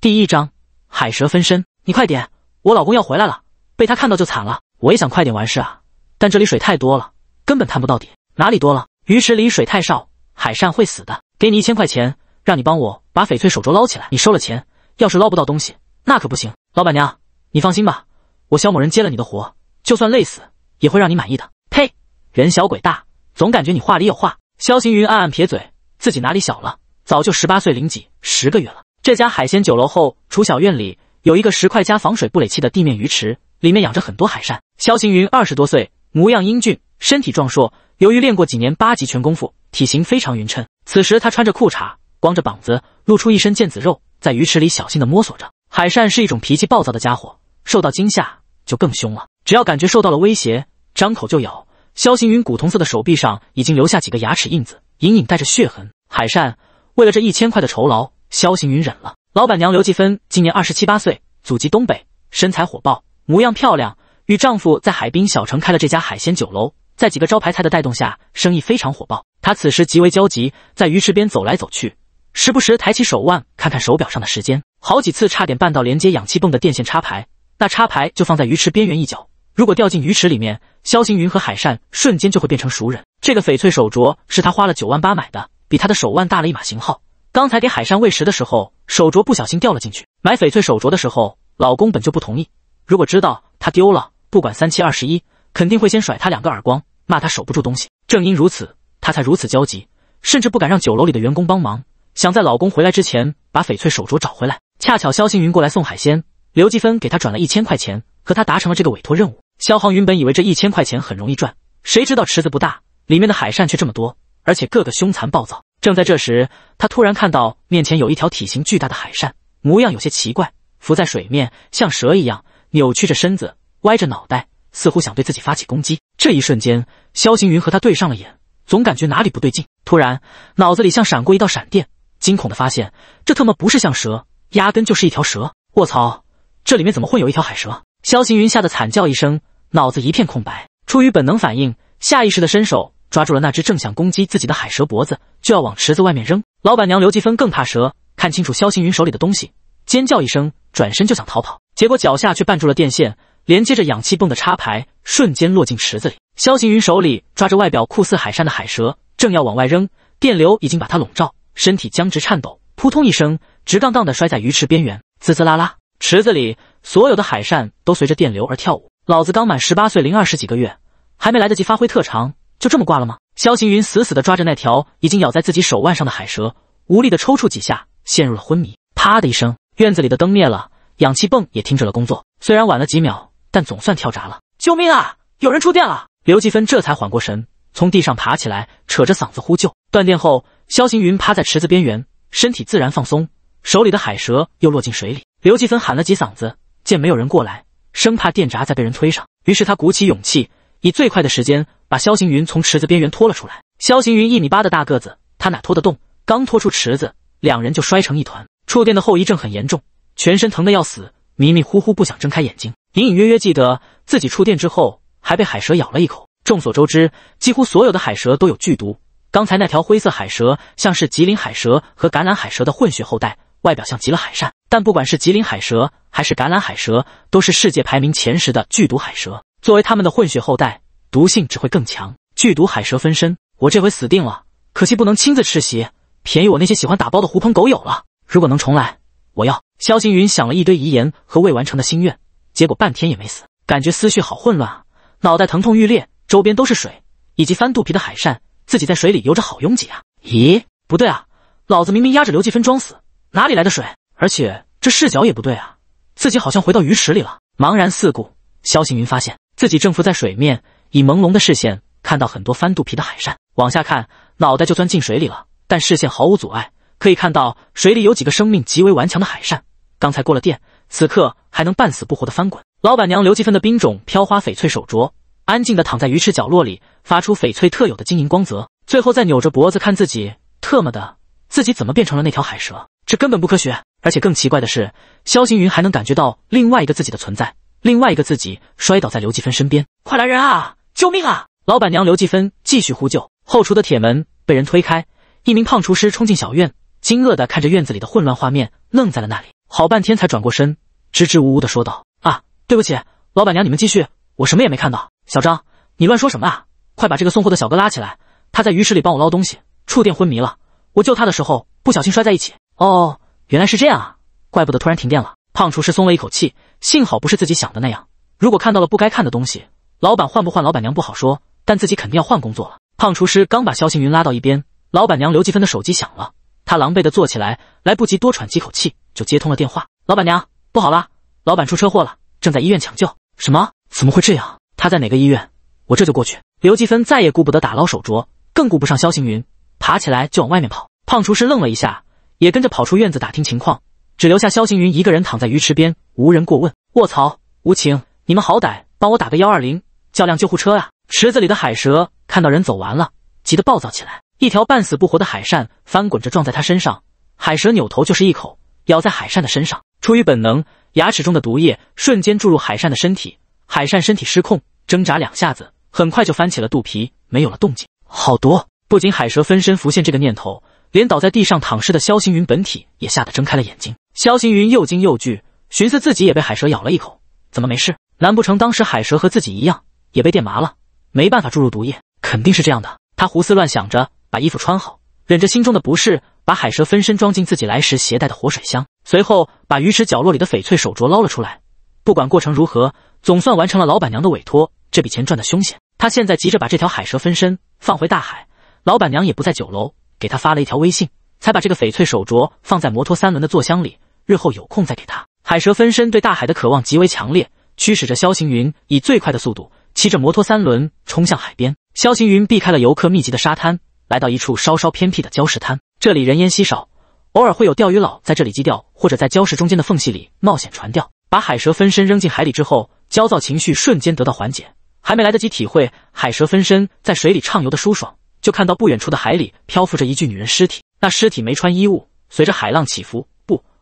第一章海蛇分身，你快点，我老公要回来了，被他看到就惨了。我也想快点完事啊，但这里水太多了，根本探不到底。哪里多了？鱼池里水太少，海鳝会死的。给你一千块钱，让你帮我把翡翠手镯捞起来。你收了钱，要是捞不到东西，那可不行。老板娘，你放心吧，我肖某人接了你的活，就算累死也会让你满意的。呸，人小鬼大，总感觉你话里有话。肖行云暗暗撇嘴，自己哪里小了？早就十八岁零几十个月了。这家海鲜酒楼后厨小院里有一个十块加防水布垒砌的地面鱼池，里面养着很多海扇。肖行云二十多岁，模样英俊，身体壮硕。由于练过几年八极拳功夫，体型非常匀称。此时他穿着裤衩，光着膀子，露出一身腱子肉，在鱼池里小心地摸索着。海扇是一种脾气暴躁的家伙，受到惊吓就更凶了。只要感觉受到了威胁，张口就咬。肖行云古铜色的手臂上已经留下几个牙齿印子，隐隐带着血痕。海扇，为了这一千块的酬劳。萧行云忍了。老板娘刘继芬今年二十七八岁，祖籍东北，身材火爆，模样漂亮。与丈夫在海滨小城开了这家海鲜酒楼，在几个招牌菜的带动下，生意非常火爆。她此时极为焦急，在鱼池边走来走去，时不时抬起手腕看看手表上的时间，好几次差点绊到连接氧气泵的电线插排。那插排就放在鱼池边缘一角，如果掉进鱼池里面，肖行云和海善瞬间就会变成熟人。这个翡翠手镯是他花了九万八买的，比他的手腕大了一码型号。刚才给海扇喂食的时候，手镯不小心掉了进去。买翡翠手镯的时候，老公本就不同意。如果知道他丢了，不管三七二十一，肯定会先甩他两个耳光，骂他守不住东西。正因如此，他才如此焦急，甚至不敢让酒楼里的员工帮忙，想在老公回来之前把翡翠手镯找回来。恰巧肖星云过来送海鲜，刘继芬给他转了一千块钱，和他达成了这个委托任务。肖航云本以为这一千块钱很容易赚，谁知道池子不大，里面的海扇却这么多，而且个个凶残暴躁。正在这时，他突然看到面前有一条体型巨大的海鳝，模样有些奇怪，浮在水面，像蛇一样扭曲着身子，歪着脑袋，似乎想对自己发起攻击。这一瞬间，萧行云和他对上了眼，总感觉哪里不对劲。突然，脑子里像闪过一道闪电，惊恐的发现，这特么不是像蛇，压根就是一条蛇！卧槽，这里面怎么会有一条海蛇？萧行云吓得惨叫一声，脑子一片空白，出于本能反应，下意识的伸手。抓住了那只正想攻击自己的海蛇脖子，就要往池子外面扔。老板娘刘继芬更怕蛇，看清楚肖行云手里的东西，尖叫一声，转身就想逃跑，结果脚下却绊住了电线，连接着氧气泵的插排，瞬间落进池子里。肖行云手里抓着外表酷似海扇的海蛇，正要往外扔，电流已经把它笼罩，身体僵直颤抖，扑通一声，直荡荡的摔在鱼池边缘。滋滋啦啦，池子里所有的海扇都随着电流而跳舞。老子刚满十八岁零二十几个月，还没来得及发挥特长。就这么挂了吗？萧行云死死地抓着那条已经咬在自己手腕上的海蛇，无力地抽搐几下，陷入了昏迷。啪的一声，院子里的灯灭了，氧气泵也停止了工作。虽然晚了几秒，但总算跳闸了。救命啊！有人触电了！刘继芬这才缓过神，从地上爬起来，扯着嗓子呼救。断电后，萧行云趴在池子边缘，身体自然放松，手里的海蛇又落进水里。刘继芬喊了几嗓子，见没有人过来，生怕电闸再被人推上，于是他鼓起勇气。以最快的时间把萧行云从池子边缘拖了出来。萧行云一米八的大个子，他哪拖得动？刚拖出池子，两人就摔成一团。触电的后遗症很严重，全身疼得要死，迷迷糊糊不想睁开眼睛，隐隐约约记得自己触电之后还被海蛇咬了一口。众所周知，几乎所有的海蛇都有剧毒。刚才那条灰色海蛇像是吉林海蛇和橄榄海蛇的混血后代，外表像极了海鳝，但不管是吉林海蛇还是橄榄海蛇，都是世界排名前十的剧毒海蛇。作为他们的混血后代，毒性只会更强。剧毒海蛇分身，我这回死定了！可惜不能亲自吃席，便宜我那些喜欢打包的狐朋狗友了。如果能重来，我要……肖行云想了一堆遗言和未完成的心愿，结果半天也没死，感觉思绪好混乱啊，脑袋疼痛欲裂，周边都是水，以及翻肚皮的海扇，自己在水里游着好拥挤啊！咦，不对啊，老子明明压着刘继芬装死，哪里来的水？而且这视角也不对啊，自己好像回到鱼池里了。茫然四顾，肖行云发现。自己正浮在水面，以朦胧的视线看到很多翻肚皮的海扇。往下看，脑袋就钻进水里了，但视线毫无阻碍，可以看到水里有几个生命极为顽强的海扇。刚才过了电，此刻还能半死不活的翻滚。老板娘刘继芬的冰种飘花翡翠手镯安静地躺在鱼池角落里，发出翡翠特有的晶莹光泽。最后再扭着脖子看自己，特么的，自己怎么变成了那条海蛇？这根本不科学！而且更奇怪的是，肖行云还能感觉到另外一个自己的存在。另外一个自己摔倒在刘继芬身边，快来人啊！救命啊！老板娘刘继芬继续呼救。后厨的铁门被人推开，一名胖厨师冲进小院，惊愕地看着院子里的混乱画面，愣在了那里，好半天才转过身，支支吾吾地说道：“啊，对不起，老板娘，你们继续，我什么也没看到。”小张，你乱说什么啊？快把这个送货的小哥拉起来，他在鱼池里帮我捞东西，触电昏迷了。我救他的时候不小心摔在一起。哦，原来是这样啊，怪不得突然停电了。胖厨师松了一口气。幸好不是自己想的那样。如果看到了不该看的东西，老板换不换，老板娘不好说，但自己肯定要换工作了。胖厨师刚把肖行云拉到一边，老板娘刘继芬的手机响了，她狼狈地坐起来，来不及多喘几口气，就接通了电话。老板娘，不好了，老板出车祸了，正在医院抢救。什么？怎么会这样？他在哪个医院？我这就过去。刘继芬再也顾不得打捞手镯，更顾不上肖行云，爬起来就往外面跑。胖厨师愣了一下，也跟着跑出院子打听情况。只留下萧行云一个人躺在鱼池边，无人过问。卧槽，无情，你们好歹帮我打个幺二零，叫辆救护车啊！池子里的海蛇看到人走完了，急得暴躁起来。一条半死不活的海鳝翻滚着撞在他身上，海蛇扭头就是一口咬在海鳝的身上。出于本能，牙齿中的毒液瞬间注入海鳝的身体，海鳝身体失控，挣扎两下子，很快就翻起了肚皮，没有了动静。好毒！不仅海蛇分身浮现这个念头，连倒在地上躺尸的萧行云本体也吓得睁开了眼睛。萧行云又惊又惧，寻思自己也被海蛇咬了一口，怎么没事？难不成当时海蛇和自己一样也被电麻了，没办法注入毒液？肯定是这样的。他胡思乱想着，把衣服穿好，忍着心中的不适，把海蛇分身装进自己来时携带的活水箱，随后把鱼池角落里的翡翠手镯捞了出来。不管过程如何，总算完成了老板娘的委托。这笔钱赚的凶险，他现在急着把这条海蛇分身放回大海。老板娘也不在酒楼，给他发了一条微信，才把这个翡翠手镯放在摩托三轮的座箱里。日后有空再给他。海蛇分身对大海的渴望极为强烈，驱使着萧行云以最快的速度骑着摩托三轮冲向海边。萧行云避开了游客密集的沙滩，来到一处稍稍偏僻的礁石滩。这里人烟稀少，偶尔会有钓鱼佬在这里矶钓，或者在礁石中间的缝隙里冒险船钓。把海蛇分身扔进海里之后，焦躁情绪瞬间得到缓解。还没来得及体会海蛇分身在水里畅游的舒爽，就看到不远处的海里漂浮着一具女人尸体。那尸体没穿衣物，随着海浪起伏。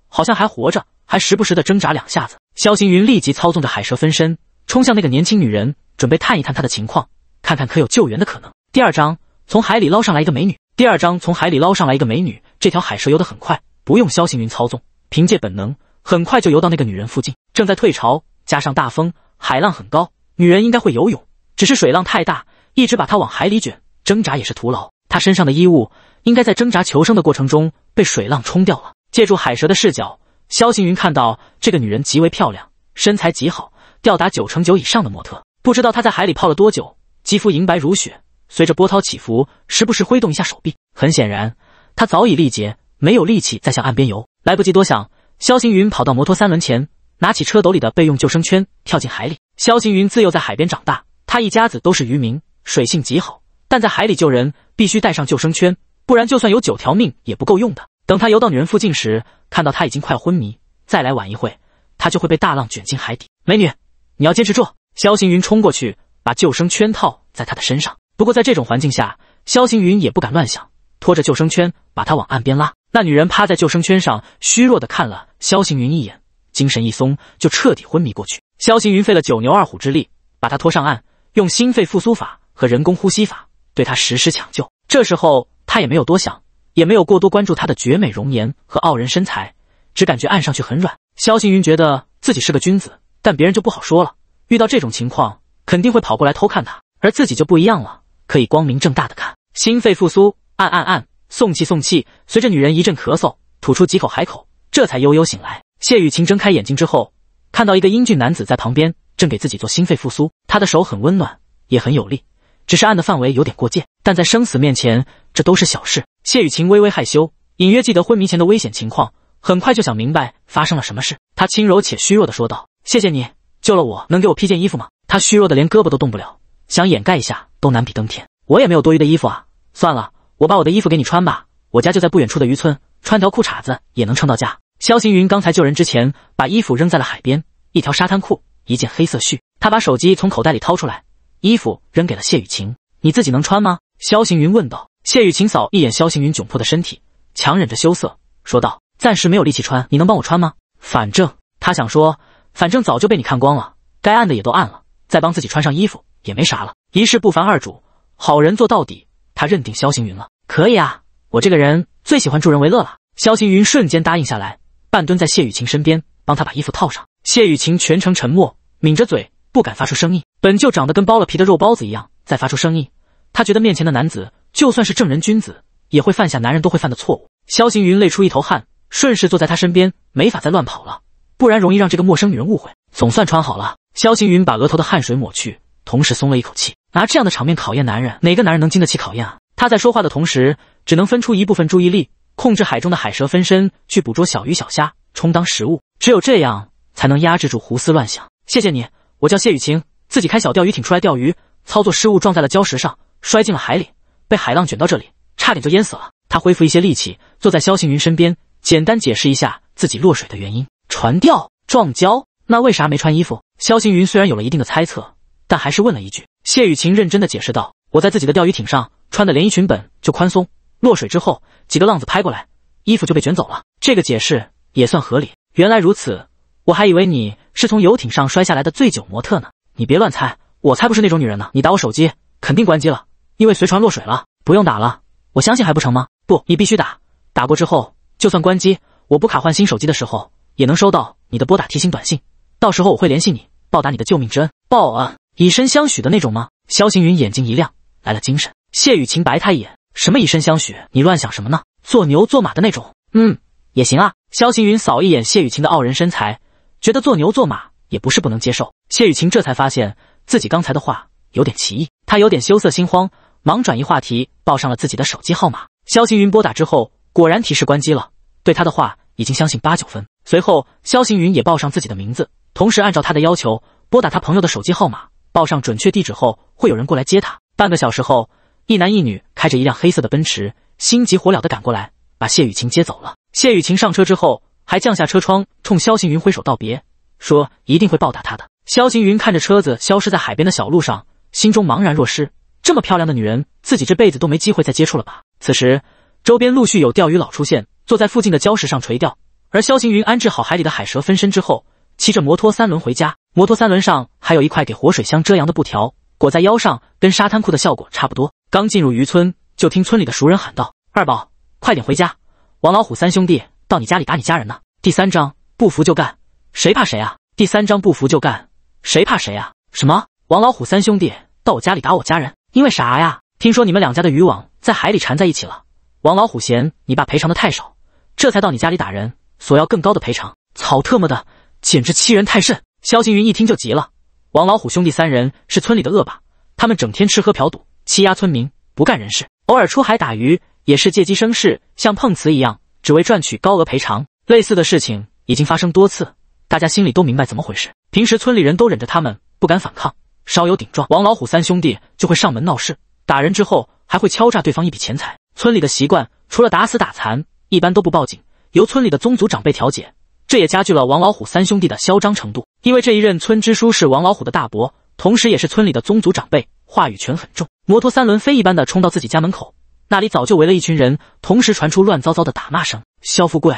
好像还活着，还时不时的挣扎两下子。肖行云立即操纵着海蛇分身冲向那个年轻女人，准备探一探她的情况，看看可有救援的可能。第二章从海里捞上来一个美女。第二章从海里捞上来一个美女。这条海蛇游得很快，不用肖行云操纵，凭借本能，很快就游到那个女人附近。正在退潮，加上大风，海浪很高，女人应该会游泳，只是水浪太大，一直把她往海里卷，挣扎也是徒劳。她身上的衣物应该在挣扎求生的过程中被水浪冲掉了。借助海蛇的视角，萧行云看到这个女人极为漂亮，身材极好，吊打九成九以上的模特。不知道她在海里泡了多久，肌肤银白如雪，随着波涛起伏，时不时挥动一下手臂。很显然，她早已力竭，没有力气再向岸边游。来不及多想，萧行云跑到摩托三轮前，拿起车斗里的备用救生圈，跳进海里。萧行云自幼在海边长大，他一家子都是渔民，水性极好，但在海里救人必须带上救生圈，不然就算有九条命也不够用的。等他游到女人附近时，看到她已经快昏迷，再来晚一会，他就会被大浪卷进海底。美女，你要坚持住！萧行云冲过去，把救生圈套在她的身上。不过在这种环境下，萧行云也不敢乱想，拖着救生圈把她往岸边拉。那女人趴在救生圈上，虚弱的看了萧行云一眼，精神一松，就彻底昏迷过去。萧行云费了九牛二虎之力，把她拖上岸，用心肺复苏法和人工呼吸法对她实施抢救。这时候他也没有多想。也没有过多关注她的绝美容颜和傲人身材，只感觉按上去很软。萧行云觉得自己是个君子，但别人就不好说了。遇到这种情况，肯定会跑过来偷看她，而自己就不一样了，可以光明正大的看。心肺复苏，按按按，送气送气。随着女人一阵咳嗽，吐出几口海口，这才悠悠醒来。谢雨晴睁开眼睛之后，看到一个英俊男子在旁边正给自己做心肺复苏，他的手很温暖，也很有力，只是按的范围有点过界。但在生死面前，这都是小事。谢雨晴微微害羞，隐约记得昏迷前的危险情况，很快就想明白发生了什么事。她轻柔且虚弱的说道：“谢谢你救了我，能给我披件衣服吗？”她虚弱的连胳膊都动不了，想掩盖一下都难比登天。我也没有多余的衣服啊，算了，我把我的衣服给你穿吧。我家就在不远处的渔村，穿条裤衩子也能撑到家。肖行云刚才救人之前，把衣服扔在了海边，一条沙滩裤，一件黑色絮。他把手机从口袋里掏出来，衣服扔给了谢雨晴：“你自己能穿吗？”肖行云问道。谢雨晴扫一眼萧行云窘迫的身体，强忍着羞涩说道：“暂时没有力气穿，你能帮我穿吗？”反正他想说，反正早就被你看光了，该暗的也都暗了，再帮自己穿上衣服也没啥了。一事不烦二主，好人做到底。他认定萧行云了，可以啊，我这个人最喜欢助人为乐了。萧行云瞬间答应下来，半蹲在谢雨晴身边，帮他把衣服套上。谢雨晴全程沉默，抿着嘴不敢发出声音。本就长得跟剥了皮的肉包子一样，再发出声音，他觉得面前的男子。就算是正人君子，也会犯下男人都会犯的错误。萧行云累出一头汗，顺势坐在他身边，没法再乱跑了，不然容易让这个陌生女人误会。总算穿好了，萧行云把额头的汗水抹去，同时松了一口气。拿这样的场面考验男人，哪个男人能经得起考验啊？他在说话的同时，只能分出一部分注意力，控制海中的海蛇分身去捕捉小鱼小虾，充当食物。只有这样，才能压制住胡思乱想。谢谢你，我叫谢雨晴，自己开小钓鱼艇出来钓鱼，操作失误撞在了礁石上，摔进了海里。被海浪卷到这里，差点就淹死了。他恢复一些力气，坐在萧行云身边，简单解释一下自己落水的原因：船掉，撞礁。那为啥没穿衣服？萧行云虽然有了一定的猜测，但还是问了一句。谢雨晴认真的解释道：“我在自己的钓鱼艇上穿的连衣裙本就宽松，落水之后几个浪子拍过来，衣服就被卷走了。”这个解释也算合理。原来如此，我还以为你是从游艇上摔下来的醉酒模特呢。你别乱猜，我才不是那种女人呢。你打我手机肯定关机了。因为随船落水了，不用打了，我相信还不成吗？不，你必须打。打过之后，就算关机，我不卡换新手机的时候也能收到你的拨打提醒短信。到时候我会联系你，报答你的救命之恩。报恩？以身相许的那种吗？萧行云眼睛一亮，来了精神。谢雨晴白他一眼：“什么以身相许？你乱想什么呢？做牛做马的那种？嗯，也行啊。”萧行云扫一眼谢雨晴的傲人身材，觉得做牛做马也不是不能接受。谢雨晴这才发现自己刚才的话有点歧义，她有点羞涩心慌。忙转移话题，报上了自己的手机号码。肖行云拨打之后，果然提示关机了。对他的话已经相信八九分。随后，肖行云也报上自己的名字，同时按照他的要求拨打他朋友的手机号码，报上准确地址后，会有人过来接他。半个小时后，一男一女开着一辆黑色的奔驰，心急火燎的赶过来，把谢雨晴接走了。谢雨晴上车之后，还降下车窗，冲肖行云挥手道别，说一定会报答他的。肖行云看着车子消失在海边的小路上，心中茫然若失。这么漂亮的女人，自己这辈子都没机会再接触了吧？此时，周边陆续有钓鱼佬出现，坐在附近的礁石上垂钓。而萧行云安置好海里的海蛇分身之后，骑着摩托三轮回家。摩托三轮上还有一块给活水箱遮阳的布条，裹在腰上，跟沙滩裤的效果差不多。刚进入渔村，就听村里的熟人喊道：“二宝，快点回家，王老虎三兄弟到你家里打你家人呢。”第三章，不服就干，谁怕谁啊？第三章，不服就干，谁怕谁啊？什么？王老虎三兄弟到我家里打我家人？因为啥呀？听说你们两家的渔网在海里缠在一起了，王老虎嫌你爸赔偿的太少，这才到你家里打人，索要更高的赔偿。草特么的，简直欺人太甚！肖行云一听就急了。王老虎兄弟三人是村里的恶霸，他们整天吃喝嫖赌，欺压村民，不干人事。偶尔出海打鱼，也是借机生事，像碰瓷一样，只为赚取高额赔偿。类似的事情已经发生多次，大家心里都明白怎么回事。平时村里人都忍着他们，不敢反抗。稍有顶撞，王老虎三兄弟就会上门闹事，打人之后还会敲诈对方一笔钱财。村里的习惯，除了打死打残，一般都不报警，由村里的宗族长辈调解。这也加剧了王老虎三兄弟的嚣张程度，因为这一任村支书是王老虎的大伯，同时也是村里的宗族长辈，话语权很重。摩托三轮飞一般的冲到自己家门口，那里早就围了一群人，同时传出乱糟糟的打骂声。肖富贵，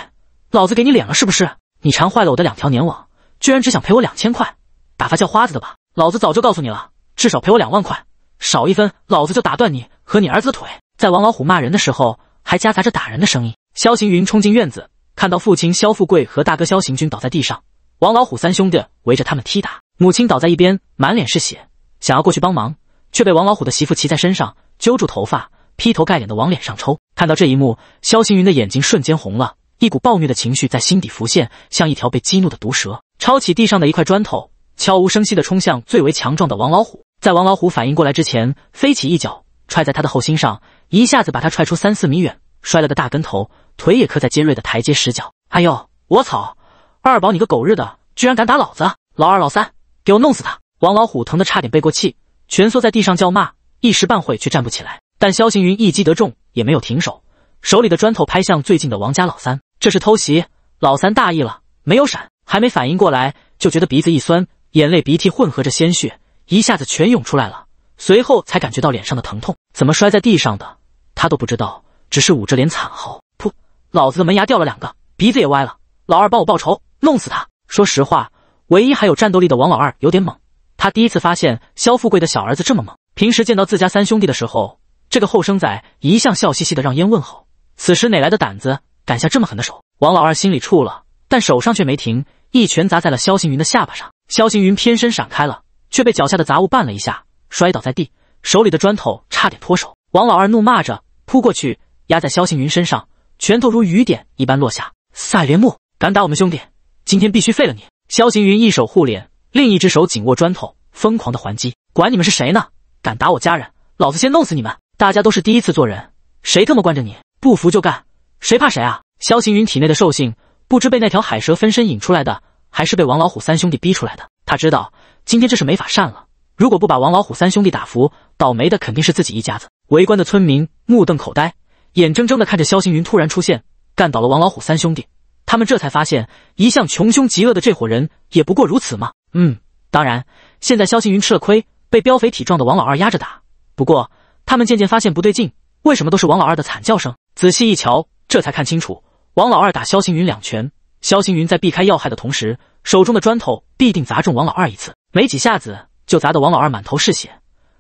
老子给你脸了是不是？你缠坏了我的两条粘网，居然只想赔我两千块，打发叫花子的吧？老子早就告诉你了，至少赔我两万块，少一分老子就打断你和你儿子的腿。在王老虎骂人的时候，还夹杂着打人的声音。肖行云冲进院子，看到父亲肖富贵和大哥肖行军倒在地上，王老虎三兄弟围着他们踢打，母亲倒在一边，满脸是血，想要过去帮忙，却被王老虎的媳妇骑在身上，揪住头发，劈头盖脸的往脸上抽。看到这一幕，肖行云的眼睛瞬间红了，一股暴虐的情绪在心底浮现，像一条被激怒的毒蛇，抄起地上的一块砖头。悄无声息地冲向最为强壮的王老虎，在王老虎反应过来之前，飞起一脚踹在他的后心上，一下子把他踹出三四米远，摔了个大跟头，腿也磕在尖锐的台阶石角。哎呦，我草！二宝，你个狗日的，居然敢打老子！老二、老三，给我弄死他！王老虎疼得差点背过气，蜷缩在地上叫骂，一时半会却站不起来。但萧行云一击得中，也没有停手，手里的砖头拍向最近的王家老三，这是偷袭。老三大意了，没有闪，还没反应过来，就觉得鼻子一酸。眼泪、鼻涕混合着鲜血，一下子全涌出来了。随后才感觉到脸上的疼痛，怎么摔在地上的他都不知道，只是捂着脸惨嚎：“噗，老子的门牙掉了两个，鼻子也歪了。”老二帮我报仇，弄死他！说实话，唯一还有战斗力的王老二有点猛。他第一次发现肖富贵的小儿子这么猛。平时见到自家三兄弟的时候，这个后生仔一向笑嘻嘻的让烟问候，此时哪来的胆子敢下这么狠的手？王老二心里怵了，但手上却没停，一拳砸在了肖行云的下巴上。萧行云偏身闪开了，却被脚下的杂物绊了一下，摔倒在地，手里的砖头差点脱手。王老二怒骂着扑过去，压在萧行云身上，拳头如雨点一般落下。赛连木，敢打我们兄弟，今天必须废了你！萧行云一手护脸，另一只手紧握砖头，疯狂的还击。管你们是谁呢？敢打我家人，老子先弄死你们！大家都是第一次做人，谁他妈惯着你？不服就干，谁怕谁啊！萧行云体内的兽性，不知被那条海蛇分身引出来的。还是被王老虎三兄弟逼出来的。他知道今天这是没法善了。如果不把王老虎三兄弟打服，倒霉的肯定是自己一家子。围观的村民目瞪口呆，眼睁睁的看着萧星云突然出现，干倒了王老虎三兄弟。他们这才发现，一向穷凶极恶的这伙人，也不过如此嘛。嗯，当然，现在萧星云吃了亏，被膘肥体壮的王老二压着打。不过，他们渐渐发现不对劲，为什么都是王老二的惨叫声？仔细一瞧，这才看清楚，王老二打萧星云两拳。萧行云在避开要害的同时，手中的砖头必定砸中王老二一次。没几下子，就砸得王老二满头是血。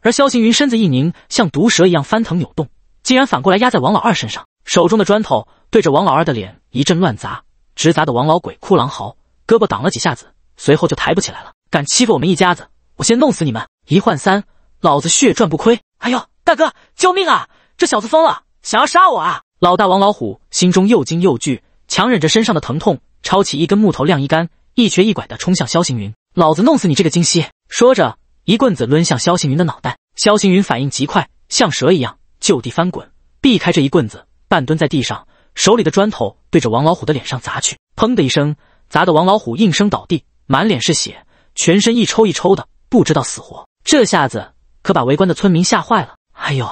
而萧行云身子一拧，像毒蛇一样翻腾扭动，竟然反过来压在王老二身上，手中的砖头对着王老二的脸一阵乱砸，直砸得王老鬼哭狼嚎，胳膊挡了几下子，随后就抬不起来了。敢欺负我们一家子，我先弄死你们！一换三，老子血赚不亏。哎呦，大哥，救命啊！这小子疯了，想要杀我啊！老大王老虎心中又惊又惧，强忍着身上的疼痛。抄起一根木头晾衣杆，一瘸一拐地冲向肖行云，老子弄死你这个金西！说着，一棍子抡向肖行云的脑袋。肖行云反应极快，像蛇一样就地翻滚，避开这一棍子，半蹲在地上，手里的砖头对着王老虎的脸上砸去，砰的一声，砸得王老虎应声倒地，满脸是血，全身一抽一抽的，不知道死活。这下子可把围观的村民吓坏了，哎呦，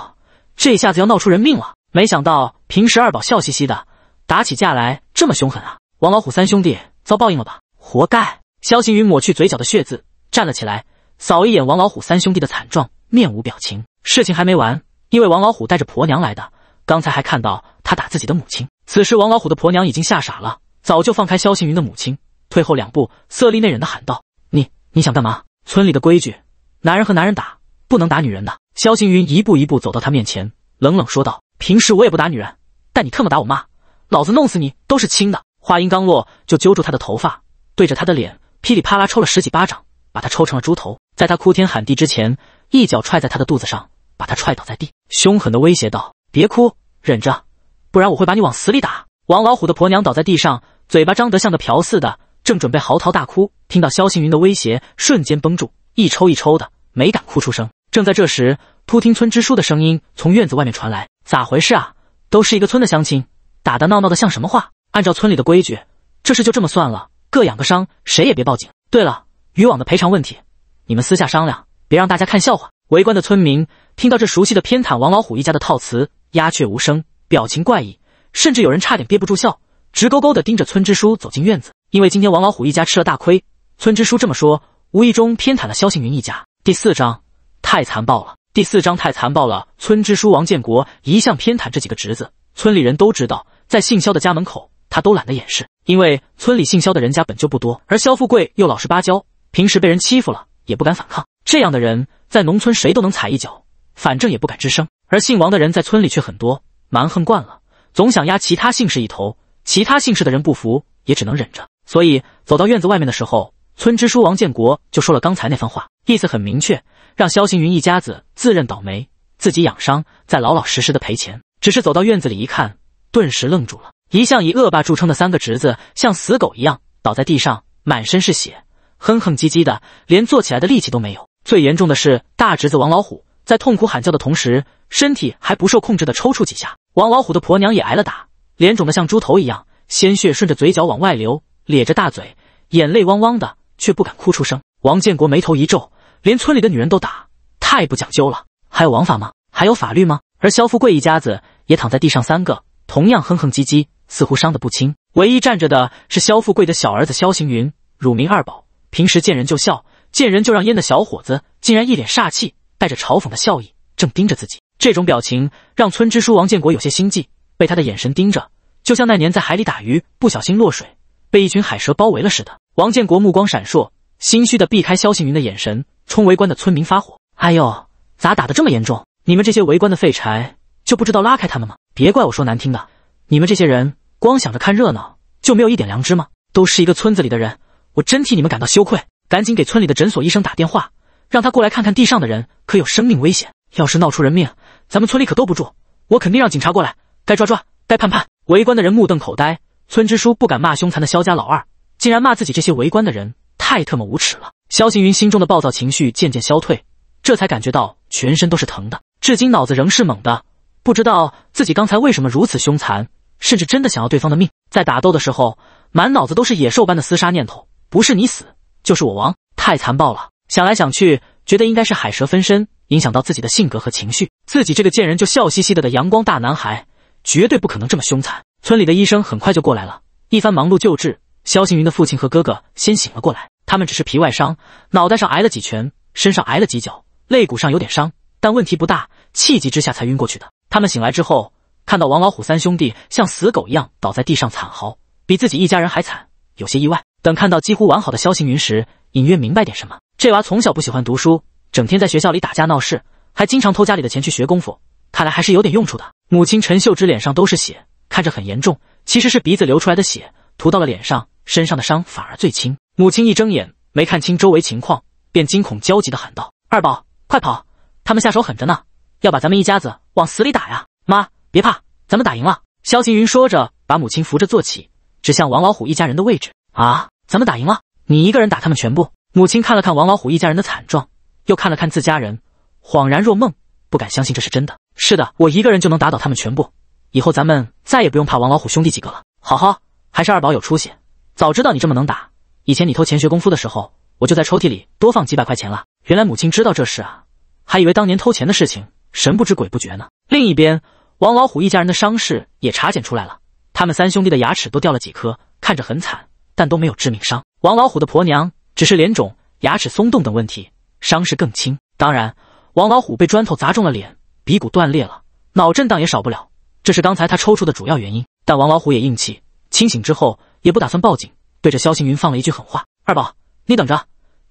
这下子要闹出人命了！没想到平时二宝笑嘻嘻的，打起架来这么凶狠啊！王老虎三兄弟遭报应了吧，活该！萧行云抹去嘴角的血渍，站了起来，扫一眼王老虎三兄弟的惨状，面无表情。事情还没完，因为王老虎带着婆娘来的，刚才还看到他打自己的母亲。此时王老虎的婆娘已经吓傻了，早就放开萧行云的母亲，退后两步，色厉内荏的喊道：“你你想干嘛？”村里的规矩，男人和男人打，不能打女人的。萧行云一步一步走到他面前，冷冷说道：“平时我也不打女人，但你特么打我妈，老子弄死你都是轻的。”话音刚落，就揪住他的头发，对着他的脸噼里啪啦抽了十几巴掌，把他抽成了猪头。在他哭天喊地之前，一脚踹在他的肚子上，把他踹倒在地，凶狠的威胁道：“别哭，忍着，不然我会把你往死里打！”王老虎的婆娘倒在地上，嘴巴张得像个瓢似的，正准备嚎啕大哭，听到肖行云的威胁，瞬间绷住，一抽一抽的，没敢哭出声。正在这时，突听村支书的声音从院子外面传来：“咋回事啊？都是一个村的乡亲，打打闹闹的像什么话？”按照村里的规矩，这事就这么算了，各养个伤，谁也别报警。对了，渔网的赔偿问题，你们私下商量，别让大家看笑话。围观的村民听到这熟悉的偏袒王老虎一家的套词，鸦雀无声，表情怪异，甚至有人差点憋不住笑，直勾勾的盯着村支书走进院子。因为今天王老虎一家吃了大亏，村支书这么说，无意中偏袒了肖杏云一家。第四章太残暴了！第四章太残暴了！村支书王建国一向偏袒这几个侄子，村里人都知道，在姓肖的家门口。他都懒得掩饰，因为村里姓肖的人家本就不多，而肖富贵又老实巴交，平时被人欺负了也不敢反抗。这样的人在农村谁都能踩一脚，反正也不敢吱声。而姓王的人在村里却很多，蛮横惯了，总想压其他姓氏一头。其他姓氏的人不服，也只能忍着。所以走到院子外面的时候，村支书王建国就说了刚才那番话，意思很明确，让肖行云一家子自认倒霉，自己养伤，再老老实实的赔钱。只是走到院子里一看，顿时愣住了。一向以恶霸著称的三个侄子，像死狗一样倒在地上，满身是血，哼哼唧唧的，连坐起来的力气都没有。最严重的是大侄子王老虎，在痛苦喊叫的同时，身体还不受控制的抽搐几下。王老虎的婆娘也挨了打，脸肿得像猪头一样，鲜血顺着嘴角往外流，咧着大嘴，眼泪汪汪的，却不敢哭出声。王建国眉头一皱，连村里的女人都打，太不讲究了。还有王法吗？还有法律吗？而肖富贵一家子也躺在地上，三个同样哼哼唧唧。似乎伤得不轻。唯一站着的是肖富贵的小儿子肖行云，乳名二宝，平时见人就笑，见人就让烟的小伙子，竟然一脸煞气，带着嘲讽的笑意，正盯着自己。这种表情让村支书王建国有些心悸，被他的眼神盯着，就像那年在海里打鱼不小心落水，被一群海蛇包围了似的。王建国目光闪烁，心虚的避开肖行云的眼神，冲围观的村民发火：“哎呦，咋打得这么严重？你们这些围观的废柴就不知道拉开他们吗？别怪我说难听的。”你们这些人光想着看热闹，就没有一点良知吗？都是一个村子里的人，我真替你们感到羞愧。赶紧给村里的诊所医生打电话，让他过来看看地上的人可有生命危险。要是闹出人命，咱们村里可兜不住。我肯定让警察过来，该抓抓，该判判。围观的人目瞪口呆，村支书不敢骂凶残的肖家老二，竟然骂自己这些围观的人太特么无耻了。肖行云心中的暴躁情绪渐渐消退，这才感觉到全身都是疼的，至今脑子仍是懵的，不知道自己刚才为什么如此凶残。甚至真的想要对方的命，在打斗的时候，满脑子都是野兽般的厮杀念头，不是你死就是我亡，太残暴了。想来想去，觉得应该是海蛇分身影响到自己的性格和情绪，自己这个贱人就笑嘻嘻的的阳光大男孩，绝对不可能这么凶残。村里的医生很快就过来了，一番忙碌救治，肖行云的父亲和哥哥先醒了过来，他们只是皮外伤，脑袋上挨了几拳，身上挨了几脚，肋骨上有点伤，但问题不大，气急之下才晕过去的。他们醒来之后。看到王老虎三兄弟像死狗一样倒在地上惨嚎，比自己一家人还惨，有些意外。等看到几乎完好的萧行云时，隐约明白点什么。这娃从小不喜欢读书，整天在学校里打架闹事，还经常偷家里的钱去学功夫，看来还是有点用处的。母亲陈秀芝脸上都是血，看着很严重，其实是鼻子流出来的血，涂到了脸上，身上的伤反而最轻。母亲一睁眼，没看清周围情况，便惊恐焦急地喊道：“二宝，快跑！他们下手狠着呢，要把咱们一家子往死里打呀！”妈。别怕，咱们打赢了。萧晴云说着，把母亲扶着坐起，指向王老虎一家人的位置。啊，咱们打赢了！你一个人打他们全部。母亲看了看王老虎一家人的惨状，又看了看自家人，恍然若梦，不敢相信这是真的。是的，我一个人就能打倒他们全部。以后咱们再也不用怕王老虎兄弟几个了。好，好，还是二宝有出息。早知道你这么能打，以前你偷钱学功夫的时候，我就在抽屉里多放几百块钱了。原来母亲知道这事啊，还以为当年偷钱的事情神不知鬼不觉呢。另一边。王老虎一家人的伤势也查检出来了，他们三兄弟的牙齿都掉了几颗，看着很惨，但都没有致命伤。王老虎的婆娘只是脸肿、牙齿松动等问题，伤势更轻。当然，王老虎被砖头砸中了脸，鼻骨断裂了，脑震荡也少不了，这是刚才他抽搐的主要原因。但王老虎也硬气，清醒之后也不打算报警，对着肖行云放了一句狠话：“二宝，你等着，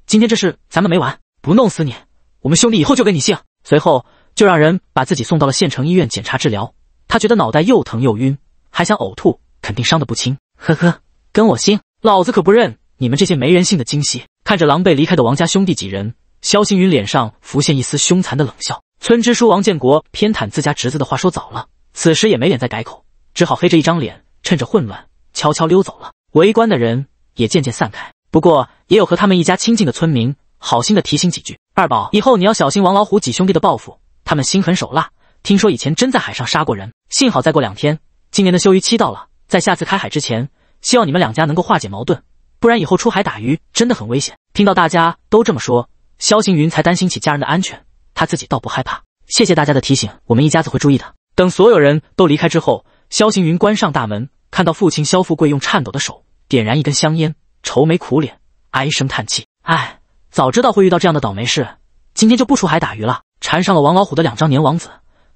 今天这事咱们没完，不弄死你，我们兄弟以后就跟你姓。”随后。就让人把自己送到了县城医院检查治疗。他觉得脑袋又疼又晕，还想呕吐，肯定伤得不轻。呵呵，跟我姓，老子可不认你们这些没人性的！精细。看着狼狈离开的王家兄弟几人，肖星云脸上浮现一丝凶残的冷笑。村支书王建国偏袒自家侄子的话说早了，此时也没脸再改口，只好黑着一张脸，趁着混乱悄悄溜走了。围观的人也渐渐散开，不过也有和他们一家亲近的村民，好心的提醒几句：“二宝，以后你要小心王老虎几兄弟的报复。”他们心狠手辣，听说以前真在海上杀过人。幸好再过两天，今年的休渔期到了，在下次开海之前，希望你们两家能够化解矛盾，不然以后出海打鱼真的很危险。听到大家都这么说，肖行云才担心起家人的安全。他自己倒不害怕，谢谢大家的提醒，我们一家子会注意的。等所有人都离开之后，肖行云关上大门，看到父亲肖富贵用颤抖的手点燃一根香烟，愁眉苦脸，唉声叹气：“唉，早知道会遇到这样的倒霉事，今天就不出海打鱼了。”缠上了王老虎的两张年王子，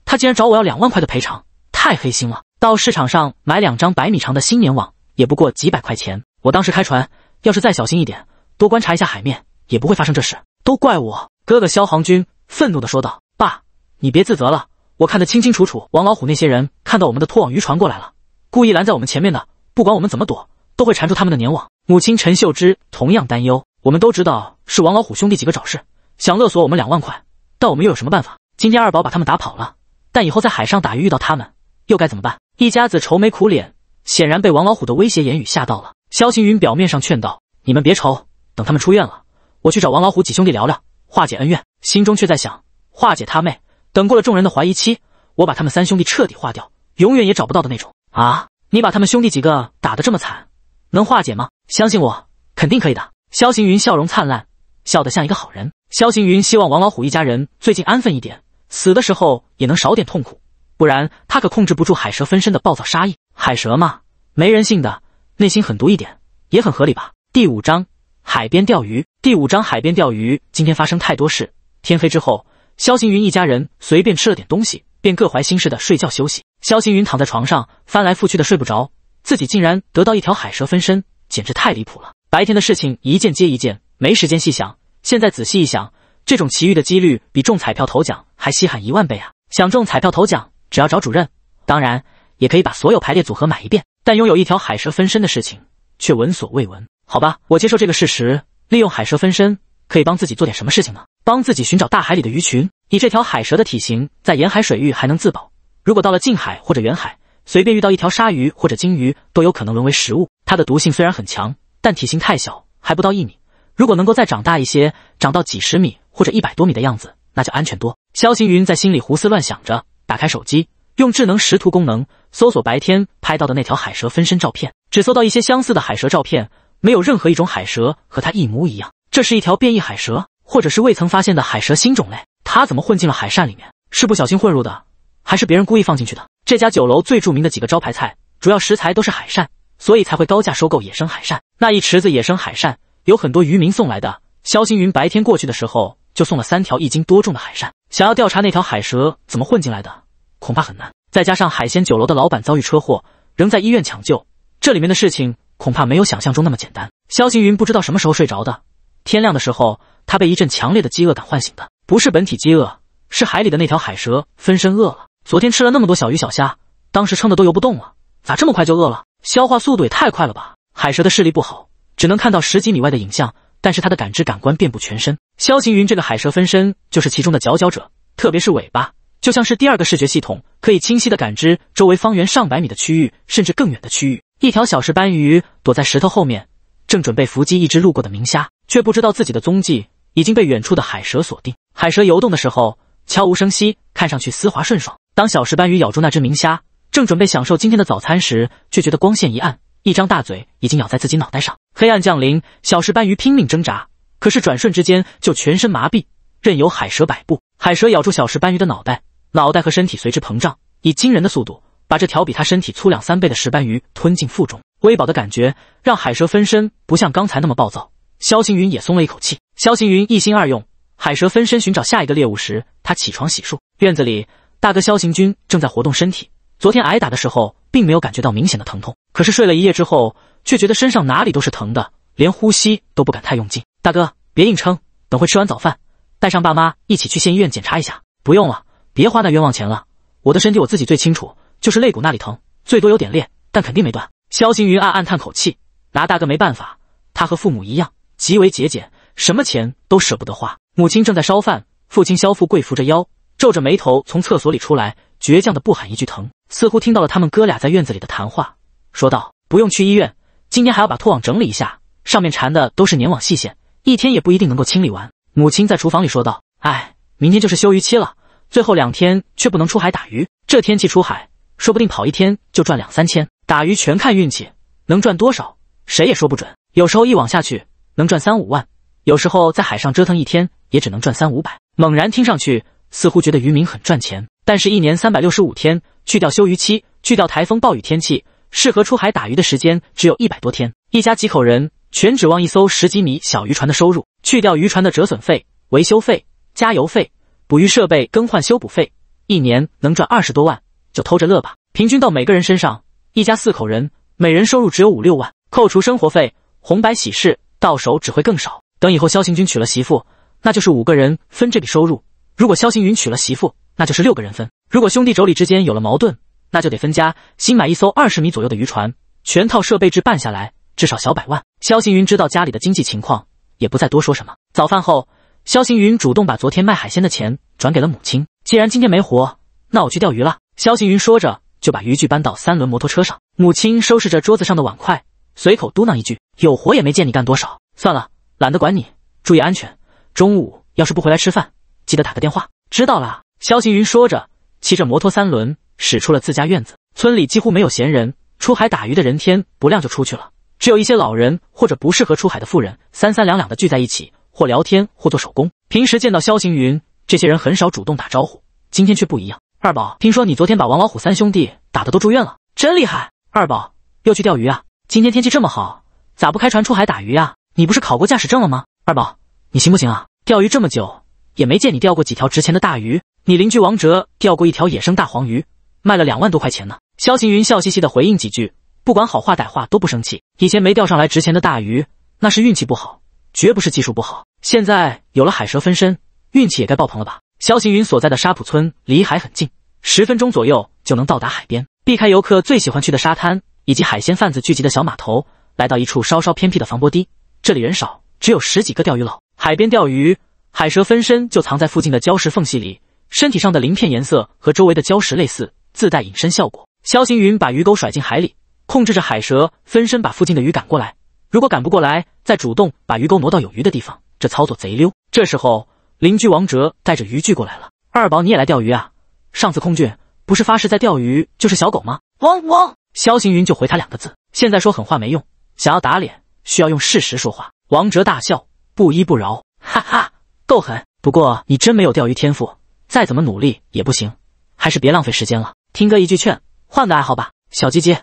他竟然找我要两万块的赔偿，太黑心了！到市场上买两张百米长的新年网也不过几百块钱。我当时开船，要是再小心一点，多观察一下海面，也不会发生这事。都怪我！哥哥萧航军愤怒地说道：“爸，你别自责了，我看得清清楚楚，王老虎那些人看到我们的拖网渔船过来了，故意拦在我们前面的，不管我们怎么躲，都会缠住他们的年网。”母亲陈秀芝同样担忧：“我们都知道是王老虎兄弟几个找事，想勒索我们两万块。”但我们又有什么办法？今天二宝把他们打跑了，但以后在海上打鱼遇到他们又该怎么办？一家子愁眉苦脸，显然被王老虎的威胁言语吓到了。萧行云表面上劝道：“你们别愁，等他们出院了，我去找王老虎几兄弟聊聊，化解恩怨。”心中却在想：化解他妹，等过了众人的怀疑期，我把他们三兄弟彻底化掉，永远也找不到的那种。啊！你把他们兄弟几个打得这么惨，能化解吗？相信我，肯定可以的。萧行云笑容灿烂，笑得像一个好人。萧行云希望王老虎一家人最近安分一点，死的时候也能少点痛苦，不然他可控制不住海蛇分身的暴躁杀意。海蛇嘛，没人性的，内心狠毒一点也很合理吧。第五章海边钓鱼。第五章海边钓鱼。今天发生太多事，天黑之后，萧行云一家人随便吃了点东西，便各怀心事的睡觉休息。萧行云躺在床上，翻来覆去的睡不着，自己竟然得到一条海蛇分身，简直太离谱了。白天的事情一件接一件，没时间细想。现在仔细一想，这种奇遇的几率比中彩票头奖还稀罕一万倍啊！想中彩票头奖，只要找主任，当然也可以把所有排列组合买一遍。但拥有一条海蛇分身的事情却闻所未闻。好吧，我接受这个事实。利用海蛇分身，可以帮自己做点什么事情呢？帮自己寻找大海里的鱼群。以这条海蛇的体型，在沿海水域还能自保。如果到了近海或者远海，随便遇到一条鲨鱼或者鲸鱼，都有可能沦为食物。它的毒性虽然很强，但体型太小，还不到一米。如果能够再长大一些，长到几十米或者一百多米的样子，那就安全多。肖行云在心里胡思乱想着，打开手机，用智能识图功能搜索白天拍到的那条海蛇分身照片，只搜到一些相似的海蛇照片，没有任何一种海蛇和它一模一样。这是一条变异海蛇，或者是未曾发现的海蛇新种类？它怎么混进了海扇里面？是不小心混入的，还是别人故意放进去的？这家酒楼最著名的几个招牌菜，主要食材都是海扇，所以才会高价收购野生海扇。那一池子野生海扇。有很多渔民送来的。肖星云白天过去的时候，就送了三条一斤多重的海扇。想要调查那条海蛇怎么混进来的，恐怕很难。再加上海鲜酒楼的老板遭遇车祸，仍在医院抢救，这里面的事情恐怕没有想象中那么简单。肖星云不知道什么时候睡着的，天亮的时候，他被一阵强烈的饥饿感唤醒的。不是本体饥饿，是海里的那条海蛇分身饿了。昨天吃了那么多小鱼小虾，当时撑的都游不动了，咋这么快就饿了？消化速度也太快了吧！海蛇的视力不好。只能看到十几米外的影像，但是他的感知感官遍布全身。萧行云这个海蛇分身就是其中的佼佼者，特别是尾巴，就像是第二个视觉系统，可以清晰的感知周围方圆上百米的区域，甚至更远的区域。一条小石斑鱼躲在石头后面，正准备伏击一只路过的明虾，却不知道自己的踪迹已经被远处的海蛇锁定。海蛇游动的时候悄无声息，看上去丝滑顺爽。当小石斑鱼咬住那只明虾，正准备享受今天的早餐时，却觉得光线一暗。一张大嘴已经咬在自己脑袋上，黑暗降临，小石斑鱼拼命挣扎，可是转瞬之间就全身麻痹，任由海蛇摆布。海蛇咬住小石斑鱼的脑袋，脑袋和身体随之膨胀，以惊人的速度把这条比它身体粗两三倍的石斑鱼吞进腹中。微饱的感觉让海蛇分身不像刚才那么暴躁，萧行云也松了一口气。萧行云一心二用，海蛇分身寻找下一个猎物时，他起床洗漱。院子里，大哥萧行军正在活动身体。昨天挨打的时候。并没有感觉到明显的疼痛，可是睡了一夜之后，却觉得身上哪里都是疼的，连呼吸都不敢太用劲。大哥，别硬撑，等会吃完早饭，带上爸妈一起去县医院检查一下。不用了，别花那冤枉钱了。我的身体我自己最清楚，就是肋骨那里疼，最多有点裂，但肯定没断。肖行云暗暗叹口气，拿大哥没办法。他和父母一样极为节俭，什么钱都舍不得花。母亲正在烧饭，父亲肖富贵扶着腰，皱着眉头从厕所里出来，倔强的不喊一句疼。似乎听到了他们哥俩在院子里的谈话，说道：“不用去医院，今天还要把拖网整理一下，上面缠的都是粘网细线，一天也不一定能够清理完。”母亲在厨房里说道：“哎，明天就是休渔期了，最后两天却不能出海打鱼。这天气出海，说不定跑一天就赚两三千。打鱼全看运气，能赚多少，谁也说不准。有时候一网下去能赚三五万，有时候在海上折腾一天也只能赚三五百。”猛然听上去，似乎觉得渔民很赚钱，但是一年三百六十五天。去掉休渔期，去掉台风暴雨天气，适合出海打鱼的时间只有一百多天。一家几口人全指望一艘十几米小渔船的收入。去掉渔船的折损费、维修费、加油费、捕鱼设备更换修补费，一年能赚二十多万，就偷着乐吧。平均到每个人身上，一家四口人，每人收入只有五六万。扣除生活费、红白喜事，到手只会更少。等以后肖行军娶了媳妇，那就是五个人分这笔收入；如果肖行云娶了媳妇，那就是六个人分。如果兄弟妯娌之间有了矛盾，那就得分家，新买一艘二十米左右的渔船，全套设备置办下来，至少小百万。肖行云知道家里的经济情况，也不再多说什么。早饭后，肖行云主动把昨天卖海鲜的钱转给了母亲。既然今天没活，那我去钓鱼了。肖行云说着，就把渔具搬到三轮摩托车上。母亲收拾着桌子上的碗筷，随口嘟囔一句：“有活也没见你干多少，算了，懒得管你，注意安全。中午要是不回来吃饭，记得打个电话。”知道了。肖行云说着。骑着摩托三轮，驶出了自家院子。村里几乎没有闲人，出海打鱼的人天不亮就出去了，只有一些老人或者不适合出海的妇人，三三两两的聚在一起，或聊天，或做手工。平时见到肖行云，这些人很少主动打招呼，今天却不一样。二宝，听说你昨天把王老虎三兄弟打的都住院了，真厉害！二宝又去钓鱼啊？今天天气这么好，咋不开船出海打鱼啊？你不是考过驾驶证了吗？二宝，你行不行啊？钓鱼这么久，也没见你钓过几条值钱的大鱼。你邻居王哲钓过一条野生大黄鱼，卖了两万多块钱呢。肖行云笑嘻嘻地回应几句，不管好话歹话都不生气。以前没钓上来值钱的大鱼，那是运气不好，绝不是技术不好。现在有了海蛇分身，运气也该爆棚了吧？肖行云所在的沙浦村离海很近，十分钟左右就能到达海边。避开游客最喜欢去的沙滩以及海鲜贩子聚集的小码头，来到一处稍稍偏僻的防波堤。这里人少，只有十几个钓鱼佬。海边钓鱼，海蛇分身就藏在附近的礁石缝隙里。身体上的鳞片颜色和周围的礁石类似，自带隐身效果。肖行云把鱼钩甩进海里，控制着海蛇分身把附近的鱼赶过来。如果赶不过来，再主动把鱼钩挪到有鱼的地方。这操作贼溜。这时候，邻居王哲带着渔具过来了。“二宝，你也来钓鱼啊？上次空军不是发誓在钓鱼就是小狗吗？”汪汪。肖行云就回他两个字：“现在说狠话没用，想要打脸，需要用事实说话。”王哲大笑，不依不饶：“哈哈，够狠！不过你真没有钓鱼天赋。”再怎么努力也不行，还是别浪费时间了。听哥一句劝，换个爱好吧。小鸡鸡，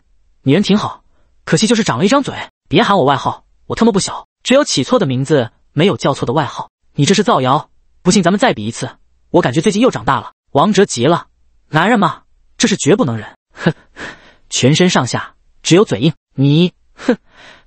你人挺好，可惜就是长了一张嘴。别喊我外号，我特么不小，只有起错的名字，没有叫错的外号。你这是造谣！不信咱们再比一次。我感觉最近又长大了。王哲急了，男人嘛，这是绝不能忍。哼，全身上下只有嘴硬。你，哼，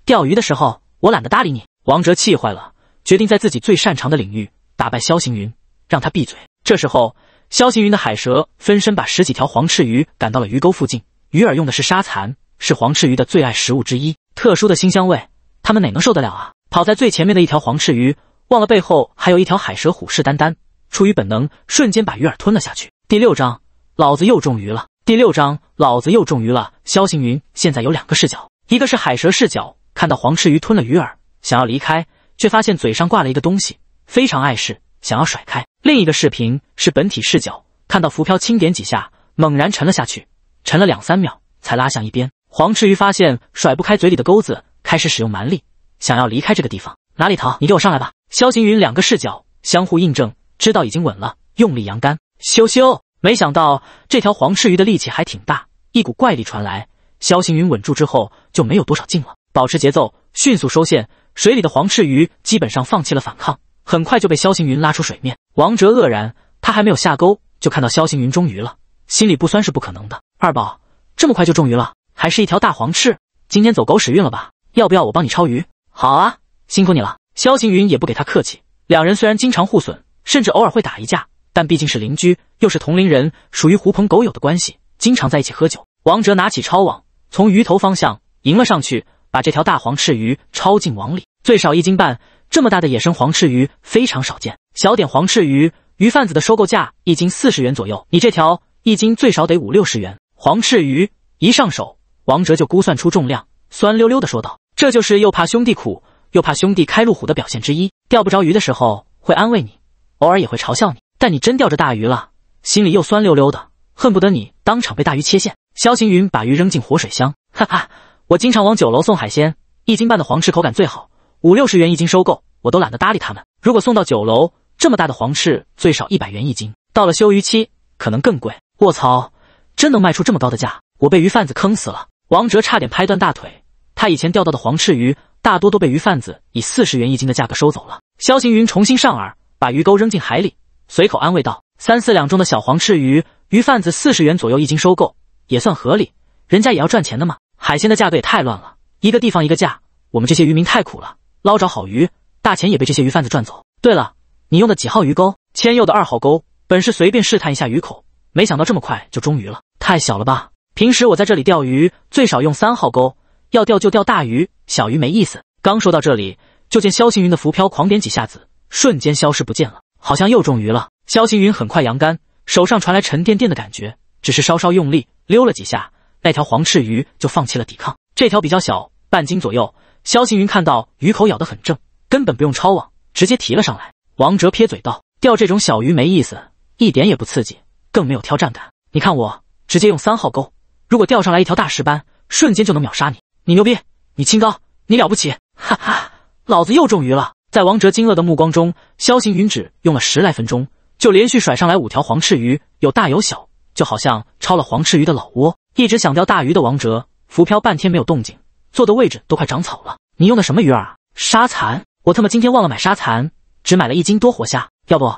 钓鱼的时候我懒得搭理你。王哲气坏了，决定在自己最擅长的领域打败肖行云，让他闭嘴。这时候，萧行云的海蛇分身把十几条黄翅鱼赶到了鱼钩附近，鱼饵用的是沙蚕，是黄翅鱼的最爱食物之一。特殊的腥香味，它们哪能受得了啊？跑在最前面的一条黄翅鱼，忘了背后还有一条海蛇虎视眈眈，出于本能，瞬间把鱼饵吞了下去。第六章，老子又中鱼了。第六章，老子又中鱼了。萧行云现在有两个视角，一个是海蛇视角，看到黄翅鱼吞了鱼饵，想要离开，却发现嘴上挂了一个东西，非常碍事。想要甩开另一个视频是本体视角，看到浮漂轻点几下，猛然沉了下去，沉了两三秒才拉向一边。黄赤鱼发现甩不开嘴里的钩子，开始使用蛮力，想要离开这个地方。哪里逃？你给我上来吧！萧行云两个视角相互印证，知道已经稳了，用力扬竿。羞羞！没想到这条黄赤鱼的力气还挺大，一股怪力传来。萧行云稳住之后就没有多少劲了，保持节奏，迅速收线。水里的黄赤鱼基本上放弃了反抗。很快就被萧行云拉出水面，王哲愕然，他还没有下钩，就看到萧行云中鱼了，心里不酸是不可能的。二宝这么快就中鱼了，还是一条大黄翅，今天走狗屎运了吧？要不要我帮你抄鱼？好啊，辛苦你了。萧行云也不给他客气，两人虽然经常互损，甚至偶尔会打一架，但毕竟是邻居，又是同龄人，属于狐朋狗友的关系，经常在一起喝酒。王哲拿起抄网，从鱼头方向迎了上去，把这条大黄翅鱼抄进网里，最少一斤半。这么大的野生黄翅鱼非常少见，小点黄翅鱼，鱼贩子的收购价一斤四十元左右，你这条一斤最少得五六十元。黄翅鱼一上手，王哲就估算出重量，酸溜溜的说道：“这就是又怕兄弟苦，又怕兄弟开路虎的表现之一。钓不着鱼的时候会安慰你，偶尔也会嘲笑你，但你真钓着大鱼了，心里又酸溜溜的，恨不得你当场被大鱼切线。”肖行云把鱼扔进活水箱，哈哈，我经常往酒楼送海鲜，一斤半的黄翅口感最好。五六十元一斤收购，我都懒得搭理他们。如果送到酒楼，这么大的黄翅最少一百元一斤，到了休渔期可能更贵。卧槽，真能卖出这么高的价？我被鱼贩子坑死了！王哲差点拍断大腿。他以前钓到的黄翅鱼，大多都被鱼贩子以四十元一斤的价格收走了。肖行云重新上饵，把鱼钩扔进海里，随口安慰道：“三四两重的小黄翅鱼，鱼贩子四十元左右一斤收购，也算合理。人家也要赚钱的嘛。海鲜的价格也太乱了，一个地方一个价，我们这些渔民太苦了。”捞着好鱼，大钱也被这些鱼贩子赚走。对了，你用的几号鱼钩？千佑的二号钩，本是随便试探一下鱼口，没想到这么快就中鱼了，太小了吧？平时我在这里钓鱼最少用三号钩，要钓就钓大鱼，小鱼没意思。刚说到这里，就见肖行云的浮漂狂点几下子，瞬间消失不见了，好像又中鱼了。肖行云很快扬竿，手上传来沉甸甸的感觉，只是稍稍用力，溜了几下，那条黄翅鱼就放弃了抵抗。这条比较小，半斤左右。萧行云看到鱼口咬得很正，根本不用抄网，直接提了上来。王哲撇嘴道：“钓这种小鱼没意思，一点也不刺激，更没有挑战感。你看我直接用三号钩，如果钓上来一条大石斑，瞬间就能秒杀你。你牛逼，你清高，你了不起！哈哈，老子又中鱼了！”在王哲惊愕的目光中，萧行云只用了十来分钟，就连续甩上来五条黄翅鱼，有大有小，就好像抄了黄翅鱼的老窝。一直想钓大鱼的王哲，浮漂半天没有动静。坐的位置都快长草了，你用的什么鱼饵？沙蚕。我他妈今天忘了买沙蚕，只买了一斤多活虾。要不，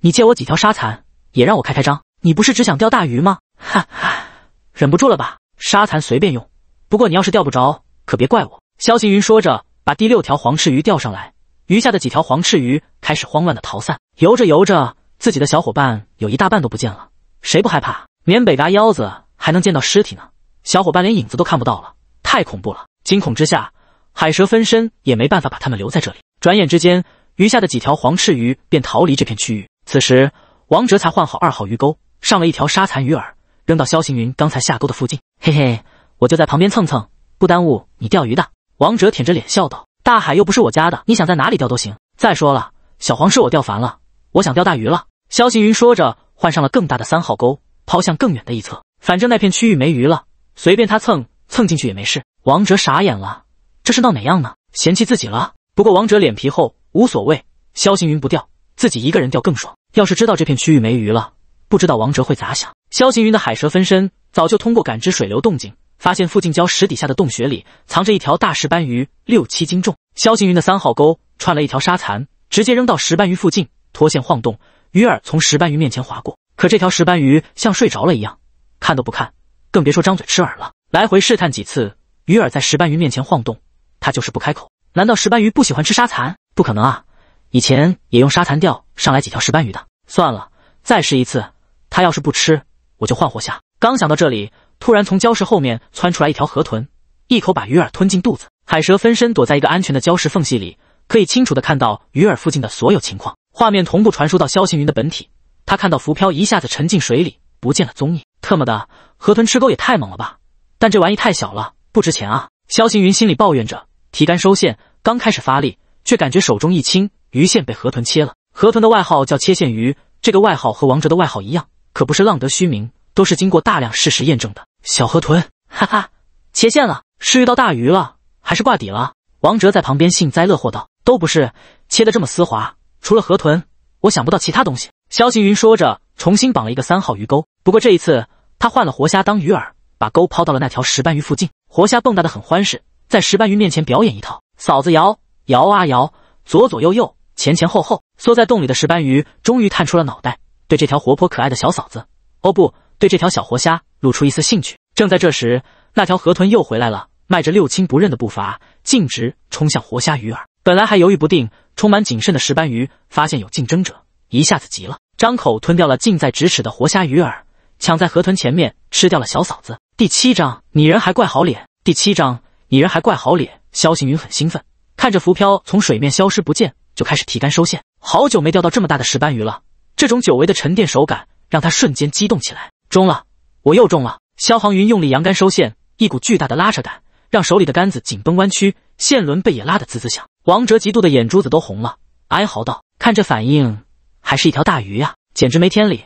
你借我几条沙蚕，也让我开开张。你不是只想钓大鱼吗？哈哈，忍不住了吧？沙蚕随便用，不过你要是钓不着，可别怪我。肖行云说着，把第六条黄翅鱼钓上来，余下的几条黄翅鱼开始慌乱的逃散，游着游着，自己的小伙伴有一大半都不见了。谁不害怕？缅北嘎腰子还能见到尸体呢，小伙伴连影子都看不到了。太恐怖了！惊恐之下，海蛇分身也没办法把他们留在这里。转眼之间，余下的几条黄翅鱼便逃离这片区域。此时，王哲才换好二号鱼钩，上了一条沙蚕鱼饵，扔到萧行云刚才下钩的附近。嘿嘿，我就在旁边蹭蹭，不耽误你钓鱼的。王哲舔着脸笑道：“大海又不是我家的，你想在哪里钓都行。再说了，小黄是我钓烦了，我想钓大鱼了。”萧行云说着，换上了更大的三号钩，抛向更远的一侧。反正那片区域没鱼了，随便他蹭。蹭进去也没事。王哲傻眼了，这是闹哪样呢？嫌弃自己了？不过王哲脸皮厚，无所谓。肖行云不钓，自己一个人钓更爽。要是知道这片区域没鱼了，不知道王哲会咋想。肖行云的海蛇分身早就通过感知水流动静，发现附近礁石底下的洞穴里藏着一条大石斑鱼，六七斤重。肖行云的三号钩串了一条沙蚕，直接扔到石斑鱼附近，拖线晃动，鱼饵从石斑鱼面前划过。可这条石斑鱼像睡着了一样，看都不看，更别说张嘴吃饵了。来回试探几次，鱼饵在石斑鱼面前晃动，它就是不开口。难道石斑鱼不喜欢吃沙蚕？不可能啊，以前也用沙蚕钓上来几条石斑鱼的。算了，再试一次。它要是不吃，我就换活虾。刚想到这里，突然从礁石后面窜出来一条河豚，一口把鱼饵吞进肚子。海蛇分身躲在一个安全的礁石缝隙里，可以清楚的看到鱼饵附近的所有情况，画面同步传输到肖行云的本体。他看到浮漂一下子沉进水里，不见了踪影。特么的，河豚吃钩也太猛了吧！但这玩意太小了，不值钱啊！萧行云心里抱怨着，提竿收线，刚开始发力，却感觉手中一轻，鱼线被河豚切了。河豚的外号叫切线鱼，这个外号和王哲的外号一样，可不是浪得虚名，都是经过大量事实验证的。小河豚，哈哈，切线了，是遇到大鱼了，还是挂底了？王哲在旁边幸灾乐祸道：“都不是，切得这么丝滑，除了河豚，我想不到其他东西。”萧行云说着，重新绑了一个三号鱼钩，不过这一次他换了活虾当鱼饵。把钩抛到了那条石斑鱼附近，活虾蹦跶得很欢实，在石斑鱼面前表演一套。嫂子摇摇啊摇，左左右右，前前后后。缩在洞里的石斑鱼终于探出了脑袋，对这条活泼可爱的小嫂子，哦不对，这条小活虾，露出一丝兴趣。正在这时，那条河豚又回来了，迈着六亲不认的步伐，径直冲向活虾鱼饵。本来还犹豫不定、充满谨慎的石斑鱼，发现有竞争者，一下子急了，张口吞掉了近在咫尺的活虾鱼饵。抢在河豚前面吃掉了小嫂子。第七章，你人还怪好脸。第七章，你人还怪好脸。萧行云很兴奋，看着浮漂从水面消失不见，就开始提竿收线。好久没钓到这么大的石斑鱼了，这种久违的沉淀手感让他瞬间激动起来。中了，我又中了！萧航云用力扬竿收线，一股巨大的拉扯感让手里的杆子紧绷弯曲，线轮被也拉得滋滋响。王哲嫉妒的眼珠子都红了，哀嚎道：“看这反应，还是一条大鱼呀，简直没天理！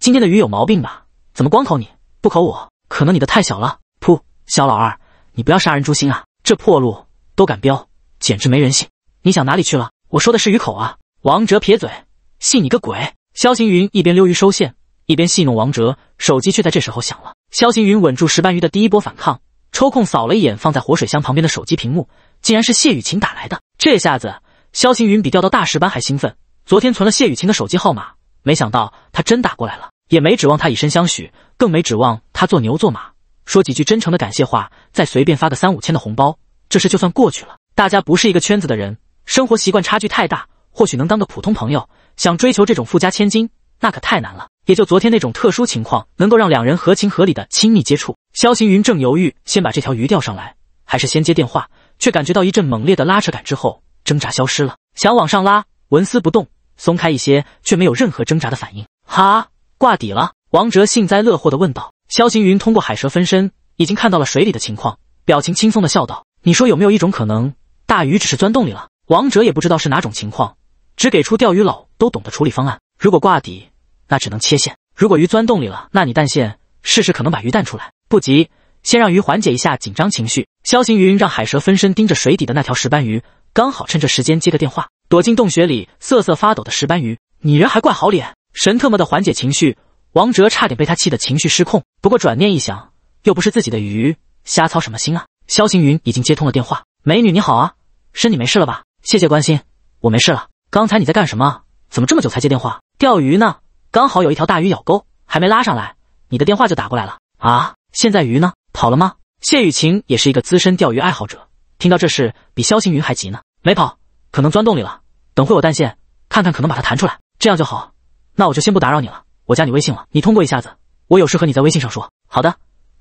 今天的鱼有毛病吧？”怎么光考你不考我？可能你的太小了。噗！肖老二，你不要杀人诛心啊！这破路都敢飙，简直没人性！你想哪里去了？我说的是鱼口啊！王哲撇嘴，信你个鬼！肖行云一边溜鱼收线，一边戏弄王哲。手机却在这时候响了。肖行云稳住石斑鱼的第一波反抗，抽空扫了一眼放在活水箱旁边的手机屏幕，竟然是谢雨晴打来的。这下子，肖行云比钓到大石斑还兴奋。昨天存了谢雨晴的手机号码，没想到他真打过来了。也没指望他以身相许，更没指望他做牛做马，说几句真诚的感谢话，再随便发个三五千的红包，这事就算过去了。大家不是一个圈子的人，生活习惯差距太大，或许能当个普通朋友。想追求这种富家千金，那可太难了。也就昨天那种特殊情况，能够让两人合情合理的亲密接触。肖行云正犹豫，先把这条鱼钓上来，还是先接电话，却感觉到一阵猛烈的拉扯感，之后挣扎消失了。想往上拉，纹丝不动；松开一些，却没有任何挣扎的反应。哈。挂底了，王哲幸灾乐祸地问道。萧行云通过海蛇分身已经看到了水里的情况，表情轻松地笑道：“你说有没有一种可能，大鱼只是钻洞里了？”王哲也不知道是哪种情况，只给出钓鱼佬都懂的处理方案：如果挂底，那只能切线；如果鱼钻洞里了，那你断线，试试可能把鱼弹出来。不急，先让鱼缓解一下紧张情绪。萧行云让海蛇分身盯着水底的那条石斑鱼，刚好趁着时间接个电话，躲进洞穴里瑟瑟发抖的石斑鱼，你人还怪好脸。神特么的，缓解情绪，王哲差点被他气得情绪失控。不过转念一想，又不是自己的鱼，瞎操什么心啊？萧行云已经接通了电话：“美女你好啊，身体没事了吧？谢谢关心，我没事了。刚才你在干什么？怎么这么久才接电话？钓鱼呢，刚好有一条大鱼咬钩，还没拉上来，你的电话就打过来了啊？现在鱼呢？跑了吗？”谢雨晴也是一个资深钓鱼爱好者，听到这事比萧行云还急呢。没跑，可能钻洞里了。等会我断线，看看可能把它弹出来，这样就好。那我就先不打扰你了，我加你微信了，你通过一下子，我有事和你在微信上说。好的，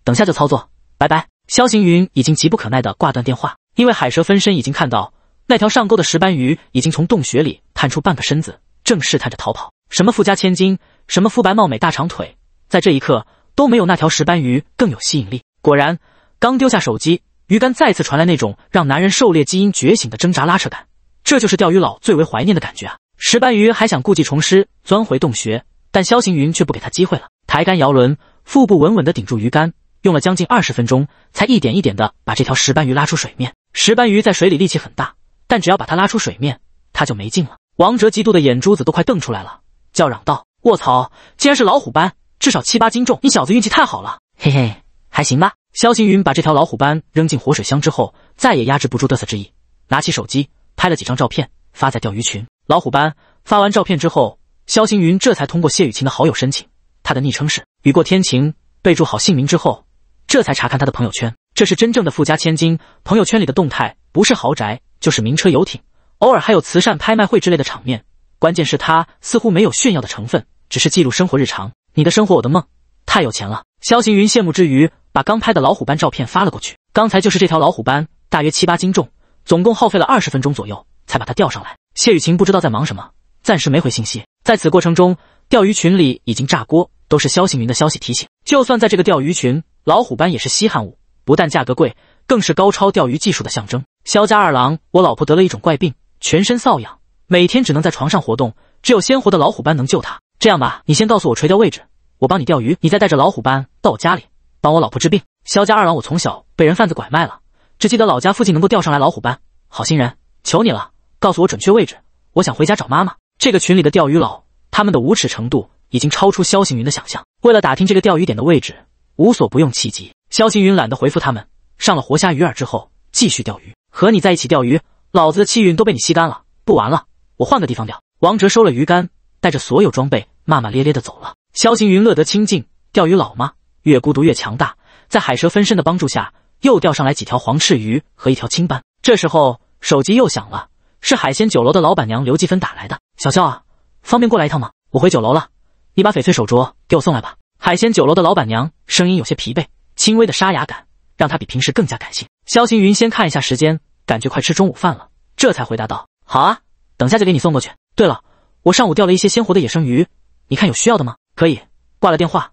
等下就操作，拜拜。肖行云已经急不可耐地挂断电话，因为海蛇分身已经看到那条上钩的石斑鱼已经从洞穴里探出半个身子，正试探着逃跑。什么富家千金，什么肤白貌美大长腿，在这一刻都没有那条石斑鱼更有吸引力。果然，刚丢下手机，鱼竿再次传来那种让男人狩猎基因觉醒的挣扎拉扯感，这就是钓鱼佬最为怀念的感觉啊。石斑鱼还想故技重施，钻回洞穴，但萧行云却不给他机会了。抬竿摇轮，腹部稳稳的顶住鱼竿，用了将近二十分钟，才一点一点的把这条石斑鱼拉出水面。石斑鱼在水里力气很大，但只要把它拉出水面，它就没劲了。王哲嫉妒的眼珠子都快瞪出来了，叫嚷道：“卧槽！竟然是老虎斑，至少七八斤重！你小子运气太好了！”嘿嘿，还行吧。肖行云把这条老虎斑扔进活水箱之后，再也压制不住得瑟之意，拿起手机拍了几张照片，发在钓鱼群。老虎斑发完照片之后，肖行云这才通过谢雨晴的好友申请。他的昵称是“雨过天晴”，备注好姓名之后，这才查看他的朋友圈。这是真正的富家千金，朋友圈里的动态不是豪宅就是名车游艇，偶尔还有慈善拍卖会之类的场面。关键是她似乎没有炫耀的成分，只是记录生活日常。你的生活，我的梦，太有钱了。肖行云羡慕之余，把刚拍的老虎斑照片发了过去。刚才就是这条老虎斑，大约七八斤重，总共耗费了二十分钟左右才把它钓上来。谢雨晴不知道在忙什么，暂时没回信息。在此过程中，钓鱼群里已经炸锅，都是肖行云的消息提醒。就算在这个钓鱼群，老虎斑也是稀罕物，不但价格贵，更是高超钓鱼技术的象征。肖家二郎，我老婆得了一种怪病，全身瘙痒，每天只能在床上活动，只有鲜活的老虎斑能救她。这样吧，你先告诉我垂钓位置，我帮你钓鱼，你再带着老虎斑到我家里帮我老婆治病。肖家二郎，我从小被人贩子拐卖了，只记得老家附近能够钓上来老虎斑。好心人，求你了。告诉我准确位置，我想回家找妈妈。这个群里的钓鱼佬，他们的无耻程度已经超出肖行云的想象。为了打听这个钓鱼点的位置，无所不用其极。肖行云懒得回复他们，上了活虾鱼饵之后继续钓鱼。和你在一起钓鱼，老子的气运都被你吸干了，不玩了，我换个地方钓。王哲收了鱼竿，带着所有装备骂骂咧咧的走了。肖行云乐得清静，钓鱼佬嘛，越孤独越强大。在海蛇分身的帮助下，又钓上来几条黄翅鱼和一条青斑。这时候手机又响了。是海鲜酒楼的老板娘刘继芬打来的，小肖啊，方便过来一趟吗？我回酒楼了，你把翡翠手镯给我送来吧。海鲜酒楼的老板娘声音有些疲惫，轻微的沙哑感让她比平时更加感性。肖行云先看一下时间，感觉快吃中午饭了，这才回答道：“好啊，等下就给你送过去。对了，我上午钓了一些鲜活的野生鱼，你看有需要的吗？”可以。挂了电话，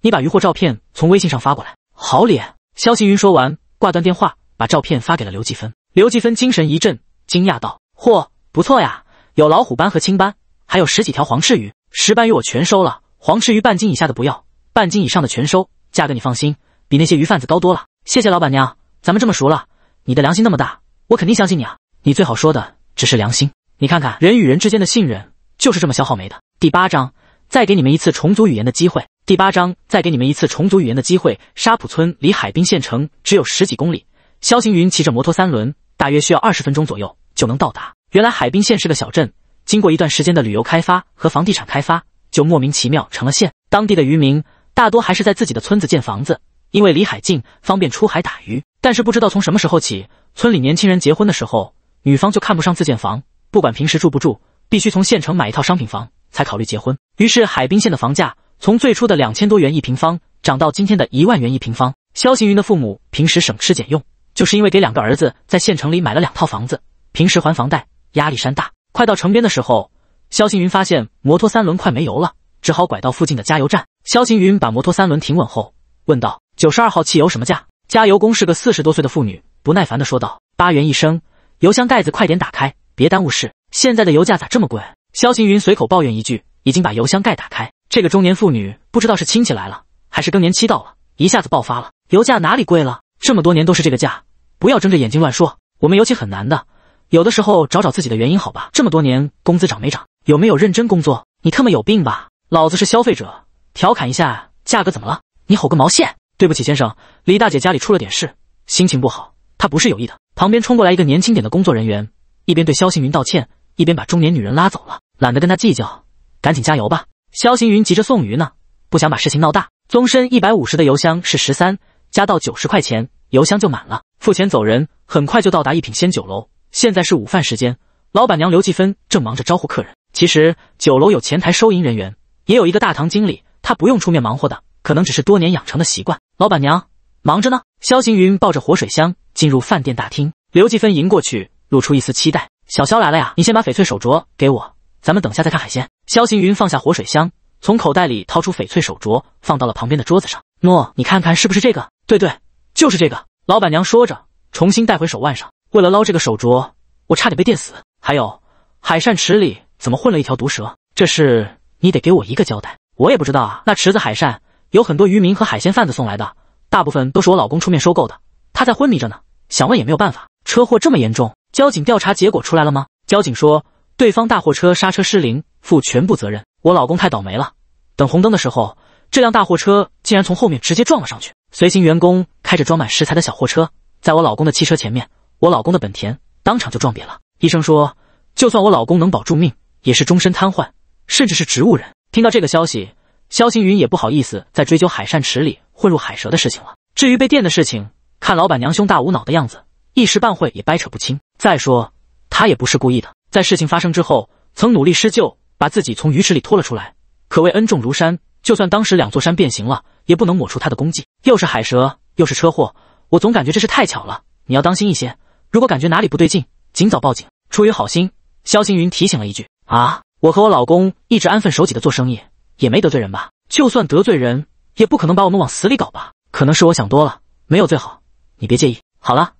你把鱼货照片从微信上发过来。好咧。肖行云说完挂断电话，把照片发给了刘继芬。刘继芬精神一振，惊讶道。嚯，不错呀，有老虎斑和青斑，还有十几条黄翅鱼，石斑鱼我全收了。黄翅鱼半斤以下的不要，半斤以上的全收。价格你放心，比那些鱼贩子高多了。谢谢老板娘，咱们这么熟了，你的良心那么大，我肯定相信你啊。你最好说的只是良心。你看看，人与人之间的信任就是这么消耗没的。第八章，再给你们一次重组语言的机会。第八章，再给你们一次重组语言的机会。沙浦村离海滨县城只有十几公里，肖行云骑着摩托三轮，大约需要二十分钟左右。就能到达。原来海滨县是个小镇，经过一段时间的旅游开发和房地产开发，就莫名其妙成了县。当地的渔民大多还是在自己的村子建房子，因为离海近，方便出海打鱼。但是不知道从什么时候起，村里年轻人结婚的时候，女方就看不上自建房，不管平时住不住，必须从县城买一套商品房才考虑结婚。于是海滨县的房价从最初的两千多元一平方涨到今天的一万元一平方。肖行云的父母平时省吃俭用，就是因为给两个儿子在县城里买了两套房子。平时还房贷，压力山大。快到城边的时候，肖行云发现摩托三轮快没油了，只好拐到附近的加油站。肖行云把摩托三轮停稳后，问道：“九十二号汽油什么价？”加油工是个四十多岁的妇女，不耐烦地说道：“八元一升。油箱盖子快点打开，别耽误事。现在的油价咋这么贵？”肖行云随口抱怨一句：“已经把油箱盖打开。”这个中年妇女不知道是亲戚来了，还是更年期到了，一下子爆发了：“油价哪里贵了？这么多年都是这个价，不要睁着眼睛乱说。我们尤其很难的。”有的时候找找自己的原因，好吧？这么多年工资涨没涨？有没有认真工作？你特么有病吧？老子是消费者，调侃一下，价格怎么了？你吼个毛线！对不起，先生，李大姐家里出了点事，心情不好，她不是有意的。旁边冲过来一个年轻点的工作人员，一边对肖行云道歉，一边把中年女人拉走了。懒得跟他计较，赶紧加油吧！肖行云急着送鱼呢，不想把事情闹大。宗申一百五十的油箱是十三，加到九十块钱，油箱就满了，付钱走人。很快就到达一品鲜酒楼。现在是午饭时间，老板娘刘继芬正忙着招呼客人。其实酒楼有前台收银人员，也有一个大堂经理，他不用出面忙活的，可能只是多年养成的习惯。老板娘忙着呢。肖行云抱着活水箱进入饭店大厅，刘继芬迎过去，露出一丝期待：“小肖来了呀，你先把翡翠手镯给我，咱们等下再看海鲜。”肖行云放下活水箱，从口袋里掏出翡翠手镯，放到了旁边的桌子上：“诺，你看看是不是这个？对对，就是这个。”老板娘说着，重新戴回手腕上。为了捞这个手镯，我差点被电死。还有，海扇池里怎么混了一条毒蛇？这事你得给我一个交代。我也不知道啊。那池子海扇有很多渔民和海鲜贩子送来的，大部分都是我老公出面收购的。他在昏迷着呢，想问也没有办法。车祸这么严重，交警调查结果出来了吗？交警说，对方大货车刹车失灵，负全部责任。我老公太倒霉了，等红灯的时候，这辆大货车竟然从后面直接撞了上去。随行员工开着装满食材的小货车，在我老公的汽车前面。我老公的本田当场就撞瘪了。医生说，就算我老公能保住命，也是终身瘫痪，甚至是植物人。听到这个消息，肖星云也不好意思再追究海扇池里混入海蛇的事情了。至于被电的事情，看老板娘胸大无脑的样子，一时半会也掰扯不清。再说，他也不是故意的。在事情发生之后，曾努力施救，把自己从鱼池里拖了出来，可谓恩重如山。就算当时两座山变形了，也不能抹除他的功绩。又是海蛇，又是车祸，我总感觉这事太巧了。你要当心一些。如果感觉哪里不对劲，尽早报警。出于好心，肖行云提醒了一句：“啊，我和我老公一直安分守己的做生意，也没得罪人吧？就算得罪人，也不可能把我们往死里搞吧？可能是我想多了，没有最好，你别介意。”好了，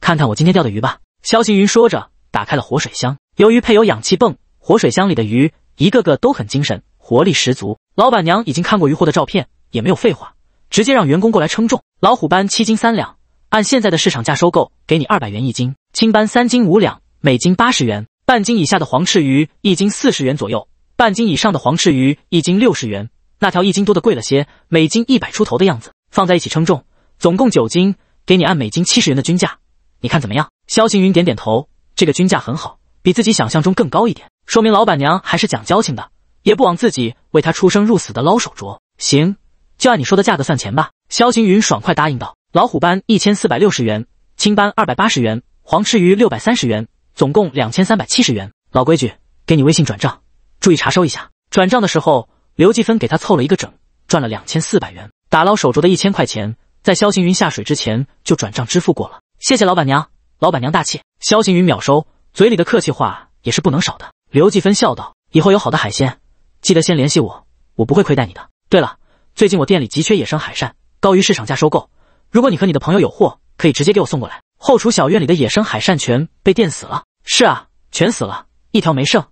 看看我今天钓的鱼吧。肖行云说着，打开了活水箱。由于配有氧气泵，活水箱里的鱼一个个都很精神，活力十足。老板娘已经看过鱼货的照片，也没有废话，直接让员工过来称重。老虎斑七斤三两。按现在的市场价收购，给你二百元一斤。青斑三斤五两，每斤八十元；半斤以下的黄翅鱼，一斤四十元左右；半斤以上的黄翅鱼，一斤六十元。那条一斤多的贵了些，每斤一百出头的样子。放在一起称重，总共九斤，给你按每斤七十元的均价，你看怎么样？肖行云点点头，这个均价很好，比自己想象中更高一点，说明老板娘还是讲交情的，也不枉自己为她出生入死的捞手镯。行，就按你说的价格算钱吧。肖行云爽快答应道。老虎斑一千四百六十元，青斑二百八十元，黄翅鱼六百三十元，总共两千三百七十元。老规矩，给你微信转账，注意查收一下。转账的时候，刘继芬给他凑了一个整，赚了两千四百元。打捞手镯的一千块钱，在肖行云下水之前就转账支付过了。谢谢老板娘，老板娘大气。肖行云秒收，嘴里的客气话也是不能少的。刘继芬笑道：“以后有好的海鲜，记得先联系我，我不会亏待你的。对了，最近我店里急缺野生海鳝，高于市场价收购。”如果你和你的朋友有货，可以直接给我送过来。后厨小院里的野生海扇全被电死了。是啊，全死了，一条没剩。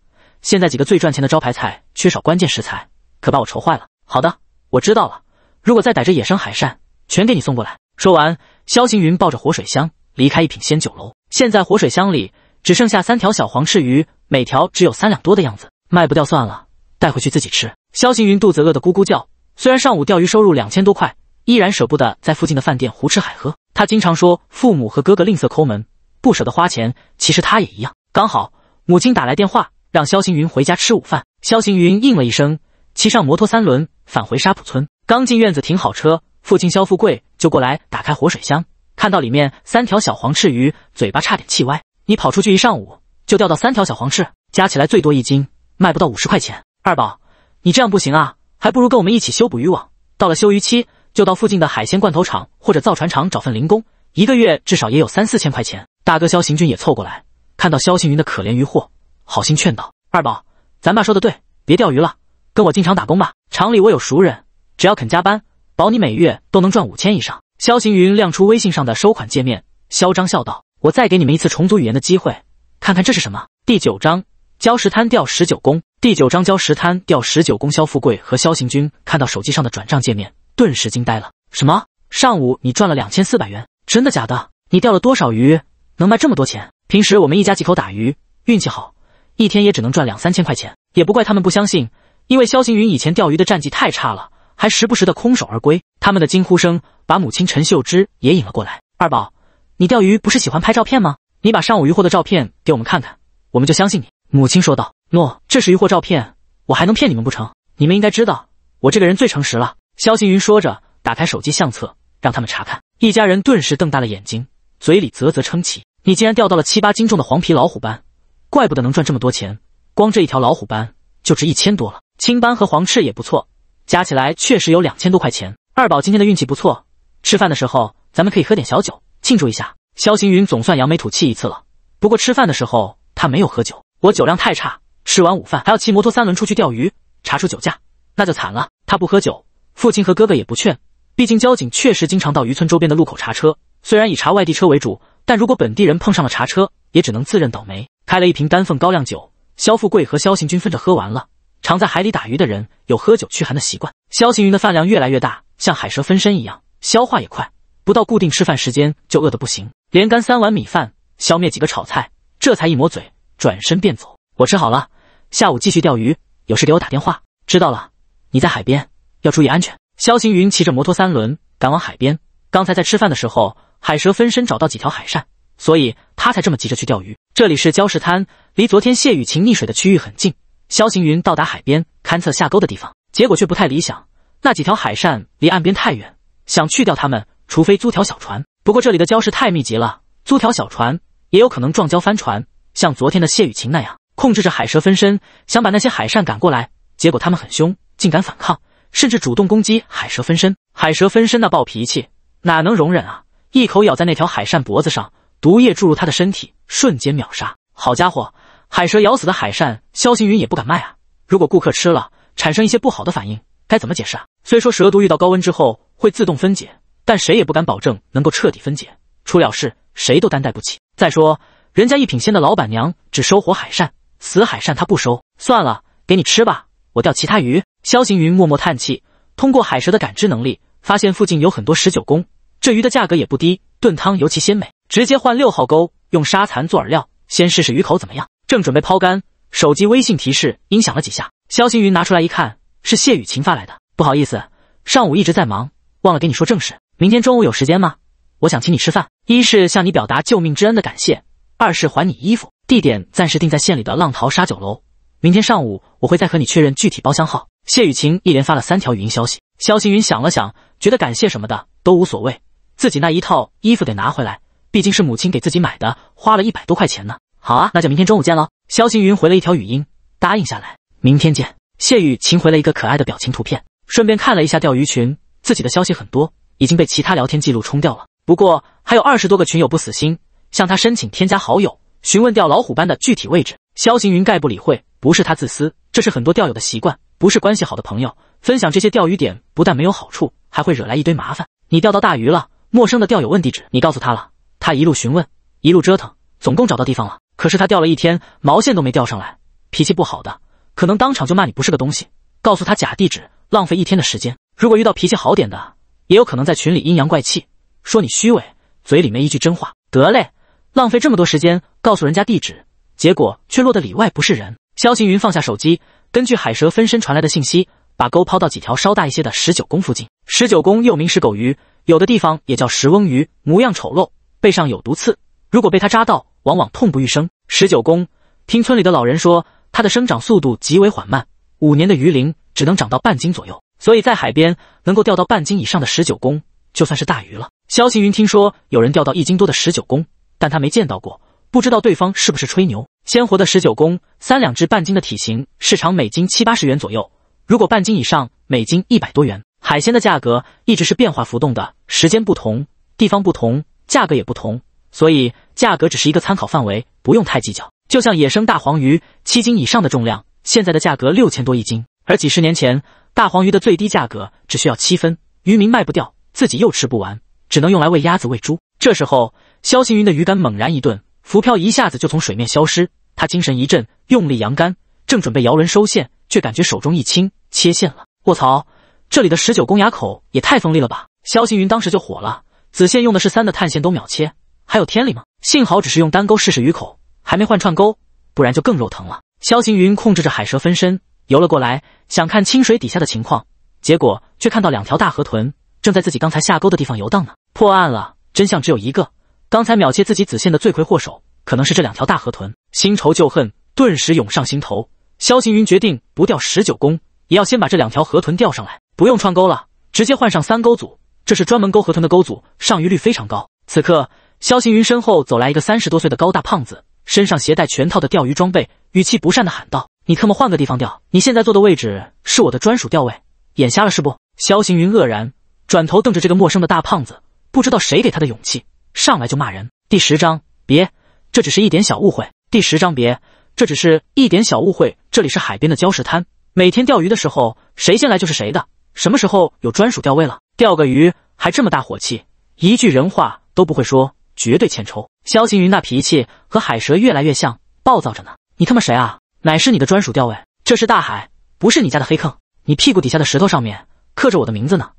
现在几个最赚钱的招牌菜缺少关键食材，可把我愁坏了。好的，我知道了。如果再逮着野生海扇，全给你送过来。说完，肖行云抱着活水箱离开一品鲜酒楼。现在活水箱里只剩下三条小黄翅鱼，每条只有三两多的样子，卖不掉算了，带回去自己吃。肖行云肚子饿得咕咕叫，虽然上午钓鱼收入两千多块。依然舍不得在附近的饭店胡吃海喝。他经常说父母和哥哥吝啬抠门，不舍得花钱。其实他也一样。刚好母亲打来电话，让肖行云回家吃午饭。肖行云应了一声，骑上摩托三轮返回沙浦村。刚进院子，停好车，父亲肖富贵就过来打开活水箱，看到里面三条小黄翅鱼，嘴巴差点气歪。你跑出去一上午，就钓到三条小黄翅，加起来最多一斤，卖不到五十块钱。二宝，你这样不行啊，还不如跟我们一起修补渔网。到了休渔期。就到附近的海鲜罐头厂或者造船厂找份零工，一个月至少也有三四千块钱。大哥肖行军也凑过来，看到肖行云的可怜渔货，好心劝道：“二宝，咱爸说的对，别钓鱼了，跟我进厂打工吧。厂里我有熟人，只要肯加班，保你每月都能赚五千以上。”肖行云亮出微信上的收款界面，嚣张笑道：“我再给你们一次重组语言的机会，看看这是什么。”第九章礁石滩钓十九宫。第九章礁石滩钓十九宫。肖富贵和肖行军看到手机上的转账界面。顿时惊呆了。什么？上午你赚了两千四百元？真的假的？你钓了多少鱼，能卖这么多钱？平时我们一家几口打鱼，运气好，一天也只能赚两三千块钱。也不怪他们不相信，因为肖行云以前钓鱼的战绩太差了，还时不时的空手而归。他们的惊呼声把母亲陈秀芝也引了过来。二宝，你钓鱼不是喜欢拍照片吗？你把上午鱼货的照片给我们看看，我们就相信你。母亲说道。诺，这是鱼货照片，我还能骗你们不成？你们应该知道我这个人最诚实了。肖行云说着，打开手机相册，让他们查看。一家人顿时瞪大了眼睛，嘴里啧啧称奇：“你竟然钓到了七八斤重的黄皮老虎斑，怪不得能赚这么多钱。光这一条老虎斑就值一千多了，青斑和黄翅也不错，加起来确实有两千多块钱。”二宝今天的运气不错。吃饭的时候，咱们可以喝点小酒，庆祝一下。肖行云总算扬眉吐气一次了。不过吃饭的时候他没有喝酒，我酒量太差。吃完午饭还要骑摩托三轮出去钓鱼，查出酒驾那就惨了。他不喝酒。父亲和哥哥也不劝，毕竟交警确实经常到渔村周边的路口查车，虽然以查外地车为主，但如果本地人碰上了查车，也只能自认倒霉。开了一瓶丹凤高粱酒，肖富贵和肖行军分着喝完了。常在海里打鱼的人有喝酒驱寒的习惯。肖行云的饭量越来越大，像海蛇分身一样，消化也快，不到固定吃饭时间就饿得不行，连干三碗米饭，消灭几个炒菜，这才一抹嘴，转身便走。我吃好了，下午继续钓鱼，有事给我打电话。知道了，你在海边。要注意安全。肖行云骑着摩托三轮赶往海边。刚才在吃饭的时候，海蛇分身找到几条海鳝，所以他才这么急着去钓鱼。这里是礁石滩，离昨天谢雨晴溺水的区域很近。肖行云到达海边，勘测下钩的地方，结果却不太理想。那几条海鳝离岸边太远，想去掉它们，除非租条小船。不过这里的礁石太密集了，租条小船也有可能撞礁翻船。像昨天的谢雨晴那样，控制着海蛇分身，想把那些海鳝赶过来，结果他们很凶，竟敢反抗。甚至主动攻击海蛇分身，海蛇分身那暴脾气哪能容忍啊？一口咬在那条海扇脖子上，毒液注入他的身体，瞬间秒杀。好家伙，海蛇咬死的海扇，肖星云也不敢卖啊！如果顾客吃了，产生一些不好的反应，该怎么解释啊？虽说蛇毒遇到高温之后会自动分解，但谁也不敢保证能够彻底分解。出了事，谁都担待不起。再说，人家一品鲜的老板娘只收活海扇，死海扇她不收。算了，给你吃吧，我钓其他鱼。萧行云默默叹气，通过海蛇的感知能力，发现附近有很多十九公。这鱼的价格也不低，炖汤尤其鲜美。直接换六号钩，用沙蚕做饵料，先试试鱼口怎么样。正准备抛竿，手机微信提示音响了几下。萧行云拿出来一看，是谢雨晴发来的。不好意思，上午一直在忙，忘了给你说正事。明天中午有时间吗？我想请你吃饭。一是向你表达救命之恩的感谢，二是还你衣服。地点暂时定在县里的浪淘沙酒楼。明天上午我会再和你确认具体包厢号。谢雨晴一连发了三条语音消息，萧行云想了想，觉得感谢什么的都无所谓，自己那一套衣服得拿回来，毕竟是母亲给自己买的，花了一百多块钱呢。好啊，那就明天中午见喽。萧行云回了一条语音，答应下来，明天见。谢雨晴回了一个可爱的表情图片，顺便看了一下钓鱼群，自己的消息很多，已经被其他聊天记录冲掉了，不过还有二十多个群友不死心，向他申请添加好友，询问钓老虎斑的具体位置。萧行云概不理会，不是他自私，这是很多钓友的习惯。不是关系好的朋友分享这些钓鱼点，不但没有好处，还会惹来一堆麻烦。你钓到大鱼了，陌生的钓友问地址，你告诉他了，他一路询问，一路折腾，总共找到地方了。可是他钓了一天，毛线都没钓上来。脾气不好的，可能当场就骂你不是个东西，告诉他假地址，浪费一天的时间。如果遇到脾气好点的，也有可能在群里阴阳怪气，说你虚伪，嘴里没一句真话。得嘞，浪费这么多时间，告诉人家地址，结果却落得里外不是人。肖行云放下手机。根据海蛇分身传来的信息，把钩抛到几条稍大一些的十九公附近。十九公又名石狗鱼，有的地方也叫石翁鱼，模样丑陋，背上有毒刺，如果被它扎到，往往痛不欲生。十九公，听村里的老人说，它的生长速度极为缓慢，五年的鱼龄只能长到半斤左右，所以在海边能够钓到半斤以上的十九公，就算是大鱼了。萧行云听说有人钓到一斤多的十九公，但他没见到过，不知道对方是不是吹牛。鲜活的十九公三两至半斤的体型，市场每斤七八十元左右；如果半斤以上，每斤一百多元。海鲜的价格一直是变化浮动的，时间不同，地方不同，价格也不同，所以价格只是一个参考范围，不用太计较。就像野生大黄鱼，七斤以上的重量，现在的价格六千多一斤，而几十年前，大黄鱼的最低价格只需要七分，渔民卖不掉，自己又吃不完，只能用来喂鸭子、喂猪。这时候，肖行云的鱼竿猛然一顿。浮漂一下子就从水面消失，他精神一振，用力扬竿，正准备摇轮收线，却感觉手中一轻，切线了。卧槽，这里的十九公崖口也太锋利了吧！肖行云当时就火了，子线用的是三的碳线都秒切，还有天理吗？幸好只是用单钩试试鱼口，还没换串钩，不然就更肉疼了。肖行云控制着海蛇分身游了过来，想看清水底下的情况，结果却看到两条大河豚正在自己刚才下钩的地方游荡呢。破案了，真相只有一个。刚才秒切自己子线的罪魁祸首，可能是这两条大河豚。新仇旧恨顿时涌上心头。萧行云决定不钓十九宫，也要先把这两条河豚钓上来。不用串钩了，直接换上三钩组，这是专门钩河豚的钩组，上鱼率非常高。此刻，萧行云身后走来一个三十多岁的高大胖子，身上携带全套的钓鱼装备，语气不善的喊道：“你特么换个地方钓！你现在坐的位置是我的专属钓位，眼瞎了是不？”萧行云愕然，转头瞪着这个陌生的大胖子，不知道谁给他的勇气。上来就骂人。第十章别，这只是一点小误会。第十章别，这只是一点小误会。这里是海边的礁石滩，每天钓鱼的时候，谁先来就是谁的。什么时候有专属钓位了？钓个鱼还这么大火气，一句人话都不会说，绝对欠抽。肖行云那脾气和海蛇越来越像，暴躁着呢。你他妈谁啊？乃是你的专属钓位？这是大海，不是你家的黑坑。你屁股底下的石头上面刻着我的名字呢。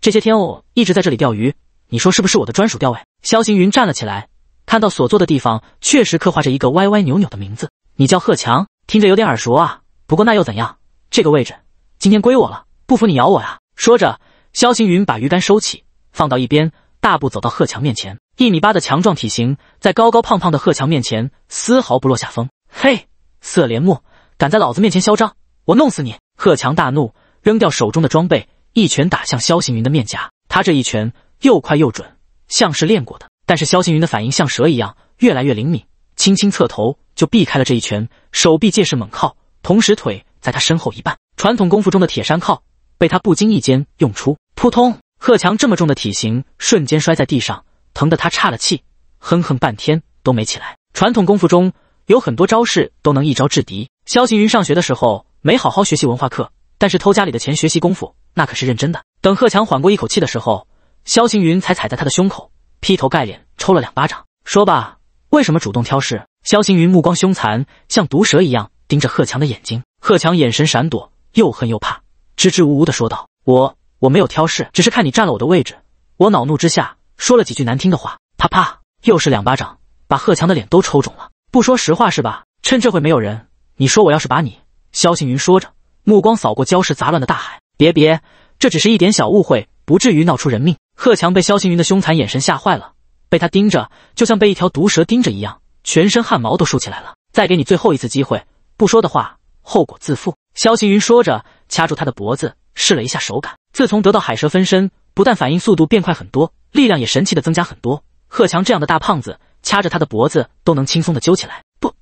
这些天我一直在这里钓鱼，你说是不是我的专属钓位？萧行云站了起来，看到所坐的地方确实刻画着一个歪歪扭扭的名字。你叫贺强，听着有点耳熟啊。不过那又怎样？这个位置今天归我了，不服你咬我呀！说着，萧行云把鱼竿收起，放到一边，大步走到贺强面前。一米八的强壮体型，在高高胖胖的贺强面前丝毫不落下风。嘿，色莲木，敢在老子面前嚣张，我弄死你！贺强大怒，扔掉手中的装备，一拳打向萧行云的面颊。他这一拳又快又准。像是练过的，但是萧行云的反应像蛇一样，越来越灵敏，轻轻侧头就避开了这一拳，手臂借势猛靠，同时腿在他身后一绊，传统功夫中的铁山靠被他不经意间用出，扑通！贺强这么重的体型瞬间摔在地上，疼得他岔了气，哼哼半天都没起来。传统功夫中有很多招式都能一招制敌，萧行云上学的时候没好好学习文化课，但是偷家里的钱学习功夫那可是认真的。等贺强缓过一口气的时候。萧行云才踩在他的胸口，劈头盖脸抽了两巴掌，说：“吧，为什么主动挑事？”萧行云目光凶残，像毒蛇一样盯着贺强的眼睛。贺强眼神闪躲，又恨又怕，支支吾吾的说道：“我我没有挑事，只是看你占了我的位置，我恼怒之下说了几句难听的话。”啪啪，又是两巴掌，把贺强的脸都抽肿了。不说实话是吧？趁这会没有人，你说我要是把你……萧行云说着，目光扫过礁石杂乱的大海：“别别，这只是一点小误会，不至于闹出人命。”贺强被萧行云的凶残眼神吓坏了，被他盯着，就像被一条毒蛇盯着一样，全身汗毛都竖起来了。再给你最后一次机会，不说的话，后果自负。萧行云说着，掐住他的脖子，试了一下手感。自从得到海蛇分身，不但反应速度变快很多，力量也神奇的增加很多。贺强这样的大胖子，掐着他的脖子都能轻松的揪起来。不，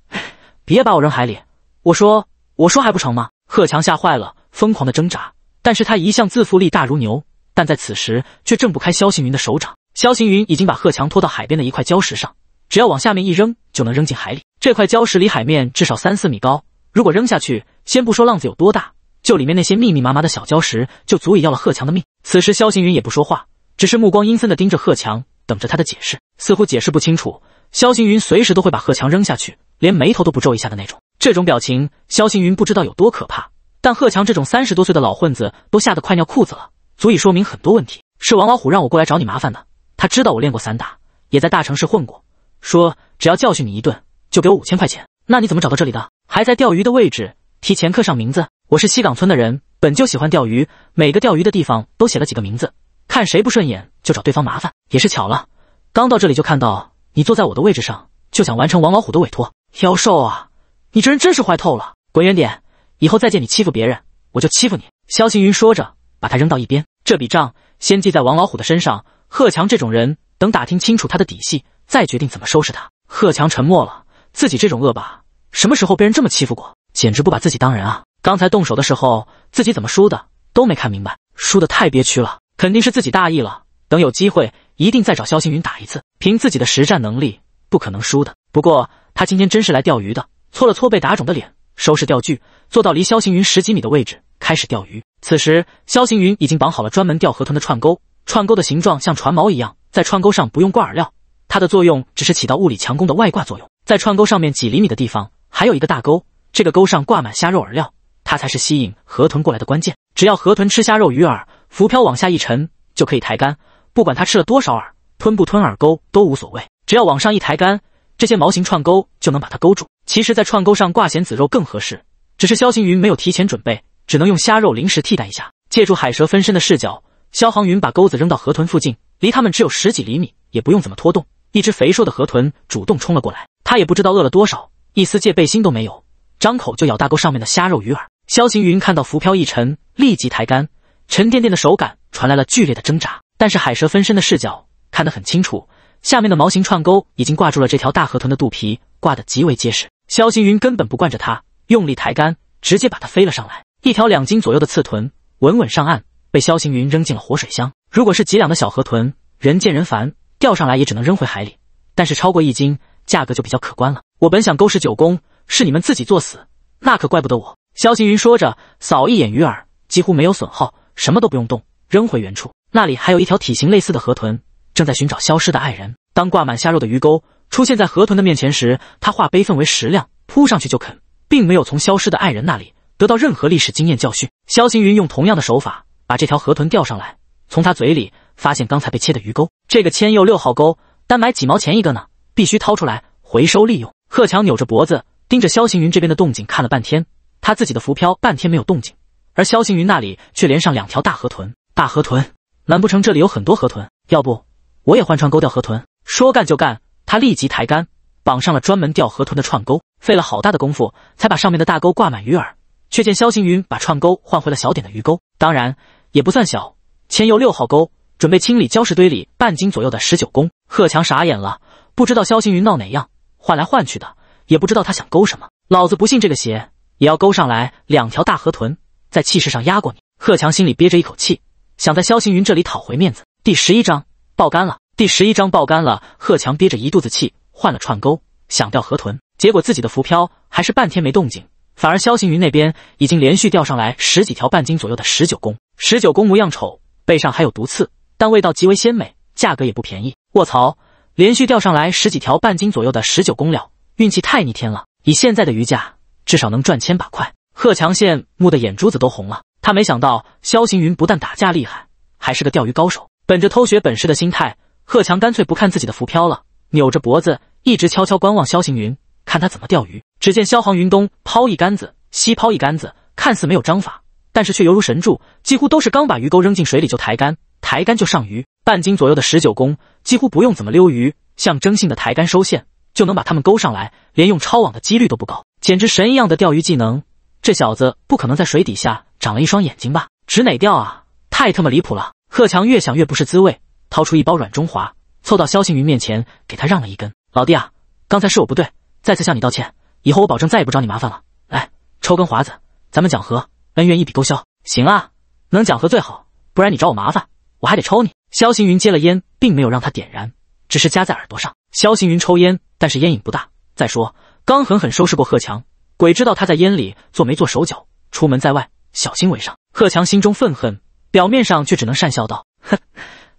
别把我扔海里！我说，我说还不成吗？贺强吓坏了，疯狂的挣扎，但是他一向自负，力大如牛。但在此时却挣不开萧行云的手掌。萧行云已经把贺强拖到海边的一块礁石上，只要往下面一扔，就能扔进海里。这块礁石离海面至少三四米高，如果扔下去，先不说浪子有多大，就里面那些密密麻麻的小礁石，就足以要了贺强的命。此时，萧行云也不说话，只是目光阴森地盯着贺强，等着他的解释。似乎解释不清楚，萧行云随时都会把贺强扔下去，连眉头都不皱一下的那种。这种表情，萧行云不知道有多可怕，但贺强这种三十多岁的老混子都吓得快尿裤子了。足以说明很多问题。是王老虎让我过来找你麻烦的。他知道我练过散打，也在大城市混过，说只要教训你一顿，就给我五千块钱。那你怎么找到这里的？还在钓鱼的位置提前刻上名字。我是西岗村的人，本就喜欢钓鱼，每个钓鱼的地方都写了几个名字，看谁不顺眼就找对方麻烦。也是巧了，刚到这里就看到你坐在我的位置上，就想完成王老虎的委托。妖兽啊，你这人真是坏透了，滚远点！以后再见你欺负别人，我就欺负你。萧行云说着，把他扔到一边。这笔账先记在王老虎的身上。贺强这种人，等打听清楚他的底细，再决定怎么收拾他。贺强沉默了，自己这种恶霸，什么时候被人这么欺负过？简直不把自己当人啊！刚才动手的时候，自己怎么输的都没看明白，输的太憋屈了，肯定是自己大意了。等有机会，一定再找肖星云打一次，凭自己的实战能力，不可能输的。不过他今天真是来钓鱼的，搓了搓被打肿的脸。收拾钓具，坐到离萧行云十几米的位置，开始钓鱼。此时，萧行云已经绑好了专门钓河豚的串钩，串钩的形状像船锚一样，在串钩上不用挂饵料，它的作用只是起到物理强攻的外挂作用。在串钩上面几厘米的地方还有一个大钩，这个钩上挂满虾肉饵料，它才是吸引河豚过来的关键。只要河豚吃虾肉鱼饵，浮漂往下一沉就可以抬竿，不管它吃了多少饵，吞不吞饵钩都无所谓，只要往上一抬竿，这些毛型串钩就能把它勾住。其实，在串钩上挂咸子肉更合适，只是萧行云没有提前准备，只能用虾肉临时替代一下。借助海蛇分身的视角，萧航云把钩子扔到河豚附近，离他们只有十几厘米，也不用怎么拖动。一只肥硕的河豚主动冲了过来，他也不知道饿了多少，一丝戒备心都没有，张口就咬大钩上面的虾肉鱼饵。萧行云看到浮漂一沉，立即抬竿，沉甸甸的手感传来了剧烈的挣扎。但是海蛇分身的视角看得很清楚，下面的毛型串钩已经挂住了这条大河豚的肚皮，挂得极为结实。萧行云根本不惯着他，用力抬竿，直接把他飞了上来。一条两斤左右的刺豚稳稳上岸，被萧行云扔进了活水箱。如果是几两的小河豚，人见人烦，钓上来也只能扔回海里。但是超过一斤，价格就比较可观了。我本想钩试九宫，是你们自己作死，那可怪不得我。萧行云说着，扫一眼鱼饵，几乎没有损耗，什么都不用动，扔回原处。那里还有一条体型类似的河豚，正在寻找消失的爱人。当挂满虾肉的鱼钩。出现在河豚的面前时，他化悲愤为食量，扑上去就啃，并没有从消失的爱人那里得到任何历史经验教训。肖行云用同样的手法把这条河豚钓上来，从他嘴里发现刚才被切的鱼钩，这个千又六号钩单买几毛钱一个呢，必须掏出来回收利用。贺强扭着脖子盯着肖行云这边的动静看了半天，他自己的浮漂半天没有动静，而肖行云那里却连上两条大河豚。大河豚，难不成这里有很多河豚？要不我也换串钩钓河豚？说干就干。他立即抬杆，绑上了专门钓河豚的串钩，费了好大的功夫才把上面的大钩挂满鱼饵。却见肖行云把串钩换回了小点的鱼钩，当然也不算小，千游六号钩，准备清理礁石堆里半斤左右的十九公。贺强傻眼了，不知道肖行云闹哪样，换来换去的，也不知道他想钩什么。老子不信这个邪，也要钩上来两条大河豚，在气势上压过你。贺强心里憋着一口气，想在肖行云这里讨回面子。第十一章，爆肝了。第十一章爆肝了，贺强憋着一肚子气，换了串钩想钓河豚，结果自己的浮漂还是半天没动静，反而肖行云那边已经连续钓上来十几条半斤左右的十九公。十九公模样丑，背上还有毒刺，但味道极为鲜美，价格也不便宜。卧槽，连续钓上来十几条半斤左右的十九公了，运气太逆天了！以现在的鱼价，至少能赚千把块。贺强羡慕的眼珠子都红了，他没想到肖行云不但打架厉害，还是个钓鱼高手。本着偷学本事的心态。贺强干脆不看自己的浮漂了，扭着脖子一直悄悄观望萧行云，看他怎么钓鱼。只见萧行云东抛一竿子，西抛一竿子，看似没有章法，但是却犹如神助，几乎都是刚把鱼钩扔进水里就抬竿，抬竿就上鱼。半斤左右的十九公，几乎不用怎么溜鱼，象征性的抬竿收线就能把它们勾上来，连用抄网的几率都不高，简直神一样的钓鱼技能。这小子不可能在水底下长了一双眼睛吧？指哪钓啊？太他妈离谱了！贺强越想越不是滋味。掏出一包软中华，凑到萧行云面前，给他让了一根。老弟啊，刚才是我不对，再次向你道歉。以后我保证再也不找你麻烦了。来，抽根华子，咱们讲和，恩怨一笔勾销。行啊，能讲和最好，不然你找我麻烦，我还得抽你。萧行云接了烟，并没有让他点燃，只是夹在耳朵上。萧行云抽烟，但是烟瘾不大。再说，刚狠狠收拾过贺强，鬼知道他在烟里做没做手脚。出门在外，小心为上。贺强心中愤恨，表面上却只能讪笑道：“哼。”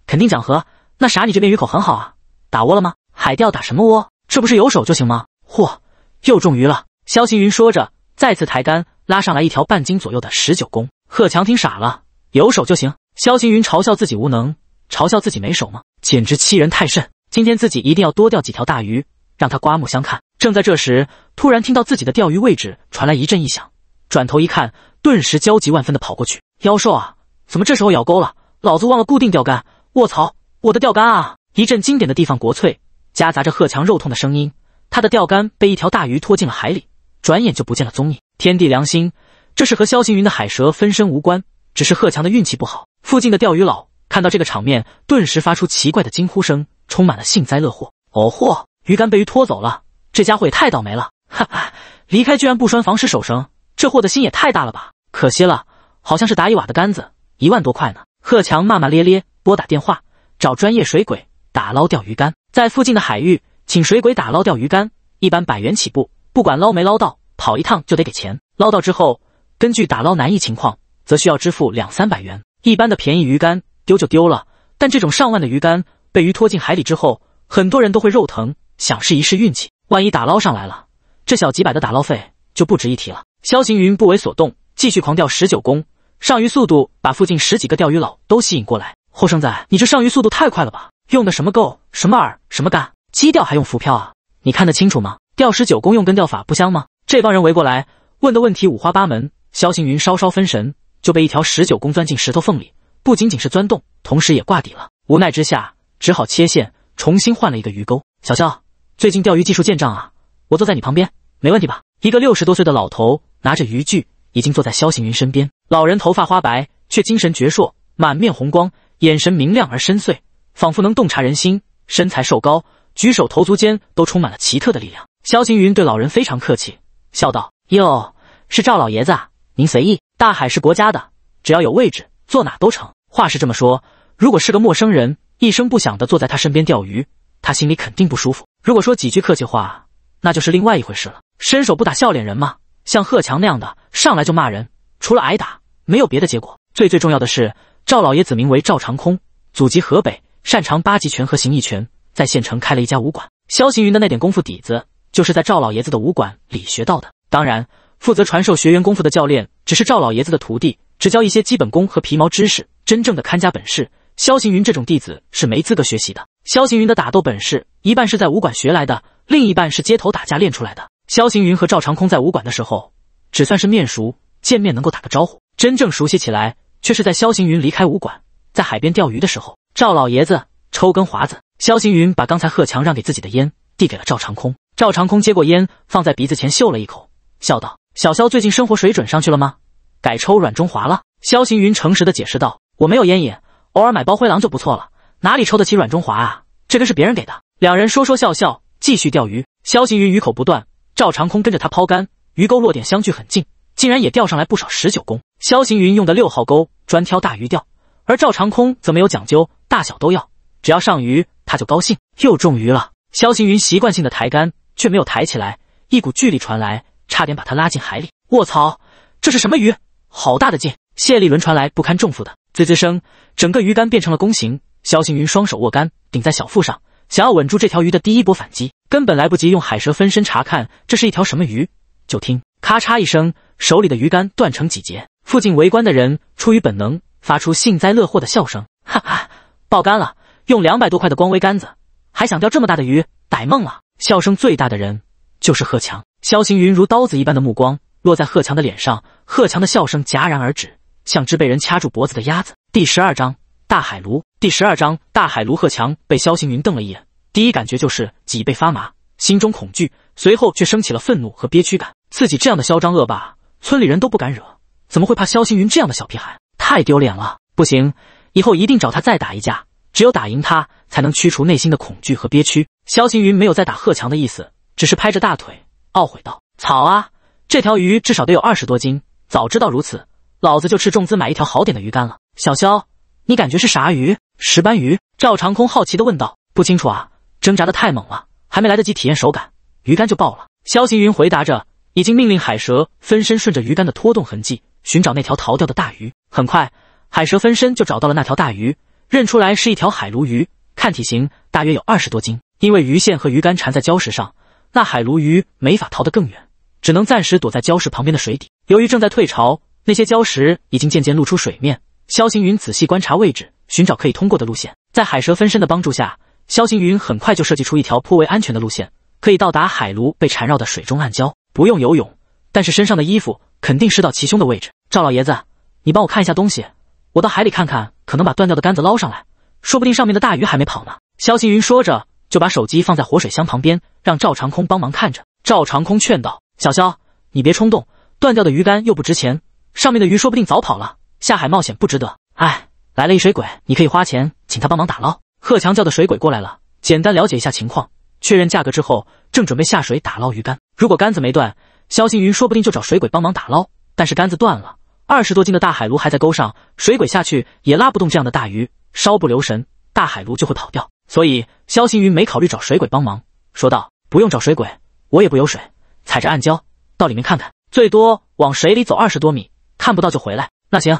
肯定讲和。那啥，你这边鱼口很好啊？打窝了吗？海钓打什么窝？这不是有手就行吗？嚯，又中鱼了！肖行云说着，再次抬竿拉上来一条半斤左右的十九公。贺强听傻了，有手就行？肖行云嘲笑自己无能，嘲笑自己没手吗？简直欺人太甚！今天自己一定要多钓几条大鱼，让他刮目相看。正在这时，突然听到自己的钓鱼位置传来一阵异响，转头一看，顿时焦急万分的跑过去。妖兽啊，怎么这时候咬钩了？老子忘了固定钓竿！卧槽！我的钓竿啊！一阵经典的地方国粹，夹杂着贺强肉痛的声音。他的钓竿被一条大鱼拖进了海里，转眼就不见了踪影。天地良心，这是和萧行云的海蛇分身无关，只是贺强的运气不好。附近的钓鱼佬看到这个场面，顿时发出奇怪的惊呼声，充满了幸灾乐祸。哦豁，鱼竿被鱼拖走了，这家伙也太倒霉了！哈哈，离开居然不拴防尸手绳，这货的心也太大了吧？可惜了，好像是达一瓦的杆子，一万多块呢。贺强骂骂咧咧，拨打电话找专业水鬼打捞钓鱼竿，在附近的海域请水鬼打捞钓鱼竿，一般百元起步，不管捞没捞到，跑一趟就得给钱。捞到之后，根据打捞难易情况，则需要支付两三百元。一般的便宜鱼竿丢就丢了，但这种上万的鱼竿被鱼拖进海里之后，很多人都会肉疼，想试一试运气，万一打捞上来了，这小几百的打捞费就不值一提了。肖行云不为所动，继续狂钓十九公上鱼速度把附近十几个钓鱼佬都吸引过来。后生仔，你这上鱼速度太快了吧？用的什么钩、什么饵、什么竿？矶钓还用浮漂啊？你看得清楚吗？钓十九公用跟钓法不香吗？这帮人围过来，问的问题五花八门。肖行云稍稍分神，就被一条十九公钻进石头缝里。不仅仅是钻洞，同时也挂底了。无奈之下，只好切线，重新换了一个鱼钩。小肖，最近钓鱼技术见长啊！我坐在你旁边，没问题吧？一个六十多岁的老头拿着渔具，已经坐在肖行云身边。老人头发花白，却精神矍铄，满面红光，眼神明亮而深邃，仿佛能洞察人心。身材瘦高，举手投足间都充满了奇特的力量。萧晴云对老人非常客气，笑道：“哟，是赵老爷子啊，您随意。大海是国家的，只要有位置，坐哪都成。话是这么说，如果是个陌生人，一声不响的坐在他身边钓鱼，他心里肯定不舒服。如果说几句客气话，那就是另外一回事了。伸手不打笑脸人嘛，像贺强那样的，上来就骂人。”除了挨打，没有别的结果。最最重要的是，赵老爷子名为赵长空，祖籍河北，擅长八极拳和形意拳，在县城开了一家武馆。萧行云的那点功夫底子，就是在赵老爷子的武馆里学到的。当然，负责传授学员功夫的教练只是赵老爷子的徒弟，只教一些基本功和皮毛知识，真正的看家本事，萧行云这种弟子是没资格学习的。萧行云的打斗本事，一半是在武馆学来的，另一半是街头打架练出来的。萧行云和赵长空在武馆的时候，只算是面熟。见面能够打个招呼，真正熟悉起来却是在萧行云离开武馆，在海边钓鱼的时候。赵老爷子抽根华子，萧行云把刚才贺强让给自己的烟递给了赵长空。赵长空接过烟，放在鼻子前嗅了一口，笑道：“小萧最近生活水准上去了吗？改抽软中华了？”萧行云诚实的解释道：“我没有烟瘾，偶尔买包灰狼就不错了，哪里抽得起软中华啊？这根是别人给的。”两人说说笑笑，继续钓鱼。萧行云鱼口不断，赵长空跟着他抛竿，鱼钩落点相距很近。竟然也钓上来不少十九公。萧行云用的六号钩，专挑大鱼钓；而赵长空则没有讲究，大小都要，只要上鱼他就高兴。又中鱼了！萧行云习惯性的抬竿，却没有抬起来，一股巨力传来，差点把他拉进海里。卧槽，这是什么鱼？好大的劲！谢立伦传来不堪重负的滋滋声，整个鱼竿变成了弓形。萧行云双手握竿，顶在小腹上，想要稳住这条鱼的第一波反击，根本来不及用海蛇分身查看这是一条什么鱼，就听。咔嚓一声，手里的鱼竿断成几节。附近围观的人出于本能，发出幸灾乐祸的笑声：“哈哈，爆竿了！用两百多块的光威杆子，还想钓这么大的鱼，歹梦了！”笑声最大的人就是贺强。肖行云如刀子一般的目光落在贺强的脸上，贺强的笑声戛然而止，像只被人掐住脖子的鸭子。第十二章大海鲈。第十二章大海鲈。贺强被肖行云瞪了一眼，第一感觉就是脊背发麻，心中恐惧。随后却升起了愤怒和憋屈感，自己这样的嚣张恶霸，村里人都不敢惹，怎么会怕萧星云这样的小屁孩？太丢脸了！不行，以后一定找他再打一架，只有打赢他，才能驱除内心的恐惧和憋屈。萧行云没有再打贺强的意思，只是拍着大腿懊悔道：“草啊，这条鱼至少得有二十多斤，早知道如此，老子就斥重资买一条好点的鱼竿了。”小萧，你感觉是啥鱼？石斑鱼？赵长空好奇地问道。不清楚啊，挣扎的太猛了，还没来得及体验手感。鱼竿就爆了。萧行云回答着，已经命令海蛇分身顺着鱼竿的拖动痕迹寻找那条逃掉的大鱼。很快，海蛇分身就找到了那条大鱼，认出来是一条海鲈鱼，看体型大约有二十多斤。因为鱼线和鱼竿缠在礁石上，那海鲈鱼没法逃得更远，只能暂时躲在礁石旁边的水底。由于正在退潮，那些礁石已经渐渐露出水面。萧行云仔细观察位置，寻找可以通过的路线。在海蛇分身的帮助下，萧行云很快就设计出一条颇为安全的路线。可以到达海鲈被缠绕的水中暗礁，不用游泳，但是身上的衣服肯定湿到齐胸的位置。赵老爷子，你帮我看一下东西，我到海里看看，可能把断掉的杆子捞上来，说不定上面的大鱼还没跑呢。萧行云说着，就把手机放在活水箱旁边，让赵长空帮忙看着。赵长空劝道：“小萧，你别冲动，断掉的鱼竿又不值钱，上面的鱼说不定早跑了，下海冒险不值得。”哎，来了，一水鬼，你可以花钱请他帮忙打捞。贺强叫的水鬼过来了，简单了解一下情况。确认价格之后，正准备下水打捞鱼竿。如果杆子没断，肖星云说不定就找水鬼帮忙打捞。但是杆子断了，二十多斤的大海鲈还在钩上，水鬼下去也拉不动这样的大鱼。稍不留神，大海鲈就会跑掉。所以肖星云没考虑找水鬼帮忙，说道：“不用找水鬼，我也不游水，踩着暗礁到里面看看，最多往水里走二十多米，看不到就回来。”那行，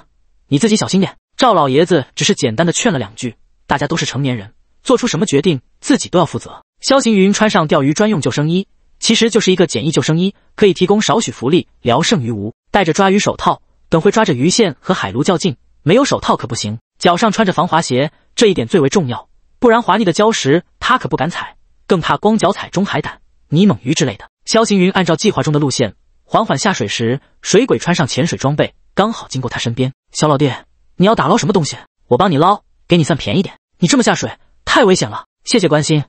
你自己小心点。赵老爷子只是简单的劝了两句，大家都是成年人，做出什么决定自己都要负责。肖行云穿上钓鱼专用救生衣，其实就是一个简易救生衣，可以提供少许浮力，聊胜于无。戴着抓鱼手套，等会抓着鱼线和海螺较劲，没有手套可不行。脚上穿着防滑鞋，这一点最为重要，不然滑腻的礁石他可不敢踩，更怕光脚踩中海胆、泥猛鱼之类的。肖行云按照计划中的路线缓缓下水时，水鬼穿上潜水装备，刚好经过他身边。小老弟，你要打捞什么东西？我帮你捞，给你算便宜点。你这么下水太危险了，谢谢关心。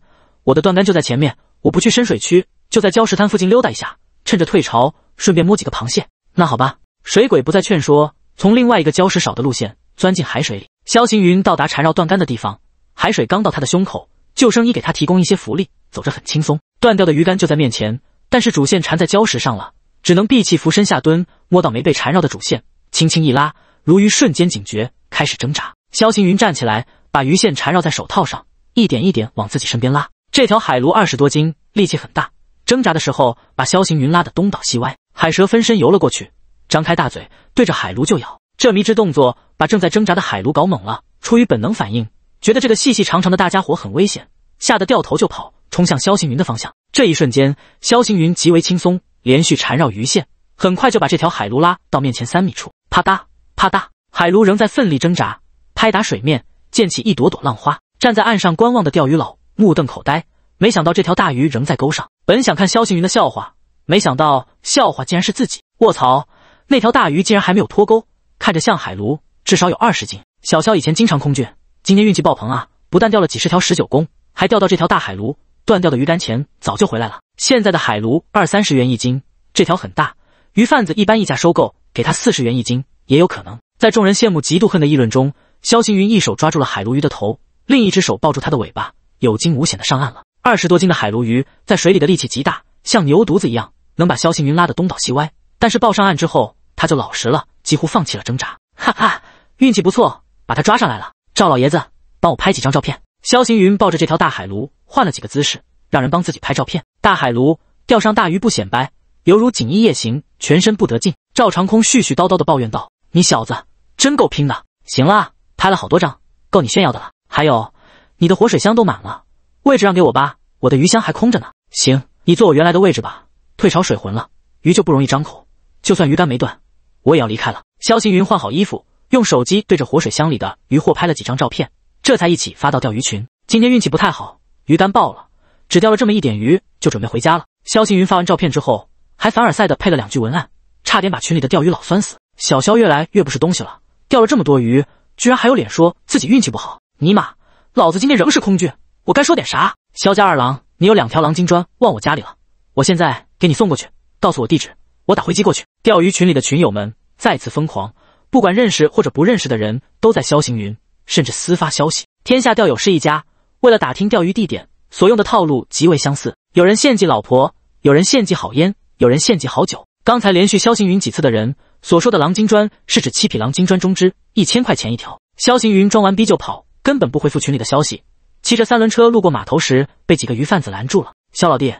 我的断杆就在前面，我不去深水区，就在礁石滩附近溜达一下，趁着退潮，顺便摸几个螃蟹。那好吧，水鬼不再劝说，从另外一个礁石少的路线钻进海水里。萧行云到达缠绕断杆的地方，海水刚到他的胸口，救生衣给他提供一些浮力，走着很轻松。断掉的鱼竿就在面前，但是主线缠在礁石上了，只能闭气俯身下蹲，摸到没被缠绕的主线，轻轻一拉，鲈鱼瞬间警觉，开始挣扎。萧行云站起来，把鱼线缠绕在手套上，一点一点往自己身边拉。这条海鲈二十多斤，力气很大，挣扎的时候把肖行云拉得东倒西歪。海蛇分身游了过去，张开大嘴对着海鲈就咬。这迷之动作把正在挣扎的海鲈搞懵了，出于本能反应，觉得这个细细长长的大家伙很危险，吓得掉头就跑，冲向肖行云的方向。这一瞬间，肖行云极为轻松，连续缠绕鱼线，很快就把这条海鲈拉到面前三米处。啪嗒啪嗒，海鲈仍在奋力挣扎，拍打水面，溅起一朵朵浪花。站在岸上观望的钓鱼佬。目瞪口呆，没想到这条大鱼仍在钩上。本想看萧行云的笑话，没想到笑话竟然是自己。卧槽！那条大鱼竟然还没有脱钩，看着像海鲈，至少有二十斤。小肖以前经常空军，今天运气爆棚啊！不但钓了几十条十九公，还钓到这条大海鲈。断掉的鱼竿钱早就回来了。现在的海鲈二三十元一斤，这条很大，鱼贩子一般议价收购，给他四十元一斤也有可能。在众人羡慕、嫉妒、恨的议论中，肖行云一手抓住了海鲈鱼的头，另一只手抱住它的尾巴。有惊无险的上岸了。二十多斤的海鲈鱼在水里的力气极大，像牛犊子一样能把肖行云拉得东倒西歪。但是抱上岸之后，他就老实了，几乎放弃了挣扎。哈哈，运气不错，把他抓上来了。赵老爷子，帮我拍几张照片。肖行云抱着这条大海鲈，换了几个姿势，让人帮自己拍照片。大海鲈钓上大鱼不显摆，犹如锦衣夜行，全身不得劲。赵长空絮絮叨叨的抱怨道：“你小子真够拼的。行了，拍了好多张，够你炫耀的了。还有。”你的活水箱都满了，位置让给我吧，我的鱼箱还空着呢。行，你坐我原来的位置吧。退潮水浑了，鱼就不容易张口。就算鱼竿没断，我也要离开了。肖行云换好衣服，用手机对着活水箱里的鱼货拍了几张照片，这才一起发到钓鱼群。今天运气不太好，鱼竿爆了，只钓了这么一点鱼，就准备回家了。肖行云发完照片之后，还凡尔赛的配了两句文案，差点把群里的钓鱼佬酸死。小肖越来越不是东西了，钓了这么多鱼，居然还有脸说自己运气不好？尼玛！老子今天仍是空军，我该说点啥？萧家二郎，你有两条狼金砖忘我家里了，我现在给你送过去，告诉我地址，我打飞机过去。钓鱼群里的群友们再次疯狂，不管认识或者不认识的人都在肖行云，甚至私发消息。天下钓友是一家，为了打听钓鱼地点，所用的套路极为相似。有人献祭老婆，有人献祭好烟，有人献祭好酒。刚才连续肖行云几次的人所说的狼金砖，是指七匹狼金砖中之一千块钱一条。萧行云装完逼就跑。根本不回复群里的消息，骑着三轮车路过码头时，被几个鱼贩子拦住了。肖老弟，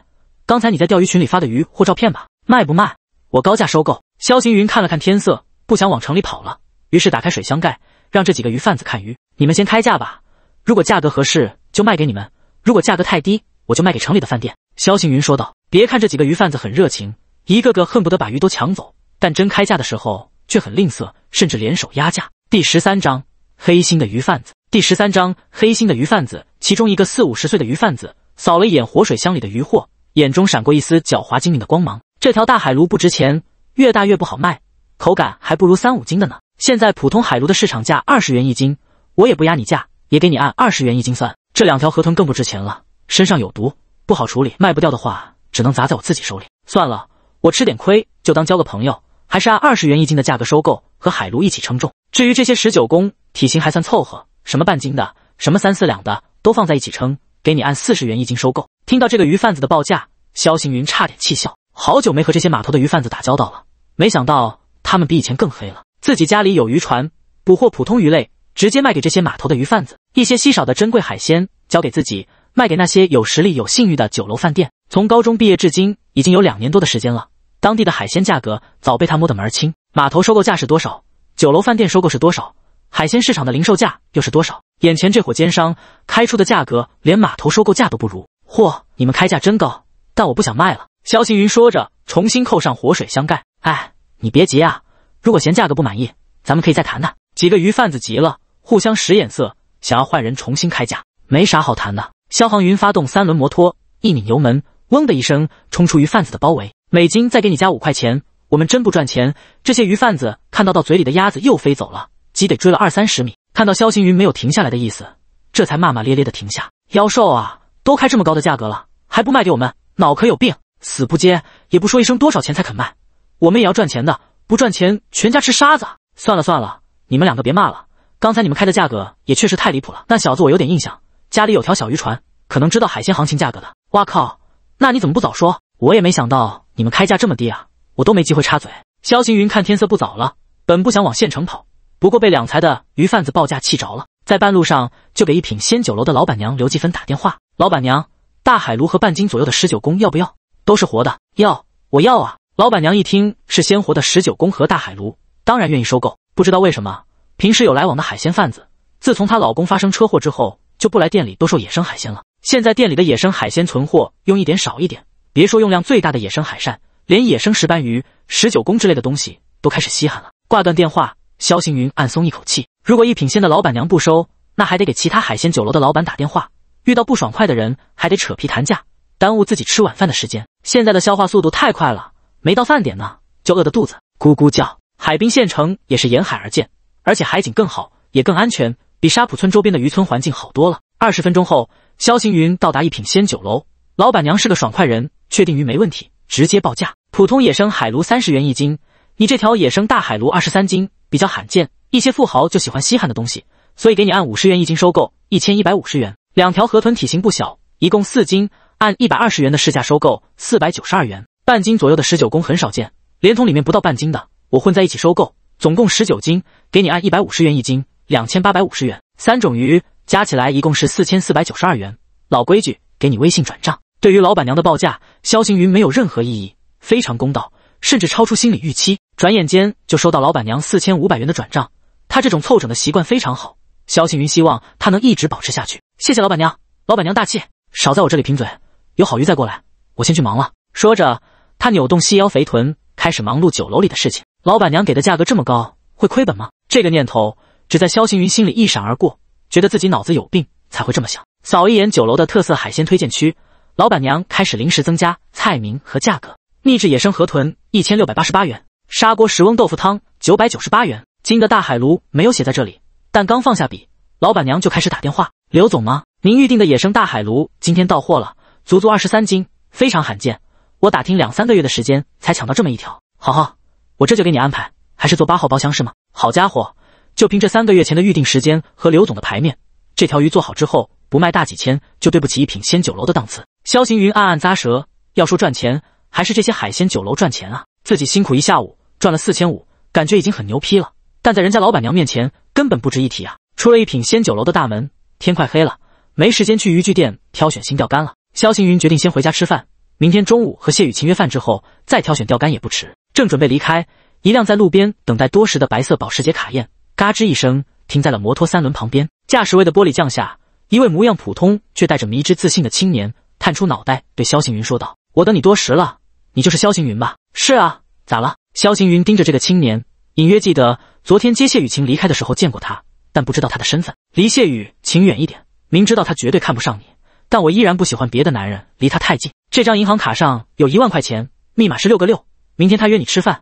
刚才你在钓鱼群里发的鱼或照片吧？卖不卖？我高价收购。肖行云看了看天色，不想往城里跑了，于是打开水箱盖，让这几个鱼贩子看鱼。你们先开价吧，如果价格合适就卖给你们，如果价格太低，我就卖给城里的饭店。肖行云说道。别看这几个鱼贩子很热情，一个个恨不得把鱼都抢走，但真开价的时候却很吝啬，甚至联手压价。第十三章黑心的鱼贩子。第十三章黑心的鱼贩子。其中一个四五十岁的鱼贩子扫了一眼活水箱里的鱼货，眼中闪过一丝狡猾精明的光芒。这条大海鲈不值钱，越大越不好卖，口感还不如三五斤的呢。现在普通海鲈的市场价二十元一斤，我也不压你价，也给你按二十元一斤算。这两条河豚更不值钱了，身上有毒，不好处理，卖不掉的话只能砸在我自己手里。算了，我吃点亏就当交个朋友，还是按二十元一斤的价格收购，和海鲈一起称重。至于这些十九公，体型还算凑合。什么半斤的，什么三四两的，都放在一起称，给你按四十元一斤收购。听到这个鱼贩子的报价，肖行云差点气笑。好久没和这些码头的鱼贩子打交道了，没想到他们比以前更黑了。自己家里有渔船，捕获普通鱼类直接卖给这些码头的鱼贩子，一些稀少的珍贵海鲜交给自己，卖给那些有实力有信誉的酒楼饭店。从高中毕业至今已经有两年多的时间了，当地的海鲜价格早被他摸得门儿清。码头收购价是多少？酒楼饭店收购是多少？海鲜市场的零售价又是多少？眼前这伙奸商开出的价格连码头收购价都不如。嚯，你们开价真高，但我不想卖了。肖行云说着，重新扣上活水箱盖。哎，你别急啊，如果嫌价格不满意，咱们可以再谈谈。几个鱼贩子急了，互相使眼色，想要换人重新开价。没啥好谈的。肖航云发动三轮摩托，一拧油门，嗡的一声冲出鱼贩子的包围。每斤再给你加五块钱，我们真不赚钱。这些鱼贩子看到到嘴里的鸭子又飞走了。急得追了二三十米，看到萧行云没有停下来的意思，这才骂骂咧咧的停下。妖兽啊，都开这么高的价格了，还不卖给我们，脑壳有病，死不接也不说一声多少钱才肯卖，我们也要赚钱的，不赚钱全家吃沙子。算了算了，你们两个别骂了，刚才你们开的价格也确实太离谱了。那小子我有点印象，家里有条小渔船，可能知道海鲜行情价格的。哇靠，那你怎么不早说？我也没想到你们开价这么低啊，我都没机会插嘴。萧行云看天色不早了，本不想往县城跑。不过被两财的鱼贩子报价气着了，在半路上就给一品鲜酒楼的老板娘刘继芬打电话。老板娘，大海鲈和半斤左右的十九公要不要？都是活的，要，我要啊！老板娘一听是鲜活的十九公和大海鲈，当然愿意收购。不知道为什么，平时有来往的海鲜贩子，自从她老公发生车祸之后，就不来店里兜售野生海鲜了。现在店里的野生海鲜存货用一点少一点，别说用量最大的野生海扇，连野生石斑鱼、十九公之类的东西都开始稀罕了。挂断电话。肖行云暗松一口气，如果一品鲜的老板娘不收，那还得给其他海鲜酒楼的老板打电话，遇到不爽快的人还得扯皮谈价，耽误自己吃晚饭的时间。现在的消化速度太快了，没到饭点呢就饿得肚子咕咕叫。海滨县城也是沿海而建，而且海景更好，也更安全，比沙浦村周边的渔村环境好多了。二十分钟后，肖行云到达一品鲜酒楼，老板娘是个爽快人，确定鱼没问题，直接报价：普通野生海鲈三十元一斤。你这条野生大海鲈二十三斤，比较罕见，一些富豪就喜欢稀罕的东西，所以给你按五十元一斤收购一千一百五十元。两条河豚体型不小，一共四斤，按一百二十元的市价收购四百九十二元。半斤左右的1九公很少见，连同里面不到半斤的，我混在一起收购，总共十九斤，给你按一百五十元一斤，两千八百五十元。三种鱼加起来一共是四千四百九十二元。老规矩，给你微信转账。对于老板娘的报价，肖行云没有任何异议，非常公道，甚至超出心理预期。转眼间就收到老板娘四千五百元的转账，他这种凑整的习惯非常好。肖行云希望他能一直保持下去。谢谢老板娘，老板娘大气，少在我这里贫嘴。有好鱼再过来，我先去忙了。说着，他扭动细腰肥臀，开始忙碌酒楼里的事情。老板娘给的价格这么高，会亏本吗？这个念头只在肖行云心里一闪而过，觉得自己脑子有病才会这么想。扫一眼酒楼的特色海鲜推荐区，老板娘开始临时增加菜名和价格。秘制野生河豚一千六百八十八元。砂锅石翁豆腐汤九百九十八元，金的大海鲈没有写在这里，但刚放下笔，老板娘就开始打电话：“刘总吗？您预定的野生大海鲈今天到货了，足足二十三斤，非常罕见。我打听两三个月的时间才抢到这么一条。好好，我这就给你安排，还是坐八号包厢是吗？好家伙，就凭这三个月前的预定时间和刘总的牌面，这条鱼做好之后不卖大几千就对不起一品鲜酒楼的档次。”肖行云暗暗咂舌，要说赚钱，还是这些海鲜酒楼赚钱啊，自己辛苦一下午。赚了四千五，感觉已经很牛批了，但在人家老板娘面前根本不值一提啊！出了一品鲜酒楼的大门，天快黑了，没时间去渔具店挑选新钓竿了。肖行云决定先回家吃饭，明天中午和谢雨晴约饭之后再挑选钓竿也不迟。正准备离开，一辆在路边等待多时的白色保时捷卡宴，嘎吱一声停在了摩托三轮旁边。驾驶位的玻璃降下，一位模样普通却带着迷之自信的青年探出脑袋，对肖行云说道：“我等你多时了，你就是肖行云吧？”“是啊，咋了？”萧行云盯着这个青年，隐约记得昨天接谢雨晴离开的时候见过他，但不知道他的身份。离谢雨晴远一点，明知道他绝对看不上你，但我依然不喜欢别的男人离他太近。这张银行卡上有一万块钱，密码是六个六。明天他约你吃饭，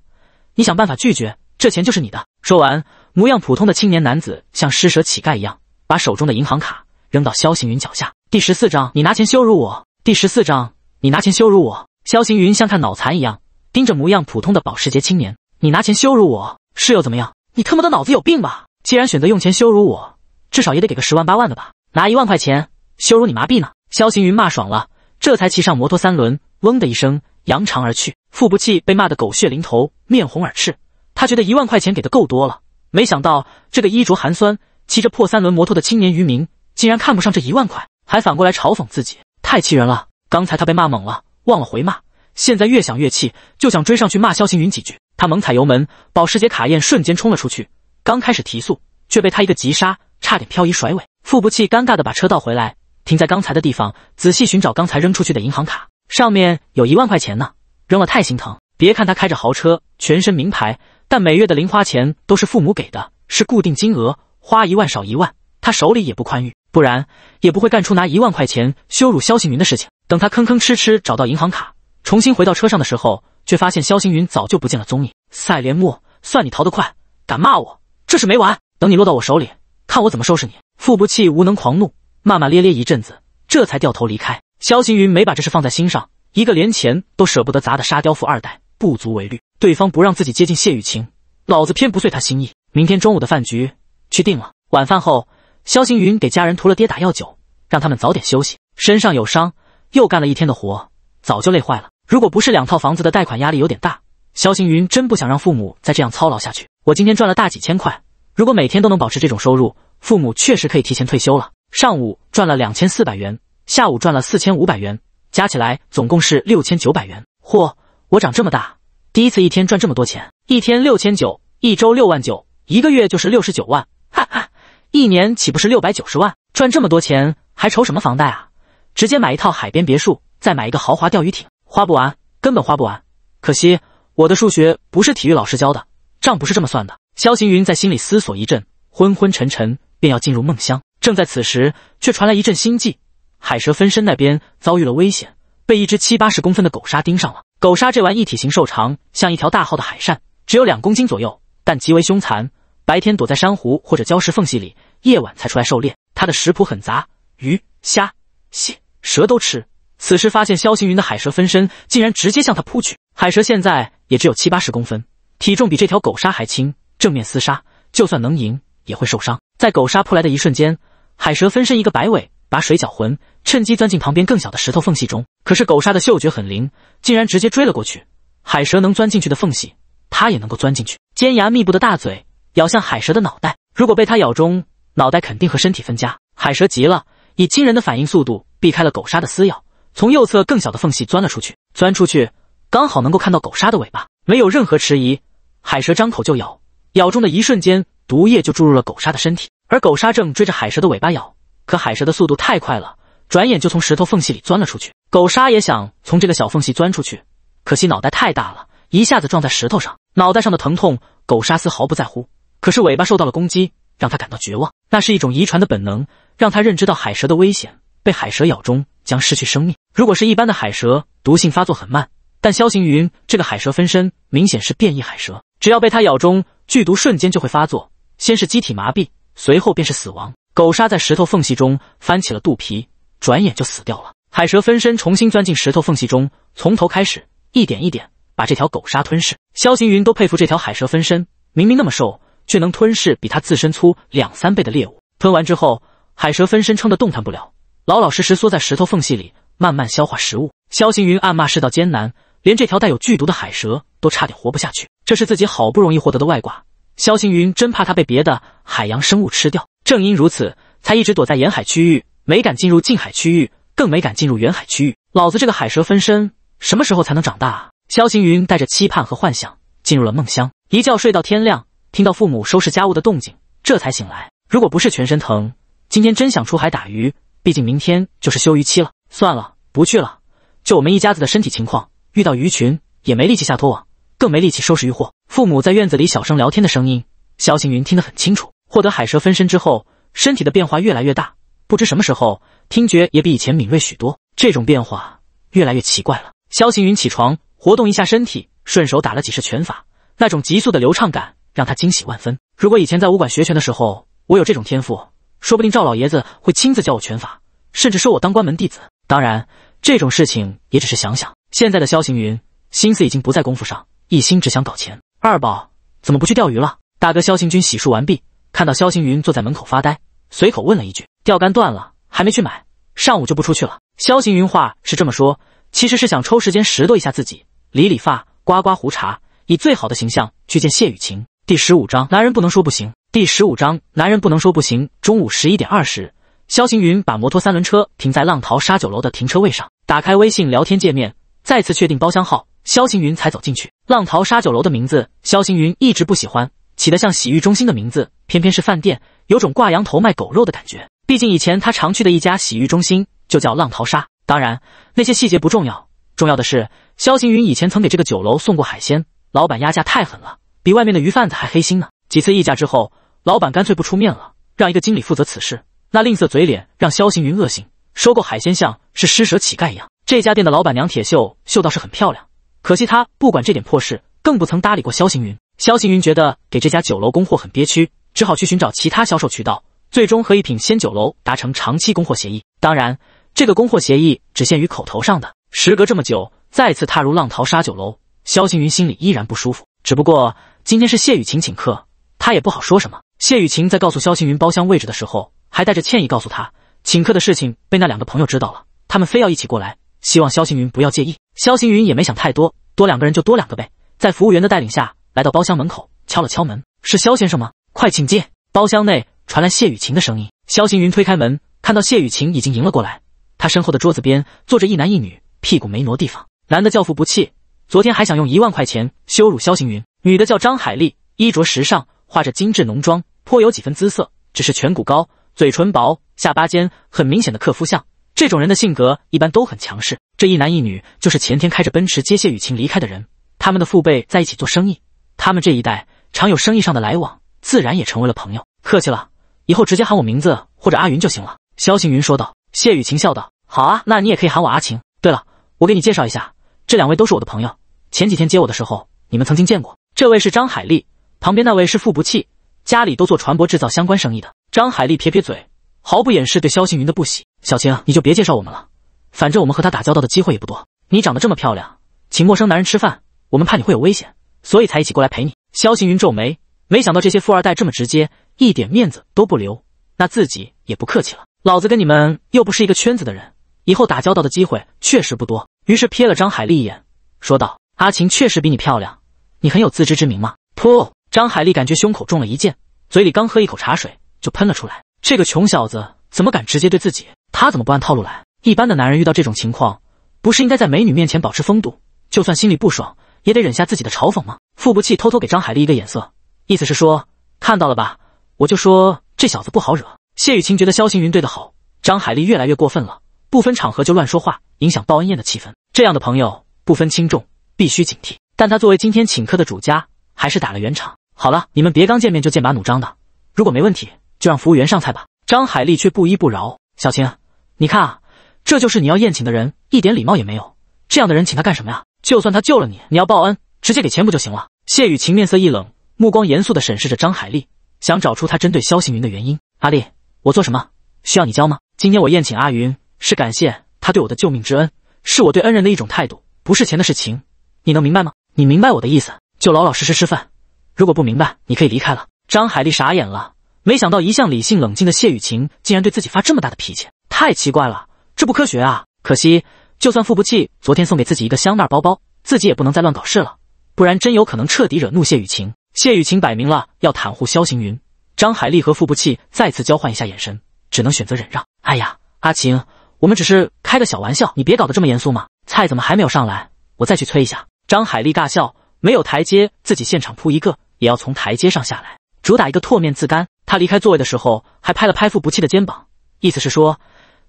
你想办法拒绝，这钱就是你的。说完，模样普通的青年男子像施舍乞丐一样，把手中的银行卡扔到萧行云脚下。第十四章，你拿钱羞辱我。第十四章，你拿钱羞辱我。萧行云像看脑残一样。盯着模样普通的保时捷青年，你拿钱羞辱我是又怎么样？你他妈的脑子有病吧！既然选择用钱羞辱我，至少也得给个十万八万的吧！拿一万块钱羞辱你麻痹呢！肖行云骂爽了，这才骑上摩托三轮，嗡的一声扬长而去。付不弃被骂得狗血淋头，面红耳赤。他觉得一万块钱给的够多了，没想到这个衣着寒酸、骑着破三轮摩托的青年渔民，竟然看不上这一万块，还反过来嘲讽自己，太气人了！刚才他被骂懵了，忘了回骂。现在越想越气，就想追上去骂萧行云几句。他猛踩油门，保时捷卡宴瞬间冲了出去。刚开始提速，却被他一个急刹，差点漂移甩尾。付不弃尴尬的把车倒回来，停在刚才的地方，仔细寻找刚才扔出去的银行卡。上面有一万块钱呢，扔了太心疼。别看他开着豪车，全身名牌，但每月的零花钱都是父母给的，是固定金额，花一万少一万。他手里也不宽裕，不然也不会干出拿一万块钱羞辱萧行云的事情。等他吭吭哧哧找到银行卡。重新回到车上的时候，却发现萧行云早就不见了踪影。赛连木，算你逃得快，敢骂我，这是没完。等你落到我手里，看我怎么收拾你！负不气，无能狂怒，骂骂咧咧一阵子，这才掉头离开。萧行云没把这事放在心上，一个连钱都舍不得砸的沙雕富二代，不足为虑。对方不让自己接近谢雨晴，老子偏不遂他心意。明天中午的饭局，去定了。晚饭后，萧行云给家人涂了跌打药酒，让他们早点休息。身上有伤，又干了一天的活，早就累坏了。如果不是两套房子的贷款压力有点大，肖行云真不想让父母再这样操劳下去。我今天赚了大几千块，如果每天都能保持这种收入，父母确实可以提前退休了。上午赚了两千四百元，下午赚了四千五百元，加起来总共是六千九百元。嚯，我长这么大，第一次一天赚这么多钱，一天六千九，一周六万九，一个月就是六十九万，哈哈，一年岂不是六百九十万？赚这么多钱还愁什么房贷啊？直接买一套海边别墅，再买一个豪华钓鱼艇。花不完，根本花不完。可惜我的数学不是体育老师教的，账不是这么算的。萧行云在心里思索一阵，昏昏沉沉便要进入梦乡。正在此时，却传来一阵心悸，海蛇分身那边遭遇了危险，被一只七八十公分的狗鲨盯上了。狗鲨这玩意体型瘦长，像一条大号的海扇，只有两公斤左右，但极为凶残。白天躲在珊瑚或者礁石缝隙里，夜晚才出来狩猎。它的食谱很杂，鱼、虾、蟹、蛇都吃。此时发现，萧行云的海蛇分身竟然直接向他扑去。海蛇现在也只有七八十公分，体重比这条狗鲨还轻，正面厮杀，就算能赢也会受伤。在狗鲨扑来的一瞬间，海蛇分身一个摆尾，把水搅浑，趁机钻进旁边更小的石头缝隙中。可是狗鲨的嗅觉很灵，竟然直接追了过去。海蛇能钻进去的缝隙，它也能够钻进去。尖牙密布的大嘴咬向海蛇的脑袋，如果被它咬中，脑袋肯定和身体分家。海蛇急了，以惊人的反应速度避开了狗鲨的撕咬。从右侧更小的缝隙钻了出去，钻出去，刚好能够看到狗鲨的尾巴。没有任何迟疑，海蛇张口就咬，咬中的一瞬间，毒液就注入了狗鲨的身体。而狗鲨正追着海蛇的尾巴咬，可海蛇的速度太快了，转眼就从石头缝隙里钻了出去。狗鲨也想从这个小缝隙钻出去，可惜脑袋太大了，一下子撞在石头上，脑袋上的疼痛，狗鲨丝毫不在乎。可是尾巴受到了攻击，让他感到绝望。那是一种遗传的本能，让他认知到海蛇的危险，被海蛇咬中。将失去生命。如果是一般的海蛇，毒性发作很慢，但萧行云这个海蛇分身明显是变异海蛇，只要被它咬中，剧毒瞬间就会发作，先是机体麻痹，随后便是死亡。狗鲨在石头缝隙中翻起了肚皮，转眼就死掉了。海蛇分身重新钻进石头缝隙中，从头开始，一点一点把这条狗鲨吞噬。萧行云都佩服这条海蛇分身，明明那么瘦，却能吞噬比它自身粗两三倍的猎物。吞完之后，海蛇分身撑得动弹不了。老老实实缩在石头缝隙里，慢慢消化食物。萧行云暗骂世道艰难，连这条带有剧毒的海蛇都差点活不下去。这是自己好不容易获得的外挂，萧行云真怕它被别的海洋生物吃掉。正因如此，才一直躲在沿海区域，没敢进入近海区域，更没敢进入远海区域。老子这个海蛇分身什么时候才能长大？啊？萧行云带着期盼和幻想进入了梦乡，一觉睡到天亮，听到父母收拾家务的动静，这才醒来。如果不是全身疼，今天真想出海打鱼。毕竟明天就是休渔期了，算了，不去了。就我们一家子的身体情况，遇到鱼群也没力气下拖网，更没力气收拾鱼货。父母在院子里小声聊天的声音，萧行云听得很清楚。获得海蛇分身之后，身体的变化越来越大，不知什么时候听觉也比以前敏锐许多。这种变化越来越奇怪了。萧行云起床活动一下身体，顺手打了几式拳法，那种急速的流畅感让他惊喜万分。如果以前在武馆学拳的时候，我有这种天赋。说不定赵老爷子会亲自教我拳法，甚至收我当关门弟子。当然，这种事情也只是想想。现在的萧行云心思已经不在功夫上，一心只想搞钱。二宝怎么不去钓鱼了？大哥萧行军洗漱完毕，看到萧行云坐在门口发呆，随口问了一句：“钓竿断了，还没去买？上午就不出去了？”萧行云话是这么说，其实是想抽时间拾掇一下自己，理理发，刮刮胡茬，以最好的形象去见谢雨晴。第十五章男人不能说不行。第十五章男人不能说不行。中午十一点二十，肖行云把摩托三轮车停在浪淘沙酒楼的停车位上，打开微信聊天界面，再次确定包厢号，肖行云才走进去。浪淘沙酒楼的名字，肖行云一直不喜欢，起得像洗浴中心的名字，偏偏是饭店，有种挂羊头卖狗肉的感觉。毕竟以前他常去的一家洗浴中心就叫浪淘沙，当然那些细节不重要，重要的是肖行云以前曾给这个酒楼送过海鲜，老板压价太狠了。比外面的鱼贩子还黑心呢！几次议价之后，老板干脆不出面了，让一个经理负责此事。那吝啬嘴脸让肖行云恶心收购海鲜像是施舍乞丐一样。这家店的老板娘铁秀秀倒是很漂亮，可惜她不管这点破事，更不曾搭理过肖行云。肖行云觉得给这家酒楼供货很憋屈，只好去寻找其他销售渠道。最终和一品鲜酒楼达成长期供货协议，当然，这个供货协议只限于口头上的。时隔这么久，再次踏入浪淘沙酒楼，肖行云心里依然不舒服，只不过。今天是谢雨晴请客，他也不好说什么。谢雨晴在告诉肖行云包厢位置的时候，还带着歉意告诉他，请客的事情被那两个朋友知道了，他们非要一起过来，希望肖行云不要介意。肖行云也没想太多，多两个人就多两个呗。在服务员的带领下来到包厢门口，敲了敲门：“是肖先生吗？快请进。”包厢内传来谢雨晴的声音。肖行云推开门，看到谢雨晴已经迎了过来，他身后的桌子边坐着一男一女，屁股没挪地方。男的教父不弃，昨天还想用一万块钱羞辱肖行云。女的叫张海丽，衣着时尚，画着精致浓妆，颇有几分姿色。只是颧骨高，嘴唇薄，下巴尖，很明显的克夫相。这种人的性格一般都很强势。这一男一女就是前天开着奔驰接谢雨晴离开的人。他们的父辈在一起做生意，他们这一代常有生意上的来往，自然也成为了朋友。客气了，以后直接喊我名字或者阿云就行了。”肖行云说道。谢雨晴笑道：“好啊，那你也可以喊我阿晴。对了，我给你介绍一下，这两位都是我的朋友。前几天接我的时候，你们曾经见过。”这位是张海丽，旁边那位是傅不弃，家里都做船舶制造相关生意的。张海丽撇撇嘴，毫不掩饰对肖行云的不喜。小晴，你就别介绍我们了，反正我们和他打交道的机会也不多。你长得这么漂亮，请陌生男人吃饭，我们怕你会有危险，所以才一起过来陪你。肖行云皱眉，没想到这些富二代这么直接，一点面子都不留，那自己也不客气了。老子跟你们又不是一个圈子的人，以后打交道的机会确实不多。于是瞥了张海丽一眼，说道：“阿晴确实比你漂亮。”你很有自知之明吗？噗！张海丽感觉胸口中了一箭，嘴里刚喝一口茶水就喷了出来。这个穷小子怎么敢直接对自己？他怎么不按套路来？一般的男人遇到这种情况，不是应该在美女面前保持风度，就算心里不爽也得忍下自己的嘲讽吗？傅不弃偷偷给张海丽一个眼色，意思是说看到了吧，我就说这小子不好惹。谢雨晴觉得肖行云对得好，张海丽越来越过分了，不分场合就乱说话，影响报恩宴的气氛。这样的朋友不分轻重，必须警惕。但他作为今天请客的主家，还是打了圆场。好了，你们别刚见面就剑拔弩张的。如果没问题，就让服务员上菜吧。张海丽却不依不饶：“小青，你看啊，这就是你要宴请的人，一点礼貌也没有。这样的人请他干什么呀？就算他救了你，你要报恩，直接给钱不就行了？”谢雨晴面色一冷，目光严肃地审视着张海丽，想找出他针对肖行云的原因。阿丽，我做什么需要你教吗？今天我宴请阿云，是感谢他对我的救命之恩，是我对恩人的一种态度，不是钱的事情。你能明白吗？你明白我的意思，就老老实实吃饭。如果不明白，你可以离开了。张海丽傻眼了，没想到一向理性冷静的谢雨晴竟然对自己发这么大的脾气，太奇怪了，这不科学啊！可惜，就算付不弃昨天送给自己一个香奈包包，自己也不能再乱搞事了，不然真有可能彻底惹怒谢雨晴。谢雨晴摆明了要袒护萧行云，张海丽和付不弃再次交换一下眼神，只能选择忍让。哎呀，阿晴，我们只是开个小玩笑，你别搞得这么严肃嘛。菜怎么还没有上来？我再去催一下。张海丽大笑，没有台阶，自己现场铺一个，也要从台阶上下来，主打一个唾面自干。她离开座位的时候，还拍了拍傅不弃的肩膀，意思是说，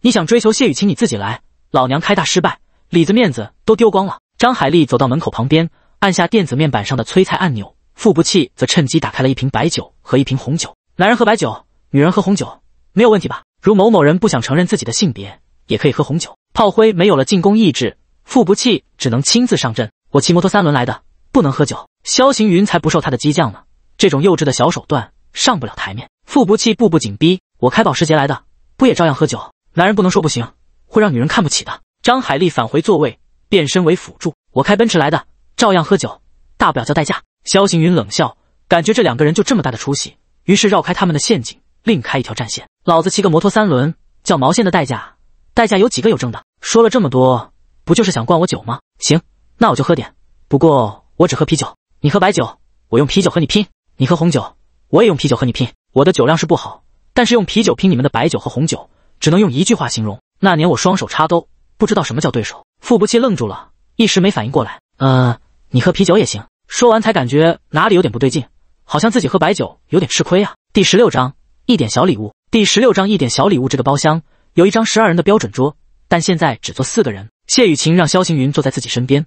你想追求谢雨晴，你自己来，老娘开大失败，里子面子都丢光了。张海丽走到门口旁边，按下电子面板上的催菜按钮，傅不弃则趁机打开了一瓶白酒和一瓶红酒。男人喝白酒，女人喝红酒，没有问题吧？如某某人不想承认自己的性别，也可以喝红酒。炮灰没有了进攻意志，傅不弃只能亲自上阵。我骑摩托三轮来的，不能喝酒。萧行云才不受他的激将呢，这种幼稚的小手段上不了台面。傅不弃步步紧逼，我开保时捷来的，不也照样喝酒？男人不能说不行，会让女人看不起的。张海丽返回座位，变身为辅助。我开奔驰来的，照样喝酒，大不了叫代驾。萧行云冷笑，感觉这两个人就这么大的出息，于是绕开他们的陷阱，另开一条战线。老子骑个摩托三轮，叫毛线的代驾？代驾有几个有证的？说了这么多，不就是想灌我酒吗？行。那我就喝点，不过我只喝啤酒，你喝白酒，我用啤酒和你拼；你喝红酒，我也用啤酒和你拼。我的酒量是不好，但是用啤酒拼你们的白酒和红酒，只能用一句话形容：那年我双手插兜，不知道什么叫对手。傅不弃愣住了，一时没反应过来。呃，你喝啤酒也行。说完才感觉哪里有点不对劲，好像自己喝白酒有点吃亏啊。第十六章一点小礼物。第十六章一点小礼物。这个包厢有一张十二人的标准桌，但现在只坐四个人。谢雨晴让萧行云坐在自己身边。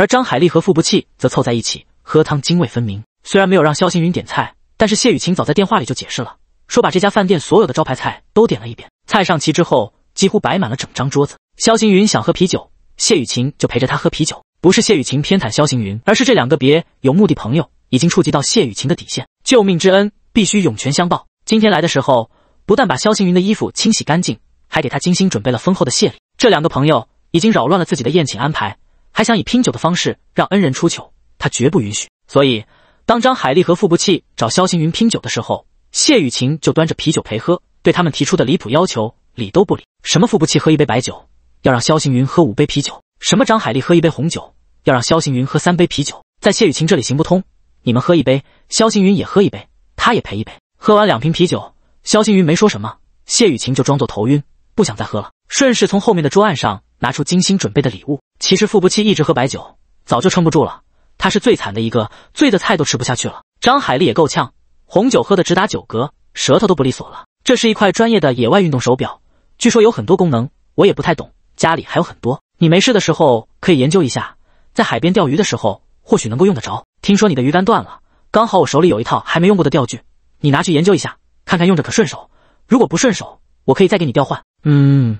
而张海丽和傅不弃则凑在一起喝汤，泾渭分明。虽然没有让肖星云点菜，但是谢雨晴早在电话里就解释了，说把这家饭店所有的招牌菜都点了一遍。菜上齐之后，几乎摆满了整张桌子。肖星云想喝啤酒，谢雨晴就陪着他喝啤酒。不是谢雨晴偏袒肖星云，而是这两个别有目的朋友已经触及到谢雨晴的底线，救命之恩必须涌泉相报。今天来的时候，不但把肖星云的衣服清洗干净，还给他精心准备了丰厚的谢礼。这两个朋友已经扰乱了自己的宴请安排。还想以拼酒的方式让恩人出糗，他绝不允许。所以，当张海丽和付不弃找肖行云拼酒的时候，谢雨晴就端着啤酒陪喝，对他们提出的离谱要求理都不理。什么付不弃喝一杯白酒，要让肖行云喝五杯啤酒；什么张海丽喝一杯红酒，要让肖行云喝三杯啤酒，在谢雨晴这里行不通。你们喝一杯，肖行云也喝一杯，他也陪一杯。喝完两瓶啤酒，肖行云没说什么，谢雨晴就装作头晕，不想再喝了。顺势从后面的桌案上拿出精心准备的礼物。其实付不弃一直喝白酒，早就撑不住了。他是最惨的一个，醉的菜都吃不下去了。张海丽也够呛，红酒喝得直打酒嗝，舌头都不利索了。这是一块专业的野外运动手表，据说有很多功能，我也不太懂。家里还有很多，你没事的时候可以研究一下，在海边钓鱼的时候或许能够用得着。听说你的鱼竿断了，刚好我手里有一套还没用过的钓具，你拿去研究一下，看看用着可顺手。如果不顺手，我可以再给你调换。嗯。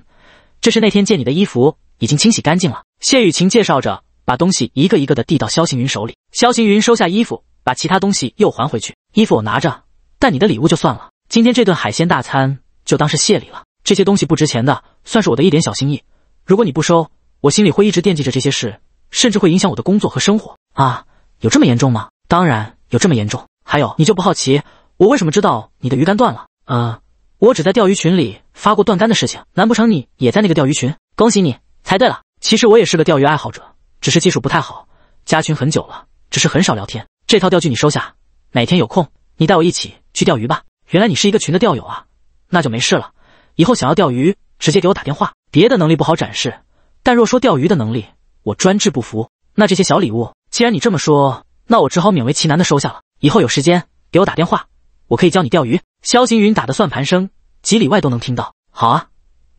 这是那天借你的衣服，已经清洗干净了。谢雨晴介绍着，把东西一个一个的递到萧行云手里。萧行云收下衣服，把其他东西又还回去。衣服我拿着，但你的礼物就算了。今天这顿海鲜大餐就当是谢礼了。这些东西不值钱的，算是我的一点小心意。如果你不收，我心里会一直惦记着这些事，甚至会影响我的工作和生活啊！有这么严重吗？当然有这么严重。还有，你就不好奇我为什么知道你的鱼竿断了？呃，我只在钓鱼群里。发过断杆的事情，难不成你也在那个钓鱼群？恭喜你猜对了。其实我也是个钓鱼爱好者，只是技术不太好，加群很久了，只是很少聊天。这套钓具你收下，哪天有空你带我一起去钓鱼吧。原来你是一个群的钓友啊，那就没事了。以后想要钓鱼，直接给我打电话。别的能力不好展示，但若说钓鱼的能力，我专治不服。那这些小礼物，既然你这么说，那我只好勉为其难的收下了。以后有时间给我打电话，我可以教你钓鱼。萧行云打的算盘声。几里外都能听到。好啊，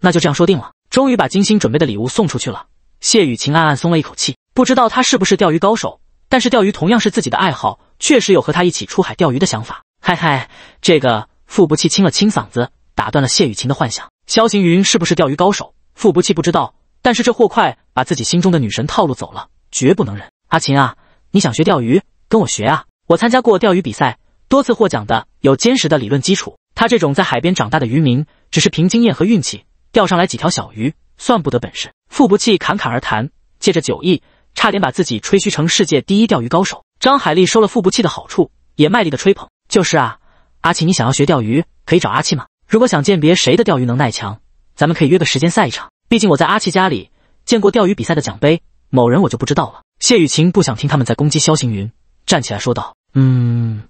那就这样说定了。终于把精心准备的礼物送出去了，谢雨晴暗暗松了一口气。不知道他是不是钓鱼高手，但是钓鱼同样是自己的爱好，确实有和他一起出海钓鱼的想法。嗨嗨，这个傅不弃清了清嗓子，打断了谢雨晴的幻想。萧行云是不是钓鱼高手？傅不弃不知道，但是这货快把自己心中的女神套路走了，绝不能忍。阿琴啊，你想学钓鱼，跟我学啊！我参加过钓鱼比赛，多次获奖的，有坚实的理论基础。他这种在海边长大的渔民，只是凭经验和运气钓上来几条小鱼，算不得本事。付不弃侃侃而谈，借着酒意，差点把自己吹嘘成世界第一钓鱼高手。张海丽收了付不弃的好处，也卖力的吹捧。就是啊，阿奇，你想要学钓鱼，可以找阿奇吗？如果想鉴别谁的钓鱼能耐强，咱们可以约个时间赛一场。毕竟我在阿奇家里见过钓鱼比赛的奖杯，某人我就不知道了。谢雨晴不想听他们在攻击肖行云，站起来说道：“嗯，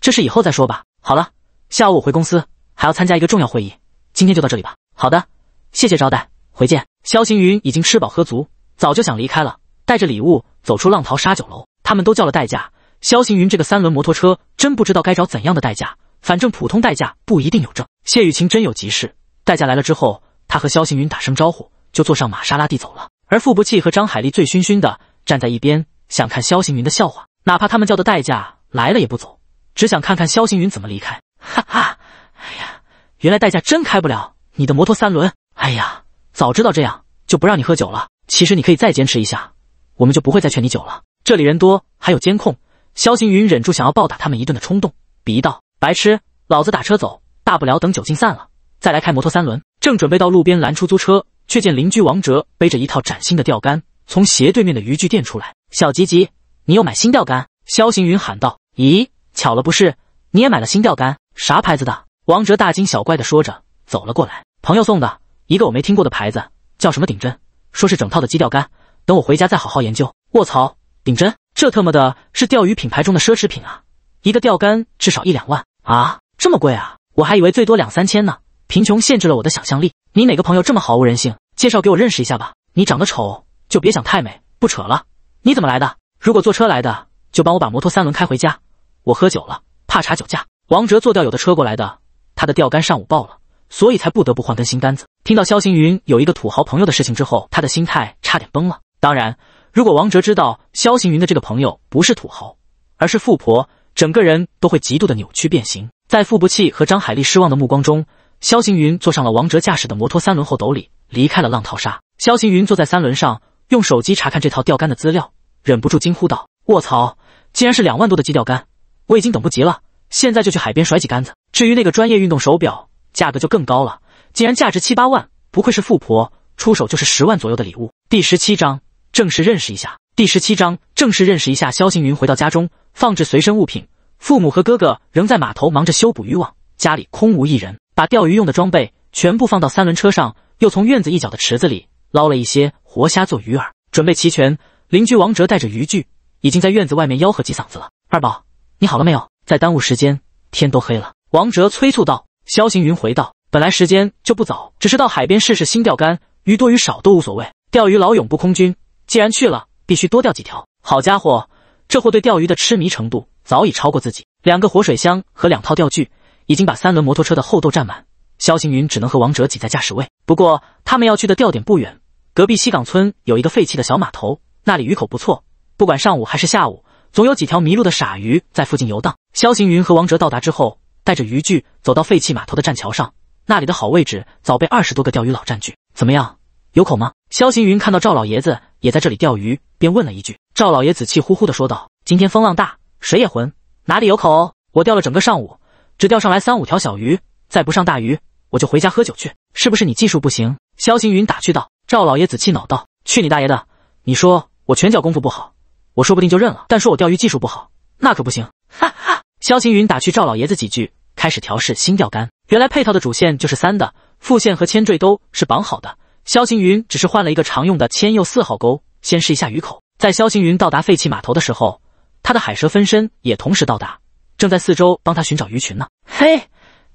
这事以后再说吧。好了。”下午我回公司还要参加一个重要会议，今天就到这里吧。好的，谢谢招待，回见。肖行云已经吃饱喝足，早就想离开了，带着礼物走出浪淘沙酒楼。他们都叫了代驾，肖行云这个三轮摩托车真不知道该找怎样的代驾，反正普通代驾不一定有证。谢雨晴真有急事，代驾来了之后，她和肖行云打声招呼，就坐上玛莎拉蒂走了。而傅不弃和张海丽醉醺醺的站在一边，想看肖行云的笑话，哪怕他们叫的代驾来了也不走，只想看看肖行云怎么离开。哈哈，哎呀，原来代驾真开不了你的摩托三轮。哎呀，早知道这样就不让你喝酒了。其实你可以再坚持一下，我们就不会再劝你酒了。这里人多，还有监控。肖行云忍住想要暴打他们一顿的冲动，鄙夷道：“白痴，老子打车走，大不了等酒劲散了再来开摩托三轮。”正准备到路边拦出租车，却见邻居王哲背着一套崭新的钓竿从斜对面的渔具店出来。“小吉吉，你又买新钓竿？”肖行云喊道。“咦，巧了，不是你也买了新钓竿？”啥牌子的？王哲大惊小怪的说着，走了过来。朋友送的，一个我没听过的牌子，叫什么顶针，说是整套的矶钓竿，等我回家再好好研究。卧槽，顶针，这特么的是钓鱼品牌中的奢侈品啊！一个钓竿至少一两万啊，这么贵啊？我还以为最多两三千呢。贫穷限制了我的想象力。你哪个朋友这么毫无人性？介绍给我认识一下吧。你长得丑，就别想太美。不扯了，你怎么来的？如果坐车来的，就帮我把摩托三轮开回家，我喝酒了，怕查酒驾。王哲坐钓友的车过来的，他的钓竿上午爆了，所以才不得不换根新杆子。听到肖行云有一个土豪朋友的事情之后，他的心态差点崩了。当然，如果王哲知道肖行云的这个朋友不是土豪，而是富婆，整个人都会极度的扭曲变形。在富不弃和张海丽失望的目光中，肖行云坐上了王哲驾驶的摩托三轮后斗里，离开了浪淘沙。肖行云坐在三轮上，用手机查看这套钓竿的资料，忍不住惊呼道：“卧槽！竟然是两万多的矶钓竿，我已经等不及了。”现在就去海边甩几竿子。至于那个专业运动手表，价格就更高了，竟然价值七八万，不愧是富婆，出手就是十万左右的礼物。第十七章正式认识一下。第十七章正式认识一下。肖星云回到家中，放置随身物品。父母和哥哥仍在码头忙着修补渔网，家里空无一人。把钓鱼用的装备全部放到三轮车上，又从院子一角的池子里捞了一些活虾做鱼饵，准备齐全。邻居王哲带着渔具，已经在院子外面吆喝几嗓子了：“二宝，你好了没有？”再耽误时间，天都黑了。王哲催促道。萧行云回道：“本来时间就不早，只是到海边试试新钓竿，鱼多鱼少都无所谓。钓鱼老永不空军，既然去了，必须多钓几条。好家伙，这货对钓鱼的痴迷程度早已超过自己。两个活水箱和两套钓具，已经把三轮摩托车的后斗占满。萧行云只能和王哲挤在驾驶位。不过他们要去的钓点不远，隔壁西港村有一个废弃的小码头，那里鱼口不错，不管上午还是下午。”总有几条迷路的傻鱼在附近游荡。肖行云和王哲到达之后，带着渔具走到废弃码头的栈桥上，那里的好位置早被二十多个钓鱼佬占据。怎么样，有口吗？肖行云看到赵老爷子也在这里钓鱼，便问了一句。赵老爷子气呼呼地说道：“今天风浪大，水也浑，哪里有口？我钓了整个上午，只钓上来三五条小鱼，再不上大鱼，我就回家喝酒去。是不是你技术不行？”肖行云打趣道。赵老爷子气恼道：“去你大爷的！你说我拳脚功夫不好？”我说不定就认了，但说我钓鱼技术不好，那可不行！哈哈，萧行云打趣赵老爷子几句，开始调试新钓竿。原来配套的主线就是三的，副线和铅坠都是绑好的。萧行云只是换了一个常用的铅釉四号钩，先试一下鱼口。在萧行云到达废弃码头的时候，他的海蛇分身也同时到达，正在四周帮他寻找鱼群呢。嘿，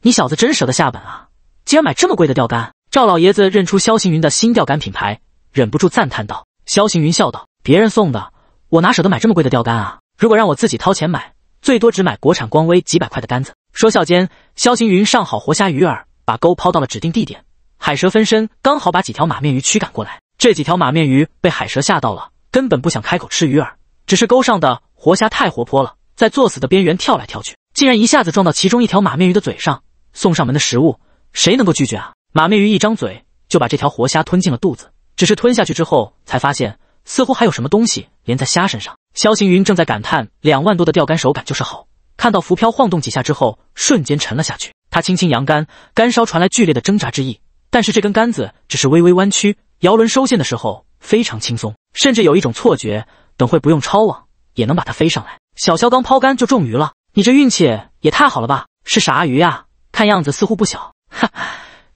你小子真舍得下本啊，竟然买这么贵的钓竿！赵老爷子认出萧行云的新钓竿品牌，忍不住赞叹道。萧行云笑道：“别人送的。”我哪舍得买这么贵的钓竿啊！如果让我自己掏钱买，最多只买国产光威几百块的杆子。说笑间，肖行云上好活虾鱼饵，把钩抛到了指定地点。海蛇分身刚好把几条马面鱼驱赶过来。这几条马面鱼被海蛇吓到了，根本不想开口吃鱼饵，只是钩上的活虾太活泼了，在作死的边缘跳来跳去，竟然一下子撞到其中一条马面鱼的嘴上。送上门的食物，谁能够拒绝啊？马面鱼一张嘴就把这条活虾吞进了肚子，只是吞下去之后才发现。似乎还有什么东西连在虾身上。肖行云正在感叹两万多的钓竿手感就是好，看到浮漂晃动几下之后，瞬间沉了下去。他轻轻扬竿，竿梢传来剧烈的挣扎之意，但是这根杆子只是微微弯曲。摇轮收线的时候非常轻松，甚至有一种错觉，等会不用抄网也能把它飞上来。小肖刚抛竿就中鱼了，你这运气也太好了吧？是啥鱼啊？看样子似乎不小，哈哈，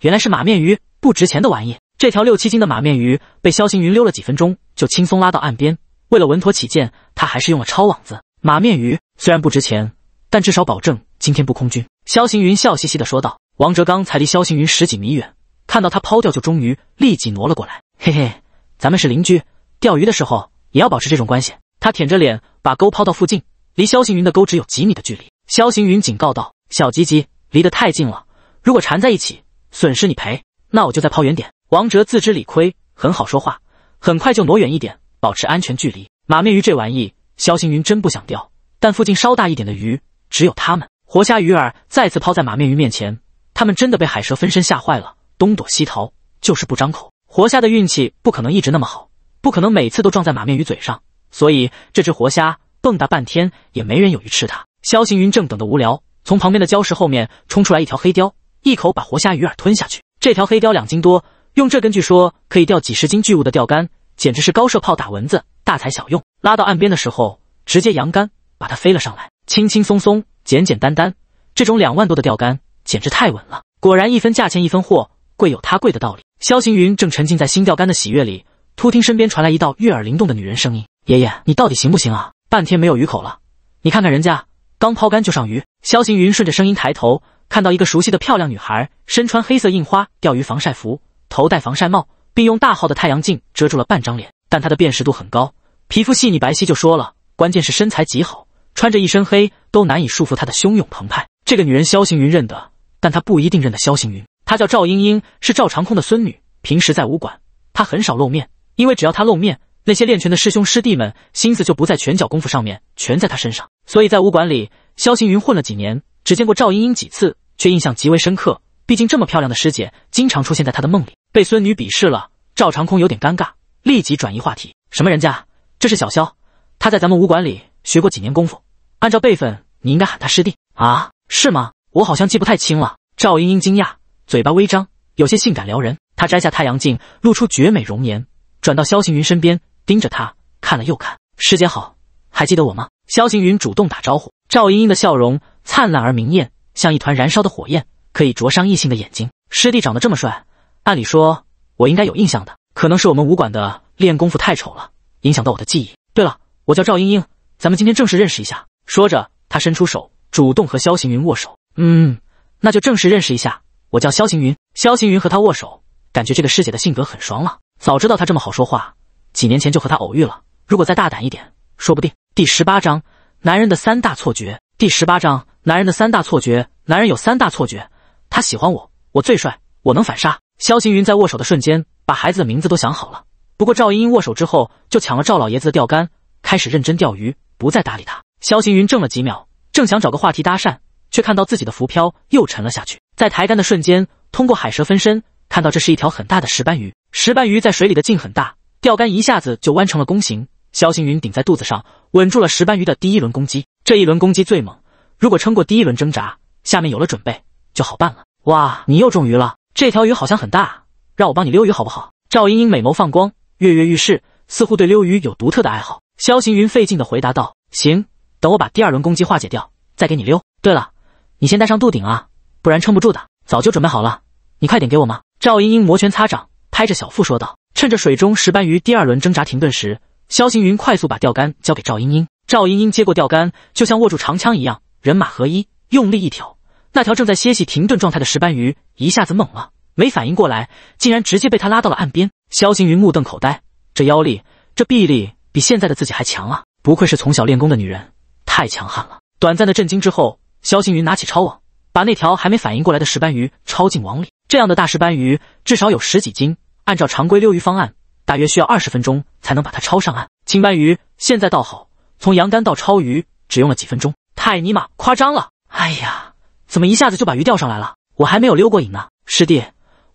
原来是马面鱼，不值钱的玩意。这条六七斤的马面鱼被肖行云溜了几分钟，就轻松拉到岸边。为了稳妥起见，他还是用了抄网子。马面鱼虽然不值钱，但至少保证今天不空军。肖行云笑嘻嘻地说道。王哲刚才离肖行云十几米远，看到他抛掉，就终于立即挪了过来。嘿嘿，咱们是邻居，钓鱼的时候也要保持这种关系。他舔着脸把钩抛到附近，离肖行云的钩只有几米的距离。肖行云警告道：“小吉吉，离得太近了，如果缠在一起，损失你赔，那我就再抛远点。”王哲自知理亏，很好说话，很快就挪远一点，保持安全距离。马面鱼这玩意，肖行云真不想钓，但附近稍大一点的鱼只有他们。活虾鱼饵再次抛在马面鱼面前，他们真的被海蛇分身吓坏了，东躲西逃，就是不张口。活虾的运气不可能一直那么好，不可能每次都撞在马面鱼嘴上，所以这只活虾蹦跶半天也没人有鱼吃它。肖行云正等得无聊，从旁边的礁石后面冲出来一条黑鲷，一口把活虾鱼饵吞下去。这条黑鲷两斤多。用这根据说可以钓几十斤巨物的钓竿，简直是高射炮打蚊子，大材小用。拉到岸边的时候，直接扬竿，把它飞了上来，轻轻松松，简简单单。这种两万多的钓竿，简直太稳了。果然，一分价钱一分货，贵有它贵的道理。肖行云正沉浸在新钓竿的喜悦里，突听身边传来一道悦耳灵动的女人声音：“爷爷，你到底行不行啊？半天没有鱼口了，你看看人家，刚抛竿就上鱼。”肖行云顺着声音抬头，看到一个熟悉的漂亮女孩，身穿黑色印花钓鱼防晒服。头戴防晒帽，并用大号的太阳镜遮住了半张脸，但她的辨识度很高，皮肤细腻白皙就说了，关键是身材极好，穿着一身黑都难以束缚她的汹涌澎湃。这个女人肖行云认得，但她不一定认得肖行云。她叫赵英英，是赵长空的孙女，平时在武馆，她很少露面，因为只要她露面，那些练拳的师兄师弟们心思就不在拳脚功夫上面，全在她身上。所以在武馆里，肖行云混了几年，只见过赵英英几次，却印象极为深刻。毕竟这么漂亮的师姐经常出现在他的梦里，被孙女鄙视了。赵长空有点尴尬，立即转移话题：“什么人家？这是小肖，他在咱们武馆里学过几年功夫。按照辈分，你应该喊他师弟啊，是吗？我好像记不太清了。”赵英英惊讶，嘴巴微张，有些性感撩人。她摘下太阳镜，露出绝美容颜，转到萧行云身边，盯着他看了又看：“师姐好，还记得我吗？”萧行云主动打招呼。赵英英的笑容灿烂而明艳，像一团燃烧的火焰。可以灼伤异性的眼睛。师弟长得这么帅，按理说我应该有印象的。可能是我们武馆的练功夫太丑了，影响到我的记忆。对了，我叫赵英英，咱们今天正式认识一下。说着，他伸出手，主动和萧行云握手。嗯，那就正式认识一下，我叫萧行云。萧行云和他握手，感觉这个师姐的性格很爽朗。早知道他这么好说话，几年前就和他偶遇了。如果再大胆一点，说不定。第十八章：男人的三大错觉。第十八章：男人的三大错觉。男人有三大错觉。他喜欢我，我最帅，我能反杀。萧行云在握手的瞬间，把孩子的名字都想好了。不过赵英英握手之后，就抢了赵老爷子的钓竿，开始认真钓鱼，不再搭理他。萧行云怔了几秒，正想找个话题搭讪，却看到自己的浮漂又沉了下去。在抬竿的瞬间，通过海蛇分身看到这是一条很大的石斑鱼。石斑鱼在水里的劲很大，钓竿一下子就弯成了弓形。萧行云顶在肚子上，稳住了石斑鱼的第一轮攻击。这一轮攻击最猛，如果撑过第一轮挣扎，下面有了准备。就好办了哇！你又中鱼了，这条鱼好像很大，让我帮你溜鱼好不好？赵英英美眸放光，跃跃欲试，似乎对溜鱼有独特的爱好。萧行云费劲的回答道：“行，等我把第二轮攻击化解掉，再给你溜。对了，你先带上肚顶啊，不然撑不住的。”早就准备好了，你快点给我吗？赵英英摩拳擦掌，拍着小腹说道：“趁着水中石斑鱼第二轮挣扎停顿时，萧行云快速把钓竿交给赵英英。赵英英接过钓竿，就像握住长枪一样，人马合一，用力一挑。”那条正在歇息停顿状态的石斑鱼一下子懵了，没反应过来，竟然直接被他拉到了岸边。肖行云目瞪口呆，这腰力，这臂力比现在的自己还强啊！不愧是从小练功的女人，太强悍了。短暂的震惊之后，肖行云拿起抄网，把那条还没反应过来的石斑鱼抄进网里。这样的大石斑鱼至少有十几斤，按照常规溜鱼方案，大约需要二十分钟才能把它抄上岸。青斑鱼现在倒好，从扬竿到抄鱼只用了几分钟，太尼玛夸张了！哎呀！怎么一下子就把鱼钓上来了？我还没有溜过瘾呢！师弟，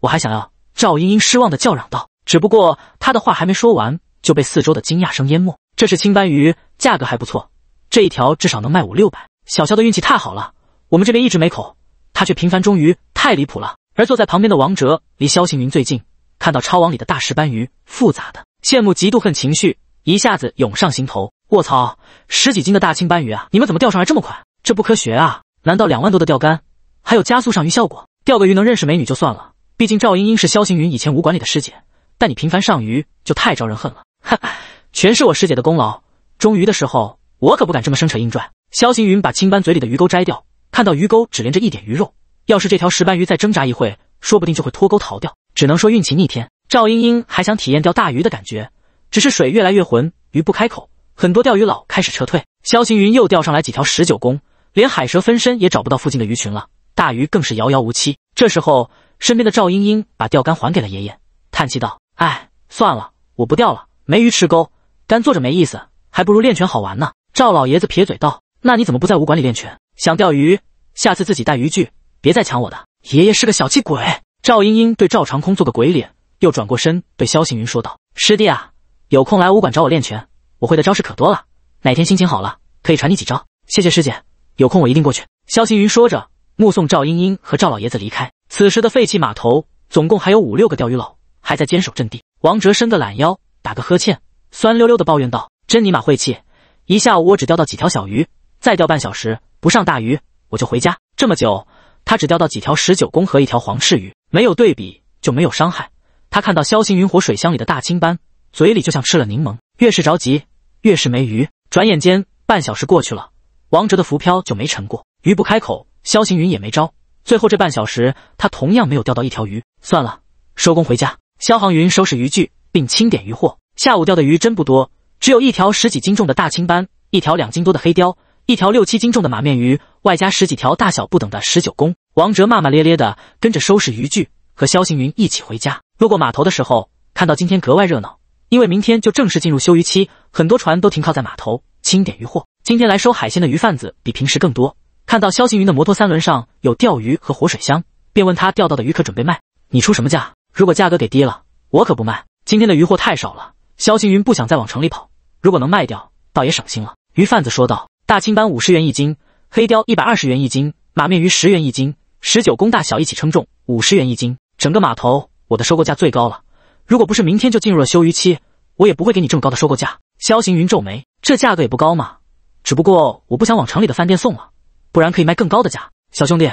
我还想要……赵英英失望的叫嚷道。只不过他的话还没说完，就被四周的惊讶声淹没。这是青斑鱼，价格还不错，这一条至少能卖五六百。小肖的运气太好了，我们这边一直没口，他却频繁中鱼，太离谱了。而坐在旁边的王哲离肖行云最近，看到抄网里的大石斑鱼，复杂的羡慕、嫉妒、恨情绪一下子涌上心头。卧槽，十几斤的大青斑鱼啊！你们怎么钓上来这么快？这不科学啊！难道两万多的钓竿还有加速上鱼效果？钓个鱼能认识美女就算了，毕竟赵英英是萧行云以前武馆里的师姐，但你频繁上鱼就太招人恨了。哈哈，全是我师姐的功劳。中鱼的时候我可不敢这么生扯硬拽。萧行云把青斑嘴里的鱼钩摘掉，看到鱼钩只连着一点鱼肉，要是这条石斑鱼再挣扎一会，说不定就会脱钩逃掉。只能说运气逆天。赵英英还想体验钓大鱼的感觉，只是水越来越浑，鱼不开口，很多钓鱼佬开始撤退。萧行云又钓上来几条十九公。连海蛇分身也找不到附近的鱼群了，大鱼更是遥遥无期。这时候，身边的赵英英把钓竿还给了爷爷，叹气道：“哎，算了，我不钓了，没鱼吃钩，干坐着没意思，还不如练拳好玩呢。”赵老爷子撇嘴道：“那你怎么不在武馆里练拳？想钓鱼，下次自己带渔具，别再抢我的。”爷爷是个小气鬼。赵英英对赵长空做个鬼脸，又转过身对萧行云说道：“师弟啊，有空来武馆找我练拳，我会的招式可多了，哪天心情好了，可以传你几招。谢谢师姐。”有空我一定过去。”肖星云说着，目送赵英英和赵老爷子离开。此时的废弃码头总共还有五六个钓鱼佬还在坚守阵地。王哲伸个懒腰，打个呵欠，酸溜溜的抱怨道：“真尼玛晦气！一下午我只钓到几条小鱼，再钓半小时不上大鱼，我就回家。这么久，他只钓到几条十九公和一条黄翅鱼。没有对比就没有伤害。他看到肖星云火水箱里的大青斑，嘴里就像吃了柠檬。越是着急，越是没鱼。转眼间，半小时过去了。”王哲的浮漂就没沉过，鱼不开口，萧行云也没招。最后这半小时，他同样没有钓到一条鱼。算了，收工回家。萧航云收拾渔具，并清点渔获。下午钓的鱼真不多，只有一条十几斤重的大青斑，一条两斤多的黑鲷，一条六七斤重的马面鱼，外加十几条大小不等的十九公。王哲骂骂咧咧的跟着收拾渔具，和萧行云一起回家。路过码头的时候，看到今天格外热闹，因为明天就正式进入休渔期，很多船都停靠在码头。清点鱼货，今天来收海鲜的鱼贩子比平时更多。看到肖行云的摩托三轮上有钓鱼和活水箱，便问他钓到的鱼可准备卖，你出什么价？如果价格给低了，我可不卖。今天的鱼货太少了，肖行云不想再往城里跑。如果能卖掉，倒也省心了。鱼贩子说道：“大青斑五十元一斤，黑鲷一百二十元一斤，马面鱼十元一斤，十九公大小一起称重，五十元一斤。整个码头我的收购价最高了。如果不是明天就进入了休渔期，我也不会给你这么高的收购价。”肖行云皱眉。这价格也不高嘛，只不过我不想往城里的饭店送了，不然可以卖更高的价。小兄弟，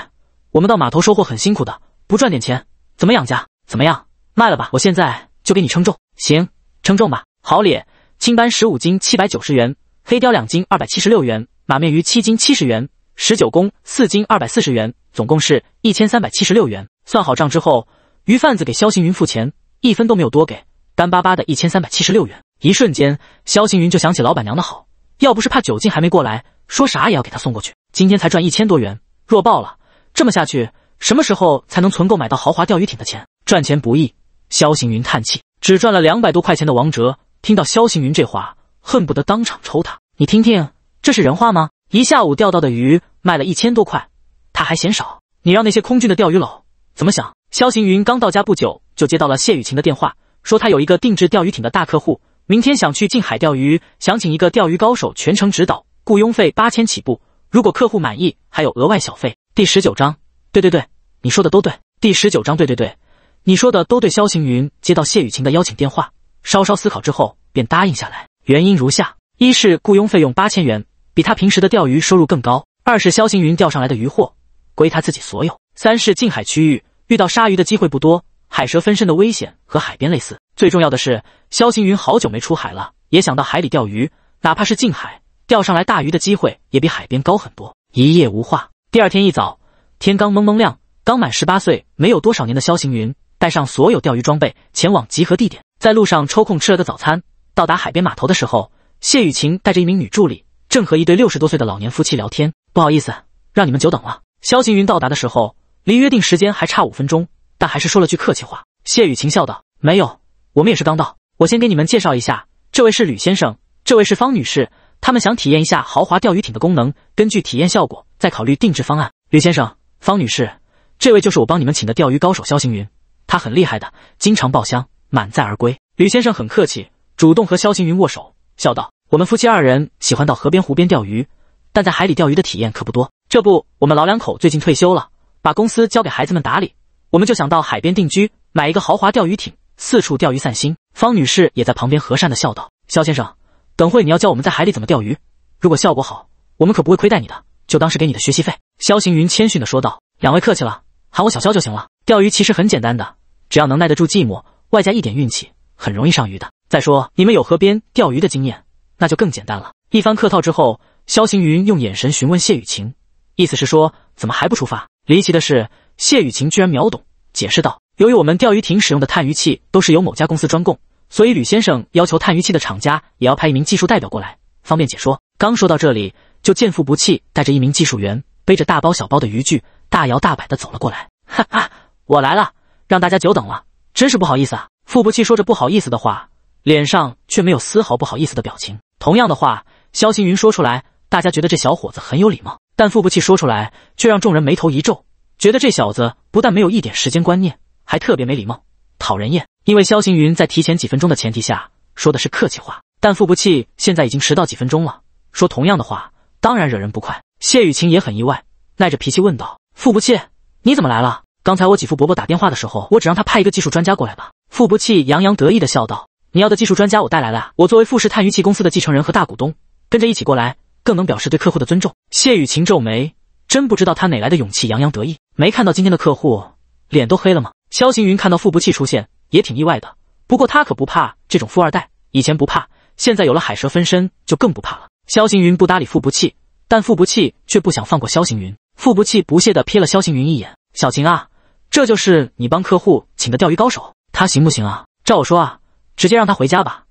我们到码头收货很辛苦的，不赚点钱怎么养家？怎么样，卖了吧？我现在就给你称重，行，称重吧。好嘞，青斑十五斤七百九十元，黑雕两斤二百七十六元，马面鱼七斤七十元，1九公四斤二百四十元，总共是一千三百七十六元。算好账之后，鱼贩子给肖行云付钱，一分都没有多给，干巴巴的一千三百七十六元。一瞬间，萧行云就想起老板娘的好，要不是怕酒劲还没过来，说啥也要给她送过去。今天才赚一千多元，弱爆了！这么下去，什么时候才能存够买到豪华钓鱼艇的钱？赚钱不易，萧行云叹气。只赚了两百多块钱的王哲，听到萧行云这话，恨不得当场抽他。你听听，这是人话吗？一下午钓到的鱼卖了一千多块，他还嫌少？你让那些空军的钓鱼佬怎么想？萧行云刚到家不久，就接到了谢雨晴的电话，说他有一个定制钓鱼艇的大客户。明天想去近海钓鱼，想请一个钓鱼高手全程指导，雇佣费八千起步。如果客户满意，还有额外小费。第十九章，对对对，你说的都对。第十九章，对对对，你说的都对。萧行云接到谢雨晴的邀请电话，稍稍思考之后便答应下来。原因如下：一是雇佣费用八千元，比他平时的钓鱼收入更高；二是萧行云钓上来的鱼货归他自己所有；三是近海区域遇到鲨鱼的机会不多，海蛇分身的危险和海边类似。最重要的是，萧行云好久没出海了，也想到海里钓鱼，哪怕是近海，钓上来大鱼的机会也比海边高很多。一夜无话，第二天一早，天刚蒙蒙亮，刚满十八岁没有多少年的萧行云带上所有钓鱼装备前往集合地点，在路上抽空吃了个早餐。到达海边码头的时候，谢雨晴带着一名女助理正和一对六十多岁的老年夫妻聊天。不好意思，让你们久等了。萧行云到达的时候，离约定时间还差五分钟，但还是说了句客气话。谢雨晴笑道：“没有。”我们也是刚到，我先给你们介绍一下，这位是吕先生，这位是方女士，他们想体验一下豪华钓鱼艇的功能，根据体验效果再考虑定制方案。吕先生，方女士，这位就是我帮你们请的钓鱼高手肖行云，他很厉害的，经常爆箱满载而归。吕先生很客气，主动和肖行云握手，笑道：“我们夫妻二人喜欢到河边湖边钓鱼，但在海里钓鱼的体验可不多。这不，我们老两口最近退休了，把公司交给孩子们打理，我们就想到海边定居，买一个豪华钓鱼艇。”四处钓鱼散心，方女士也在旁边和善的笑道：“肖先生，等会你要教我们在海里怎么钓鱼，如果效果好，我们可不会亏待你的，就当是给你的学习费。”肖行云谦逊的说道：“两位客气了，喊我小肖就行了。钓鱼其实很简单的，只要能耐得住寂寞，外加一点运气，很容易上鱼的。再说你们有河边钓鱼的经验，那就更简单了。”一番客套之后，肖行云用眼神询问谢雨晴，意思是说怎么还不出发？离奇的是，谢雨晴居然秒懂，解释道。由于我们钓鱼艇使用的探鱼器都是由某家公司专供，所以吕先生要求探鱼器的厂家也要派一名技术代表过来，方便解说。刚说到这里，就见付不弃带着一名技术员，背着大包小包的渔具，大摇大摆的走了过来。哈哈，我来了，让大家久等了，真是不好意思啊！付不弃说着不好意思的话，脸上却没有丝毫不好意思的表情。同样的话，肖星云说出来，大家觉得这小伙子很有礼貌，但付不弃说出来，却让众人眉头一皱，觉得这小子不但没有一点时间观念。还特别没礼貌，讨人厌。因为萧行云在提前几分钟的前提下说的是客气话，但傅不弃现在已经迟到几分钟了，说同样的话当然惹人不快。谢雨晴也很意外，耐着脾气问道：“傅不弃，你怎么来了？刚才我给付伯伯打电话的时候，我只让他派一个技术专家过来吧。”傅不弃洋洋得意的笑道：“你要的技术专家我带来了，我作为富士探鱼器公司的继承人和大股东，跟着一起过来，更能表示对客户的尊重。”谢雨晴皱眉，真不知道他哪来的勇气洋洋得意，没看到今天的客户脸都黑了吗？肖行云看到傅不弃出现，也挺意外的。不过他可不怕这种富二代，以前不怕，现在有了海蛇分身，就更不怕了。肖行云不搭理傅不弃，但傅不弃却不想放过肖行云。傅不弃不屑地瞥了肖行云一眼：“小晴啊，这就是你帮客户请的钓鱼高手，他行不行啊？照我说啊，直接让他回家吧。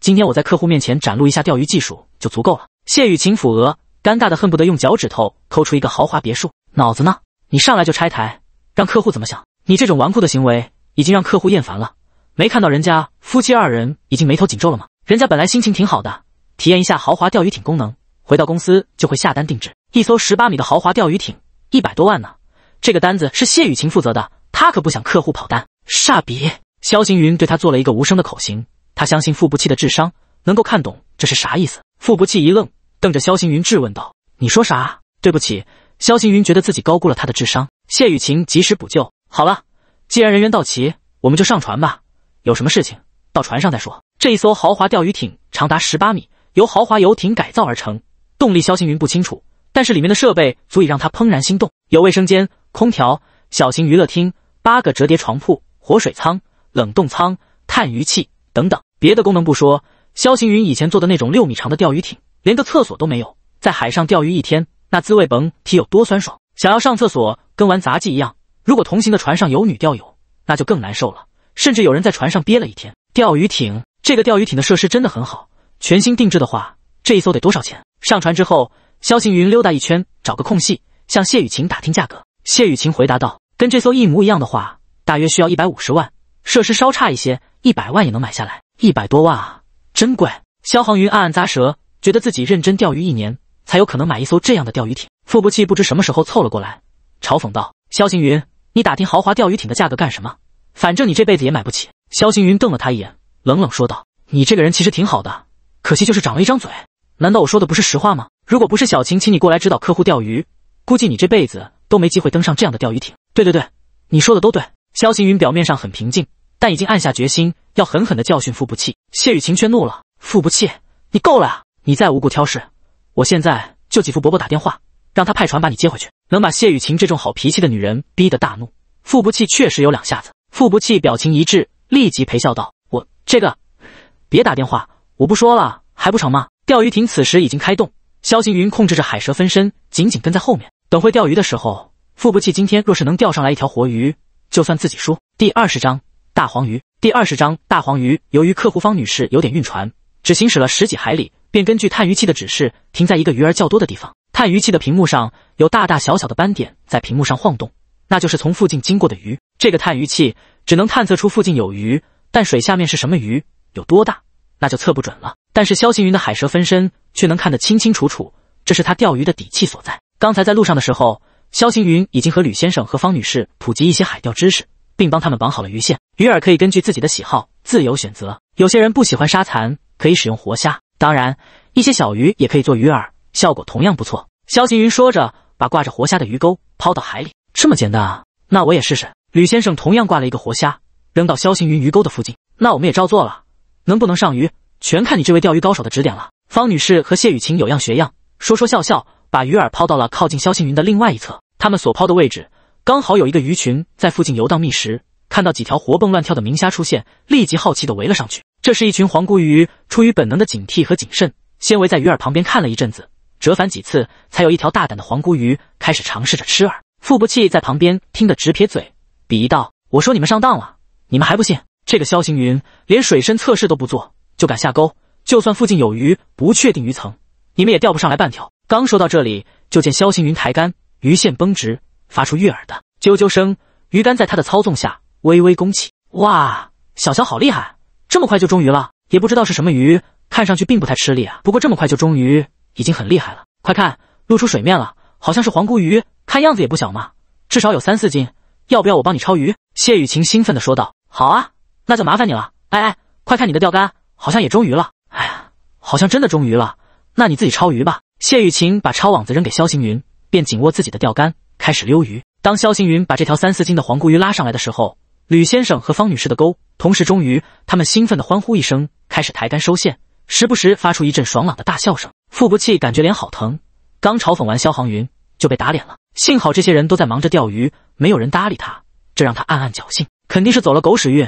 今天我在客户面前展露一下钓鱼技术就足够了。”谢雨晴抚额，尴尬的恨不得用脚趾头抠出一个豪华别墅。脑子呢？你上来就拆台，让客户怎么想？你这种纨绔的行为已经让客户厌烦了，没看到人家夫妻二人已经眉头紧皱了吗？人家本来心情挺好的，体验一下豪华钓鱼艇功能，回到公司就会下单定制一艘十八米的豪华钓鱼艇，一百多万呢。这个单子是谢雨晴负责的，他可不想客户跑单。傻逼！萧行云对他做了一个无声的口型，他相信付不弃的智商能够看懂这是啥意思。付不弃一愣，瞪着萧行云质问道：“你说啥？”对不起，萧行云觉得自己高估了他的智商。谢雨晴及时补救。好了，既然人员到齐，我们就上船吧。有什么事情到船上再说。这一艘豪华钓鱼艇长达十八米，由豪华游艇改造而成，动力肖行云不清楚，但是里面的设备足以让他怦然心动。有卫生间、空调、小型娱乐厅、八个折叠床铺、活水舱、冷冻舱、探鱼器等等。别的功能不说，肖行云以前坐的那种六米长的钓鱼艇，连个厕所都没有，在海上钓鱼一天，那滋味甭提有多酸爽。想要上厕所，跟玩杂技一样。如果同行的船上有女钓友，那就更难受了。甚至有人在船上憋了一天。钓鱼艇，这个钓鱼艇的设施真的很好。全新定制的话，这一艘得多少钱？上船之后，肖行云溜达一圈，找个空隙向谢雨晴打听价格。谢雨晴回答道：“跟这艘一模一样的话，大约需要一百五十万。设施稍差一些，一百万也能买下来。”一百多万啊，真贵。肖行云暗暗咂舌，觉得自己认真钓鱼一年，才有可能买一艘这样的钓鱼艇。付不弃不知什么时候凑了过来，嘲讽道：“肖行云。”你打听豪华钓鱼艇的价格干什么？反正你这辈子也买不起。肖行云瞪了他一眼，冷冷说道：“你这个人其实挺好的，可惜就是长了一张嘴。难道我说的不是实话吗？如果不是小晴请你过来指导客户钓鱼，估计你这辈子都没机会登上这样的钓鱼艇。对对对，你说的都对。”肖行云表面上很平静，但已经暗下决心要狠狠地教训付不弃。谢雨晴却怒了：“付不弃，你够了啊！你再无故挑事，我现在就给傅伯伯打电话。”让他派船把你接回去，能把谢雨晴这种好脾气的女人逼得大怒。傅不弃确实有两下子。傅不弃表情一致，立即陪笑道：“我这个别打电话，我不说了还不成吗？”钓鱼艇此时已经开动，萧行云控制着海蛇分身，紧紧跟在后面。等会钓鱼的时候，傅不弃今天若是能钓上来一条活鱼，就算自己输。第二十章大黄鱼。第二十章大黄鱼。由于客户方女士有点晕船，只行驶了十几海里。便根据探鱼器的指示，停在一个鱼儿较多的地方。探鱼器的屏幕上有大大小小的斑点在屏幕上晃动，那就是从附近经过的鱼。这个探鱼器只能探测出附近有鱼，但水下面是什么鱼、有多大，那就测不准了。但是肖行云的海蛇分身却能看得清清楚楚，这是他钓鱼的底气所在。刚才在路上的时候，肖行云已经和吕先生和方女士普及一些海钓知识，并帮他们绑好了鱼线。鱼饵可以根据自己的喜好自由选择，有些人不喜欢沙蚕，可以使用活虾。当然，一些小鱼也可以做鱼饵，效果同样不错。肖行云说着，把挂着活虾的鱼钩抛到海里。这么简单啊？那我也试试。吕先生同样挂了一个活虾，扔到肖行云鱼钩的附近。那我们也照做了，能不能上鱼，全看你这位钓鱼高手的指点了。方女士和谢雨晴有样学样，说说笑笑，把鱼饵抛到了靠近肖行云的另外一侧。他们所抛的位置，刚好有一个鱼群在附近游荡觅食。看到几条活蹦乱跳的明虾出现，立即好奇地围了上去。这是一群黄姑鱼，出于本能的警惕和谨慎，先围在鱼饵旁边看了一阵子，折返几次，才有一条大胆的黄姑鱼开始尝试着吃饵。付不弃在旁边听得直撇嘴，鄙夷道：“我说你们上当了，你们还不信？这个肖行云连水深测试都不做就敢下钩，就算附近有鱼，不确定鱼层，你们也钓不上来半条。”刚说到这里，就见肖行云抬竿，鱼线绷直，发出悦耳的啾啾声，鱼竿在他的操纵下。微微弓起，哇，小小好厉害，这么快就中鱼了，也不知道是什么鱼，看上去并不太吃力啊。不过这么快就中鱼已经很厉害了，快看，露出水面了，好像是黄姑鱼，看样子也不小嘛，至少有三四斤，要不要我帮你抄鱼？谢雨晴兴奋地说道。好啊，那就麻烦你了。哎哎，快看你的钓竿，好像也中鱼了。哎呀，好像真的中鱼了，那你自己抄鱼吧。谢雨晴把抄网子扔给肖行云，便紧握自己的钓竿开始溜鱼。当肖行云把这条三四斤的黄姑鱼拉上来的时候，吕先生和方女士的钩同时中鱼，他们兴奋地欢呼一声，开始抬杆收线，时不时发出一阵爽朗的大笑声。付不弃感觉脸好疼，刚嘲讽完萧杭云就被打脸了。幸好这些人都在忙着钓鱼，没有人搭理他，这让他暗暗侥幸，肯定是走了狗屎运，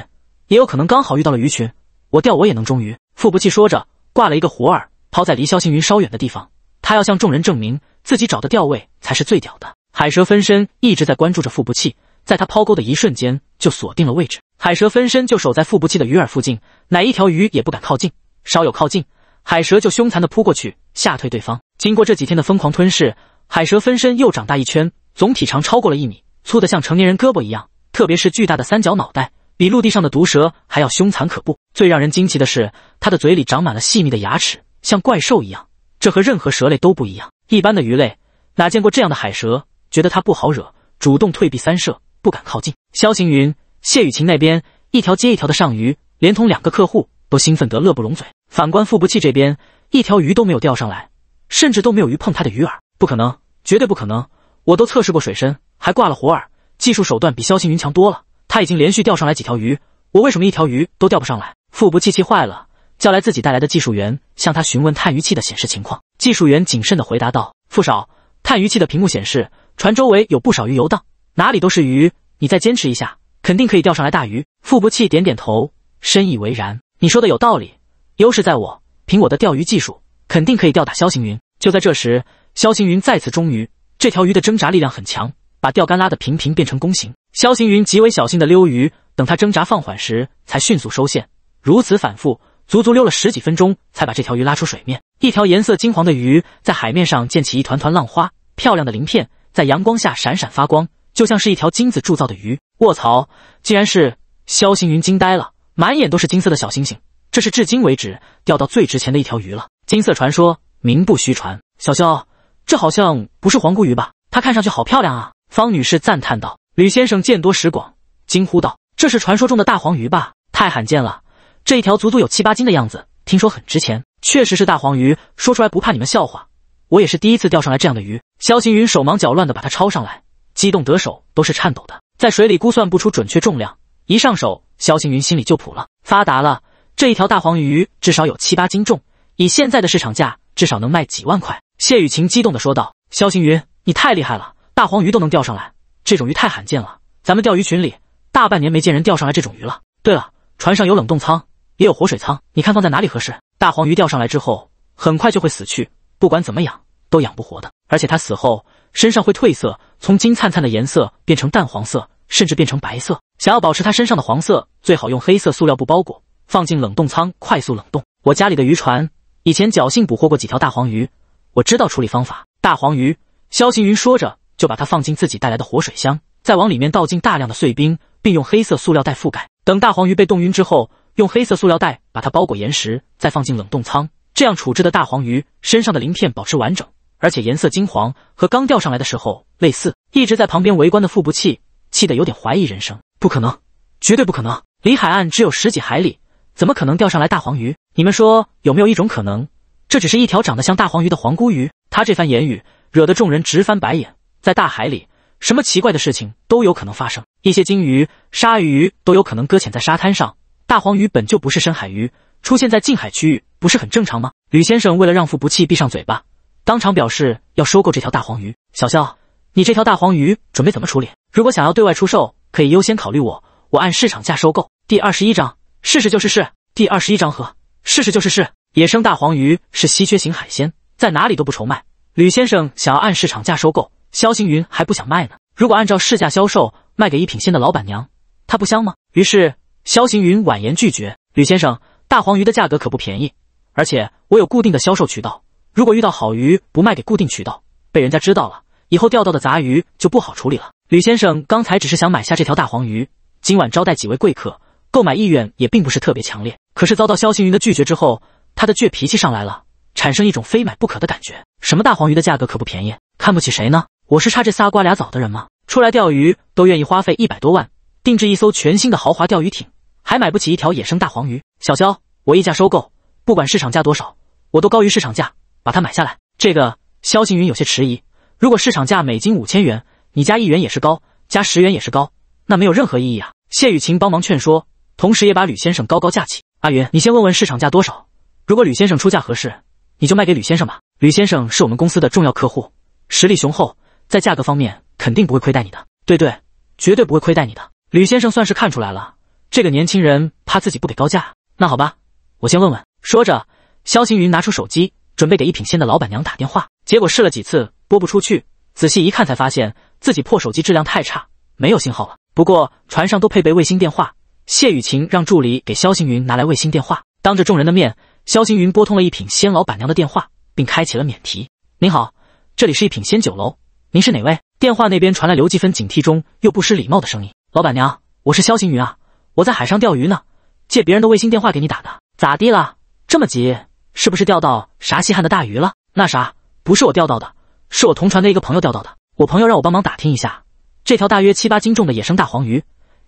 也有可能刚好遇到了鱼群。我钓我也能中鱼。付不弃说着，挂了一个活饵，抛在离萧行云稍远的地方，他要向众人证明自己找的钓位才是最屌的。海蛇分身一直在关注着付不弃。在它抛钩的一瞬间就锁定了位置，海蛇分身就守在付不起的鱼饵附近，哪一条鱼也不敢靠近，稍有靠近，海蛇就凶残的扑过去吓退对方。经过这几天的疯狂吞噬，海蛇分身又长大一圈，总体长超过了一米，粗的像成年人胳膊一样，特别是巨大的三角脑袋，比陆地上的毒蛇还要凶残可怖。最让人惊奇的是，它的嘴里长满了细密的牙齿，像怪兽一样，这和任何蛇类都不一样。一般的鱼类哪见过这样的海蛇，觉得它不好惹，主动退避三舍。不敢靠近。肖行云、谢雨晴那边，一条接一条的上鱼，连同两个客户都兴奋得乐不拢嘴。反观付不弃这边，一条鱼都没有钓上来，甚至都没有鱼碰他的鱼饵。不可能，绝对不可能！我都测试过水深，还挂了活饵，技术手段比肖行云强多了。他已经连续钓上来几条鱼，我为什么一条鱼都钓不上来？付不弃气坏了，叫来自己带来的技术员，向他询问探鱼器的显示情况。技术员谨慎的回答道：“傅少，探鱼器的屏幕显示，船周围有不少鱼游荡。”哪里都是鱼，你再坚持一下，肯定可以钓上来大鱼。傅不弃点点头，深以为然。你说的有道理，优势在我，凭我的钓鱼技术，肯定可以吊打萧行云。就在这时，萧行云再次中鱼。这条鱼的挣扎力量很强，把钓竿拉得平平变成弓形。萧行云极为小心的溜鱼，等他挣扎放缓时，才迅速收线。如此反复，足足溜了十几分钟，才把这条鱼拉出水面。一条颜色金黄的鱼在海面上溅起一团团浪花，漂亮的鳞片在阳光下闪闪发光。就像是一条金子铸造的鱼，卧槽！竟然是肖行云惊呆了，满眼都是金色的小星星。这是至今为止钓到最值钱的一条鱼了，金色传说名不虚传。小肖，这好像不是黄姑鱼吧？它看上去好漂亮啊！方女士赞叹道。吕先生见多识广，惊呼道：“这是传说中的大黄鱼吧？太罕见了！这一条足足有七八斤的样子，听说很值钱。”确实是大黄鱼，说出来不怕你们笑话，我也是第一次钓上来这样的鱼。肖行云手忙脚乱的把它抄上来。激动得手都是颤抖的，在水里估算不出准确重量，一上手，肖行云心里就谱了，发达了！这一条大黄鱼至少有七八斤重，以现在的市场价，至少能卖几万块。谢雨晴激动地说道：“肖行云，你太厉害了，大黄鱼都能钓上来！这种鱼太罕见了，咱们钓鱼群里大半年没见人钓上来这种鱼了。对了，船上有冷冻舱，也有活水舱，你看放在哪里合适？大黄鱼钓上来之后，很快就会死去，不管怎么养都养不活的，而且它死后。”身上会褪色，从金灿灿的颜色变成淡黄色，甚至变成白色。想要保持它身上的黄色，最好用黑色塑料布包裹，放进冷冻仓快速冷冻。我家里的渔船以前侥幸捕获过几条大黄鱼，我知道处理方法。大黄鱼，肖行云说着，就把它放进自己带来的活水箱，再往里面倒进大量的碎冰，并用黑色塑料袋覆盖。等大黄鱼被冻晕之后，用黑色塑料袋把它包裹严实，再放进冷冻仓。这样处置的大黄鱼，身上的鳞片保持完整。而且颜色金黄，和刚钓上来的时候类似。一直在旁边围观的傅不弃，气得有点怀疑人生。不可能，绝对不可能！离海岸只有十几海里，怎么可能钓上来大黄鱼？你们说有没有一种可能，这只是一条长得像大黄鱼的黄姑鱼？他这番言语惹得众人直翻白眼。在大海里，什么奇怪的事情都有可能发生。一些鲸鱼、鲨鱼都有可能搁浅在沙滩上。大黄鱼本就不是深海鱼，出现在近海区域不是很正常吗？吕先生为了让傅不弃闭上嘴巴。当场表示要收购这条大黄鱼。小肖，你这条大黄鱼准备怎么处理？如果想要对外出售，可以优先考虑我，我按市场价收购。第二十一章，试试就是试。第二十一章，呵，试试就是试。野生大黄鱼是稀缺型海鲜，在哪里都不愁卖。吕先生想要按市场价收购，肖行云还不想卖呢。如果按照市价销售，卖给一品鲜的老板娘，她不香吗？于是肖行云婉言拒绝。吕先生，大黄鱼的价格可不便宜，而且我有固定的销售渠道。如果遇到好鱼不卖给固定渠道，被人家知道了，以后钓到的杂鱼就不好处理了。吕先生刚才只是想买下这条大黄鱼，今晚招待几位贵客，购买意愿也并不是特别强烈。可是遭到肖星云的拒绝之后，他的倔脾气上来了，产生一种非买不可的感觉。什么大黄鱼的价格可不便宜，看不起谁呢？我是差这仨瓜俩枣的人吗？出来钓鱼都愿意花费一百多万定制一艘全新的豪华钓鱼艇，还买不起一条野生大黄鱼？小肖，我溢价收购，不管市场价多少，我都高于市场价。把它买下来。这个肖星云有些迟疑。如果市场价每斤五千元，你加一元也是高，加十元也是高，那没有任何意义啊！谢雨晴帮忙劝说，同时也把吕先生高高架起。阿云，你先问问市场价多少？如果吕先生出价合适，你就卖给吕先生吧。吕先生是我们公司的重要客户，实力雄厚，在价格方面肯定不会亏待你的。对对，绝对不会亏待你的。吕先生算是看出来了，这个年轻人怕自己不给高价。那好吧，我先问问。说着，肖星云拿出手机。准备给一品鲜的老板娘打电话，结果试了几次拨不出去。仔细一看，才发现自己破手机质量太差，没有信号了。不过船上都配备卫星电话，谢雨晴让助理给肖行云拿来卫星电话。当着众人的面，肖行云拨通了一品鲜老板娘的电话，并开启了免提。“您好，这里是一品鲜酒楼，您是哪位？”电话那边传来刘继芬警惕中又不失礼貌的声音：“老板娘，我是肖行云啊，我在海上钓鱼呢，借别人的卫星电话给你打的，咋地了？这么急？”是不是钓到啥稀罕的大鱼了？那啥，不是我钓到的，是我同船的一个朋友钓到的。我朋友让我帮忙打听一下，这条大约七八斤重的野生大黄鱼，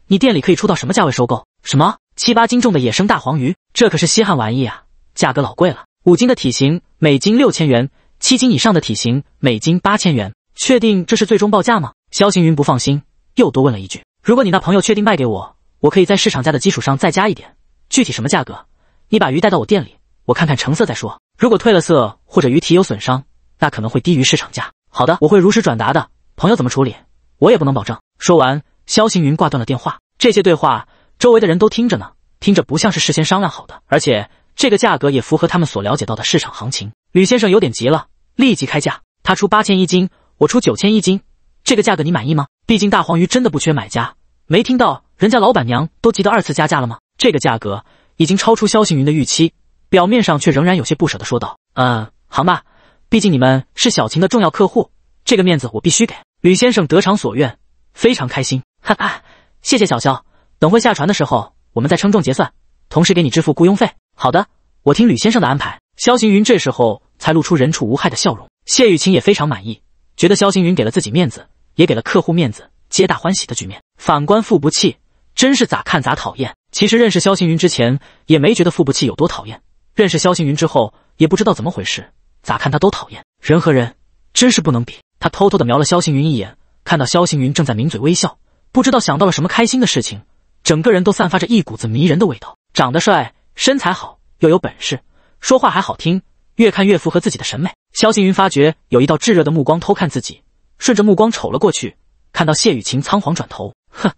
你店里可以出到什么价位收购？什么七八斤重的野生大黄鱼？这可是稀罕玩意啊，价格老贵了。五斤的体型每斤六千元，七斤以上的体型每斤八千元。确定这是最终报价吗？肖行云不放心，又多问了一句。如果你那朋友确定卖给我，我可以在市场价的基础上再加一点。具体什么价格？你把鱼带到我店里。我看看成色再说，如果褪了色或者鱼体有损伤，那可能会低于市场价。好的，我会如实转达的。朋友怎么处理，我也不能保证。说完，肖行云挂断了电话。这些对话，周围的人都听着呢，听着不像是事先商量好的，而且这个价格也符合他们所了解到的市场行情。吕先生有点急了，立即开价，他出八千一斤，我出九千一斤，这个价格你满意吗？毕竟大黄鱼真的不缺买家，没听到人家老板娘都急得二次加价了吗？这个价格已经超出肖行云的预期。表面上却仍然有些不舍的说道：“嗯，行吧，毕竟你们是小秦的重要客户，这个面子我必须给。”吕先生得偿所愿，非常开心，哈哈，谢谢小肖。等会下船的时候，我们再称重结算，同时给你支付雇佣费。好的，我听吕先生的安排。肖行云这时候才露出人畜无害的笑容。谢雨晴也非常满意，觉得肖行云给了自己面子，也给了客户面子，皆大欢喜的局面。反观付不弃，真是咋看咋讨厌。其实认识肖行云之前，也没觉得付不弃有多讨厌。认识萧行云之后，也不知道怎么回事，咋看他都讨厌。人和人真是不能比。他偷偷的瞄了萧行云一眼，看到萧行云正在抿嘴微笑，不知道想到了什么开心的事情，整个人都散发着一股子迷人的味道。长得帅，身材好，又有本事，说话还好听，越看越符合自己的审美。萧行云发觉有一道炙热的目光偷看自己，顺着目光瞅了过去，看到谢雨晴仓皇转头，哼，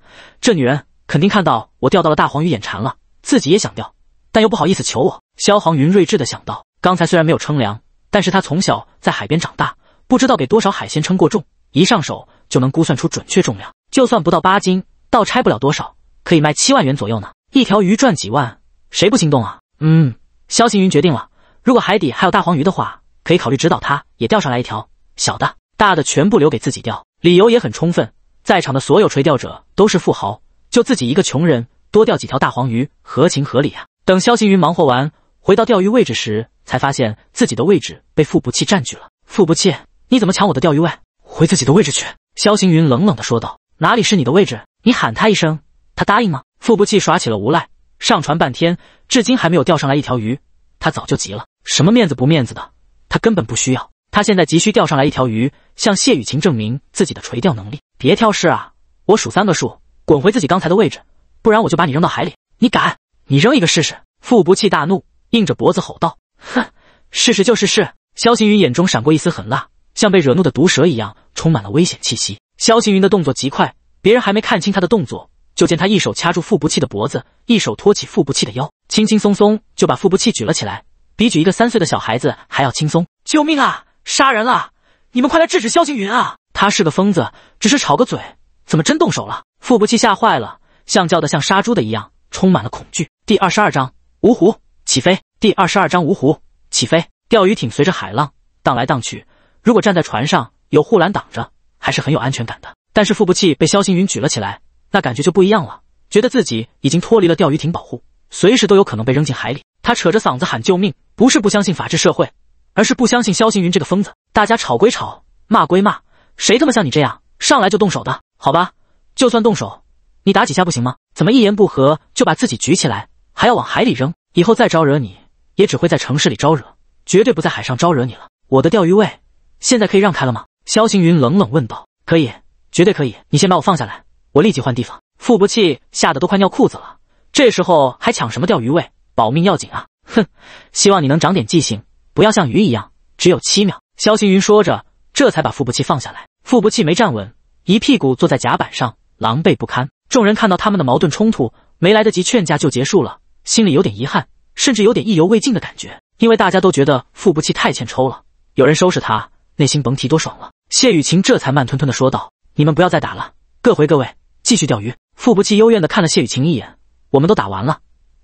这女人肯定看到我钓到了大黄鱼，眼馋了，自己也想钓，但又不好意思求我。萧航云睿智的想到，刚才虽然没有称量，但是他从小在海边长大，不知道给多少海鲜称过重，一上手就能估算出准确重量。就算不到八斤，倒差不了多少，可以卖七万元左右呢。一条鱼赚几万，谁不心动啊？嗯，萧行云决定了，如果海底还有大黄鱼的话，可以考虑指导他也钓上来一条小的，大的全部留给自己钓。理由也很充分，在场的所有垂钓者都是富豪，就自己一个穷人，多钓几条大黄鱼，合情合理啊。等萧行云忙活完。回到钓鱼位置时，才发现自己的位置被傅不弃占据了。傅不弃，你怎么抢我的钓鱼位？回自己的位置去！肖行云冷冷的说道。哪里是你的位置？你喊他一声，他答应吗？傅不弃耍起了无赖，上船半天，至今还没有钓上来一条鱼，他早就急了。什么面子不面子的，他根本不需要。他现在急需钓上来一条鱼，向谢雨晴证明自己的垂钓能力。别挑事啊！我数三个数，滚回自己刚才的位置，不然我就把你扔到海里！你敢？你扔一个试试！傅不弃大怒。硬着脖子吼道：“哼，事实就是事。”萧行云眼中闪过一丝狠辣，像被惹怒的毒蛇一样，充满了危险气息。萧行云的动作极快，别人还没看清他的动作，就见他一手掐住傅不弃的脖子，一手托起傅不弃的腰，轻轻松松就把傅不弃举了起来，比举一个三岁的小孩子还要轻松。救命啊！杀人了！你们快来制止萧行云啊！他是个疯子，只是吵个嘴，怎么真动手了？傅不弃吓坏了，像叫的像杀猪的一样，充满了恐惧。第二十二章：芜湖。起飞第二十二章芜湖起飞，钓鱼艇随着海浪荡来荡去。如果站在船上，有护栏挡着，还是很有安全感的。但是付不起被肖星云举了起来，那感觉就不一样了，觉得自己已经脱离了钓鱼艇保护，随时都有可能被扔进海里。他扯着嗓子喊救命，不是不相信法治社会，而是不相信肖星云这个疯子。大家吵归吵，骂归骂，谁他妈像你这样上来就动手的？好吧，就算动手，你打几下不行吗？怎么一言不合就把自己举起来，还要往海里扔？以后再招惹你，也只会在城市里招惹，绝对不在海上招惹你了。我的钓鱼位现在可以让开了吗？萧行云冷冷问道。可以，绝对可以。你先把我放下来，我立即换地方。傅不弃吓得都快尿裤子了，这时候还抢什么钓鱼位？保命要紧啊！哼，希望你能长点记性，不要像鱼一样。只有七秒。萧行云说着，这才把傅不弃放下来。傅不弃没站稳，一屁股坐在甲板上，狼狈不堪。众人看到他们的矛盾冲突，没来得及劝架就结束了。心里有点遗憾，甚至有点意犹未尽的感觉，因为大家都觉得傅不弃太欠抽了，有人收拾他，内心甭提多爽了。谢雨晴这才慢吞吞的说道：“你们不要再打了，各回各位，继续钓鱼。”傅不弃幽怨的看了谢雨晴一眼：“我们都打完了，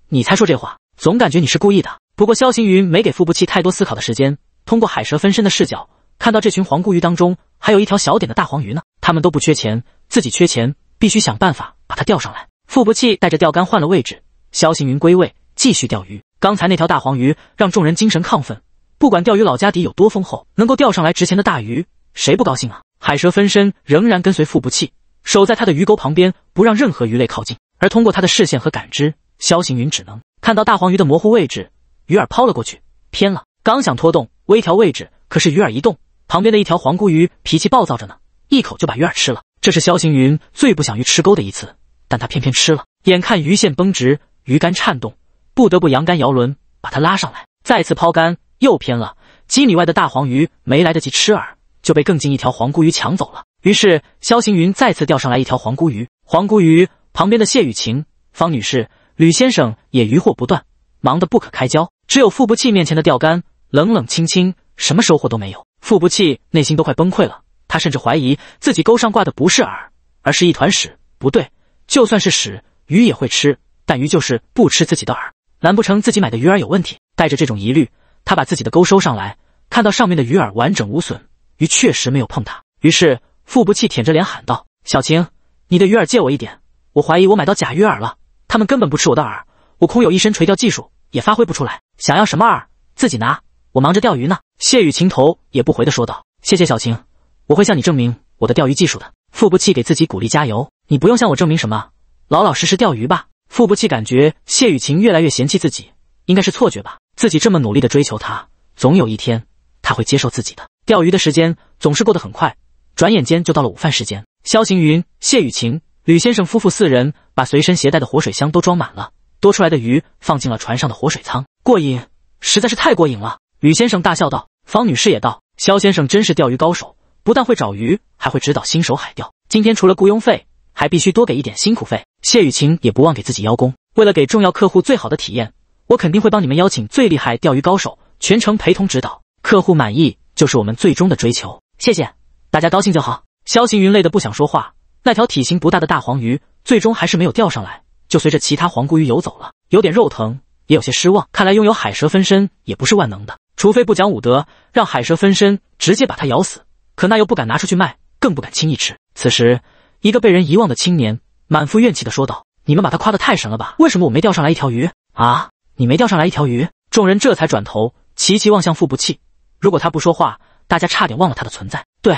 你才说这话，总感觉你是故意的。”不过肖行云没给傅不弃太多思考的时间，通过海蛇分身的视角，看到这群黄姑鱼当中还有一条小点的大黄鱼呢。他们都不缺钱，自己缺钱，必须想办法把它钓上来。傅不弃带着钓竿换了位置。萧行云归位，继续钓鱼。刚才那条大黄鱼让众人精神亢奋。不管钓鱼老家底有多丰厚，能够钓上来值钱的大鱼，谁不高兴啊？海蛇分身仍然跟随腹不弃，守在他的鱼钩旁边，不让任何鱼类靠近。而通过他的视线和感知，萧行云只能看到大黄鱼的模糊位置。鱼饵抛了过去，偏了。刚想拖动微调位置，可是鱼饵一动，旁边的一条黄姑鱼脾气暴躁着呢，一口就把鱼饵吃了。这是萧行云最不想鱼吃钩的一次，但他偏偏吃了。眼看鱼线绷直。鱼竿颤动，不得不扬竿摇轮把它拉上来。再次抛竿，又偏了。几米外的大黄鱼没来得及吃饵，就被更近一条黄姑鱼抢走了。于是，肖行云再次钓上来一条黄姑鱼。黄姑鱼旁边的谢雨晴、方女士、吕先生也渔获不断，忙得不可开交。只有付不弃面前的钓竿冷冷清清，什么收获都没有。付不弃内心都快崩溃了，他甚至怀疑自己钩上挂的不是饵，而是一团屎。不对，就算是屎，鱼也会吃。但鱼就是不吃自己的饵，难不成自己买的鱼饵有问题？带着这种疑虑，他把自己的钩收上来，看到上面的鱼饵完整无损，鱼确实没有碰它。于是傅不弃舔着脸喊道：“小晴，你的鱼饵借我一点，我怀疑我买到假鱼饵了。他们根本不吃我的饵，我空有一身垂钓技术也发挥不出来。想要什么饵自己拿，我忙着钓鱼呢。”谢雨晴头也不回的说道：“谢谢小晴，我会向你证明我的钓鱼技术的。”傅不弃给自己鼓励加油：“你不用向我证明什么，老老实实钓鱼吧。”付不弃感觉谢雨晴越来越嫌弃自己，应该是错觉吧？自己这么努力的追求她，总有一天她会接受自己的。钓鱼的时间总是过得很快，转眼间就到了午饭时间。肖行云、谢雨晴、吕先生夫妇四人把随身携带的活水箱都装满了，多出来的鱼放进了船上的活水舱。过瘾，实在是太过瘾了！吕先生大笑道。方女士也道：“肖先生真是钓鱼高手，不但会找鱼，还会指导新手海钓。今天除了雇佣费。”还必须多给一点辛苦费。谢雨晴也不忘给自己邀功。为了给重要客户最好的体验，我肯定会帮你们邀请最厉害钓鱼高手，全程陪同指导。客户满意就是我们最终的追求。谢谢大家，高兴就好。肖行云累得不想说话。那条体型不大的大黄鱼最终还是没有钓上来，就随着其他黄姑鱼游走了。有点肉疼，也有些失望。看来拥有海蛇分身也不是万能的，除非不讲武德，让海蛇分身直接把它咬死。可那又不敢拿出去卖，更不敢轻易吃。此时。一个被人遗忘的青年满腹怨气的说道：“你们把他夸得太神了吧？为什么我没钓上来一条鱼啊？你没钓上来一条鱼？”众人这才转头齐齐望向付不弃。如果他不说话，大家差点忘了他的存在。对，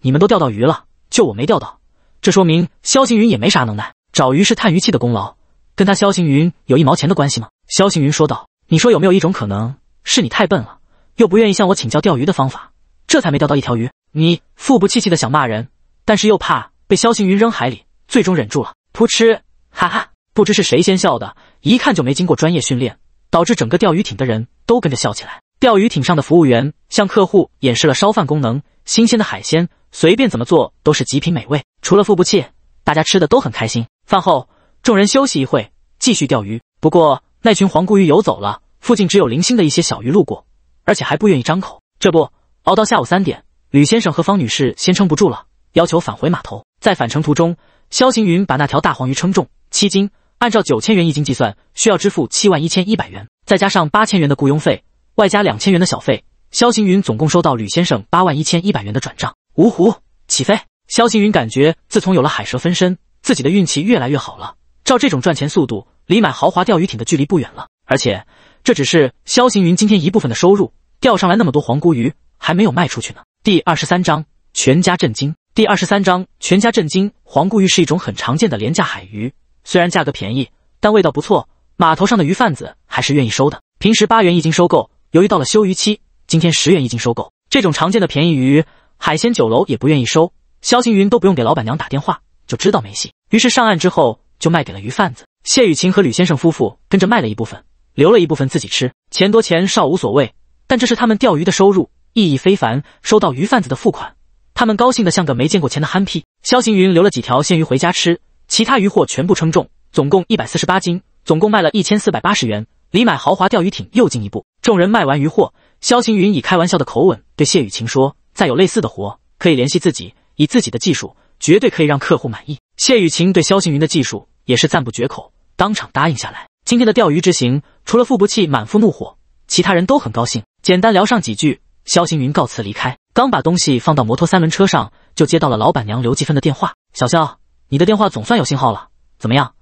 你们都钓到鱼了，就我没钓到。这说明萧行云也没啥能耐。找鱼是探鱼器的功劳，跟他萧行云有一毛钱的关系吗？萧行云说道：“你说有没有一种可能是你太笨了，又不愿意向我请教钓鱼的方法，这才没钓到一条鱼？”你付不弃气的想骂人，但是又怕。被萧行云扔海里，最终忍住了，噗嗤，哈哈，不知是谁先笑的，一看就没经过专业训练，导致整个钓鱼艇的人都跟着笑起来。钓鱼艇上的服务员向客户演示了烧饭功能，新鲜的海鲜随便怎么做都是极品美味。除了付不起，大家吃的都很开心。饭后，众人休息一会，继续钓鱼。不过那群黄姑鱼游走了，附近只有零星的一些小鱼路过，而且还不愿意张口。这不，熬到下午三点，吕先生和方女士先撑不住了，要求返回码头。在返程途中，肖行云把那条大黄鱼称重七斤，按照九千元一斤计算，需要支付七万一千一百元，再加上八千元的雇佣费，外加两千元的小费，肖行云总共收到吕先生八万一千一百元的转账。芜湖起飞！肖行云感觉自从有了海蛇分身，自己的运气越来越好了。照这种赚钱速度，离买豪华钓鱼艇的距离不远了。而且这只是肖行云今天一部分的收入，钓上来那么多黄姑鱼还没有卖出去呢。第二十三章：全家震惊。第二十三章，全家震惊。黄姑鱼是一种很常见的廉价海鱼，虽然价格便宜，但味道不错。码头上的鱼贩子还是愿意收的，平时八元一斤收购。由于到了休渔期，今天十元一斤收购。这种常见的便宜鱼，海鲜酒楼也不愿意收。肖行云都不用给老板娘打电话，就知道没戏。于是上岸之后就卖给了鱼贩子。谢雨晴和吕先生夫妇跟着卖了一部分，留了一部分自己吃。钱多钱少无所谓，但这是他们钓鱼的收入，意义非凡。收到鱼贩子的付款。他们高兴得像个没见过钱的憨批。肖行云留了几条鲜鱼回家吃，其他鱼货全部称重，总共一百四十八斤，总共卖了一千四百八十元，离买豪华钓鱼艇又进一步。众人卖完鱼货，肖行云以开玩笑的口吻对谢雨晴说：“再有类似的活，可以联系自己，以自己的技术，绝对可以让客户满意。”谢雨晴对肖行云的技术也是赞不绝口，当场答应下来。今天的钓鱼之行，除了富不弃满腹怒火，其他人都很高兴。简单聊上几句，肖行云告辞离开。刚把东西放到摩托三轮车上，就接到了老板娘刘继芬的电话：“小肖，你的电话总算有信号了。怎么样，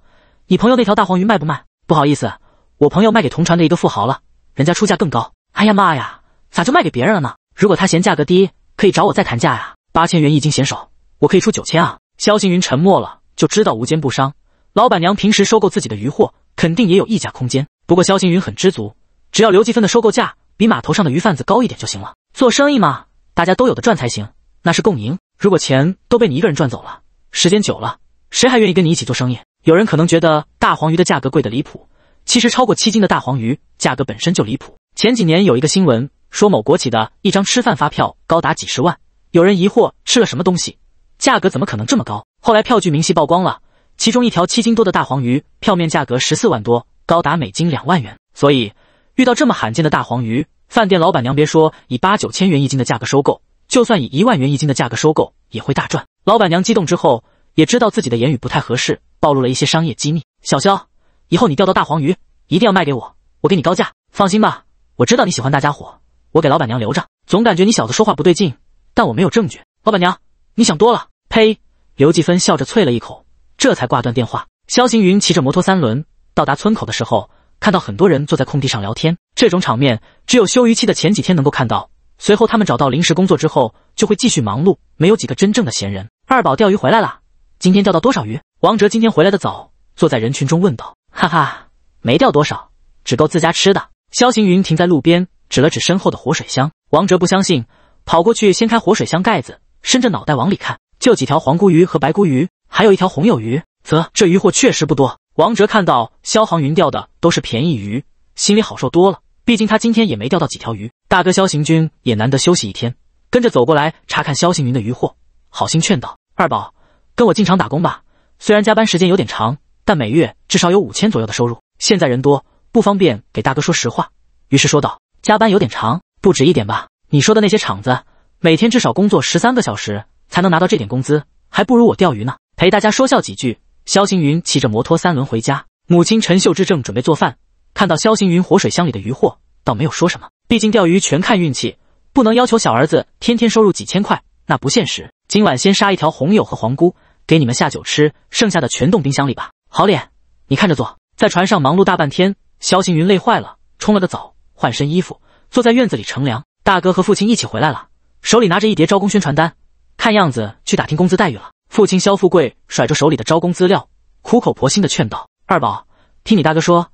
你朋友那条大黄鱼卖不卖？不好意思，我朋友卖给同船的一个富豪了，人家出价更高。哎呀妈呀，咋就卖给别人了呢？如果他嫌价格低，可以找我再谈价啊。八千元一斤嫌少，我可以出九千啊。”肖星云沉默了，就知道无奸不商。老板娘平时收购自己的鱼货，肯定也有议价空间。不过肖星云很知足，只要刘继芬的收购价比码头上的鱼贩子高一点就行了。做生意嘛。大家都有的赚才行，那是共赢。如果钱都被你一个人赚走了，时间久了，谁还愿意跟你一起做生意？有人可能觉得大黄鱼的价格贵得离谱，其实超过七斤的大黄鱼价格本身就离谱。前几年有一个新闻说某国企的一张吃饭发票高达几十万，有人疑惑吃了什么东西，价格怎么可能这么高？后来票据明细曝光了，其中一条七斤多的大黄鱼票面价格十四万多，高达每斤两万元。所以，遇到这么罕见的大黄鱼。饭店老板娘别说以八九千元一斤的价格收购，就算以一万元一斤的价格收购，也会大赚。老板娘激动之后，也知道自己的言语不太合适，暴露了一些商业机密。小肖，以后你钓到大黄鱼，一定要卖给我，我给你高价。放心吧，我知道你喜欢大家伙，我给老板娘留着。总感觉你小子说话不对劲，但我没有证据。老板娘，你想多了。呸！刘继芬笑着啐了一口，这才挂断电话。肖行云骑着摩托三轮到达村口的时候。看到很多人坐在空地上聊天，这种场面只有休渔期的前几天能够看到。随后他们找到临时工作之后，就会继续忙碌，没有几个真正的闲人。二宝钓鱼回来了，今天钓到多少鱼？王哲今天回来的早，坐在人群中问道。哈哈，没钓多少，只够自家吃的。肖行云停在路边，指了指身后的活水箱。王哲不相信，跑过去掀开活水箱盖子，伸着脑袋往里看，就几条黄姑鱼和白姑鱼，还有一条红友鱼，啧，这鱼货确实不多。王哲看到萧航云钓的都是便宜鱼，心里好受多了。毕竟他今天也没钓到几条鱼。大哥萧行军也难得休息一天，跟着走过来查看萧行云的鱼货，好心劝道：“二宝，跟我进厂打工吧。虽然加班时间有点长，但每月至少有五千左右的收入。现在人多不方便，给大哥说实话。”于是说道：“加班有点长，不止一点吧？你说的那些厂子，每天至少工作十三个小时才能拿到这点工资，还不如我钓鱼呢。陪大家说笑几句。”肖行云骑着摩托三轮回家，母亲陈秀芝正准备做饭，看到肖行云活水箱里的鱼货，倒没有说什么。毕竟钓鱼全看运气，不能要求小儿子天天收入几千块，那不现实。今晚先杀一条红友和黄姑，给你们下酒吃，剩下的全冻冰箱里吧。好嘞，你看着做。在船上忙碌大半天，肖行云累坏了，冲了个澡，换身衣服，坐在院子里乘凉。大哥和父亲一起回来了，手里拿着一叠招工宣传单，看样子去打听工资待遇了。父亲肖富贵甩着手里的招工资料，苦口婆心的劝道：“二宝，听你大哥说，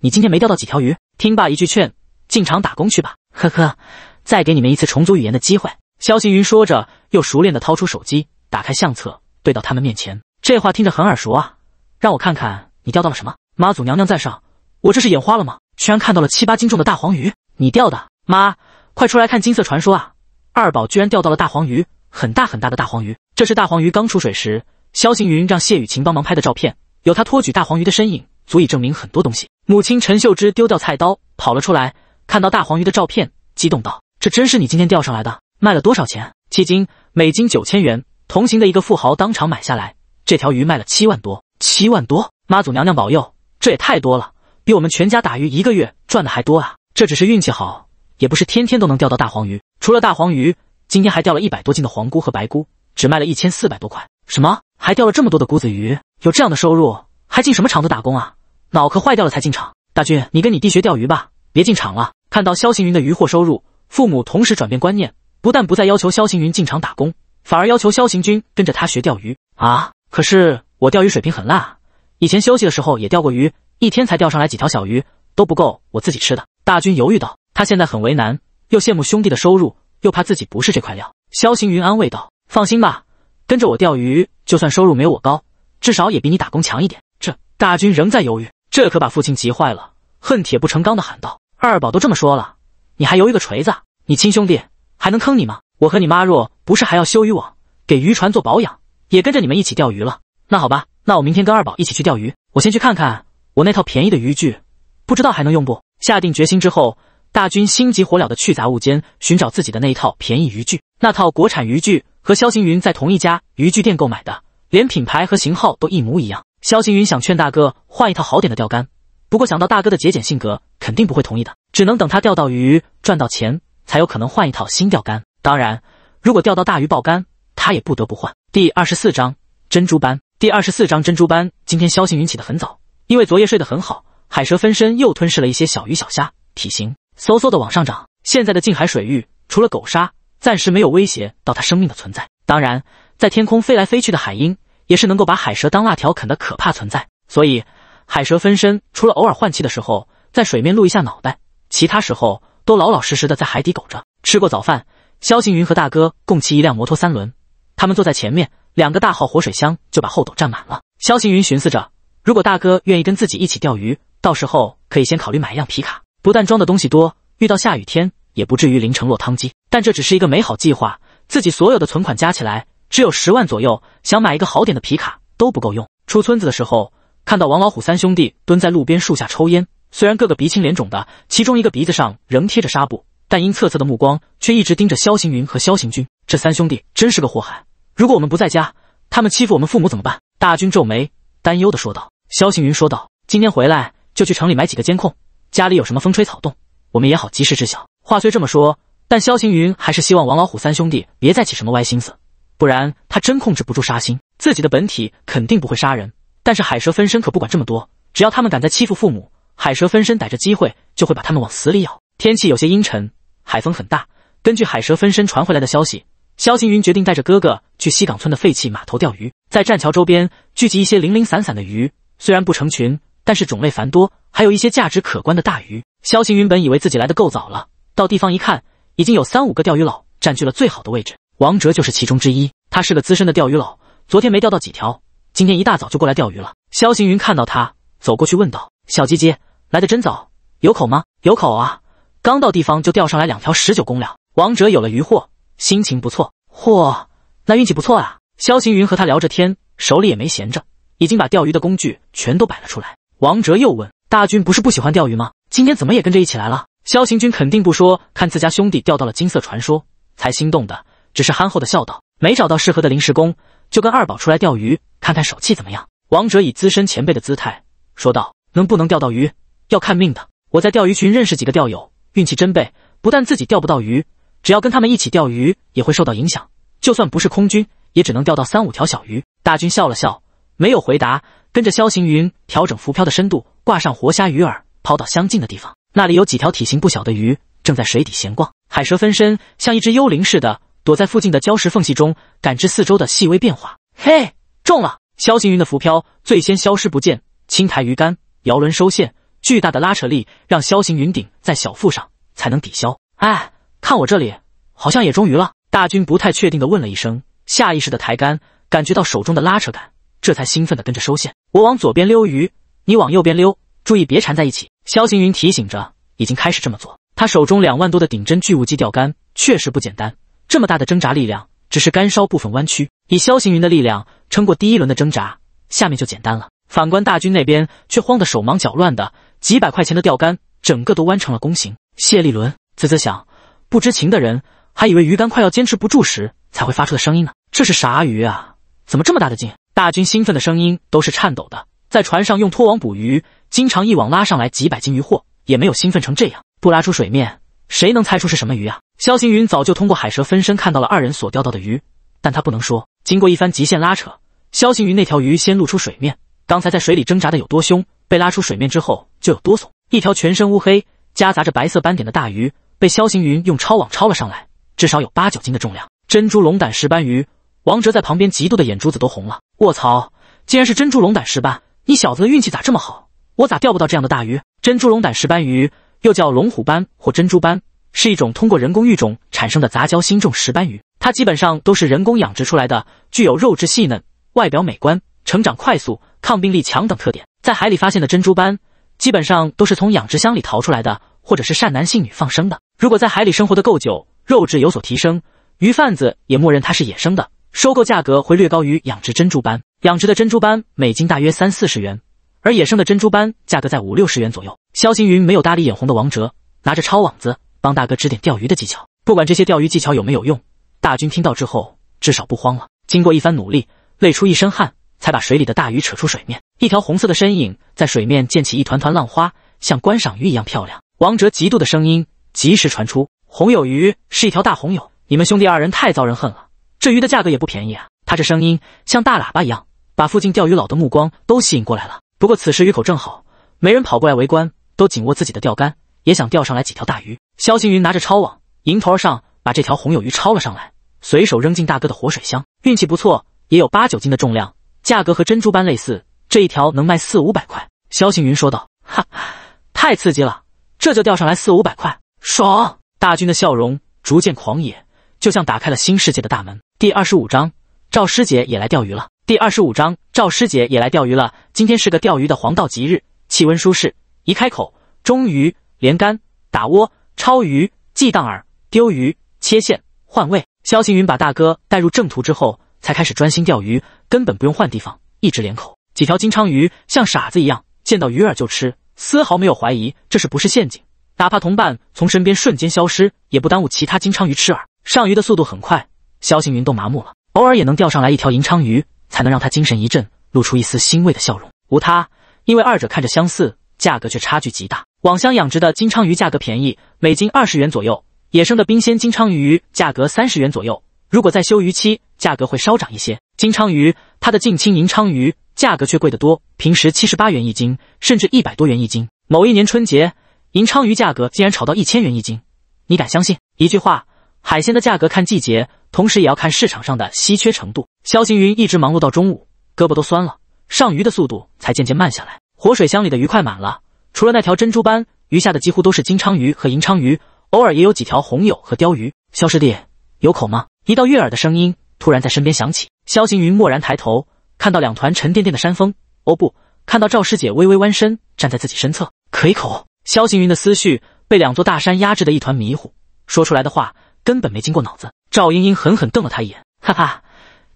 你今天没钓到几条鱼。听爸一句劝，进厂打工去吧。呵呵，再给你们一次重组语言的机会。”肖行云说着，又熟练地掏出手机，打开相册，对到他们面前。这话听着很耳熟啊！让我看看你钓到了什么。妈祖娘娘在上，我这是眼花了吗？居然看到了七八斤重的大黄鱼！你钓的？妈，快出来看金色传说啊！二宝居然钓到了大黄鱼，很大很大的大黄鱼！这是大黄鱼刚出水时，肖行云让谢雨晴帮忙拍的照片。有他托举大黄鱼的身影，足以证明很多东西。母亲陈秀芝丢掉菜刀跑了出来，看到大黄鱼的照片，激动道：“这真是你今天钓上来的？卖了多少钱？七斤，每斤九千元。同行的一个富豪当场买下来，这条鱼卖了七万多。七万多！妈祖娘娘保佑，这也太多了，比我们全家打鱼一个月赚的还多啊！这只是运气好，也不是天天都能钓到大黄鱼。除了大黄鱼，今天还钓了一百多斤的黄姑和白姑。”只卖了一千四百多块，什么还钓了这么多的谷子鱼？有这样的收入，还进什么厂子打工啊？脑壳坏掉了才进厂。大军，你跟你弟学钓鱼吧，别进厂了。看到肖行云的渔获收入，父母同时转变观念，不但不再要求肖行云进厂打工，反而要求肖行军跟着他学钓鱼啊！可是我钓鱼水平很烂啊，以前休息的时候也钓过鱼，一天才钓上来几条小鱼，都不够我自己吃的。大军犹豫道，他现在很为难，又羡慕兄弟的收入，又怕自己不是这块料。肖行云安慰道。放心吧，跟着我钓鱼，就算收入没有我高，至少也比你打工强一点。这大军仍在犹豫，这可把父亲急坏了，恨铁不成钢的喊道：“二宝都这么说了，你还犹豫个锤子？你亲兄弟还能坑你吗？我和你妈若不是还要修渔网，给渔船做保养，也跟着你们一起钓鱼了。那好吧，那我明天跟二宝一起去钓鱼。我先去看看我那套便宜的渔具，不知道还能用不？”下定决心之后，大军心急火燎的去杂物间寻找自己的那一套便宜渔具，那套国产渔具。和萧行云在同一家渔具店购买的，连品牌和型号都一模一样。萧行云想劝大哥换一套好点的钓竿，不过想到大哥的节俭性格，肯定不会同意的。只能等他钓到鱼赚到钱，才有可能换一套新钓竿。当然，如果钓到大鱼爆竿，他也不得不换。第二十四章珍珠斑。第二十四章珍珠斑。今天萧行云起得很早，因为昨夜睡得很好。海蛇分身又吞噬了一些小鱼小虾，体型嗖嗖的往上涨。现在的近海水域，除了狗鲨。暂时没有威胁到他生命的存在。当然，在天空飞来飞去的海鹰，也是能够把海蛇当辣条啃的可怕存在。所以，海蛇分身除了偶尔换气的时候在水面露一下脑袋，其他时候都老老实实的在海底苟着。吃过早饭，肖行云和大哥共骑一辆摩托三轮，他们坐在前面，两个大号活水箱就把后斗占满了。肖行云寻思着，如果大哥愿意跟自己一起钓鱼，到时候可以先考虑买一辆皮卡，不但装的东西多，遇到下雨天。也不至于淋成落汤鸡，但这只是一个美好计划。自己所有的存款加起来只有十万左右，想买一个好点的皮卡都不够用。出村子的时候，看到王老虎三兄弟蹲在路边树下抽烟，虽然个个鼻青脸肿的，其中一个鼻子上仍贴着纱布，但阴恻恻的目光却一直盯着肖行云和肖行军。这三兄弟真是个祸害！如果我们不在家，他们欺负我们父母怎么办？大军皱眉担忧地说道。肖行云说道：“今天回来就去城里买几个监控，家里有什么风吹草动，我们也好及时知晓。”话虽这么说，但萧行云还是希望王老虎三兄弟别再起什么歪心思，不然他真控制不住杀心。自己的本体肯定不会杀人，但是海蛇分身可不管这么多。只要他们敢再欺负父母，海蛇分身逮着机会就会把他们往死里咬。天气有些阴沉，海风很大。根据海蛇分身传回来的消息，萧行云决定带着哥哥去西港村的废弃码头钓鱼，在栈桥周边聚集一些零零散散的鱼，虽然不成群，但是种类繁多，还有一些价值可观的大鱼。萧行云本以为自己来的够早了。到地方一看，已经有三五个钓鱼佬占据了最好的位置，王哲就是其中之一。他是个资深的钓鱼佬，昨天没钓到几条，今天一大早就过来钓鱼了。肖行云看到他，走过去问道：“小鸡鸡来的真早，有口吗？”“有口啊，刚到地方就钓上来两条十九公两。”王哲有了鱼货，心情不错。嚯，那运气不错啊！肖行云和他聊着天，手里也没闲着，已经把钓鱼的工具全都摆了出来。王哲又问：“大军不是不喜欢钓鱼吗？今天怎么也跟着一起来了？”萧行军肯定不说，看自家兄弟钓到了金色传说才心动的，只是憨厚的笑道：“没找到适合的临时工，就跟二宝出来钓鱼，看看手气怎么样。”王哲以资深前辈的姿态说道：“能不能钓到鱼要看命的。我在钓鱼群认识几个钓友，运气真背，不但自己钓不到鱼，只要跟他们一起钓鱼也会受到影响。就算不是空军，也只能钓到三五条小鱼。”大军笑了笑，没有回答，跟着萧行云调整浮漂的深度，挂上活虾鱼饵，抛到相近的地方。那里有几条体型不小的鱼正在水底闲逛，海蛇分身像一只幽灵似的躲在附近的礁石缝隙中，感知四周的细微变化。嘿，中了！肖行云的浮漂最先消失不见，青苔鱼竿，摇轮收线，巨大的拉扯力让肖行云顶在小腹上才能抵消。哎，看我这里好像也中鱼了。大军不太确定的问了一声，下意识的抬竿，感觉到手中的拉扯感，这才兴奋的跟着收线。我往左边溜鱼，你往右边溜，注意别缠在一起。萧行云提醒着，已经开始这么做。他手中两万多的顶针巨物机钓竿确实不简单，这么大的挣扎力量，只是竿稍部分弯曲。以萧行云的力量撑过第一轮的挣扎，下面就简单了。反观大军那边却慌得手忙脚乱的，几百块钱的钓竿整个都弯成了弓形。谢立伦啧啧想，不知情的人还以为鱼竿快要坚持不住时才会发出的声音呢。这是啥鱼啊？怎么这么大的劲？大军兴奋的声音都是颤抖的。在船上用拖网捕鱼，经常一网拉上来几百斤鱼货，也没有兴奋成这样。不拉出水面，谁能猜出是什么鱼啊？萧行云早就通过海蛇分身看到了二人所钓到的鱼，但他不能说。经过一番极限拉扯，萧行云那条鱼先露出水面。刚才在水里挣扎的有多凶，被拉出水面之后就有多怂。一条全身乌黑，夹杂着白色斑点的大鱼，被萧行云用抄网抄了上来，至少有八九斤的重量。珍珠龙胆石斑鱼，王哲在旁边嫉妒的眼珠子都红了。卧槽，竟然是珍珠龙胆石斑！你小子的运气咋这么好？我咋钓不到这样的大鱼？珍珠龙胆石斑鱼又叫龙虎斑或珍珠斑，是一种通过人工育种产生的杂交新种石斑鱼。它基本上都是人工养殖出来的，具有肉质细嫩、外表美观、成长快速、抗病力强等特点。在海里发现的珍珠斑，基本上都是从养殖箱里逃出来的，或者是善男信女放生的。如果在海里生活的够久，肉质有所提升，鱼贩子也默认它是野生的，收购价格会略高于养殖珍珠斑。养殖的珍珠斑每斤大约三四十元，而野生的珍珠斑价格在五六十元左右。肖行云没有搭理眼红的王哲，拿着抄网子帮大哥指点钓鱼的技巧。不管这些钓鱼技巧有没有用，大军听到之后至少不慌了。经过一番努力，累出一身汗，才把水里的大鱼扯出水面。一条红色的身影在水面溅起一团团浪花，像观赏鱼一样漂亮。王哲嫉妒的声音及时传出：“红友鱼是一条大红友，你们兄弟二人太遭人恨了。”这鱼的价格也不便宜啊！他这声音像大喇叭一样，把附近钓鱼佬的目光都吸引过来了。不过此时鱼口正好，没人跑过来围观，都紧握自己的钓竿，也想钓上来几条大鱼。肖行云拿着抄网迎头而上，把这条红友鱼抄了上来，随手扔进大哥的活水箱。运气不错，也有八九斤的重量，价格和珍珠般类似，这一条能卖四五百块。肖行云说道：“哈哈，太刺激了！这就钓上来四五百块，爽！”大军的笑容逐渐狂野。就像打开了新世界的大门。第二十五章，赵师姐也来钓鱼了。第二十五章，赵师姐也来钓鱼了。今天是个钓鱼的黄道吉日，气温舒适。一开口，中鱼，连杆、打窝，抄鱼，系档饵，丢鱼，切线，换位。萧行云把大哥带入正途之后，才开始专心钓鱼，根本不用换地方，一直连口。几条金鲳鱼像傻子一样，见到鱼饵就吃，丝毫没有怀疑这是不是陷阱。哪怕同伴从身边瞬间消失，也不耽误其他金鲳鱼吃饵。上鱼的速度很快，肖行云都麻木了。偶尔也能钓上来一条银鲳鱼，才能让他精神一振，露出一丝欣慰的笑容。无他，因为二者看着相似，价格却差距极大。网箱养殖的金鲳鱼价格便宜，每斤二十元左右；野生的冰鲜金鲳鱼价格三十元左右。如果在休渔期，价格会稍涨一些。金鲳鱼，它的近亲银鲳鱼价格却贵得多，平时七十八元一斤，甚至一百多元一斤。某一年春节，银鲳鱼价格竟然炒到一千元一斤，你敢相信？一句话。海鲜的价格看季节，同时也要看市场上的稀缺程度。肖行云一直忙碌到中午，胳膊都酸了，上鱼的速度才渐渐慢下来。活水箱里的鱼快满了，除了那条珍珠斑，余下的几乎都是金鲳鱼和银鲳鱼，偶尔也有几条红友和鲷鱼。肖师弟，有口吗？一道悦耳的声音突然在身边响起。肖行云蓦然抬头，看到两团沉甸甸的山峰。哦不，看到赵师姐微微弯身站在自己身侧，可一口。肖行云的思绪被两座大山压制的一团迷糊，说出来的话。根本没经过脑子，赵英英狠狠瞪了他一眼，哈哈，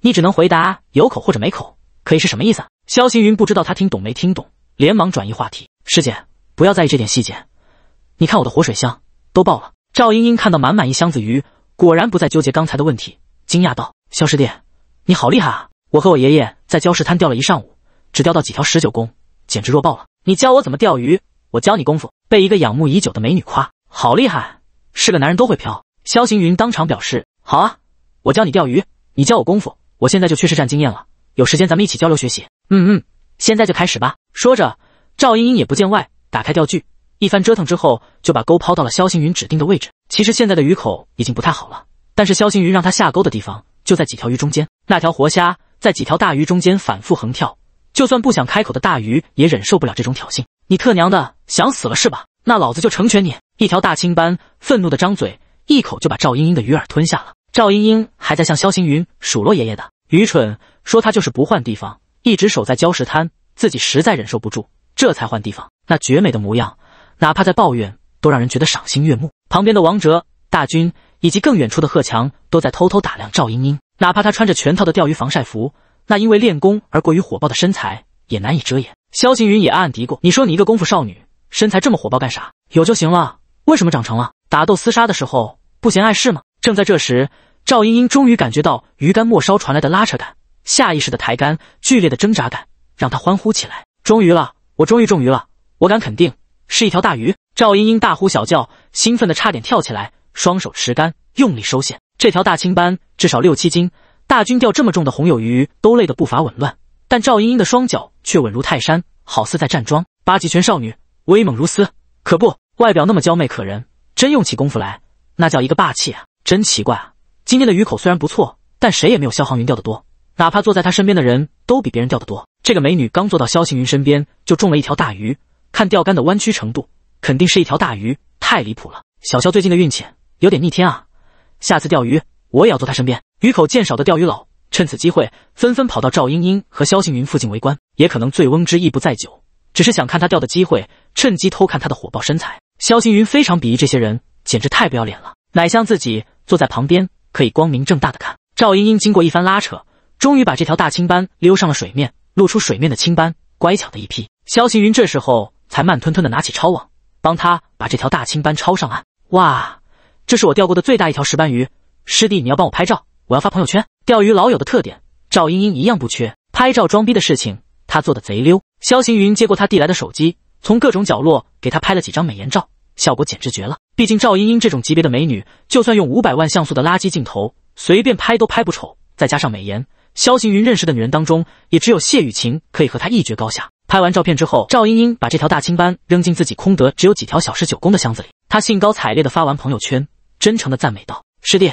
你只能回答有口或者没口，可以是什么意思？肖行云不知道他听懂没听懂，连忙转移话题：“师姐，不要在意这点细节，你看我的活水箱都爆了。”赵英英看到满满一箱子鱼，果然不再纠结刚才的问题，惊讶道：“肖师弟，你好厉害啊！我和我爷爷在礁石滩钓了一上午，只钓到几条十九公，简直弱爆了。你教我怎么钓鱼，我教你功夫。”被一个仰慕已久的美女夸，好厉害，是个男人都会飘。萧行云当场表示：“好啊，我教你钓鱼，你教我功夫。我现在就去实战经验了，有时间咱们一起交流学习。”“嗯嗯，现在就开始吧。”说着，赵英英也不见外，打开钓具，一番折腾之后，就把钩抛到了萧行云指定的位置。其实现在的鱼口已经不太好了，但是萧行云让他下钩的地方就在几条鱼中间。那条活虾在几条大鱼中间反复横跳，就算不想开口的大鱼也忍受不了这种挑衅。“你特娘的想死了是吧？那老子就成全你！”一条大青斑愤怒的张嘴。一口就把赵英英的鱼饵吞下了。赵英英还在向萧行云数落爷爷的愚蠢，说他就是不换地方，一直守在礁石滩，自己实在忍受不住，这才换地方。那绝美的模样，哪怕在抱怨，都让人觉得赏心悦目。旁边的王哲、大军以及更远处的贺强都在偷偷打量赵英英，哪怕她穿着全套的钓鱼防晒服，那因为练功而过于火爆的身材也难以遮掩。萧行云也暗暗嘀咕：“你说你一个功夫少女，身材这么火爆干啥？有就行了，为什么长成了？打斗厮杀的时候。”不嫌碍事吗？正在这时，赵英英终于感觉到鱼竿末梢传来的拉扯感，下意识的抬竿，剧烈的挣扎感让她欢呼起来：“终于了！我终于中鱼了！我敢肯定，是一条大鱼！”赵英英大呼小叫，兴奋的差点跳起来，双手持竿，用力收线。这条大青斑至少六七斤，大军钓这么重的红友鱼都累得步伐紊乱，但赵英英的双脚却稳如泰山，好似在站桩。八极拳少女威猛如斯，可不，外表那么娇媚可人，真用起功夫来。那叫一个霸气啊！真奇怪啊，今天的鱼口虽然不错，但谁也没有萧航云钓的多。哪怕坐在他身边的人都比别人钓的多。这个美女刚坐到萧行云身边就中了一条大鱼，看钓竿的弯曲程度，肯定是一条大鱼，太离谱了！小肖最近的运气有点逆天啊，下次钓鱼我也要坐他身边。鱼口见少的钓鱼佬趁此机会纷纷跑到赵英英和萧行云附近围观，也可能醉翁之意不在酒，只是想看他钓的机会，趁机偷看他的火爆身材。萧行云非常鄙夷这些人。简直太不要脸了！乃像自己坐在旁边，可以光明正大的看。赵英英经过一番拉扯，终于把这条大青斑溜上了水面，露出水面的青斑，乖巧的一批。萧行云这时候才慢吞吞的拿起抄网，帮他把这条大青斑抄上岸。哇，这是我钓过的最大一条石斑鱼，师弟你要帮我拍照，我要发朋友圈。钓鱼老友的特点，赵英英一样不缺拍照装逼的事情，他做的贼溜。萧行云接过他递来的手机，从各种角落给他拍了几张美颜照，效果简直绝了。毕竟赵英英这种级别的美女，就算用五百万像素的垃圾镜头随便拍都拍不丑，再加上美颜。肖行云认识的女人当中，也只有谢雨晴可以和她一决高下。拍完照片之后，赵英英把这条大青斑扔进自己空得只有几条小十九公的箱子里，她兴高采烈的发完朋友圈，真诚的赞美道：“师弟，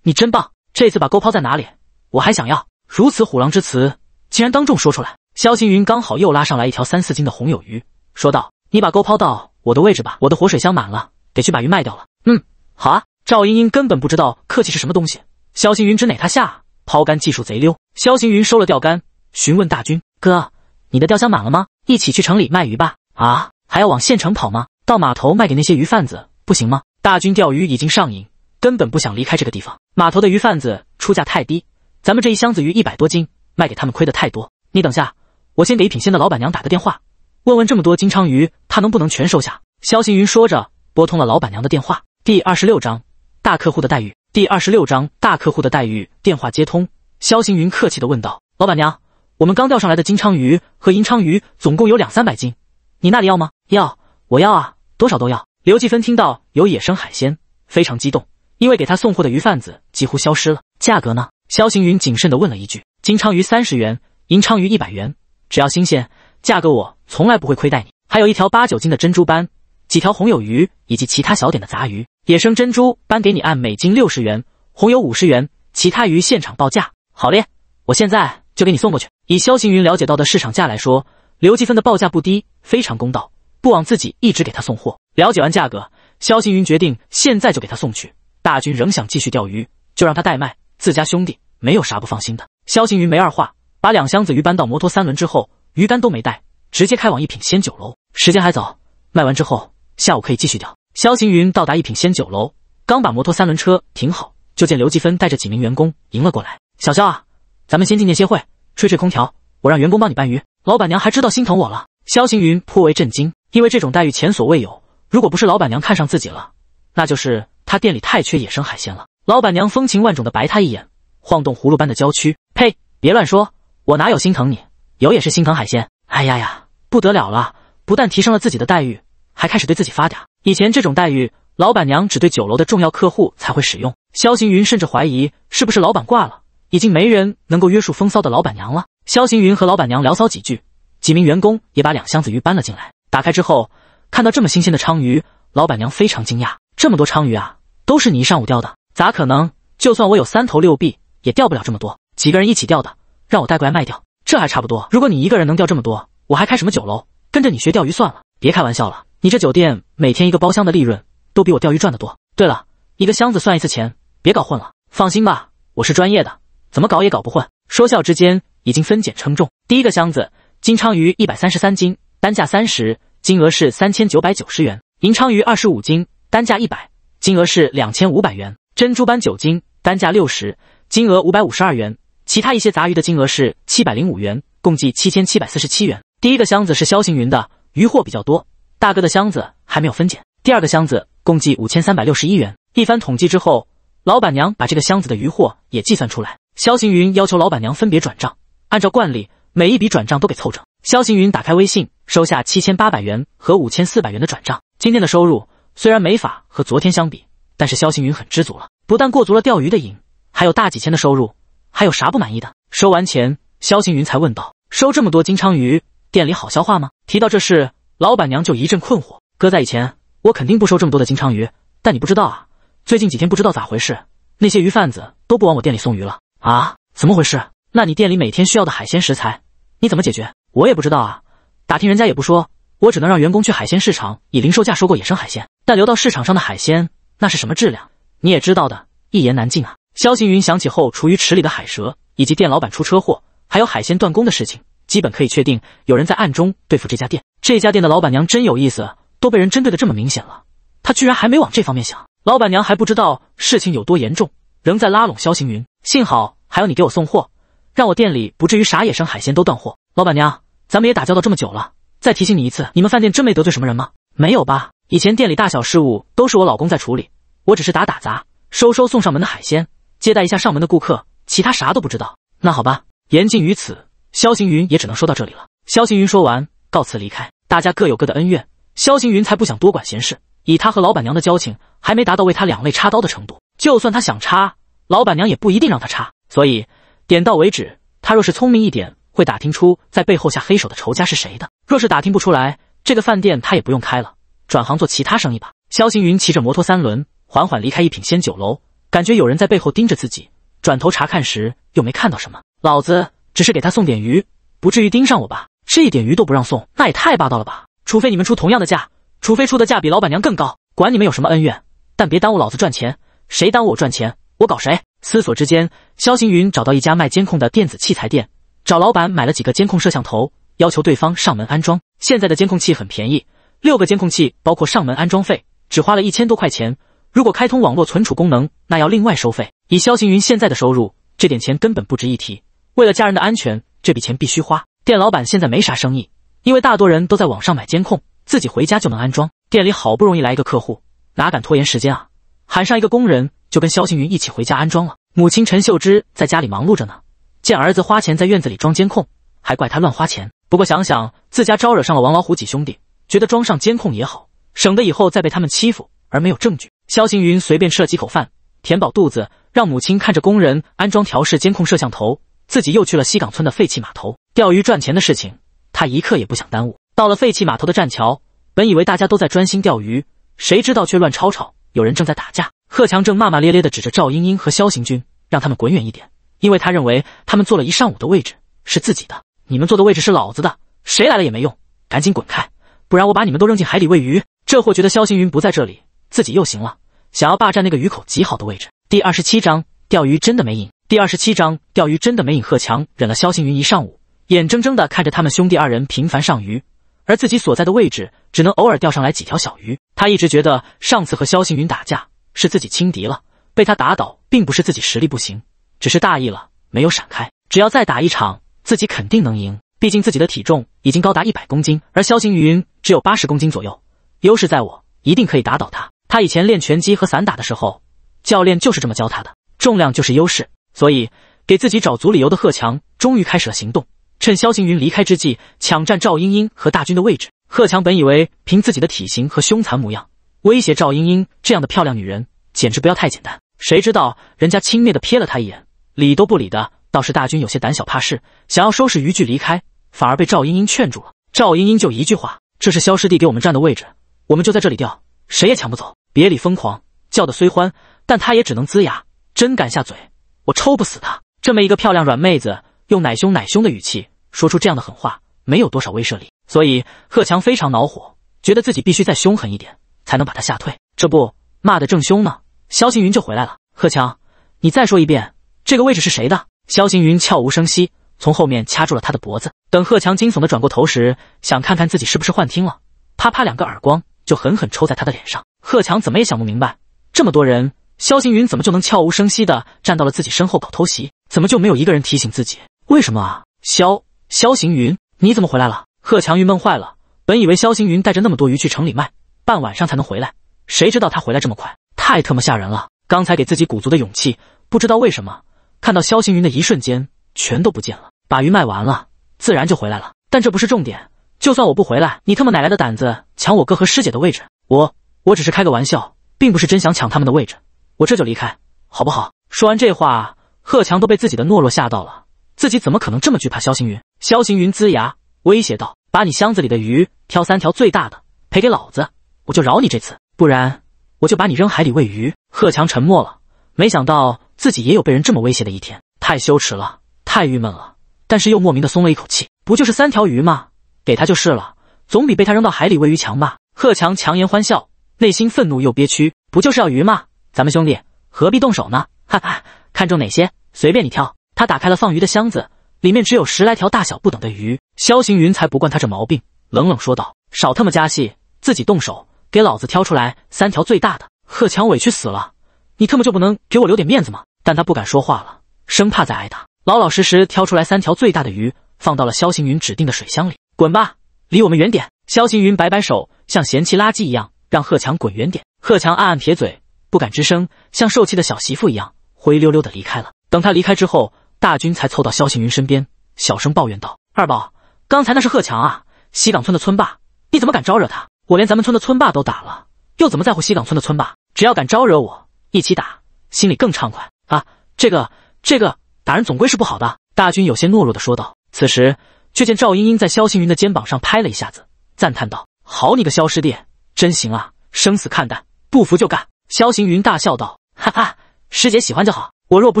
你真棒！这次把钩抛在哪里？我还想要。”如此虎狼之词，竟然当众说出来。肖行云刚好又拉上来一条三四斤的红友鱼，说道：“你把钩抛到我的位置吧，我的活水箱满了。”得去把鱼卖掉了。嗯，好啊。赵英英根本不知道客气是什么东西。肖行云指哪他下，抛竿技术贼溜。肖行云收了钓竿，询问大军哥：“你的钓箱满了吗？一起去城里卖鱼吧。”“啊，还要往县城跑吗？到码头卖给那些鱼贩子不行吗？”大军钓鱼已经上瘾，根本不想离开这个地方。码头的鱼贩子出价太低，咱们这一箱子鱼一百多斤，卖给他们亏的太多。你等下，我先给一品鲜的老板娘打个电话，问问这么多金鲳鱼，她能不能全收下。肖行云说着。拨通了老板娘的电话。第二十六章大客户的待遇。第二十六章大客户的待遇。电话接通，肖行云客气的问道：“老板娘，我们刚钓上来的金鲳鱼和银鲳鱼总共有两三百斤，你那里要吗？要，我要啊，多少都要。”刘继芬听到有野生海鲜，非常激动，因为给他送货的鱼贩子几乎消失了。价格呢？肖行云谨慎地问了一句：“金鲳鱼三十元，银鲳鱼一百元，只要新鲜，价格我从来不会亏待你。还有一条八九斤的珍珠斑。”几条红友鱼以及其他小点的杂鱼，野生珍珠搬给你，按每斤六十元，红油五十元，其他鱼现场报价。好嘞，我现在就给你送过去。以肖行云了解到的市场价来说，刘继芬的报价不低，非常公道，不枉自己一直给他送货。了解完价格，肖行云决定现在就给他送去。大军仍想继续钓鱼，就让他代卖自家兄弟，没有啥不放心的。肖行云没二话，把两箱子鱼搬到摩托三轮之后，鱼竿都没带，直接开往一品鲜酒楼。时间还早，卖完之后。下午可以继续钓。肖行云到达一品鲜酒楼，刚把摩托三轮车停好，就见刘继芬带着几名员工迎了过来。“小肖啊，咱们先进店歇会，吹吹空调，我让员工帮你搬鱼。”老板娘还知道心疼我了。肖行云颇为震惊，因为这种待遇前所未有。如果不是老板娘看上自己了，那就是他店里太缺野生海鲜了。老板娘风情万种的白他一眼，晃动葫芦般的娇躯：“呸，别乱说，我哪有心疼你，有也是心疼海鲜。”哎呀呀，不得了了，不但提升了自己的待遇。还开始对自己发嗲。以前这种待遇，老板娘只对酒楼的重要客户才会使用。萧行云甚至怀疑，是不是老板挂了，已经没人能够约束风骚的老板娘了。萧行云和老板娘聊骚几句，几名员工也把两箱子鱼搬了进来。打开之后，看到这么新鲜的鲳鱼，老板娘非常惊讶：“这么多鲳鱼啊，都是你一上午钓的？咋可能？就算我有三头六臂，也钓不了这么多。几个人一起钓的，让我带过来卖掉，这还差不多。如果你一个人能钓这么多，我还开什么酒楼？跟着你学钓鱼算了。别开玩笑了。”你这酒店每天一个包厢的利润都比我钓鱼赚的多。对了，一个箱子算一次钱，别搞混了。放心吧，我是专业的，怎么搞也搞不混。说笑之间，已经分拣称重。第一个箱子金鲳鱼一百三十三斤，单价三十，金额是三千九百九十元；银鲳鱼二十五斤，单价一百，金额是两千五百元；珍珠斑九斤，单价六十，金额五百五十二元；其他一些杂鱼的金额是七百零五元，共计七千七百四十七元。第一个箱子是肖行云的，鱼货比较多。大哥的箱子还没有分拣，第二个箱子共计五千三百六十一元。一番统计之后，老板娘把这个箱子的余货也计算出来。肖行云要求老板娘分别转账，按照惯例，每一笔转账都给凑整。肖行云打开微信，收下七千八百元和五千四百元的转账。今天的收入虽然没法和昨天相比，但是肖行云很知足了，不但过足了钓鱼的瘾，还有大几千的收入，还有啥不满意的？收完钱，肖行云才问道：“收这么多金鲳鱼，店里好消化吗？”提到这事。老板娘就一阵困惑，搁在以前，我肯定不收这么多的金鲳鱼。但你不知道啊，最近几天不知道咋回事，那些鱼贩子都不往我店里送鱼了啊，怎么回事？那你店里每天需要的海鲜食材，你怎么解决？我也不知道啊，打听人家也不说，我只能让员工去海鲜市场以零售价收购野生海鲜。但流到市场上的海鲜，那是什么质量？你也知道的，一言难尽啊。肖行云想起后厨鱼池里的海蛇，以及店老板出车祸，还有海鲜断供的事情。基本可以确定，有人在暗中对付这家店。这家店的老板娘真有意思，都被人针对的这么明显了，她居然还没往这方面想。老板娘还不知道事情有多严重，仍在拉拢肖行云。幸好还有你给我送货，让我店里不至于啥野生海鲜都断货。老板娘，咱们也打交道这么久了，再提醒你一次，你们饭店真没得罪什么人吗？没有吧？以前店里大小事务都是我老公在处理，我只是打打杂，收收送上门的海鲜，接待一下上门的顾客，其他啥都不知道。那好吧，言尽于此。萧行云也只能说到这里了。萧行云说完，告辞离开。大家各有各的恩怨，萧行云才不想多管闲事。以他和老板娘的交情，还没达到为他两肋插刀的程度。就算他想插，老板娘也不一定让他插。所以点到为止。他若是聪明一点，会打听出在背后下黑手的仇家是谁的。若是打听不出来，这个饭店他也不用开了，转行做其他生意吧。萧行云骑着摩托三轮，缓缓离开一品鲜酒楼，感觉有人在背后盯着自己。转头查看时，又没看到什么。老子。只是给他送点鱼，不至于盯上我吧？这一点鱼都不让送，那也太霸道了吧？除非你们出同样的价，除非出的价比老板娘更高。管你们有什么恩怨，但别耽误老子赚钱。谁耽误我赚钱，我搞谁。思索之间，肖行云找到一家卖监控的电子器材店，找老板买了几个监控摄像头，要求对方上门安装。现在的监控器很便宜，六个监控器包括上门安装费，只花了一千多块钱。如果开通网络存储功能，那要另外收费。以肖行云现在的收入，这点钱根本不值一提。为了家人的安全，这笔钱必须花。店老板现在没啥生意，因为大多人都在网上买监控，自己回家就能安装。店里好不容易来一个客户，哪敢拖延时间啊？喊上一个工人，就跟肖行云一起回家安装了。母亲陈秀芝在家里忙碌着呢，见儿子花钱在院子里装监控，还怪他乱花钱。不过想想自家招惹上了王老虎几兄弟，觉得装上监控也好，省得以后再被他们欺负而没有证据。肖行云随便吃了几口饭，填饱肚子，让母亲看着工人安装调试监控摄像头。自己又去了西港村的废弃码头钓鱼赚钱的事情，他一刻也不想耽误。到了废弃码头的栈桥，本以为大家都在专心钓鱼，谁知道却乱吵吵，有人正在打架。贺强正骂骂咧咧的指着赵英英和肖行军，让他们滚远一点，因为他认为他们坐了一上午的位置是自己的，你们坐的位置是老子的，谁来了也没用，赶紧滚开，不然我把你们都扔进海里喂鱼。这货觉得肖行云不在这里，自己又行了，想要霸占那个鱼口极好的位置。第二十七章：钓鱼真的没瘾。第二十七章钓鱼真的没影。贺强忍了肖行云一上午，眼睁睁的看着他们兄弟二人频繁上鱼，而自己所在的位置只能偶尔钓上来几条小鱼。他一直觉得上次和肖行云打架是自己轻敌了，被他打倒并不是自己实力不行，只是大意了，没有闪开。只要再打一场，自己肯定能赢。毕竟自己的体重已经高达一百公斤，而肖行云只有八十公斤左右，优势在我，一定可以打倒他。他以前练拳击和散打的时候，教练就是这么教他的：重量就是优势。所以，给自己找足理由的贺强终于开始了行动。趁肖行云离开之际，抢占赵英英和大军的位置。贺强本以为凭自己的体型和凶残模样，威胁赵英英这样的漂亮女人，简直不要太简单。谁知道人家轻蔑的瞥了他一眼，理都不理的。倒是大军有些胆小怕事，想要收拾渔具离开，反而被赵英英劝住了。赵英英就一句话：“这是肖师弟给我们占的位置，我们就在这里钓，谁也抢不走。”别理疯狂叫的虽欢，但他也只能龇牙。真敢下嘴！我抽不死他。这么一个漂亮软妹子，用奶凶奶凶的语气说出这样的狠话，没有多少威慑力，所以贺强非常恼火，觉得自己必须再凶狠一点，才能把她吓退。这不骂得正凶呢，萧行云就回来了。贺强，你再说一遍，这个位置是谁的？萧行云悄无声息从后面掐住了他的脖子，等贺强惊悚的转过头时，想看看自己是不是幻听了，啪啪两个耳光就狠狠抽在他的脸上。贺强怎么也想不明白，这么多人。萧行云怎么就能悄无声息地站到了自己身后搞偷袭？怎么就没有一个人提醒自己？为什么啊？萧萧行云，你怎么回来了？贺强郁闷坏了，本以为萧行云带着那么多鱼去城里卖，半晚上才能回来，谁知道他回来这么快，太特么吓人了！刚才给自己鼓足的勇气，不知道为什么，看到萧行云的一瞬间全都不见了。把鱼卖完了，自然就回来了。但这不是重点，就算我不回来，你他妈哪来的胆子抢我哥和师姐的位置？我我只是开个玩笑，并不是真想抢他们的位置。我这就离开，好不好？说完这话，贺强都被自己的懦弱吓到了。自己怎么可能这么惧怕萧行云？萧行云呲牙威胁道：“把你箱子里的鱼挑三条最大的赔给老子，我就饶你这次，不然我就把你扔海里喂鱼。”贺强沉默了，没想到自己也有被人这么威胁的一天，太羞耻了，太郁闷了。但是又莫名的松了一口气，不就是三条鱼吗？给他就是了，总比被他扔到海里喂鱼强吧？贺强强颜欢笑，内心愤怒又憋屈。不就是要鱼吗？咱们兄弟何必动手呢？哈哈，看中哪些随便你挑。他打开了放鱼的箱子，里面只有十来条大小不等的鱼。肖行云才不惯他这毛病，冷冷说道：“少他妈加戏，自己动手，给老子挑出来三条最大的。”贺强委屈死了，你他妈就不能给我留点面子吗？但他不敢说话了，生怕再挨打，老老实实挑出来三条最大的鱼，放到了肖行云指定的水箱里。滚吧，离我们远点。肖行云摆摆手，像嫌弃垃圾一样，让贺强滚远点。贺强暗暗撇嘴。不敢吱声，像受气的小媳妇一样，灰溜溜的离开了。等他离开之后，大军才凑到萧行云身边，小声抱怨道：“二宝，刚才那是贺强啊，西岗村的村霸，你怎么敢招惹他？我连咱们村的村霸都打了，又怎么在乎西岗村的村霸？只要敢招惹我，一起打，心里更畅快啊！这个，这个，打人总归是不好的。”大军有些懦弱的说道。此时，却见赵英英在萧行云的肩膀上拍了一下子，赞叹道：“好你个萧师弟，真行啊！生死看淡，不服就干。”萧行云大笑道：“哈哈，师姐喜欢就好。我若不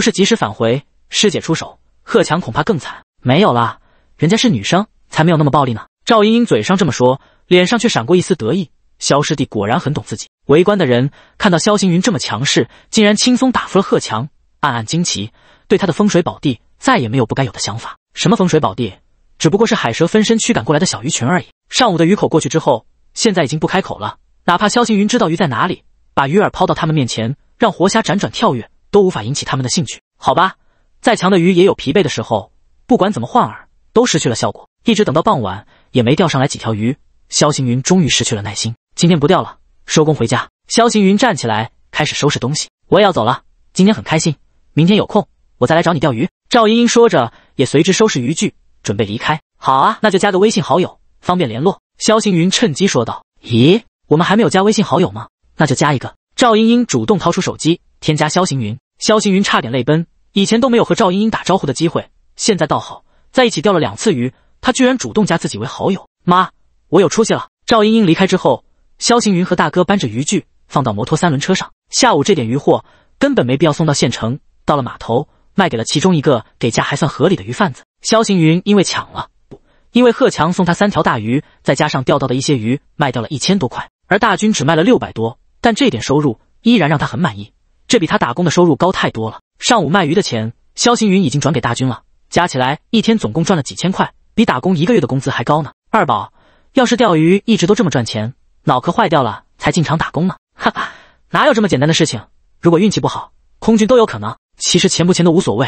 是及时返回，师姐出手，贺强恐怕更惨。没有啦，人家是女生，才没有那么暴力呢。”赵英英嘴上这么说，脸上却闪过一丝得意。萧师弟果然很懂自己。围观的人看到萧行云这么强势，竟然轻松打服了贺强，暗暗惊奇，对他的风水宝地再也没有不该有的想法。什么风水宝地，只不过是海蛇分身驱赶过来的小鱼群而已。上午的鱼口过去之后，现在已经不开口了。哪怕萧行云知道鱼在哪里。把鱼饵抛到他们面前，让活虾辗转跳跃，都无法引起他们的兴趣。好吧，再强的鱼也有疲惫的时候。不管怎么换饵，都失去了效果。一直等到傍晚，也没钓上来几条鱼。肖行云终于失去了耐心，今天不钓了，收工回家。肖行云站起来，开始收拾东西。我也要走了，今天很开心。明天有空，我再来找你钓鱼。赵英英说着，也随之收拾渔具，准备离开。好啊，那就加个微信好友，方便联络。肖行云趁机说道：“咦，我们还没有加微信好友吗？”那就加一个。赵英英主动掏出手机添加肖行云，肖行云差点泪奔。以前都没有和赵英英打招呼的机会，现在倒好，在一起钓了两次鱼，他居然主动加自己为好友。妈，我有出息了。赵英英离开之后，肖行云和大哥搬着渔具放到摩托三轮车上。下午这点鱼货根本没必要送到县城。到了码头，卖给了其中一个给价还算合理的鱼贩子。肖行云因为抢了，不，因为贺强送他三条大鱼，再加上钓到的一些鱼，卖掉了一千多块，而大军只卖了六百多。但这点收入依然让他很满意，这比他打工的收入高太多了。上午卖鱼的钱，肖行云已经转给大军了，加起来一天总共赚了几千块，比打工一个月的工资还高呢。二宝，要是钓鱼一直都这么赚钱，脑壳坏掉了才进厂打工呢。哈哈，哪有这么简单的事情？如果运气不好，空军都有可能。其实钱不钱都无所谓，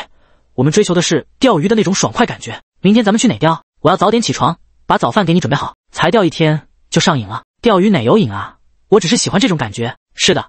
我们追求的是钓鱼的那种爽快感觉。明天咱们去哪钓？我要早点起床，把早饭给你准备好。才钓一天就上瘾了？钓鱼哪有瘾啊？我只是喜欢这种感觉。是的，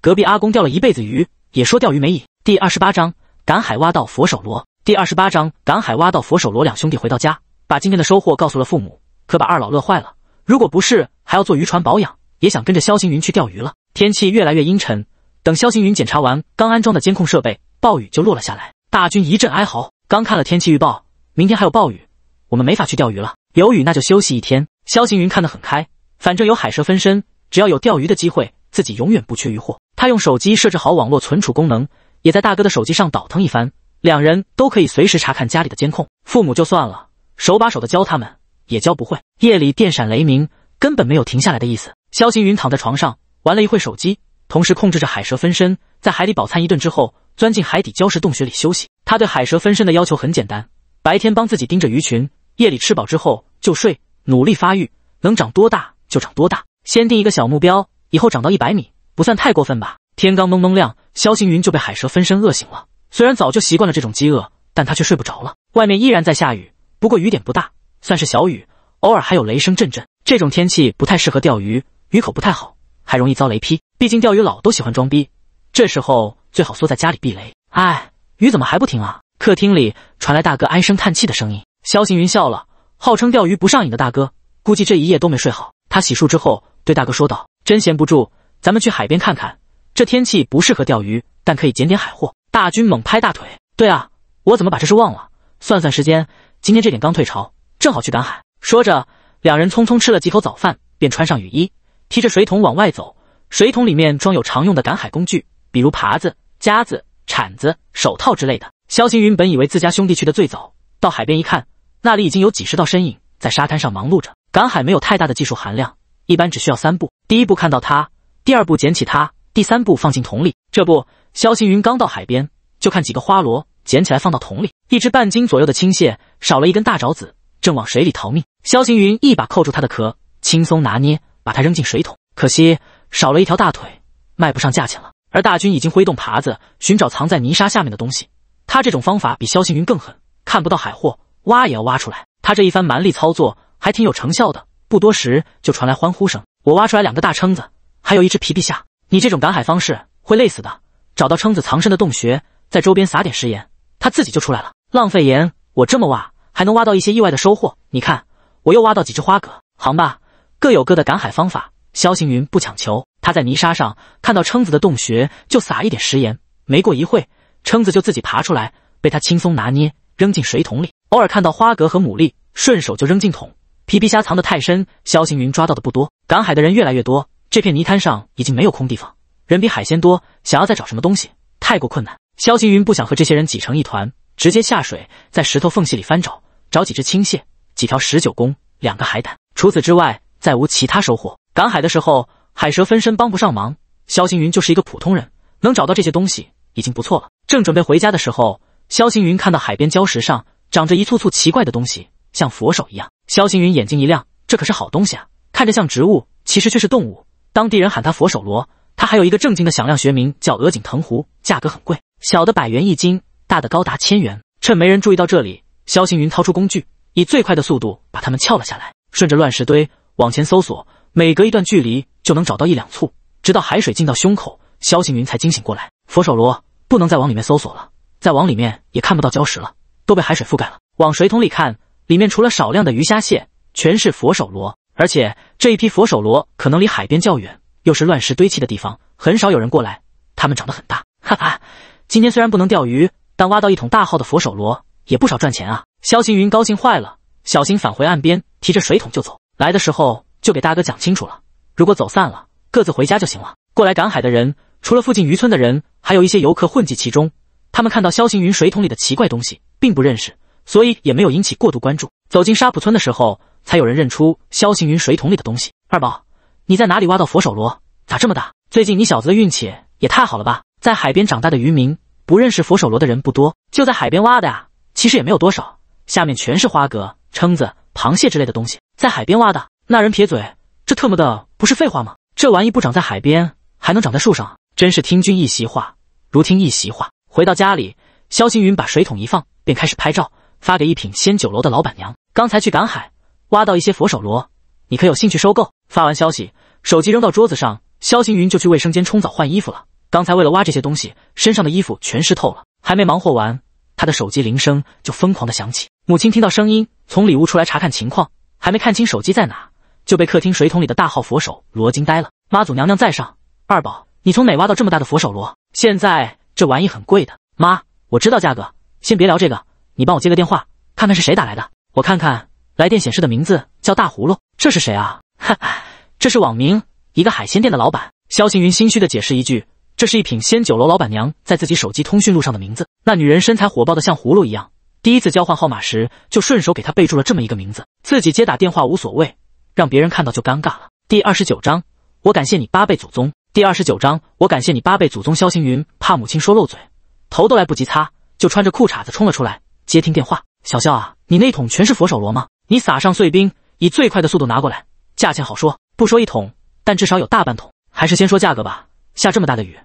隔壁阿公钓了一辈子鱼，也说钓鱼没瘾。第二十八章，赶海挖到佛手螺。第二十八章，赶海挖到佛手螺。两兄弟回到家，把今天的收获告诉了父母，可把二老乐坏了。如果不是还要做渔船保养，也想跟着肖行云去钓鱼了。天气越来越阴沉，等肖行云检查完刚安装的监控设备，暴雨就落了下来。大军一阵哀嚎。刚看了天气预报，明天还有暴雨，我们没法去钓鱼了。有雨那就休息一天。肖行云看得很开，反正有海蛇分身。只要有钓鱼的机会，自己永远不缺鱼货。他用手机设置好网络存储功能，也在大哥的手机上倒腾一番，两人都可以随时查看家里的监控。父母就算了，手把手的教他们也教不会。夜里电闪雷鸣，根本没有停下来的意思。肖行云躺在床上玩了一会手机，同时控制着海蛇分身在海里饱餐一顿之后，钻进海底礁石洞穴里休息。他对海蛇分身的要求很简单：白天帮自己盯着鱼群，夜里吃饱之后就睡，努力发育，能长多大就长多大。先定一个小目标，以后长到一百米，不算太过分吧。天刚蒙蒙亮，肖行云就被海蛇分身饿醒了。虽然早就习惯了这种饥饿，但他却睡不着了。外面依然在下雨，不过雨点不大，算是小雨，偶尔还有雷声阵阵。这种天气不太适合钓鱼，鱼口不太好，还容易遭雷劈。毕竟钓鱼佬都喜欢装逼，这时候最好缩在家里避雷。哎，雨怎么还不停啊？客厅里传来大哥唉声叹气的声音。肖行云笑了，号称钓鱼不上瘾的大哥，估计这一夜都没睡好。他洗漱之后。对大哥说道：“真闲不住，咱们去海边看看。这天气不适合钓鱼，但可以捡点海货。”大军猛拍大腿：“对啊，我怎么把这事忘了？算算时间，今天这点刚退潮，正好去赶海。”说着，两人匆匆吃了几口早饭，便穿上雨衣，提着水桶往外走。水桶里面装有常用的赶海工具，比如耙子、夹子、铲子、手套之类的。萧行云本以为自家兄弟去的最早，到海边一看，那里已经有几十道身影在沙滩上忙碌着赶海，没有太大的技术含量。一般只需要三步：第一步看到它，第二步捡起它，第三步放进桶里。这不，肖行云刚到海边，就看几个花螺捡起来放到桶里。一只半斤左右的青蟹，少了一根大爪子，正往水里逃命。肖行云一把扣住它的壳，轻松拿捏，把它扔进水桶。可惜少了一条大腿，卖不上价钱了。而大军已经挥动耙子寻找藏在泥沙下面的东西。他这种方法比肖行云更狠，看不到海货，挖也要挖出来。他这一番蛮力操作还挺有成效的。不多时，就传来欢呼声。我挖出来两个大蛏子，还有一只皮皮虾。你这种赶海方式会累死的。找到蛏子藏身的洞穴，在周边撒点食盐，它自己就出来了。浪费盐，我这么挖还能挖到一些意外的收获。你看，我又挖到几只花蛤。行吧，各有各的赶海方法。肖行云不强求。他在泥沙上看到蛏子的洞穴，就撒一点食盐，没过一会，蛏子就自己爬出来，被他轻松拿捏，扔进水桶里。偶尔看到花蛤和牡蛎，顺手就扔进桶。皮皮虾藏得太深，肖行云抓到的不多。赶海的人越来越多，这片泥滩上已经没有空地方，人比海鲜多，想要再找什么东西太过困难。肖行云不想和这些人挤成一团，直接下水，在石头缝隙里翻找，找几只青蟹、几条十九公、两个海胆，除此之外再无其他收获。赶海的时候，海蛇分身帮不上忙，肖行云就是一个普通人，能找到这些东西已经不错了。正准备回家的时候，肖行云看到海边礁石上长着一簇簇奇怪的东西，像佛手一样。萧行云眼睛一亮，这可是好东西啊！看着像植物，其实却是动物。当地人喊它佛手螺，它还有一个正经的响亮学名叫鹅颈藤壶，价格很贵，小的百元一斤，大的高达千元。趁没人注意到这里，萧行云掏出工具，以最快的速度把它们撬了下来。顺着乱石堆往前搜索，每隔一段距离就能找到一两簇，直到海水进到胸口，萧行云才惊醒过来。佛手螺不能再往里面搜索了，再往里面也看不到礁石了，都被海水覆盖了。往水桶里看。里面除了少量的鱼虾蟹，全是佛手螺。而且这一批佛手螺可能离海边较远，又是乱石堆砌的地方，很少有人过来。它们长得很大，哈哈！今天虽然不能钓鱼，但挖到一桶大号的佛手螺，也不少赚钱啊！肖行云高兴坏了，小心返回岸边，提着水桶就走。来的时候就给大哥讲清楚了，如果走散了，各自回家就行了。过来赶海的人，除了附近渔村的人，还有一些游客混迹其中。他们看到肖行云水桶里的奇怪东西，并不认识。所以也没有引起过度关注。走进沙浦村的时候，才有人认出肖行云水桶里的东西。二宝，你在哪里挖到佛手螺？咋这么大？最近你小子的运气也太好了吧！在海边长大的渔民，不认识佛手螺的人不多。就在海边挖的呀。其实也没有多少，下面全是花蛤、蛏子、螃蟹之类的东西。在海边挖的？那人撇嘴：“这特么的不是废话吗？这玩意不长在海边，还能长在树上？真是听君一席话，如听一席话。”回到家里，肖行云把水桶一放，便开始拍照。发给一品鲜酒楼的老板娘，刚才去赶海挖到一些佛手螺，你可有兴趣收购？发完消息，手机扔到桌子上，肖行云就去卫生间冲澡换衣服了。刚才为了挖这些东西，身上的衣服全湿透了。还没忙活完，他的手机铃声就疯狂的响起。母亲听到声音，从里屋出来查看情况，还没看清手机在哪，就被客厅水桶里的大号佛手螺惊呆了。妈祖娘娘在上，二宝，你从哪挖到这么大的佛手螺？现在这玩意很贵的。妈，我知道价格，先别聊这个。你帮我接个电话，看看是谁打来的。我看看来电显示的名字叫大葫芦，这是谁啊？哈哈，这是网名，一个海鲜店的老板。肖行云心虚的解释一句：“这是一品鲜酒楼老板娘在自己手机通讯录上的名字。那女人身材火爆的像葫芦一样，第一次交换号码时就顺手给她备注了这么一个名字。自己接打电话无所谓，让别人看到就尴尬了。”第二十九章，我感谢你八辈祖宗。第二十九章，我感谢你八辈祖宗。肖行云怕母亲说漏嘴，头都来不及擦，就穿着裤衩子冲了出来。接听电话，小肖啊，你那桶全是佛手螺吗？你撒上碎冰，以最快的速度拿过来，价钱好说。不说一桶，但至少有大半桶。还是先说价格吧。下这么大的雨，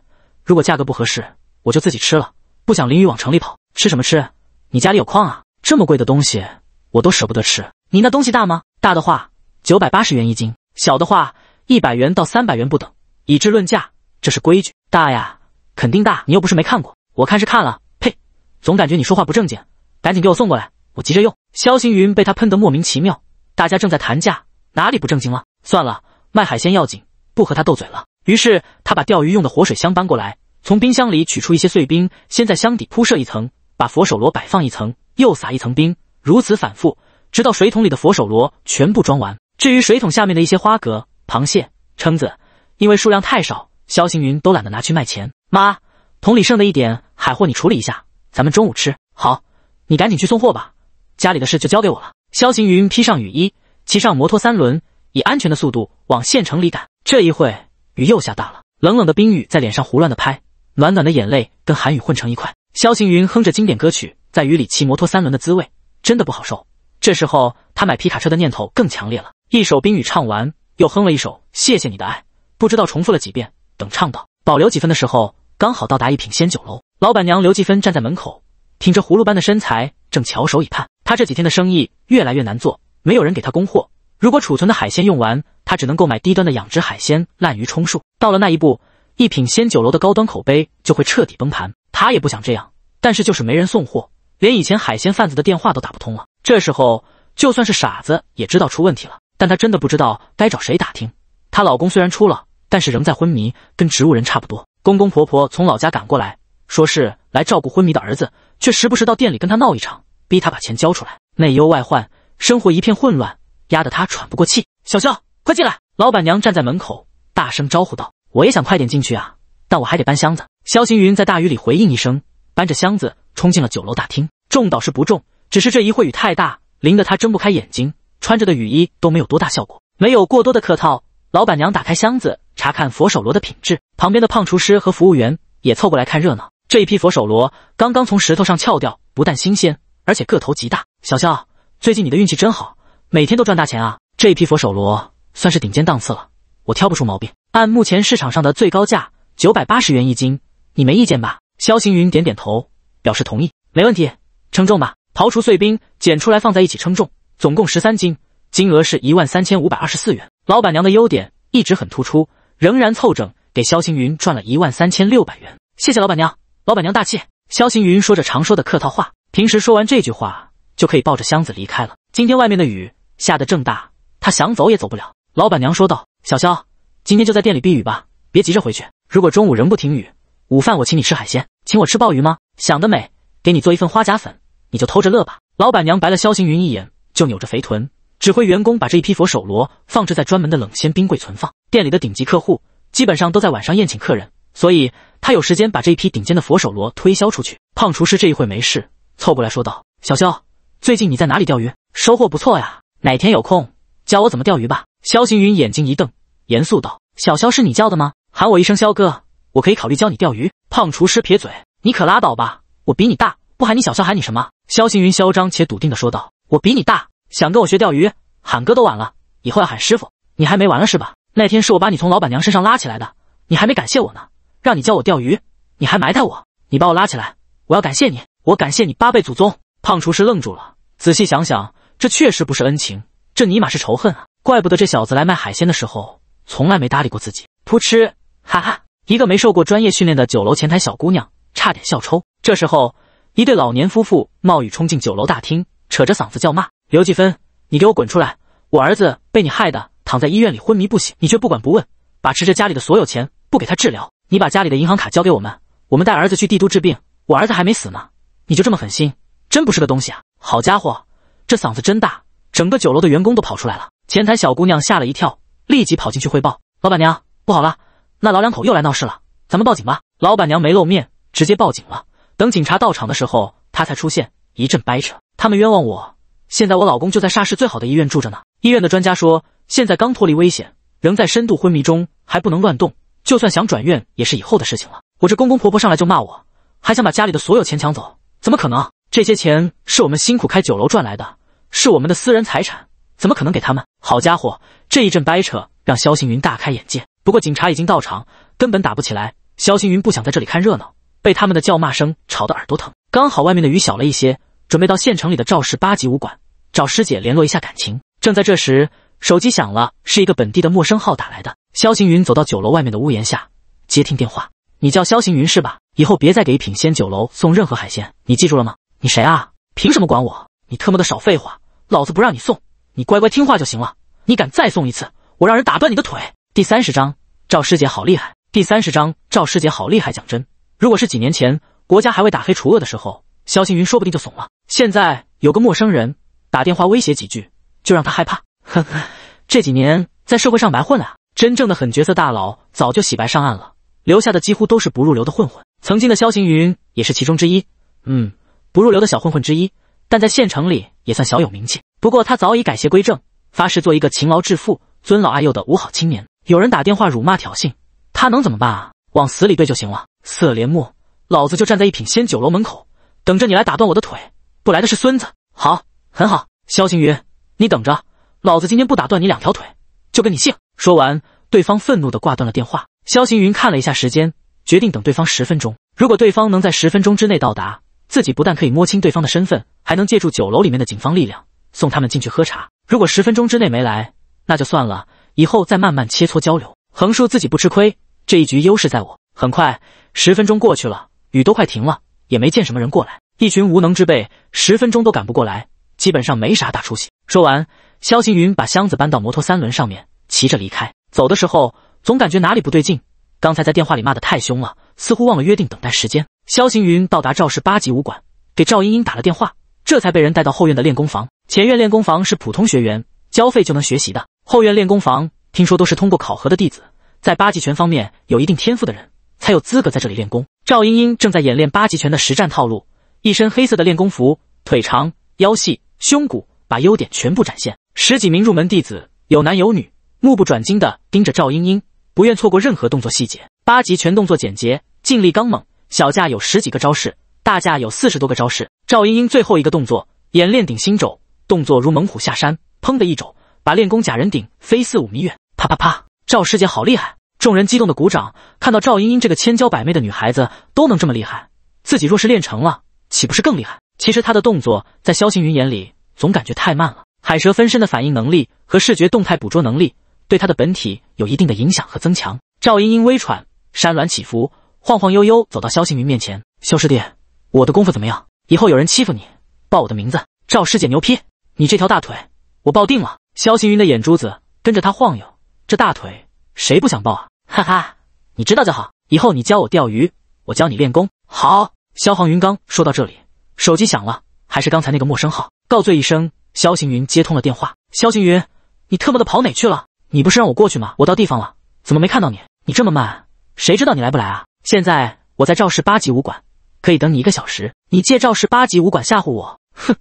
如果价格不合适，我就自己吃了。不想淋雨往城里跑，吃什么吃？你家里有矿啊？这么贵的东西我都舍不得吃。你那东西大吗？大的话九百八十元一斤，小的话一百元到三百元不等，以质论价，这是规矩。大呀，肯定大。你又不是没看过，我看是看了。呸，总感觉你说话不正经。赶紧给我送过来，我急着用。肖行云被他喷得莫名其妙。大家正在谈价，哪里不正经了？算了，卖海鲜要紧，不和他斗嘴了。于是他把钓鱼用的活水箱搬过来，从冰箱里取出一些碎冰，先在箱底铺设一层，把佛手螺摆放一层，又撒一层冰，如此反复，直到水桶里的佛手螺全部装完。至于水桶下面的一些花蛤、螃蟹、蛏子，因为数量太少，肖行云都懒得拿去卖钱。妈，桶里剩的一点海货你处理一下，咱们中午吃。好。你赶紧去送货吧，家里的事就交给我了。肖行云披上雨衣，骑上摩托三轮，以安全的速度往县城里赶。这一会雨又下大了，冷冷的冰雨在脸上胡乱的拍，暖暖的眼泪跟寒雨混成一块。肖行云哼着经典歌曲，在雨里骑摩托三轮的滋味真的不好受。这时候他买皮卡车的念头更强烈了。一首冰雨唱完，又哼了一首《谢谢你的爱》，不知道重复了几遍。等唱到保留几分的时候，刚好到达一品鲜酒楼。老板娘刘继芬站在门口。挺着葫芦般的身材，正翘首以盼。他这几天的生意越来越难做，没有人给他供货。如果储存的海鲜用完，他只能购买低端的养殖海鲜，滥竽充数。到了那一步，一品鲜酒楼的高端口碑就会彻底崩盘。他也不想这样，但是就是没人送货，连以前海鲜贩子的电话都打不通了。这时候，就算是傻子也知道出问题了。但她真的不知道该找谁打听。她老公虽然出了，但是仍在昏迷，跟植物人差不多。公公婆婆从老家赶过来，说是来照顾昏迷的儿子。却时不时到店里跟他闹一场，逼他把钱交出来。内忧外患，生活一片混乱，压得他喘不过气。小肖，快进来！老板娘站在门口，大声招呼道：“我也想快点进去啊，但我还得搬箱子。”肖行云在大雨里回应一声，搬着箱子冲进了酒楼大厅。重倒是不重，只是这一会雨太大，淋得他睁不开眼睛，穿着的雨衣都没有多大效果。没有过多的客套，老板娘打开箱子查看佛手螺的品质，旁边的胖厨师和服务员也凑过来看热闹。这一批佛手螺刚刚从石头上撬掉，不但新鲜，而且个头极大。小肖，最近你的运气真好，每天都赚大钱啊！这一批佛手螺算是顶尖档次了，我挑不出毛病。按目前市场上的最高价，九百八十元一斤，你没意见吧？肖行云点点头，表示同意。没问题，称重吧。刨除碎冰，捡出来放在一起称重，总共十三斤，金额是一万三千五百二十四元。老板娘的优点一直很突出，仍然凑整，给肖行云赚了一万三千六百元。谢谢老板娘。老板娘大气，肖行云说着常说的客套话。平时说完这句话就可以抱着箱子离开了。今天外面的雨下得正大，他想走也走不了。老板娘说道：“小肖，今天就在店里避雨吧，别急着回去。如果中午仍不停雨，午饭我请你吃海鲜，请我吃鲍鱼吗？想得美，给你做一份花甲粉，你就偷着乐吧。”老板娘白了肖行云一眼，就扭着肥臀，指挥员工把这一批佛手螺放置在专门的冷鲜冰柜存放。店里的顶级客户基本上都在晚上宴请客人，所以。他有时间把这一批顶尖的佛手螺推销出去。胖厨师这一会没事，凑过来说道：“小肖，最近你在哪里钓鱼？收获不错呀。哪天有空教我怎么钓鱼吧。”肖行云眼睛一瞪，严肃道：“小肖是你叫的吗？喊我一声肖哥，我可以考虑教你钓鱼。”胖厨师撇嘴：“你可拉倒吧，我比你大，不喊你小肖，喊你什么？”肖行云嚣张且笃定地说道：“我比你大，想跟我学钓鱼，喊哥都晚了，以后要喊师傅。你还没完了是吧？那天是我把你从老板娘身上拉起来的，你还没感谢我呢。”让你教我钓鱼，你还埋汰我！你把我拉起来，我要感谢你，我感谢你八辈祖宗！胖厨师愣住了，仔细想想，这确实不是恩情，这尼玛是仇恨啊！怪不得这小子来卖海鲜的时候从来没搭理过自己。噗嗤，哈哈，一个没受过专业训练的酒楼前台小姑娘差点笑抽。这时候，一对老年夫妇冒雨冲进酒楼大厅，扯着嗓子叫骂：“刘继芬，你给我滚出来！我儿子被你害得躺在医院里昏迷不醒，你却不管不问，把持着家里的所有钱不给他治疗。”你把家里的银行卡交给我们，我们带儿子去帝都治病。我儿子还没死呢，你就这么狠心，真不是个东西啊！好家伙，这嗓子真大，整个酒楼的员工都跑出来了。前台小姑娘吓了一跳，立即跑进去汇报：“老板娘，不好了，那老两口又来闹事了，咱们报警吧。”老板娘没露面，直接报警了。等警察到场的时候，她才出现，一阵掰扯：“他们冤枉我，现在我老公就在沙市最好的医院住着呢。医院的专家说，现在刚脱离危险，仍在深度昏迷中，还不能乱动。”就算想转院，也是以后的事情了。我这公公婆婆上来就骂我，还想把家里的所有钱抢走，怎么可能？这些钱是我们辛苦开酒楼赚来的，是我们的私人财产，怎么可能给他们？好家伙，这一阵掰扯，让肖星云大开眼界。不过警察已经到场，根本打不起来。肖星云不想在这里看热闹，被他们的叫骂声吵得耳朵疼。刚好外面的雨小了一些，准备到县城里的赵氏八级武馆找师姐联络一下感情。正在这时，手机响了，是一个本地的陌生号打来的。肖行云走到酒楼外面的屋檐下，接听电话：“你叫肖行云是吧？以后别再给品鲜酒楼送任何海鲜，你记住了吗？”“你谁啊？凭什么管我？你特么的少废话！老子不让你送，你乖乖听话就行了。你敢再送一次，我让人打断你的腿！”第三十章，赵师姐好厉害。第三十章，赵师姐好厉害。讲真，如果是几年前国家还未打黑除恶的时候，肖行云说不定就怂了。现在有个陌生人打电话威胁几句，就让他害怕。呵呵，这几年在社会上白混了。真正的狠角色大佬早就洗白上岸了，留下的几乎都是不入流的混混。曾经的萧行云也是其中之一，嗯，不入流的小混混之一，但在县城里也算小有名气。不过他早已改邪归正，发誓做一个勤劳致富、尊老爱幼的五好青年。有人打电话辱骂挑衅，他能怎么办啊？往死里怼就行了。色连木，老子就站在一品鲜酒楼门口，等着你来打断我的腿。不来的是孙子。好，很好，萧行云，你等着。老子今天不打断你两条腿，就跟你姓！说完，对方愤怒地挂断了电话。肖行云看了一下时间，决定等对方十分钟。如果对方能在十分钟之内到达，自己不但可以摸清对方的身份，还能借助酒楼里面的警方力量送他们进去喝茶。如果十分钟之内没来，那就算了，以后再慢慢切磋交流。横竖自己不吃亏，这一局优势在我。很快，十分钟过去了，雨都快停了，也没见什么人过来。一群无能之辈，十分钟都赶不过来，基本上没啥大出息。说完。萧行云把箱子搬到摩托三轮上面，骑着离开。走的时候总感觉哪里不对劲，刚才在电话里骂的太凶了，似乎忘了约定等待时间。萧行云到达赵氏八级武馆，给赵英英打了电话，这才被人带到后院的练功房。前院练功房是普通学员交费就能学习的，后院练功房听说都是通过考核的弟子，在八极拳方面有一定天赋的人才有资格在这里练功。赵英英正在演练八极拳的实战套路，一身黑色的练功服，腿长、腰细、胸骨，把优点全部展现。十几名入门弟子，有男有女，目不转睛地盯着赵英英，不愿错过任何动作细节。八级全动作简洁，劲力刚猛。小架有十几个招式，大架有四十多个招式。赵英英最后一个动作，演练顶心肘，动作如猛虎下山，砰的一肘，把练功假人顶飞四五米远。啪啪啪，赵师姐好厉害！众人激动的鼓掌。看到赵英英这个千娇百媚的女孩子都能这么厉害，自己若是练成了，岂不是更厉害？其实她的动作在萧行云眼里，总感觉太慢了。海蛇分身的反应能力和视觉动态捕捉能力，对它的本体有一定的影响和增强。赵英英微喘，山峦起伏，晃晃悠悠走到萧行云面前：“萧师弟，我的功夫怎么样？以后有人欺负你，报我的名字。”赵师姐牛批！你这条大腿，我抱定了。萧行云的眼珠子跟着他晃悠，这大腿谁不想抱啊？哈哈，你知道就好。以后你教我钓鱼，我教你练功。好。萧行云刚说到这里，手机响了，还是刚才那个陌生号。告罪一声。萧行云接通了电话。萧行云，你特么的跑哪去了？你不是让我过去吗？我到地方了，怎么没看到你？你这么慢，谁知道你来不来啊？现在我在赵氏八级武馆，可以等你一个小时。你借赵氏八级武馆吓唬我？哼，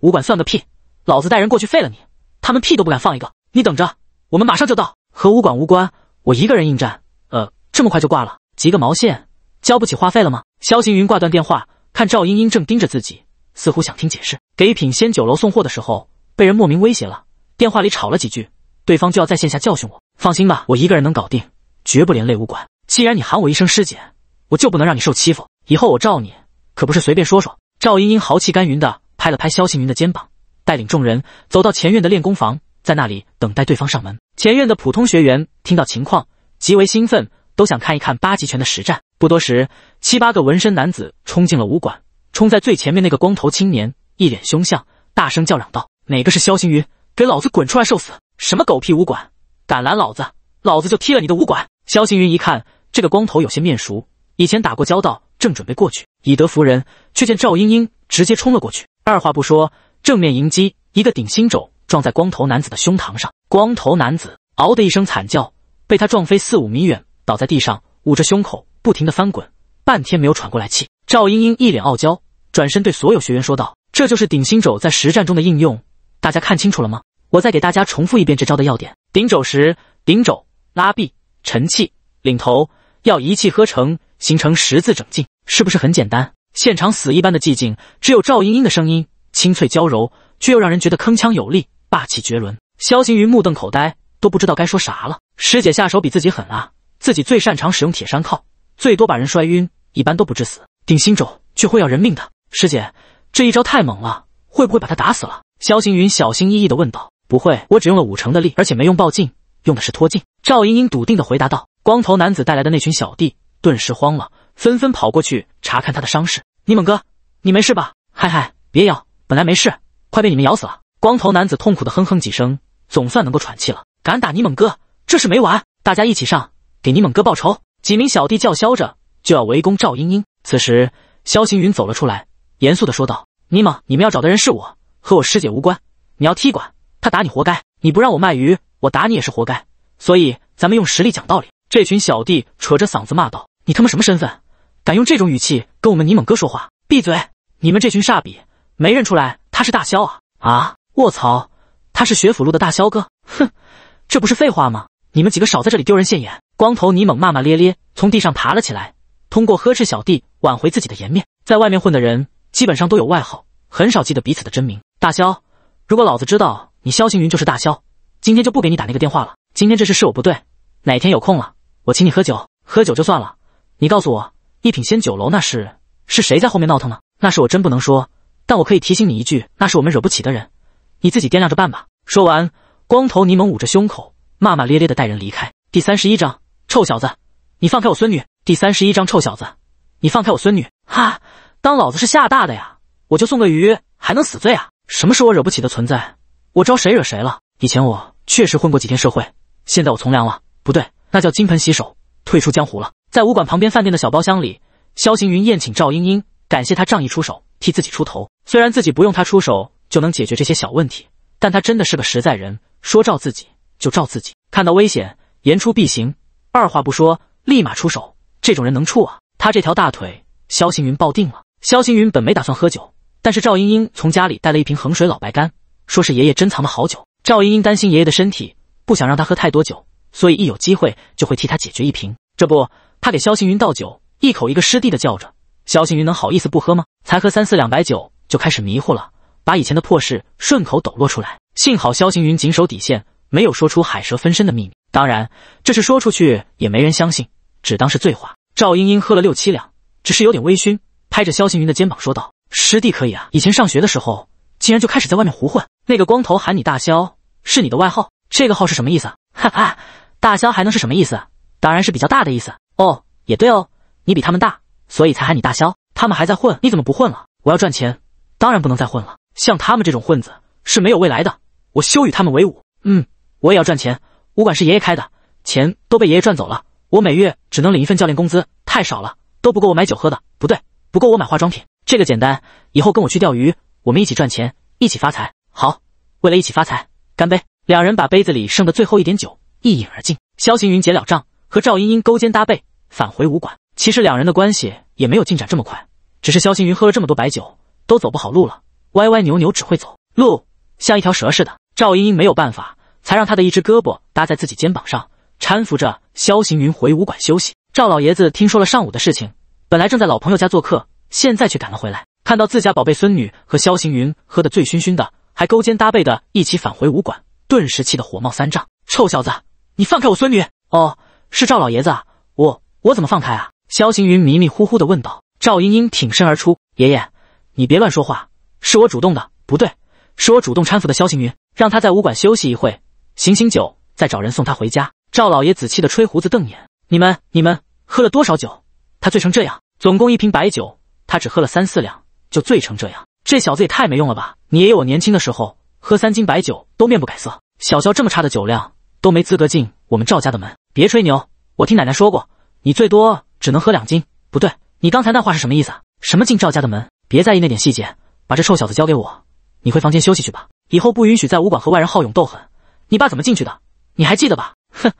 武馆算个屁！老子带人过去废了你，他们屁都不敢放一个。你等着，我们马上就到。和武馆无关，我一个人应战。呃，这么快就挂了，急个毛线？交不起话费了吗？萧行云挂断电话，看赵英英正盯着自己。似乎想听解释，给品仙酒楼送货的时候被人莫名威胁了，电话里吵了几句，对方就要在线下教训我。放心吧，我一个人能搞定，绝不连累武馆。既然你喊我一声师姐，我就不能让你受欺负。以后我罩你，可不是随便说说。赵英英豪气干云的拍了拍萧行云的肩膀，带领众人走到前院的练功房，在那里等待对方上门。前院的普通学员听到情况，极为兴奋，都想看一看八极拳的实战。不多时，七八个纹身男子冲进了武馆。冲在最前面那个光头青年一脸凶相，大声叫嚷道：“哪个是萧星云？给老子滚出来受死！什么狗屁武馆，敢拦老子，老子就踢了你的武馆！”萧星云一看这个光头有些面熟，以前打过交道，正准备过去以德服人，却见赵英英直接冲了过去，二话不说正面迎击，一个顶心肘撞在光头男子的胸膛上，光头男子嗷的一声惨叫，被他撞飞四五米远，倒在地上捂着胸口不停地翻滚，半天没有喘过来气。赵英英一脸傲娇，转身对所有学员说道：“这就是顶心肘在实战中的应用，大家看清楚了吗？我再给大家重复一遍这招的要点：顶肘时，顶肘拉臂沉气领头，要一气呵成，形成十字整劲，是不是很简单？”现场死一般的寂静，只有赵英英的声音清脆娇柔，却又让人觉得铿锵有力、霸气绝伦。肖行云目瞪口呆，都不知道该说啥了。师姐下手比自己狠啊！自己最擅长使用铁山靠，最多把人摔晕，一般都不致死。定心肘却会要人命的，师姐，这一招太猛了，会不会把他打死了？萧行云小心翼翼地问道。不会，我只用了五成的力，而且没用暴劲，用的是拖劲。赵英英笃定地回答道。光头男子带来的那群小弟顿时慌了，纷纷跑过去查看他的伤势。尼猛哥，你没事吧？嗨嗨，别咬，本来没事，快被你们咬死了。光头男子痛苦地哼哼几声，总算能够喘气了。敢打尼猛哥，这是没完，大家一起上，给尼猛哥报仇！几名小弟叫嚣着就要围攻赵英英。此时，萧行云走了出来，严肃的说道：“尼玛，你们要找的人是我，和我师姐无关。你要踢馆，他打你活该；你不让我卖鱼，我打你也是活该。所以，咱们用实力讲道理。”这群小弟扯着嗓子骂道：“你他妈什么身份？敢用这种语气跟我们尼猛哥说话？闭嘴！你们这群煞笔，没认出来他是大萧啊？啊！卧槽，他是学府路的大萧哥！哼，这不是废话吗？你们几个少在这里丢人现眼！”光头尼猛骂骂咧咧，从地上爬了起来，通过呵斥小弟。挽回自己的颜面，在外面混的人基本上都有外号，很少记得彼此的真名。大霄，如果老子知道你萧行云就是大霄，今天就不给你打那个电话了。今天这事是我不对，哪天有空了，我请你喝酒。喝酒就算了，你告诉我一品鲜酒楼那事是谁在后面闹腾呢？那是我真不能说，但我可以提醒你一句，那是我们惹不起的人，你自己掂量着办吧。说完，光头尼蒙捂着胸口，骂骂咧咧的带人离开。第三十一章，臭小子，你放开我孙女。第三十一章，臭小子。你放开我孙女！哈，当老子是吓大的呀？我就送个鱼，还能死罪啊？什么是我惹不起的存在？我招谁惹谁了？以前我确实混过几天社会，现在我从良了。不对，那叫金盆洗手，退出江湖了。在武馆旁边饭店的小包厢里，萧行云宴请赵英英，感谢她仗义出手替自己出头。虽然自己不用她出手就能解决这些小问题，但她真的是个实在人，说照自己就照自己。看到危险，言出必行，二话不说，立马出手。这种人能处啊？他这条大腿，肖行云抱定了。肖行云本没打算喝酒，但是赵英英从家里带了一瓶衡水老白干，说是爷爷珍藏的好酒。赵英英担心爷爷的身体，不想让他喝太多酒，所以一有机会就会替他解决一瓶。这不，他给肖行云倒酒，一口一个师弟的叫着。肖行云能好意思不喝吗？才喝三四两白酒，就开始迷糊了，把以前的破事顺口抖落出来。幸好肖行云紧守底线，没有说出海蛇分身的秘密。当然，这事说出去也没人相信，只当是醉话。赵英英喝了六七两，只是有点微醺，拍着肖行云的肩膀说道：“师弟可以啊，以前上学的时候，竟然就开始在外面胡混。那个光头喊你大肖，是你的外号，这个号是什么意思？哈哈，大肖还能是什么意思？当然是比较大的意思。哦，也对哦，你比他们大，所以才喊你大肖。他们还在混，你怎么不混了？我要赚钱，当然不能再混了。像他们这种混子是没有未来的，我羞与他们为伍。嗯，我也要赚钱。武馆是爷爷开的，钱都被爷爷赚走了。”我每月只能领一份教练工资，太少了，都不够我买酒喝的。不对，不够我买化妆品。这个简单，以后跟我去钓鱼，我们一起赚钱，一起发财。好，为了一起发财，干杯！两人把杯子里剩的最后一点酒一饮而尽。萧行云结了账，和赵英英勾肩搭背返回武馆。其实两人的关系也没有进展这么快，只是萧行云喝了这么多白酒，都走不好路了，歪歪扭扭只会走路，像一条蛇似的。赵英英没有办法，才让他的一只胳膊搭在自己肩膀上。搀扶着萧行云回武馆休息。赵老爷子听说了上午的事情，本来正在老朋友家做客，现在却赶了回来。看到自家宝贝孙女和萧行云喝得醉醺醺的，还勾肩搭背的一起返回武馆，顿时气得火冒三丈：“臭小子，你放开我孙女！”“哦，是赵老爷子啊，我我怎么放开啊？”萧行云迷迷糊糊的问道。赵英英挺身而出：“爷爷，你别乱说话，是我主动的，不对，是我主动搀扶的萧行云，让他在武馆休息一会，醒醒酒，再找人送他回家。”赵老爷子气得吹胡子瞪眼，你们你们喝了多少酒？他醉成这样，总共一瓶白酒，他只喝了三四两就醉成这样，这小子也太没用了吧！你爷爷我年轻的时候喝三斤白酒都面不改色，小肖这么差的酒量都没资格进我们赵家的门。别吹牛，我听奶奶说过，你最多只能喝两斤。不对，你刚才那话是什么意思？什么进赵家的门？别在意那点细节，把这臭小子交给我，你回房间休息去吧。以后不允许在武馆和外人好勇斗狠。你爸怎么进去的？你还记得吧？哼，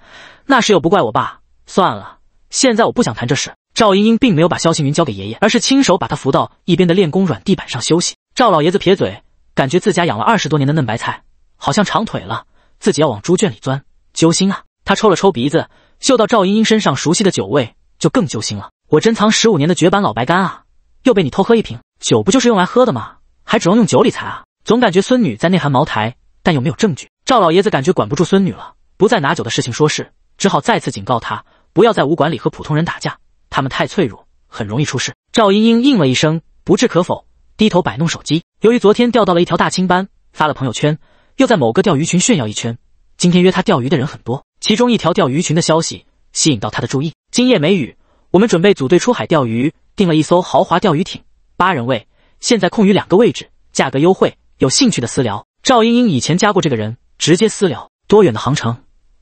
那是又不怪我爸。算了，现在我不想谈这事。赵英英并没有把肖星云交给爷爷，而是亲手把他扶到一边的练功软地板上休息。赵老爷子撇嘴，感觉自家养了二十多年的嫩白菜好像长腿了，自己要往猪圈里钻，揪心啊！他抽了抽鼻子，嗅到赵英英身上熟悉的酒味，就更揪心了。我珍藏十五年的绝版老白干啊，又被你偷喝一瓶。酒不就是用来喝的吗？还指望用酒理财啊？总感觉孙女在内涵茅台，但又没有证据。赵老爷子感觉管不住孙女了。不再拿酒的事情说事，只好再次警告他，不要在武馆里和普通人打架，他们太脆弱，很容易出事。赵英英应了一声，不置可否，低头摆弄手机。由于昨天钓到了一条大青斑，发了朋友圈，又在某个钓鱼群炫耀一圈。今天约他钓鱼的人很多，其中一条钓鱼群的消息吸引到他的注意。今夜梅雨，我们准备组队出海钓鱼，订了一艘豪华钓鱼艇，八人位，现在空余两个位置，价格优惠，有兴趣的私聊。赵英英以前加过这个人，直接私聊。多远的航程？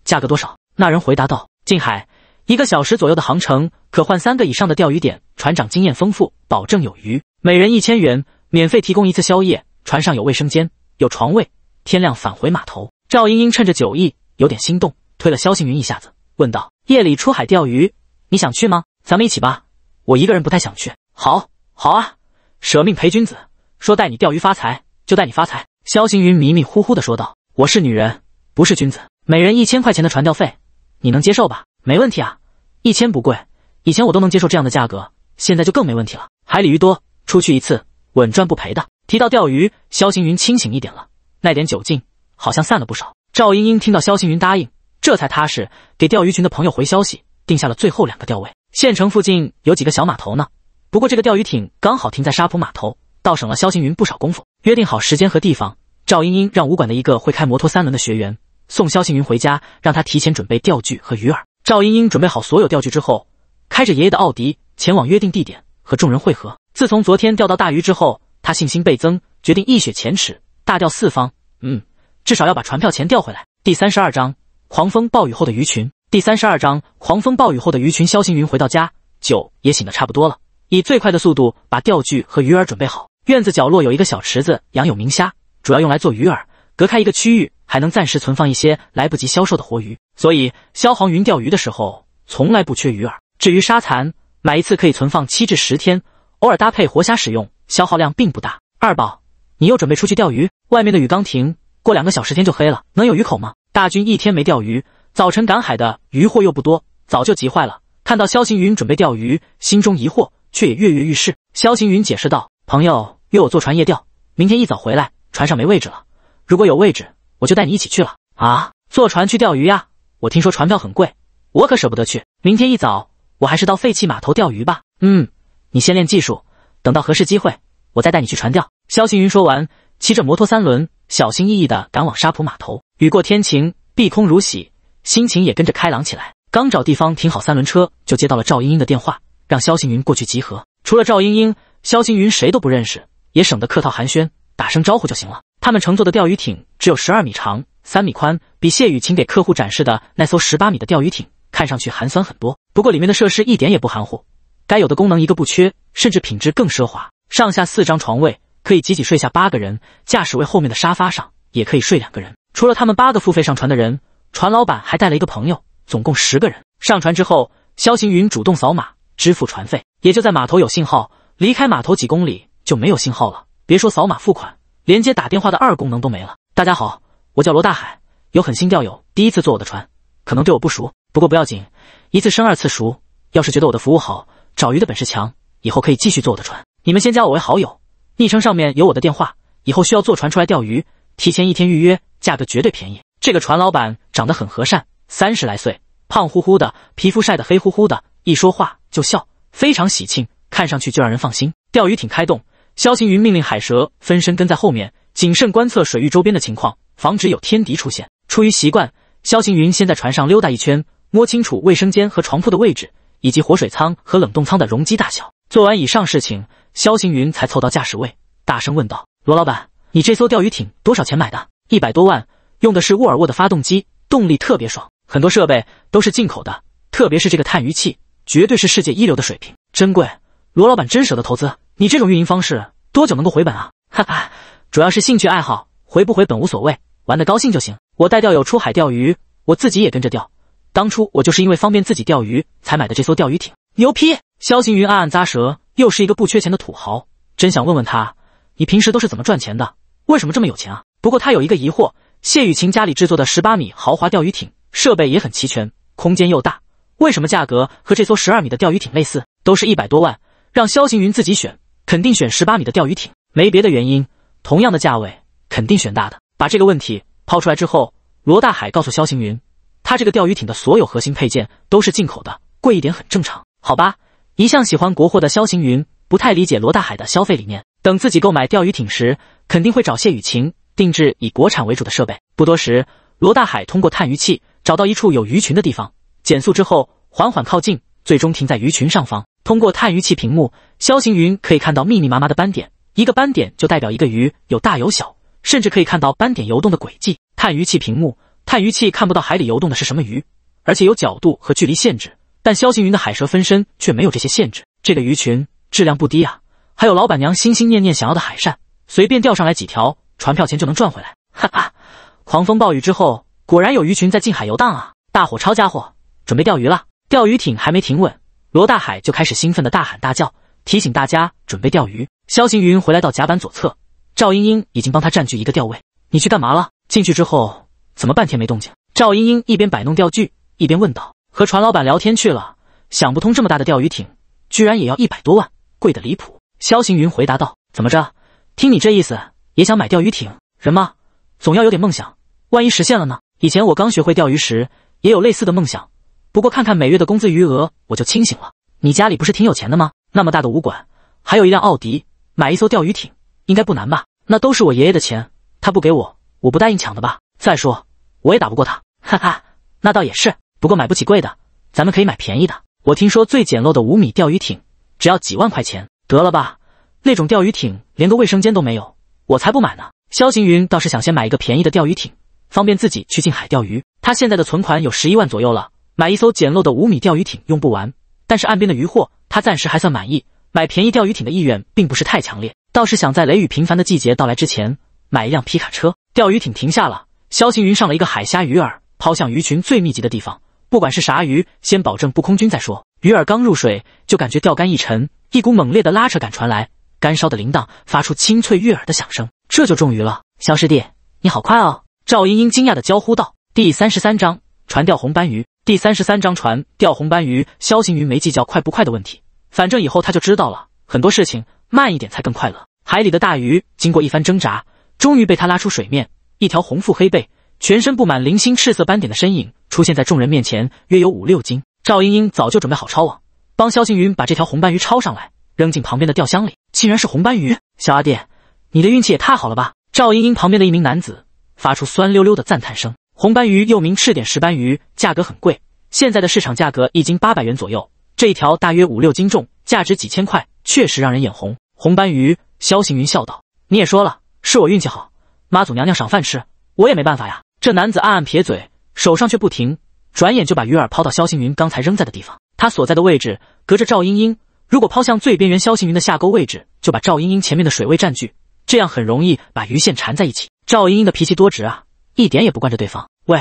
价格多少？那人回答道：“近海，一个小时左右的航程，可换三个以上的钓鱼点。船长经验丰富，保证有鱼。每人一千元，免费提供一次宵夜。船上有卫生间，有床位。天亮返回码头。”赵英英趁着酒意，有点心动，推了肖行云一下子，问道：“夜里出海钓鱼，你想去吗？咱们一起吧。我一个人不太想去。”“好，好啊，舍命陪君子。说带你钓鱼发财，就带你发财。”肖行云迷迷糊糊的说道：“我是女人，不是君子。”每人一千块钱的船钓费，你能接受吧？没问题啊，一千不贵，以前我都能接受这样的价格，现在就更没问题了。海里鱼多，出去一次稳赚不赔的。提到钓鱼，肖行云清醒一点了，那点酒劲好像散了不少。赵英英听到肖行云答应，这才踏实，给钓鱼群的朋友回消息，定下了最后两个钓位。县城附近有几个小码头呢，不过这个钓鱼艇刚好停在沙浦码头，倒省了肖行云不少功夫。约定好时间和地方，赵英英让武馆的一个会开摩托三轮的学员。送萧行云回家，让他提前准备钓具和鱼饵。赵英英准备好所有钓具之后，开着爷爷的奥迪前往约定地点和众人汇合。自从昨天钓到大鱼之后，他信心倍增，决定一雪前耻，大钓四方。嗯，至少要把船票钱钓回来。第三十二章：狂风暴雨后的鱼群。第三十二章：狂风暴雨后的鱼群。萧行云回到家，酒也醒得差不多了，以最快的速度把钓具和鱼饵准备好。院子角落有一个小池子，养有明虾，主要用来做鱼饵。隔开一个区域，还能暂时存放一些来不及销售的活鱼，所以萧航云钓鱼的时候从来不缺鱼饵。至于沙蚕，买一次可以存放七至十天，偶尔搭配活虾使用，消耗量并不大。二宝，你又准备出去钓鱼？外面的雨刚停，过两个小时天就黑了，能有鱼口吗？大军一天没钓鱼，早晨赶海的鱼货又不多，早就急坏了。看到萧行云准备钓鱼，心中疑惑，却也跃跃欲试。萧行云解释道：“朋友约我坐船夜钓，明天一早回来，船上没位置了。”如果有位置，我就带你一起去了啊！坐船去钓鱼呀？我听说船票很贵，我可舍不得去。明天一早，我还是到废弃码头钓鱼吧。嗯，你先练技术，等到合适机会，我再带你去船钓。肖星云说完，骑着摩托三轮，小心翼翼地赶往沙浦码头。雨过天晴，碧空如洗，心情也跟着开朗起来。刚找地方停好三轮车，就接到了赵英英的电话，让肖星云过去集合。除了赵英英，肖星云谁都不认识，也省得客套寒暄，打声招呼就行了。他们乘坐的钓鱼艇只有十二米长，三米宽，比谢雨晴给客户展示的那艘十八米的钓鱼艇看上去寒酸很多。不过里面的设施一点也不含糊，该有的功能一个不缺，甚至品质更奢华。上下四张床位可以挤挤睡下八个人，驾驶位后面的沙发上也可以睡两个人。除了他们八个付费上船的人，船老板还带了一个朋友，总共十个人上船之后，肖行云主动扫码支付船费。也就在码头有信号，离开码头几公里就没有信号了，别说扫码付款。连接打电话的二功能都没了。大家好，我叫罗大海，有新钓友第一次坐我的船，可能对我不熟，不过不要紧，一次生二次熟。要是觉得我的服务好，找鱼的本事强，以后可以继续坐我的船。你们先加我为好友，昵称上面有我的电话，以后需要坐船出来钓鱼，提前一天预约，价格绝对便宜。这个船老板长得很和善，三十来岁，胖乎乎的，皮肤晒得黑乎乎的，一说话就笑，非常喜庆，看上去就让人放心。钓鱼挺开动。萧行云命令海蛇分身跟在后面，谨慎观测水域周边的情况，防止有天敌出现。出于习惯，萧行云先在船上溜达一圈，摸清楚卫生间和床铺的位置，以及活水舱和冷冻舱的容积大小。做完以上事情，萧行云才凑到驾驶位，大声问道：“罗老板，你这艘钓鱼艇多少钱买的？一百多万，用的是沃尔沃的发动机，动力特别爽。很多设备都是进口的，特别是这个探鱼器，绝对是世界一流的水平，珍贵。”罗老板真舍得投资，你这种运营方式多久能够回本啊？哈哈，主要是兴趣爱好，回不回本无所谓，玩得高兴就行。我带钓友出海钓鱼，我自己也跟着钓。当初我就是因为方便自己钓鱼才买的这艘钓鱼艇。牛批！肖行云暗暗咂舌，又是一个不缺钱的土豪。真想问问他，你平时都是怎么赚钱的？为什么这么有钱啊？不过他有一个疑惑：谢雨晴家里制作的十八米豪华钓鱼艇，设备也很齐全，空间又大，为什么价格和这艘十二米的钓鱼艇类似，都是一百多万？让肖行云自己选，肯定选十八米的钓鱼艇，没别的原因。同样的价位，肯定选大的。把这个问题抛出来之后，罗大海告诉肖行云，他这个钓鱼艇的所有核心配件都是进口的，贵一点很正常，好吧？一向喜欢国货的肖行云不太理解罗大海的消费理念。等自己购买钓鱼艇时，肯定会找谢雨晴定制以国产为主的设备。不多时，罗大海通过探鱼器找到一处有鱼群的地方，减速之后缓缓靠近，最终停在鱼群上方。通过探鱼器屏幕，肖行云可以看到密密麻麻的斑点，一个斑点就代表一个鱼，有大有小，甚至可以看到斑点游动的轨迹。探鱼器屏幕，探鱼器看不到海里游动的是什么鱼，而且有角度和距离限制，但肖行云的海蛇分身却没有这些限制。这个鱼群质量不低啊！还有老板娘心心念念想要的海鳝，随便钓上来几条，船票钱就能赚回来。哈哈，狂风暴雨之后，果然有鱼群在近海游荡啊！大伙抄家伙，准备钓鱼了。钓鱼艇还没停稳。罗大海就开始兴奋的大喊大叫，提醒大家准备钓鱼。肖行云回来到甲板左侧，赵英英已经帮他占据一个钓位。你去干嘛了？进去之后怎么半天没动静？赵英英一边摆弄钓具，一边问道：“和船老板聊天去了。想不通这么大的钓鱼艇居然也要一百多万，贵的离谱。”肖行云回答道：“怎么着？听你这意思也想买钓鱼艇？人嘛，总要有点梦想，万一实现了呢？以前我刚学会钓鱼时也有类似的梦想。”不过看看每月的工资余额，我就清醒了。你家里不是挺有钱的吗？那么大的武馆，还有一辆奥迪，买一艘钓鱼艇应该不难吧？那都是我爷爷的钱，他不给我，我不答应抢的吧？再说我也打不过他，哈哈，那倒也是。不过买不起贵的，咱们可以买便宜的。我听说最简陋的五米钓鱼艇只要几万块钱，得了吧，那种钓鱼艇连个卫生间都没有，我才不买呢。肖行云倒是想先买一个便宜的钓鱼艇，方便自己去近海钓鱼。他现在的存款有十一万左右了。买一艘简陋的五米钓鱼艇用不完，但是岸边的鱼货他暂时还算满意。买便宜钓鱼艇的意愿并不是太强烈，倒是想在雷雨频繁的季节到来之前买一辆皮卡车。钓鱼艇停下了，肖行云上了一个海虾鱼饵，抛向鱼群最密集的地方。不管是啥鱼，先保证不空军再说。鱼饵刚入水，就感觉钓竿一沉，一股猛烈的拉扯感传来，竿梢的铃铛发出清脆悦耳的响声，这就中鱼了。肖师弟，你好快哦！赵英英惊讶地娇呼道。第三十三章：船钓红斑鱼。第三十三章，船钓红斑鱼。肖行云没计较快不快的问题，反正以后他就知道了，很多事情慢一点才更快乐。海里的大鱼经过一番挣扎，终于被他拉出水面。一条红腹黑背，全身布满零星赤色斑点的身影出现在众人面前，约有五六斤。赵英英早就准备好抄网，帮肖行云把这条红斑鱼抄上来，扔进旁边的钓箱里。竟然是红斑鱼，小阿弟，你的运气也太好了吧！赵英英旁边的一名男子发出酸溜溜的赞叹声。红斑鱼又名赤点石斑鱼，价格很贵，现在的市场价格一斤八百元左右。这一条大约五六斤重，价值几千块，确实让人眼红。红斑鱼，萧行云笑道：“你也说了，是我运气好，妈祖娘娘赏饭吃，我也没办法呀。”这男子暗暗撇嘴，手上却不停，转眼就把鱼饵抛到萧行云刚才扔在的地方。他所在的位置隔着赵英英，如果抛向最边缘，萧行云的下钩位置就把赵英英前面的水位占据，这样很容易把鱼线缠在一起。赵英英的脾气多直啊！一点也不惯着对方。喂，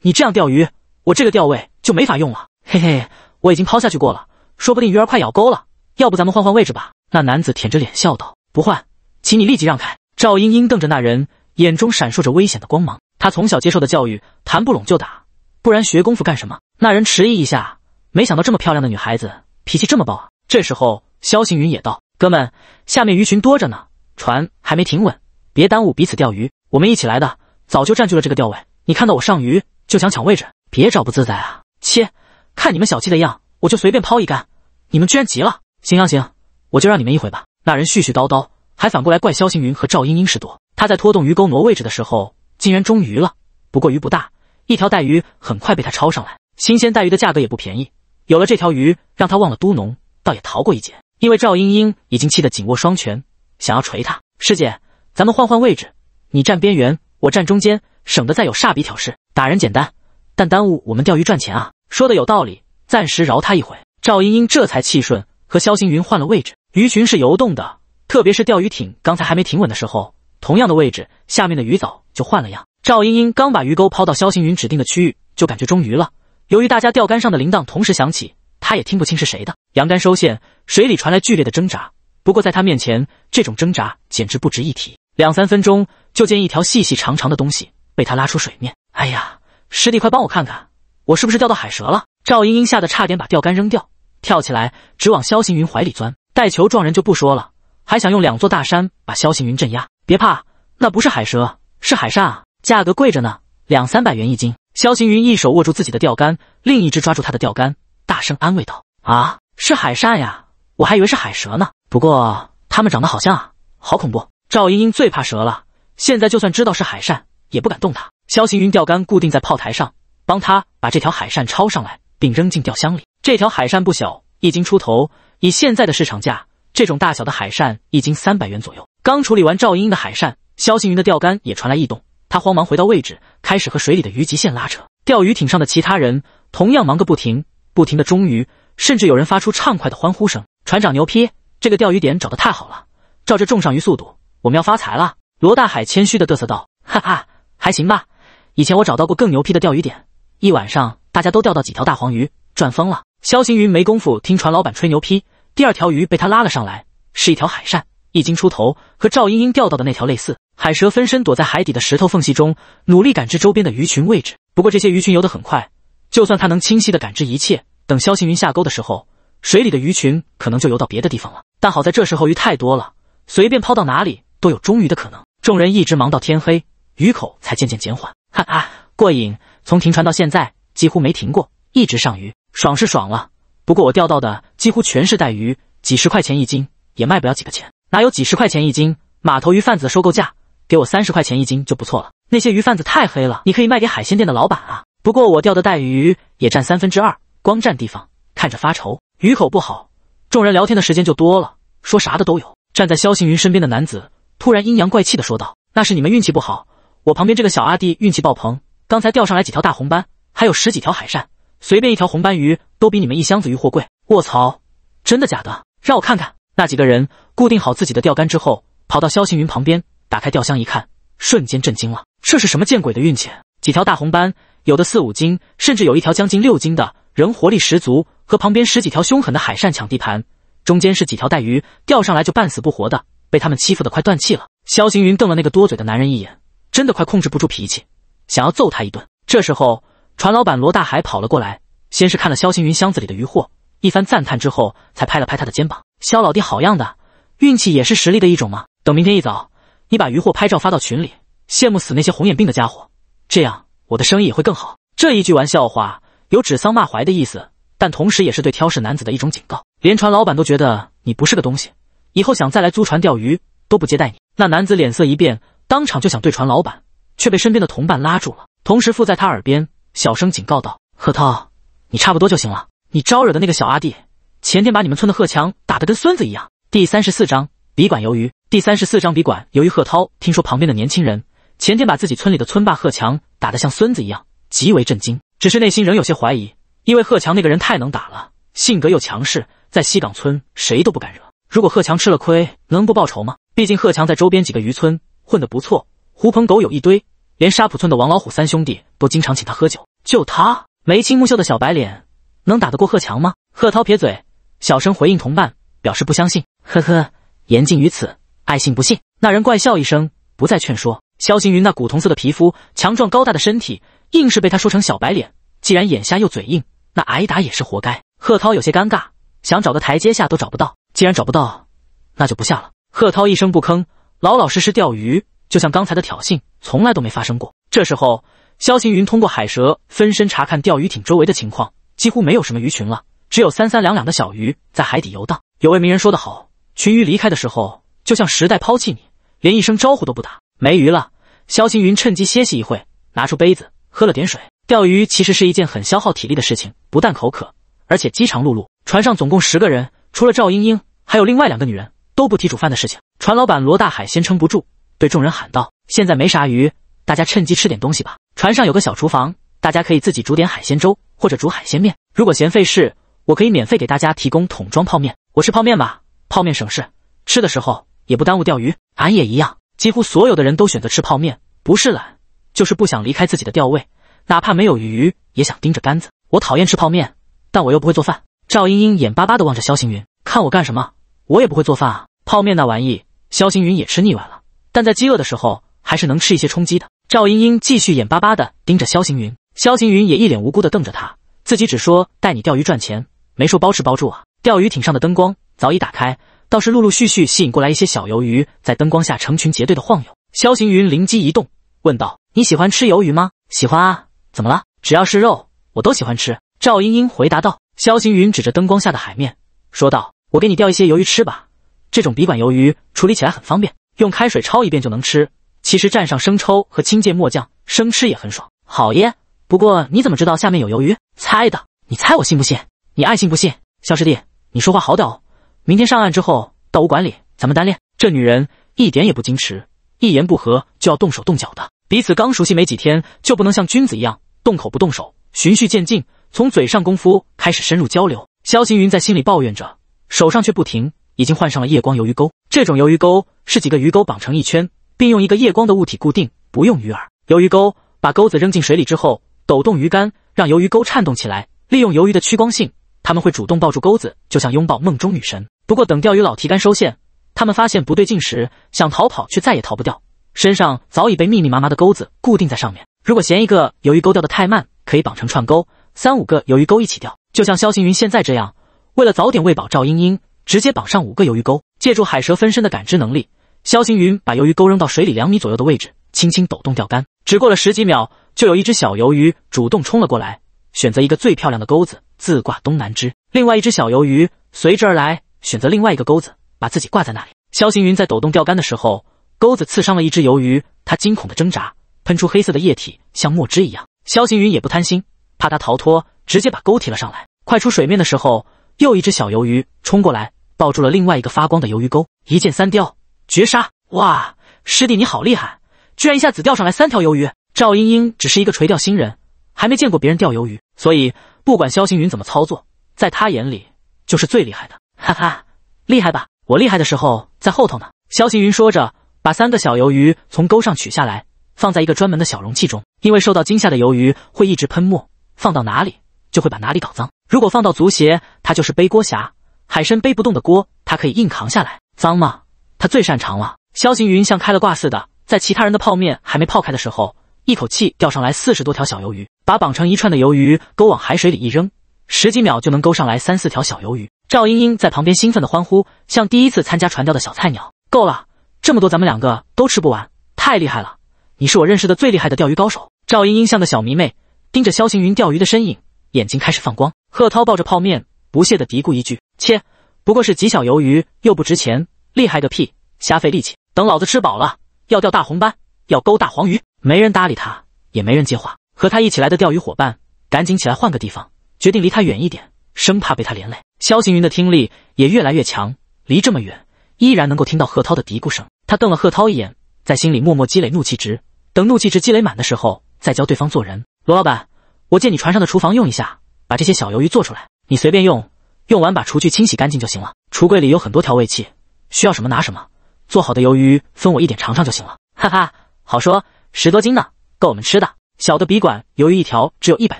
你这样钓鱼，我这个钓位就没法用了。嘿嘿，我已经抛下去过了，说不定鱼儿快咬钩了。要不咱们换换位置吧？那男子舔着脸笑道：“不换，请你立即让开。”赵英英瞪着那人，眼中闪烁着危险的光芒。她从小接受的教育，谈不拢就打，不然学功夫干什么？那人迟疑一下，没想到这么漂亮的女孩子脾气这么暴啊。这时候，肖行云也道：“哥们，下面鱼群多着呢，船还没停稳，别耽误彼此钓鱼。我们一起来的。”早就占据了这个钓位，你看到我上鱼就想抢位置，别找不自在啊！切，看你们小气的样，我就随便抛一杆，你们居然急了！行行行，我就让你们一回吧。那人絮絮叨叨，还反过来怪肖行云和赵英英事多。他在拖动鱼钩挪位置的时候，竟然中鱼了。不过鱼不大，一条带鱼很快被他抄上来。新鲜带鱼的价格也不便宜，有了这条鱼，让他忘了都农，倒也逃过一劫。因为赵英英已经气得紧握双拳，想要捶他。师姐，咱们换换位置，你站边缘。我站中间，省得再有煞笔挑事。打人简单，但耽误我们钓鱼赚钱啊！说的有道理，暂时饶他一回。赵英英这才气顺，和肖星云换了位置。鱼群是游动的，特别是钓鱼艇刚才还没停稳的时候，同样的位置下面的鱼早就换了样。赵英英刚把鱼钩抛到肖星云指定的区域，就感觉中鱼了。由于大家钓竿上的铃铛同时响起，他也听不清是谁的。扬竿收线，水里传来剧烈的挣扎。不过在他面前，这种挣扎简直不值一提。两三分钟。就见一条细细长长的东西被他拉出水面，哎呀，师弟，快帮我看看，我是不是钓到海蛇了？赵英英吓得差点把钓竿扔掉，跳起来直往萧行云怀里钻，带球撞人就不说了，还想用两座大山把萧行云镇压。别怕，那不是海蛇，是海鳝啊，价格贵着呢，两三百元一斤。萧行云一手握住自己的钓竿，另一只抓住他的钓竿，大声安慰道：“啊，是海鳝呀，我还以为是海蛇呢。不过它们长得好像啊，好恐怖。”赵英英最怕蛇了。现在就算知道是海扇，也不敢动它。肖行云钓竿固定在炮台上，帮他把这条海扇抄上来，并扔进钓箱里。这条海扇不小，一斤出头。以现在的市场价，这种大小的海扇一斤三百元左右。刚处理完赵英英的海扇，肖行云的钓竿也传来异动，他慌忙回到位置，开始和水里的鱼极限拉扯。钓鱼艇上的其他人同样忙个不停，不停的中鱼，甚至有人发出畅快的欢呼声：“船长牛批，这个钓鱼点找的太好了！照这种上鱼速度，我们要发财了。”罗大海谦虚的嘚瑟道：“哈哈，还行吧。以前我找到过更牛批的钓鱼点，一晚上大家都钓到几条大黄鱼，赚疯了。”肖行云没工夫听船老板吹牛批。第二条鱼被他拉了上来，是一条海鳝，一斤出头，和赵英英钓到的那条类似。海蛇分身躲在海底的石头缝隙中，努力感知周边的鱼群位置。不过这些鱼群游得很快，就算他能清晰的感知一切，等肖行云下钩的时候，水里的鱼群可能就游到别的地方了。但好在这时候鱼太多了，随便抛到哪里都有中鱼的可能。众人一直忙到天黑，鱼口才渐渐减缓。哈哈，过瘾！从停船到现在几乎没停过，一直上鱼，爽是爽了。不过我钓到的几乎全是带鱼，几十块钱一斤也卖不了几个钱，哪有几十块钱一斤？码头鱼贩子的收购价，给我三十块钱一斤就不错了。那些鱼贩子太黑了，你可以卖给海鲜店的老板啊。不过我钓的带鱼也占三分之二，光占地方，看着发愁。鱼口不好，众人聊天的时间就多了，说啥的都有。站在肖行云身边的男子。突然阴阳怪气的说道：“那是你们运气不好，我旁边这个小阿弟运气爆棚，刚才钓上来几条大红斑，还有十几条海扇，随便一条红斑鱼都比你们一箱子鱼货贵。卧槽，真的假的？让我看看。”那几个人固定好自己的钓竿之后，跑到肖行云旁边，打开钓箱一看，瞬间震惊了。这是什么见鬼的运气？几条大红斑，有的四五斤，甚至有一条将近六斤的，人活力十足，和旁边十几条凶狠的海扇抢地盘。中间是几条带鱼，钓上来就半死不活的。被他们欺负的快断气了，萧行云瞪了那个多嘴的男人一眼，真的快控制不住脾气，想要揍他一顿。这时候，船老板罗大海跑了过来，先是看了萧行云箱子里的鱼货，一番赞叹之后，才拍了拍他的肩膀：“萧老弟，好样的，运气也是实力的一种嘛。等明天一早，你把鱼货拍照发到群里，羡慕死那些红眼病的家伙，这样我的生意也会更好。”这一句玩笑话有指桑骂槐的意思，但同时也是对挑事男子的一种警告。连船老板都觉得你不是个东西。以后想再来租船钓鱼都不接待你。那男子脸色一变，当场就想对船老板，却被身边的同伴拉住了，同时附在他耳边小声警告道：“贺涛，你差不多就行了。你招惹的那个小阿弟，前天把你们村的贺强打得跟孙子一样。”第三十四章笔管鱿鱼。第三十四章笔管鱿鱼。贺涛听说旁边的年轻人前天把自己村里的村霸贺强打得像孙子一样，极为震惊，只是内心仍有些怀疑，因为贺强那个人太能打了，性格又强势，在西岗村谁都不敢惹。如果贺强吃了亏，能不报仇吗？毕竟贺强在周边几个渔村混得不错，狐朋狗友一堆，连沙浦村的王老虎三兄弟都经常请他喝酒。就他眉清目秀的小白脸，能打得过贺强吗？贺涛撇嘴，小声回应同伴，表示不相信。呵呵，言尽于此，爱信不信。那人怪笑一声，不再劝说。肖行云那古铜色的皮肤，强壮高大的身体，硬是被他说成小白脸。既然眼瞎又嘴硬，那挨打也是活该。贺涛有些尴尬，想找个台阶下都找不到。既然找不到，那就不下了。贺涛一声不吭，老老实实钓鱼，就像刚才的挑衅从来都没发生过。这时候，萧行云通过海蛇分身查看钓鱼艇周围的情况，几乎没有什么鱼群了，只有三三两两的小鱼在海底游荡。有位名人说得好：“群鱼离开的时候，就像时代抛弃你，连一声招呼都不打。”没鱼了，萧行云趁机歇息一会，拿出杯子喝了点水。钓鱼其实是一件很消耗体力的事情，不但口渴，而且饥肠辘辘。船上总共十个人。除了赵英英，还有另外两个女人都不提煮饭的事情。船老板罗大海先撑不住，对众人喊道：“现在没啥鱼，大家趁机吃点东西吧。船上有个小厨房，大家可以自己煮点海鲜粥或者煮海鲜面。如果嫌费事，我可以免费给大家提供桶装泡面。我吃泡面吧，泡面省事，吃的时候也不耽误钓鱼。俺也一样，几乎所有的人都选择吃泡面，不是懒，就是不想离开自己的钓位，哪怕没有鱼也想盯着杆子。我讨厌吃泡面，但我又不会做饭。”赵英英眼巴巴地望着萧行云，看我干什么？我也不会做饭啊，泡面那玩意。萧行云也吃腻歪了，但在饥饿的时候，还是能吃一些充饥的。赵英英继续眼巴巴地盯着萧行云，萧行云也一脸无辜地瞪着他，自己只说带你钓鱼赚钱，没说包吃包住啊。钓鱼艇上的灯光早已打开，倒是陆陆续续吸引过来一些小鱿鱼，在灯光下成群结队的晃悠。萧行云灵机一动，问道：“你喜欢吃鱿鱼吗？”“喜欢啊。”“怎么了？只要是肉，我都喜欢吃。”赵英英回答道。肖行云指着灯光下的海面，说道：“我给你钓一些鱿鱼吃吧，这种笔管鱿鱼处理起来很方便，用开水焯一遍就能吃。其实蘸上生抽和青芥末酱，生吃也很爽。好耶！不过你怎么知道下面有鱿鱼？猜的，你猜我信不信？你爱信不信。肖师弟，你说话好屌哦。明天上岸之后，到武馆里咱们单练。这女人一点也不矜持，一言不合就要动手动脚的。彼此刚熟悉没几天，就不能像君子一样，动口不动手，循序渐进。”从嘴上功夫开始深入交流，萧行云在心里抱怨着，手上却不停，已经换上了夜光鱿鱼钩。这种鱿鱼钩是几个鱼钩绑成一圈，并用一个夜光的物体固定，不用鱼饵。鱿鱼钩把钩子扔进水里之后，抖动鱼竿，让鱿鱼钩颤动起来，利用鱿鱼的趋光性，他们会主动抱住钩子，就像拥抱梦中女神。不过等钓鱼佬提竿收线，他们发现不对劲时，想逃跑却再也逃不掉，身上早已被密密麻麻的钩子固定在上面。如果嫌一个鱿鱼钩钓的太慢，可以绑成串钩。三五个鱿鱼钩一起钓，就像肖行云现在这样。为了早点喂饱赵英英，直接绑上五个鱿鱼钩。借助海蛇分身的感知能力，肖行云把鱿鱼钩扔到水里两米左右的位置，轻轻抖动钓竿。只过了十几秒，就有一只小鱿鱼主动冲了过来，选择一个最漂亮的钩子自挂东南枝。另外一只小鱿鱼随之而来，选择另外一个钩子把自己挂在那里。肖行云在抖动钓竿的时候，钩子刺伤了一只鱿鱼，它惊恐的挣扎，喷出黑色的液体，像墨汁一样。肖行云也不贪心。怕他逃脱，直接把钩提了上来。快出水面的时候，又一只小鱿鱼冲过来，抱住了另外一个发光的鱿鱼钩，一箭三雕，绝杀！哇，师弟你好厉害，居然一下子钓上来三条鱿鱼！赵英英只是一个垂钓新人，还没见过别人钓鱿鱼，所以不管肖行云怎么操作，在他眼里就是最厉害的。哈哈，厉害吧？我厉害的时候在后头呢。肖行云说着，把三个小鱿鱼从钩上取下来，放在一个专门的小容器中，因为受到惊吓的鱿鱼会一直喷墨。放到哪里就会把哪里搞脏。如果放到足协，他就是背锅侠，海参背不动的锅，他可以硬扛下来。脏吗？他最擅长了。肖行云像开了挂似的，在其他人的泡面还没泡开的时候，一口气钓上来四十多条小鱿鱼，把绑成一串的鱿鱼钩往海水里一扔，十几秒就能钩上来三四条小鱿鱼。赵英英在旁边兴奋的欢呼，像第一次参加船钓的小菜鸟。够了，这么多咱们两个都吃不完，太厉害了！你是我认识的最厉害的钓鱼高手。赵英英像个小迷妹。盯着萧行云钓鱼的身影，眼睛开始放光。贺涛抱着泡面，不屑地嘀咕一句：“切，不过是几小鱿鱼，又不值钱，厉害个屁，瞎费力气。等老子吃饱了，要钓大红斑，要勾大黄鱼。”没人搭理他，也没人接话。和他一起来的钓鱼伙伴赶紧起来换个地方，决定离他远一点，生怕被他连累。萧行云的听力也越来越强，离这么远，依然能够听到贺涛的嘀咕声。他瞪了贺涛一眼，在心里默默积累怒气值，等怒气值积累满的时候，再教对方做人。罗老板，我借你船上的厨房用一下，把这些小鱿鱼做出来。你随便用，用完把厨具清洗干净就行了。橱柜里有很多调味器，需要什么拿什么。做好的鱿鱼分我一点尝尝就行了。哈哈，好说，十多斤呢，够我们吃的。小的笔管鱿鱼一条只有一百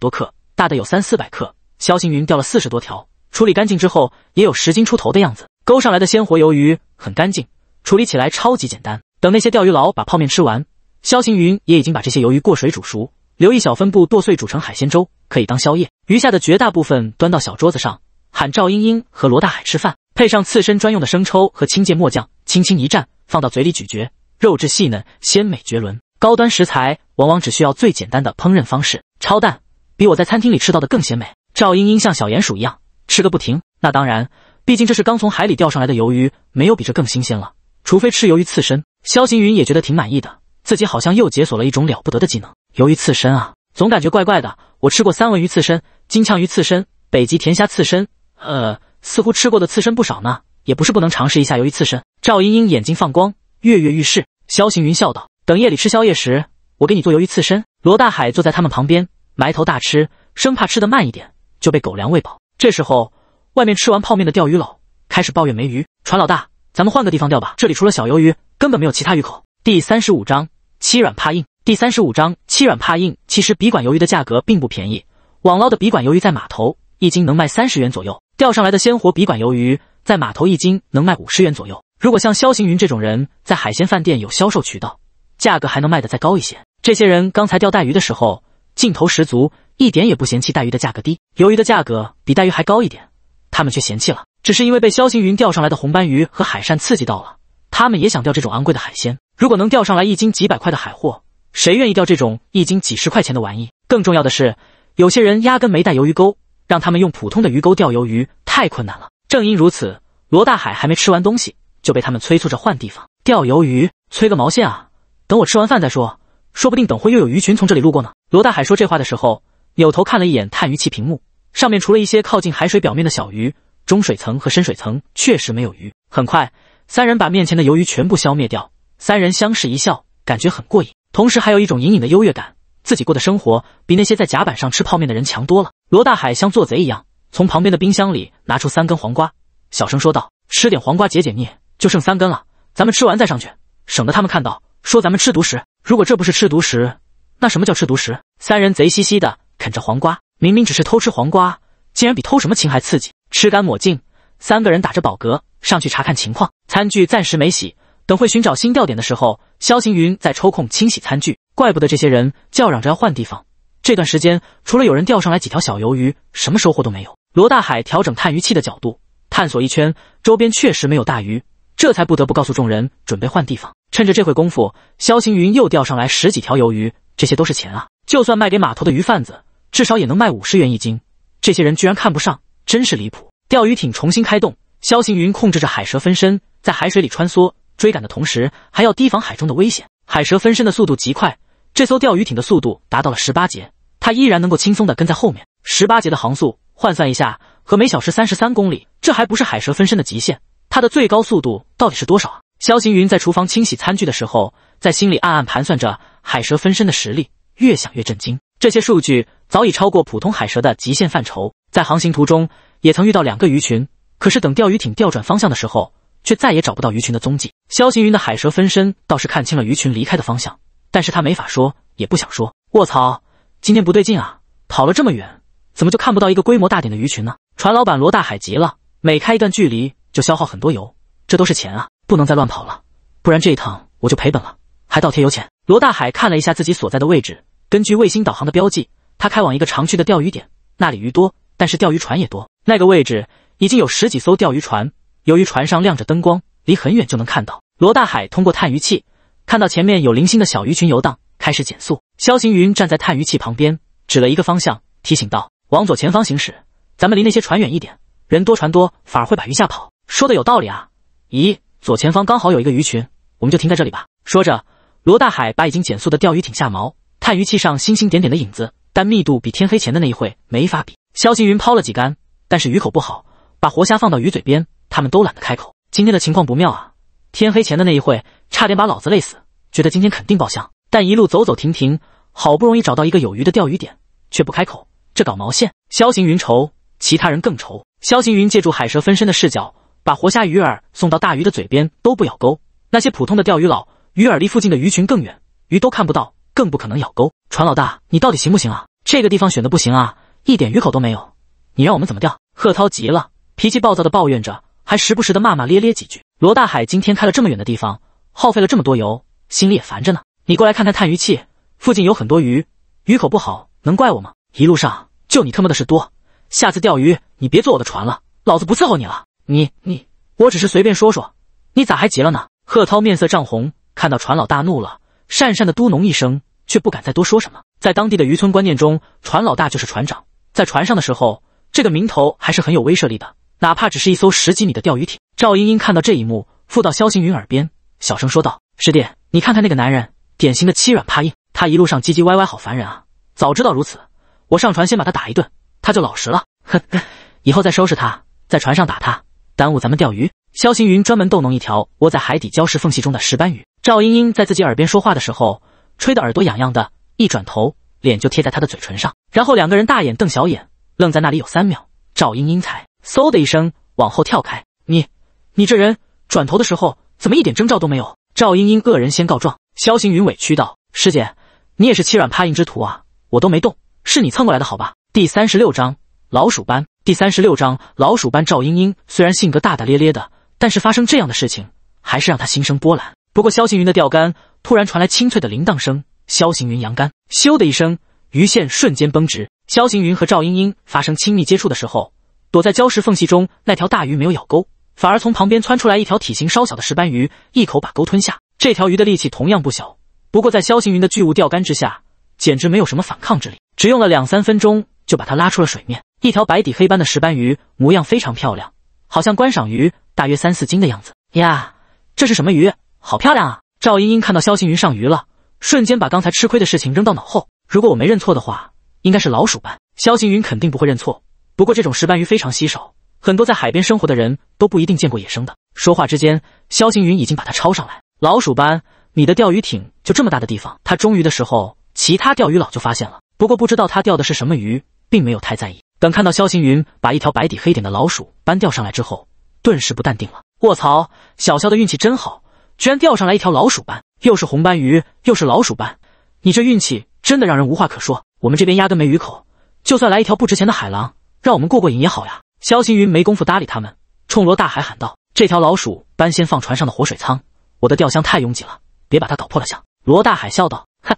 多克，大的有三四百克。肖行云钓了四十多条，处理干净之后也有十斤出头的样子。钩上来的鲜活鱿鱼很干净，处理起来超级简单。等那些钓鱼佬把泡面吃完，肖行云也已经把这些鱿鱼过水煮熟。留一小分部剁碎煮成海鲜粥，可以当宵夜。余下的绝大部分端到小桌子上，喊赵英英和罗大海吃饭，配上刺身专用的生抽和青芥末酱，轻轻一蘸，放到嘴里咀嚼，肉质细嫩，鲜美绝伦。高端食材往往只需要最简单的烹饪方式。超淡，比我在餐厅里吃到的更鲜美。赵英英像小鼹鼠一样吃个不停。那当然，毕竟这是刚从海里钓上来的鱿鱼，没有比这更新鲜了。除非吃鱿鱼刺身。肖行云也觉得挺满意的，自己好像又解锁了一种了不得的技能。鱿鱼刺身啊，总感觉怪怪的。我吃过三文鱼刺身、金枪鱼刺身、北极甜虾刺身，呃，似乎吃过的刺身不少呢。也不是不能尝试一下鱿鱼刺身。赵英英眼睛放光，跃跃欲试。肖行云笑道：“等夜里吃宵夜时，我给你做鱿鱼刺身。”罗大海坐在他们旁边，埋头大吃，生怕吃得慢一点就被狗粮喂饱。这时候，外面吃完泡面的钓鱼佬开始抱怨没鱼。船老大，咱们换个地方钓吧，这里除了小鱿鱼，根本没有其他鱼口。第三十五章：欺软怕硬。第三十五章欺软怕硬。其实笔管鱿鱼的价格并不便宜。网捞的笔管鱿鱼在码头一斤能卖三十元左右，钓上来的鲜活笔管鱿鱼在码头一斤能卖五十元左右。如果像肖行云这种人在海鲜饭店有销售渠道，价格还能卖得再高一些。这些人刚才钓带鱼的时候劲头十足，一点也不嫌弃带鱼的价格低，鱿鱼的价格比带鱼还高一点，他们却嫌弃了，只是因为被肖行云钓上来的红斑鱼和海扇刺激到了，他们也想钓这种昂贵的海鲜。如果能钓上来一斤几百块的海货。谁愿意钓这种一斤几十块钱的玩意？更重要的是，有些人压根没带鱿鱼钩，让他们用普通的鱼钩钓鱿鱼太困难了。正因如此，罗大海还没吃完东西，就被他们催促着换地方钓鱿鱼。催个毛线啊！等我吃完饭再说，说不定等会又有鱼群从这里路过呢。罗大海说这话的时候，扭头看了一眼探鱼器屏幕，上面除了一些靠近海水表面的小鱼，中水层和深水层确实没有鱼。很快，三人把面前的鱿鱼全部消灭掉，三人相视一笑，感觉很过瘾。同时还有一种隐隐的优越感，自己过的生活比那些在甲板上吃泡面的人强多了。罗大海像做贼一样，从旁边的冰箱里拿出三根黄瓜，小声说道：“吃点黄瓜解解腻，就剩三根了，咱们吃完再上去，省得他们看到说咱们吃独食。如果这不是吃独食，那什么叫吃独食？”三人贼兮兮的啃着黄瓜，明明只是偷吃黄瓜，竟然比偷什么情还刺激。吃干抹净，三个人打着饱嗝上去查看情况，餐具暂时没洗。等会寻找新钓点的时候，萧行云再抽空清洗餐具。怪不得这些人叫嚷着要换地方。这段时间除了有人钓上来几条小鱿鱼，什么收获都没有。罗大海调整探鱼器的角度，探索一圈，周边确实没有大鱼，这才不得不告诉众人准备换地方。趁着这会功夫，萧行云又钓上来十几条鱿鱼，这些都是钱啊！就算卖给码头的鱼贩子，至少也能卖五十元一斤。这些人居然看不上，真是离谱。钓鱼艇重新开动，萧行云控制着海蛇分身在海水里穿梭。追赶的同时，还要提防海中的危险。海蛇分身的速度极快，这艘钓鱼艇的速度达到了十八节，它依然能够轻松地跟在后面。十八节的航速换算一下，和每小时三十三公里，这还不是海蛇分身的极限。它的最高速度到底是多少？肖行云在厨房清洗餐具的时候，在心里暗暗盘算着海蛇分身的实力，越想越震惊。这些数据早已超过普通海蛇的极限范畴。在航行途中，也曾遇到两个鱼群，可是等钓鱼艇调转方向的时候。却再也找不到鱼群的踪迹。萧行云的海蛇分身倒是看清了鱼群离开的方向，但是他没法说，也不想说。卧槽，今天不对劲啊！跑了这么远，怎么就看不到一个规模大点的鱼群呢？船老板罗大海急了，每开一段距离就消耗很多油，这都是钱啊，不能再乱跑了，不然这一趟我就赔本了，还倒贴油钱。罗大海看了一下自己所在的位置，根据卫星导航的标记，他开往一个常去的钓鱼点，那里鱼多，但是钓鱼船也多。那个位置已经有十几艘钓鱼船。由于船上亮着灯光，离很远就能看到。罗大海通过探鱼器看到前面有零星的小鱼群游荡，开始减速。肖行云站在探鱼器旁边，指了一个方向，提醒道：“往左前方行驶，咱们离那些船远一点。人多船多，反而会把鱼吓跑。”说的有道理啊！咦，左前方刚好有一个鱼群，我们就停在这里吧。说着，罗大海把已经减速的钓鱼艇下锚。探鱼器上星星点点的影子，但密度比天黑前的那一会没法比。肖行云抛了几杆，但是鱼口不好，把活虾放到鱼嘴边。他们都懒得开口。今天的情况不妙啊！天黑前的那一会，差点把老子累死。觉得今天肯定爆箱，但一路走走停停，好不容易找到一个有鱼的钓鱼点，却不开口，这搞毛线？萧行云愁，其他人更愁。萧行云借助海蛇分身的视角，把活虾鱼饵送到大鱼的嘴边都不咬钩。那些普通的钓鱼佬，鱼饵离附近的鱼群更远，鱼都看不到，更不可能咬钩。船老大，你到底行不行啊？这个地方选的不行啊，一点鱼口都没有，你让我们怎么钓？贺涛急了，脾气暴躁的抱怨着。还时不时的骂骂咧咧几句。罗大海今天开了这么远的地方，耗费了这么多油，心里也烦着呢。你过来看看，探鱼器，附近有很多鱼，鱼口不好，能怪我吗？一路上就你他妈的事多，下次钓鱼你别坐我的船了，老子不伺候你了。你你，我只是随便说说，你咋还急了呢？贺涛面色涨红，看到船老大怒了，讪讪的嘟哝一声，却不敢再多说什么。在当地的渔村观念中，船老大就是船长，在船上的时候，这个名头还是很有威慑力的。哪怕只是一艘十几米的钓鱼艇，赵英英看到这一幕，附到萧行云耳边，小声说道：“师弟，你看看那个男人，典型的欺软怕硬。他一路上唧唧歪歪，好烦人啊！早知道如此，我上船先把他打一顿，他就老实了。呵呵，以后再收拾他，在船上打他，耽误咱们钓鱼。”萧行云专门逗弄一条窝在海底礁石缝隙中的石斑鱼。赵英英在自己耳边说话的时候，吹得耳朵痒痒的，一转头，脸就贴在他的嘴唇上，然后两个人大眼瞪小眼，愣在那里有三秒，赵英英才。嗖的一声，往后跳开。你，你这人转头的时候怎么一点征兆都没有？赵英英恶人先告状。萧行云委屈道：“师姐，你也是欺软怕硬之徒啊！我都没动，是你蹭过来的，好吧？”第三十六章老鼠班。第三十六章老鼠班。赵英英虽然性格大大咧咧的，但是发生这样的事情还是让她心生波澜。不过萧行云的钓竿突然传来清脆的铃铛声，萧行云扬竿，咻的一声，鱼线瞬间绷直。萧行云和赵英英发生亲密接触的时候。躲在礁石缝隙中，那条大鱼没有咬钩，反而从旁边窜出来一条体型稍小的石斑鱼，一口把钩吞下。这条鱼的力气同样不小，不过在萧行云的巨物钓竿之下，简直没有什么反抗之力。只用了两三分钟就把它拉出了水面。一条白底黑斑的石斑鱼，模样非常漂亮，好像观赏鱼，大约三四斤的样子。呀，这是什么鱼？好漂亮啊！赵英英看到萧行云上鱼了，瞬间把刚才吃亏的事情扔到脑后。如果我没认错的话，应该是老鼠斑。萧行云肯定不会认错。不过这种石斑鱼非常稀少，很多在海边生活的人都不一定见过野生的。说话之间，肖行云已经把它抄上来。老鼠斑，你的钓鱼艇就这么大的地方，他中鱼的时候，其他钓鱼佬就发现了。不过不知道他钓的是什么鱼，并没有太在意。等看到肖行云把一条白底黑点的老鼠斑钓上来之后，顿时不淡定了。卧槽，小肖的运气真好，居然钓上来一条老鼠斑，又是红斑鱼，又是老鼠斑，你这运气真的让人无话可说。我们这边压根没鱼口，就算来一条不值钱的海狼。让我们过过瘾也好呀。肖行云没工夫搭理他们，冲罗大海喊道：“这条老鼠搬先放船上的活水舱，我的钓箱太拥挤了，别把它搞破了箱。”罗大海笑道：“哼，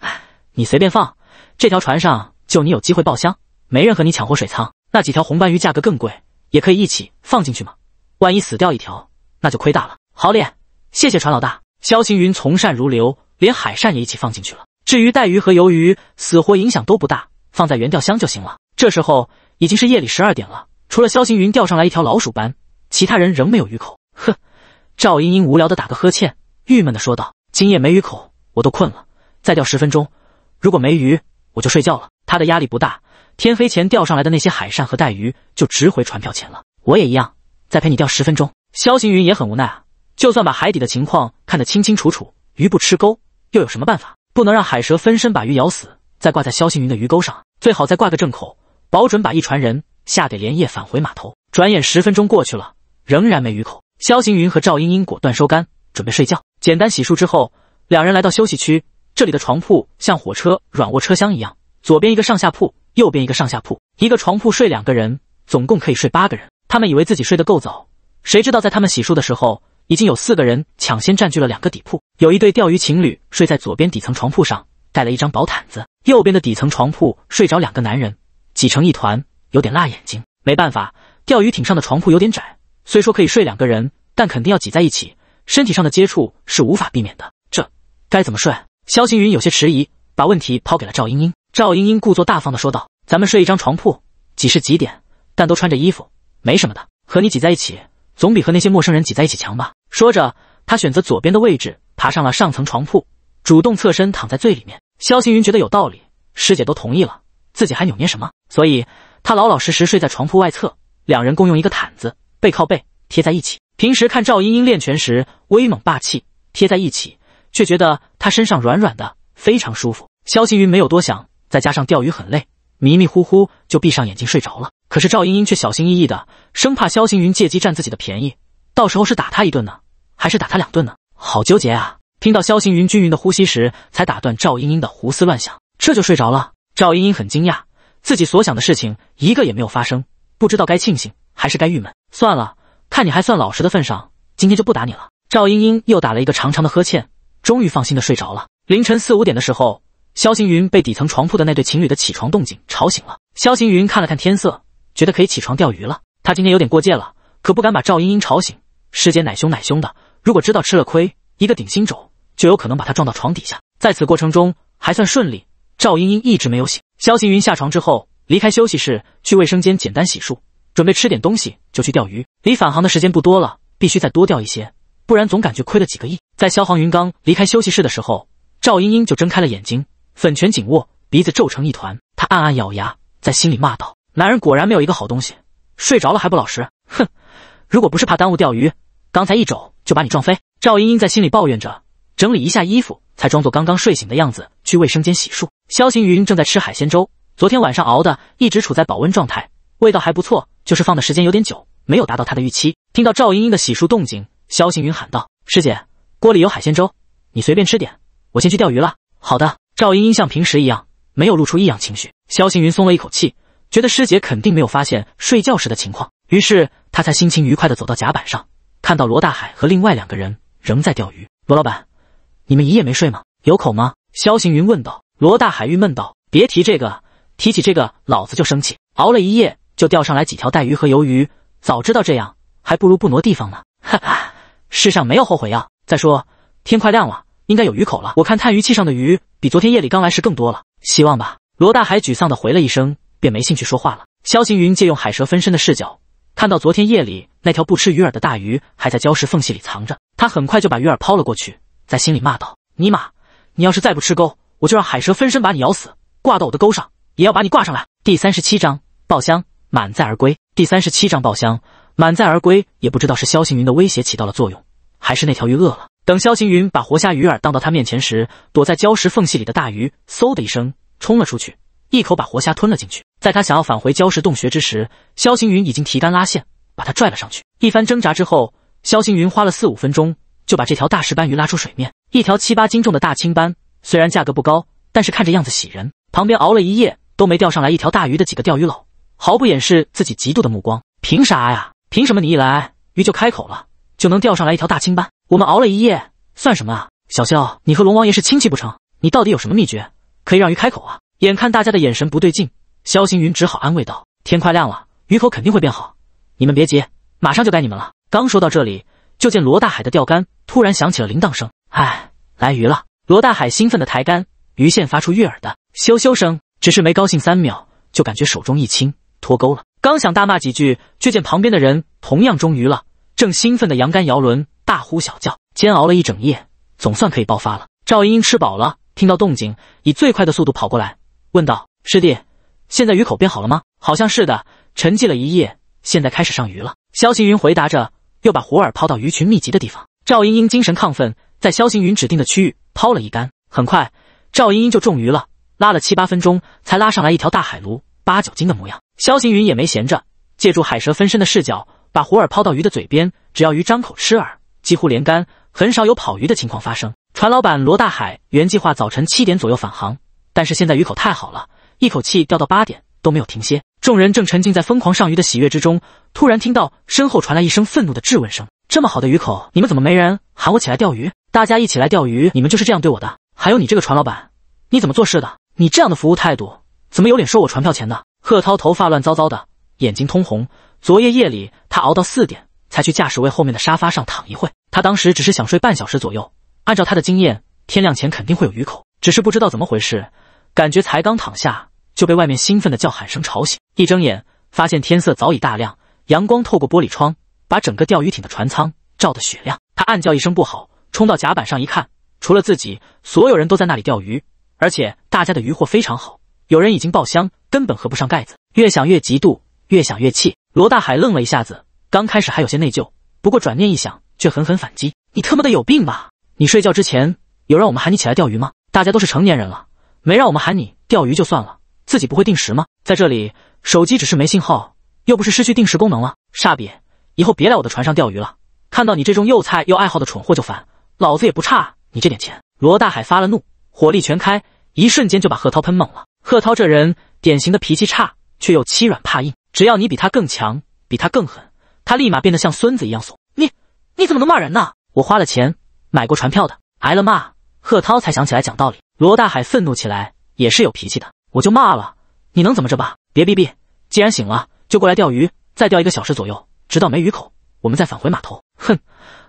你随便放，这条船上就你有机会爆箱，没人和你抢活水舱。那几条红斑鱼价格更贵，也可以一起放进去嘛，万一死掉一条，那就亏大了。”好嘞，谢谢船老大。肖行云从善如流，连海鳝也一起放进去了。至于带鱼和鱿鱼，死活影响都不大，放在原钓箱就行了。这时候。已经是夜里十二点了，除了萧行云钓上来一条老鼠斑，其他人仍没有鱼口。哼，赵英英无聊的打个呵欠，郁闷的说道：“今夜没鱼口，我都困了，再钓十分钟，如果没鱼，我就睡觉了。”他的压力不大，天黑前钓上来的那些海扇和带鱼就值回船票钱了。我也一样，再陪你钓十分钟。萧行云也很无奈啊，就算把海底的情况看得清清楚楚，鱼不吃钩，又有什么办法？不能让海蛇分身把鱼咬死，再挂在萧行云的鱼钩上，最好再挂个正口。保准把一船人吓得连夜返回码头。转眼十分钟过去了，仍然没鱼口。肖行云和赵英英果断收竿，准备睡觉。简单洗漱之后，两人来到休息区。这里的床铺像火车软卧车厢一样，左边一个上下铺，右边一个上下铺，一个床铺睡两个人，总共可以睡八个人。他们以为自己睡得够早，谁知道在他们洗漱的时候，已经有四个人抢先占据了两个底铺。有一对钓鱼情侣睡在左边底层床铺上，盖了一张薄毯子；右边的底层床铺睡着两个男人。挤成一团，有点辣眼睛。没办法，钓鱼艇上的床铺有点窄，虽说可以睡两个人，但肯定要挤在一起，身体上的接触是无法避免的。这该怎么睡？萧行云有些迟疑，把问题抛给了赵英英。赵英英故作大方地说道：“咱们睡一张床铺，挤是挤点，但都穿着衣服，没什么的。和你挤在一起，总比和那些陌生人挤在一起强吧？”说着，她选择左边的位置，爬上了上层床铺，主动侧身躺在最里面。萧行云觉得有道理，师姐都同意了。自己还扭捏什么？所以他老老实实睡在床铺外侧，两人共用一个毯子，背靠背贴在一起。平时看赵英英练拳时威猛霸气，贴在一起却觉得她身上软软的，非常舒服。肖行云没有多想，再加上钓鱼很累，迷迷糊糊就闭上眼睛睡着了。可是赵英英却小心翼翼的，生怕肖行云借机占自己的便宜，到时候是打他一顿呢，还是打他两顿呢？好纠结啊！听到肖行云均匀的呼吸时，才打断赵英英的胡思乱想，这就睡着了。赵英英很惊讶，自己所想的事情一个也没有发生，不知道该庆幸还是该郁闷。算了，看你还算老实的份上，今天就不打你了。赵英英又打了一个长长的呵欠，终于放心的睡着了。凌晨四五点的时候，肖行云被底层床铺的那对情侣的起床动静吵醒了。肖行云看了看天色，觉得可以起床钓鱼了。他今天有点过界了，可不敢把赵英英吵醒。师姐奶凶奶凶的，如果知道吃了亏，一个顶心肘就有可能把他撞到床底下。在此过程中还算顺利。赵英英一直没有醒。肖行云下床之后，离开休息室，去卫生间简单洗漱，准备吃点东西，就去钓鱼。离返航的时间不多了，必须再多钓一些，不然总感觉亏了几个亿。在肖航云刚离开休息室的时候，赵英英就睁开了眼睛，粉拳紧握，鼻子皱成一团。她暗暗咬牙，在心里骂道：“男人果然没有一个好东西，睡着了还不老实，哼！如果不是怕耽误钓鱼，刚才一肘就把你撞飞。”赵英英在心里抱怨着。整理一下衣服，才装作刚刚睡醒的样子去卫生间洗漱。肖行云正在吃海鲜粥，昨天晚上熬的，一直处在保温状态，味道还不错，就是放的时间有点久，没有达到他的预期。听到赵英英的洗漱动静，肖行云喊道：“师姐，锅里有海鲜粥，你随便吃点，我先去钓鱼了。”好的。赵英英像平时一样，没有露出异样情绪。肖行云松了一口气，觉得师姐肯定没有发现睡觉时的情况，于是他才心情愉快地走到甲板上，看到罗大海和另外两个人仍在钓鱼。罗老板。你们一夜没睡吗？有口吗？萧行云问道。罗大海郁闷道：“别提这个，提起这个老子就生气。熬了一夜就钓上来几条带鱼和鱿鱼，早知道这样，还不如不挪地方呢。”哈哈，世上没有后悔药。再说天快亮了，应该有鱼口了。我看探鱼器上的鱼比昨天夜里刚来时更多了，希望吧。罗大海沮丧地回了一声，便没兴趣说话了。萧行云借用海蛇分身的视角，看到昨天夜里那条不吃鱼饵的大鱼还在礁石缝隙里藏着，他很快就把鱼饵抛了过去。在心里骂道：“尼玛，你要是再不吃钩，我就让海蛇分身把你咬死，挂到我的钩上，也要把你挂上来。”第三十七章爆箱满载而归。第三十七章爆箱满载而归，也不知道是萧行云的威胁起到了作用，还是那条鱼饿了。等萧行云把活虾鱼饵荡到他面前时，躲在礁石缝隙里的大鱼嗖的一声冲了出去，一口把活虾吞了进去。在他想要返回礁石洞穴之时，萧行云已经提竿拉线，把他拽了上去。一番挣扎之后，萧行云花了四五分钟。就把这条大石斑鱼拉出水面，一条七八斤重的大青斑，虽然价格不高，但是看着样子喜人。旁边熬了一夜都没钓上来一条大鱼的几个钓鱼佬，毫不掩饰自己嫉妒的目光。凭啥呀？凭什么你一来鱼就开口了，就能钓上来一条大青斑？我们熬了一夜算什么啊？小肖，你和龙王爷是亲戚不成？你到底有什么秘诀可以让鱼开口啊？眼看大家的眼神不对劲，肖行云只好安慰道：“天快亮了，鱼口肯定会变好，你们别急，马上就该你们了。”刚说到这里，就见罗大海的钓竿。突然响起了铃铛声，哎，来鱼了！罗大海兴奋的抬竿，鱼线发出悦耳的咻咻声。只是没高兴三秒，就感觉手中一轻，脱钩了。刚想大骂几句，却见旁边的人同样中鱼了，正兴奋的扬竿摇轮，大呼小叫。煎熬了一整夜，总算可以爆发了。赵英英吃饱了，听到动静，以最快的速度跑过来，问道：“师弟，现在鱼口变好了吗？”“好像是的，沉寂了一夜，现在开始上鱼了。”肖行云回答着，又把活饵抛到鱼群密集的地方。赵英英精神亢奋，在肖行云指定的区域抛了一竿，很快赵英英就中鱼了，拉了七八分钟才拉上来一条大海鲈，八九斤的模样。肖行云也没闲着，借助海蛇分身的视角，把活饵抛到鱼的嘴边，只要鱼张口吃饵，几乎连竿，很少有跑鱼的情况发生。船老板罗大海原计划早晨七点左右返航，但是现在鱼口太好了，一口气钓到八点都没有停歇。众人正沉浸在疯狂上鱼的喜悦之中，突然听到身后传来一声愤怒的质问声。这么好的鱼口，你们怎么没人喊我起来钓鱼？大家一起来钓鱼，你们就是这样对我的？还有你这个船老板，你怎么做事的？你这样的服务态度，怎么有脸收我船票钱呢？贺涛头发乱糟糟的，眼睛通红。昨夜夜里，他熬到四点才去驾驶位后面的沙发上躺一会。他当时只是想睡半小时左右。按照他的经验，天亮前肯定会有鱼口，只是不知道怎么回事，感觉才刚躺下就被外面兴奋的叫喊声吵醒。一睁眼，发现天色早已大亮，阳光透过玻璃窗。把整个钓鱼艇的船舱照得雪亮，他暗叫一声不好，冲到甲板上一看，除了自己，所有人都在那里钓鱼，而且大家的鱼货非常好，有人已经爆箱，根本合不上盖子。越想越嫉妒，越想越气。罗大海愣了一下子，刚开始还有些内疚，不过转念一想，却狠狠反击：“你他妈的有病吧？你睡觉之前有让我们喊你起来钓鱼吗？大家都是成年人了，没让我们喊你钓鱼就算了，自己不会定时吗？在这里手机只是没信号，又不是失去定时功能了，煞笔！”以后别来我的船上钓鱼了，看到你这种又菜又爱好的蠢货就烦。老子也不差你这点钱。罗大海发了怒，火力全开，一瞬间就把贺涛喷懵了。贺涛这人典型的脾气差，却又欺软怕硬，只要你比他更强，比他更狠，他立马变得像孙子一样怂。你你怎么能骂人呢？我花了钱买过船票的，挨了骂，贺涛才想起来讲道理。罗大海愤怒起来也是有脾气的，我就骂了，你能怎么着吧？别逼逼，既然醒了，就过来钓鱼，再钓一个小时左右。直到没鱼口，我们再返回码头。哼，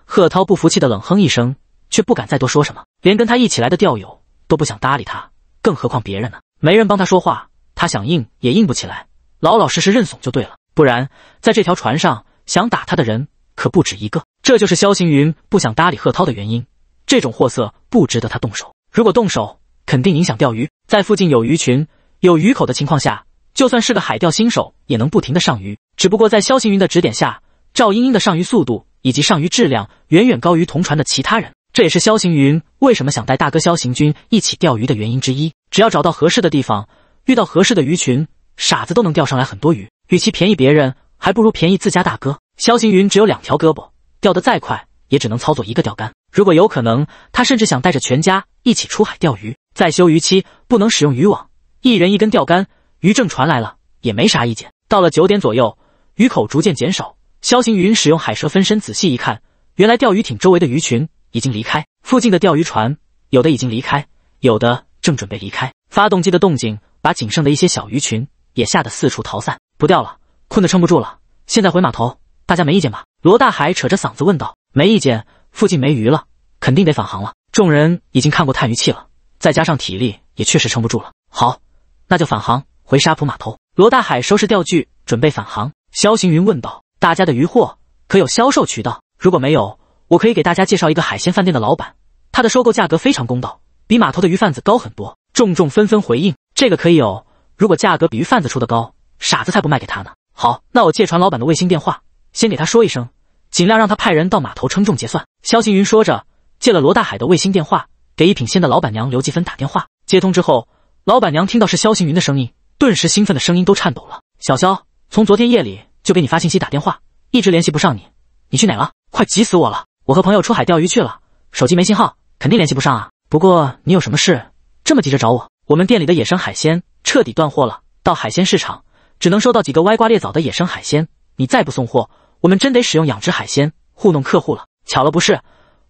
贺涛不服气的冷哼一声，却不敢再多说什么，连跟他一起来的钓友都不想搭理他，更何况别人呢？没人帮他说话，他想硬也硬不起来，老老实实认怂就对了。不然，在这条船上想打他的人可不止一个。这就是萧行云不想搭理贺涛的原因，这种货色不值得他动手。如果动手，肯定影响钓鱼。在附近有鱼群、有鱼口的情况下，就算是个海钓新手，也能不停的上鱼。只不过在萧行云的指点下，赵英英的上鱼速度以及上鱼质量远远高于同船的其他人。这也是萧行云为什么想带大哥萧行军一起钓鱼的原因之一。只要找到合适的地方，遇到合适的鱼群，傻子都能钓上来很多鱼。与其便宜别人，还不如便宜自家大哥。萧行云只有两条胳膊，钓得再快也只能操作一个钓竿。如果有可能，他甚至想带着全家一起出海钓鱼。在休渔期不能使用渔网，一人一根钓竿。渔政船来了也没啥意见。到了九点左右。鱼口逐渐减少，肖行云使用海蛇分身仔细一看，原来钓鱼艇周围的鱼群已经离开，附近的钓鱼船有的已经离开，有的正准备离开。发动机的动静把仅剩的一些小鱼群也吓得四处逃散，不钓了，困得撑不住了。现在回码头，大家没意见吧？罗大海扯着嗓子问道。没意见，附近没鱼了，肯定得返航了。众人已经看过探鱼器了，再加上体力也确实撑不住了。好，那就返航回沙浦码头。罗大海收拾钓具，准备返航。肖行云问道：“大家的鱼货可有销售渠道？如果没有，我可以给大家介绍一个海鲜饭店的老板，他的收购价格非常公道，比码头的鱼贩子高很多。”众众纷纷回应：“这个可以有，如果价格比鱼贩子出的高，傻子才不卖给他呢。”好，那我借船老板的卫星电话，先给他说一声，尽量让他派人到码头称重结算。”肖行云说着，借了罗大海的卫星电话，给一品鲜的老板娘刘继芬打电话。接通之后，老板娘听到是肖行云的声音，顿时兴奋的声音都颤抖了：“小肖，从昨天夜里。”就给你发信息打电话，一直联系不上你，你去哪了？快急死我了！我和朋友出海钓鱼去了，手机没信号，肯定联系不上啊。不过你有什么事这么急着找我？我们店里的野生海鲜彻底断货了，到海鲜市场只能收到几个歪瓜裂枣的野生海鲜。你再不送货，我们真得使用养殖海鲜糊弄客户了。巧了，不是，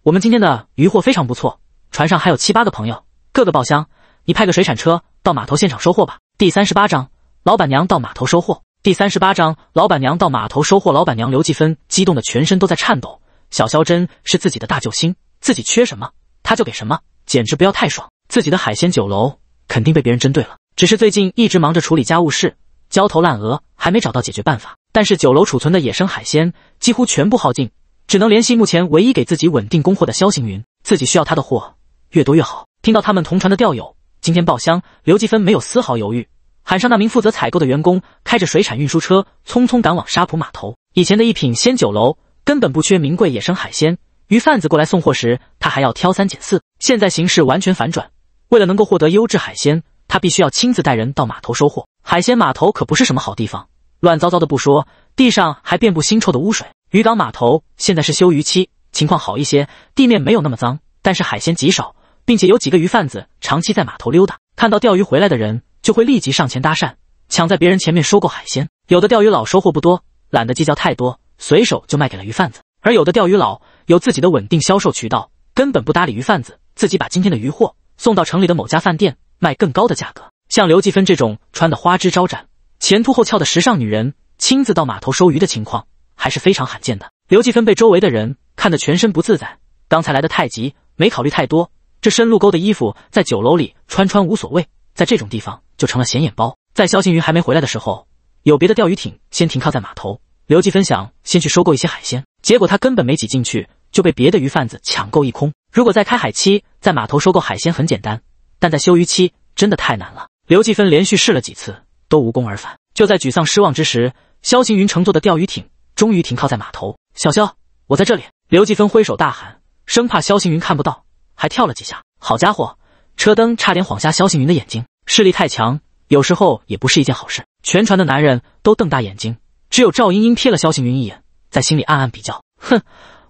我们今天的鱼货非常不错，船上还有七八个朋友，个个爆箱。你派个水产车到码头现场收货吧。第三十八章，老板娘到码头收货。第三十八章，老板娘到码头收货。老板娘刘继芬激动得全身都在颤抖。小肖真是自己的大救星，自己缺什么他就给什么，简直不要太爽！自己的海鲜酒楼肯定被别人针对了，只是最近一直忙着处理家务事，焦头烂额，还没找到解决办法。但是酒楼储存的野生海鲜几乎全部耗尽，只能联系目前唯一给自己稳定供货的肖行云，自己需要他的货越多越好。听到他们同船的钓友今天爆箱，刘继芬没有丝毫犹豫。喊上那名负责采购的员工，开着水产运输车，匆匆赶往沙浦码头。以前的一品鲜酒楼根本不缺名贵野生海鲜，鱼贩子过来送货时，他还要挑三拣四。现在形势完全反转，为了能够获得优质海鲜，他必须要亲自带人到码头收货。海鲜码头可不是什么好地方，乱糟糟的不说，地上还遍布腥臭的污水。渔港码头现在是休渔期，情况好一些，地面没有那么脏，但是海鲜极少，并且有几个鱼贩子长期在码头溜达，看到钓鱼回来的人。就会立即上前搭讪，抢在别人前面收购海鲜。有的钓鱼佬收获不多，懒得计较太多，随手就卖给了鱼贩子；而有的钓鱼佬有自己的稳定销售渠道，根本不搭理鱼贩子，自己把今天的鱼货送到城里的某家饭店，卖更高的价格。像刘继芬这种穿的花枝招展、前凸后翘的时尚女人，亲自到码头收鱼的情况还是非常罕见的。刘继芬被周围的人看得全身不自在，刚才来的太急，没考虑太多，这深路沟的衣服在酒楼里穿穿无所谓。在这种地方就成了显眼包。在肖行云还没回来的时候，有别的钓鱼艇先停靠在码头。刘继芬想先去收购一些海鲜，结果他根本没挤进去，就被别的鱼贩子抢购一空。如果在开海期，在码头收购海鲜很简单，但在休渔期真的太难了。刘继芬连续试了几次，都无功而返。就在沮丧失望之时，肖行云乘坐的钓鱼艇终于停靠在码头。小肖，我在这里！刘继芬挥手大喊，生怕肖行云看不到，还跳了几下。好家伙！车灯差点晃瞎肖行云的眼睛，视力太强，有时候也不是一件好事。全船的男人都瞪大眼睛，只有赵英英瞥了肖行云一眼，在心里暗暗比较：哼，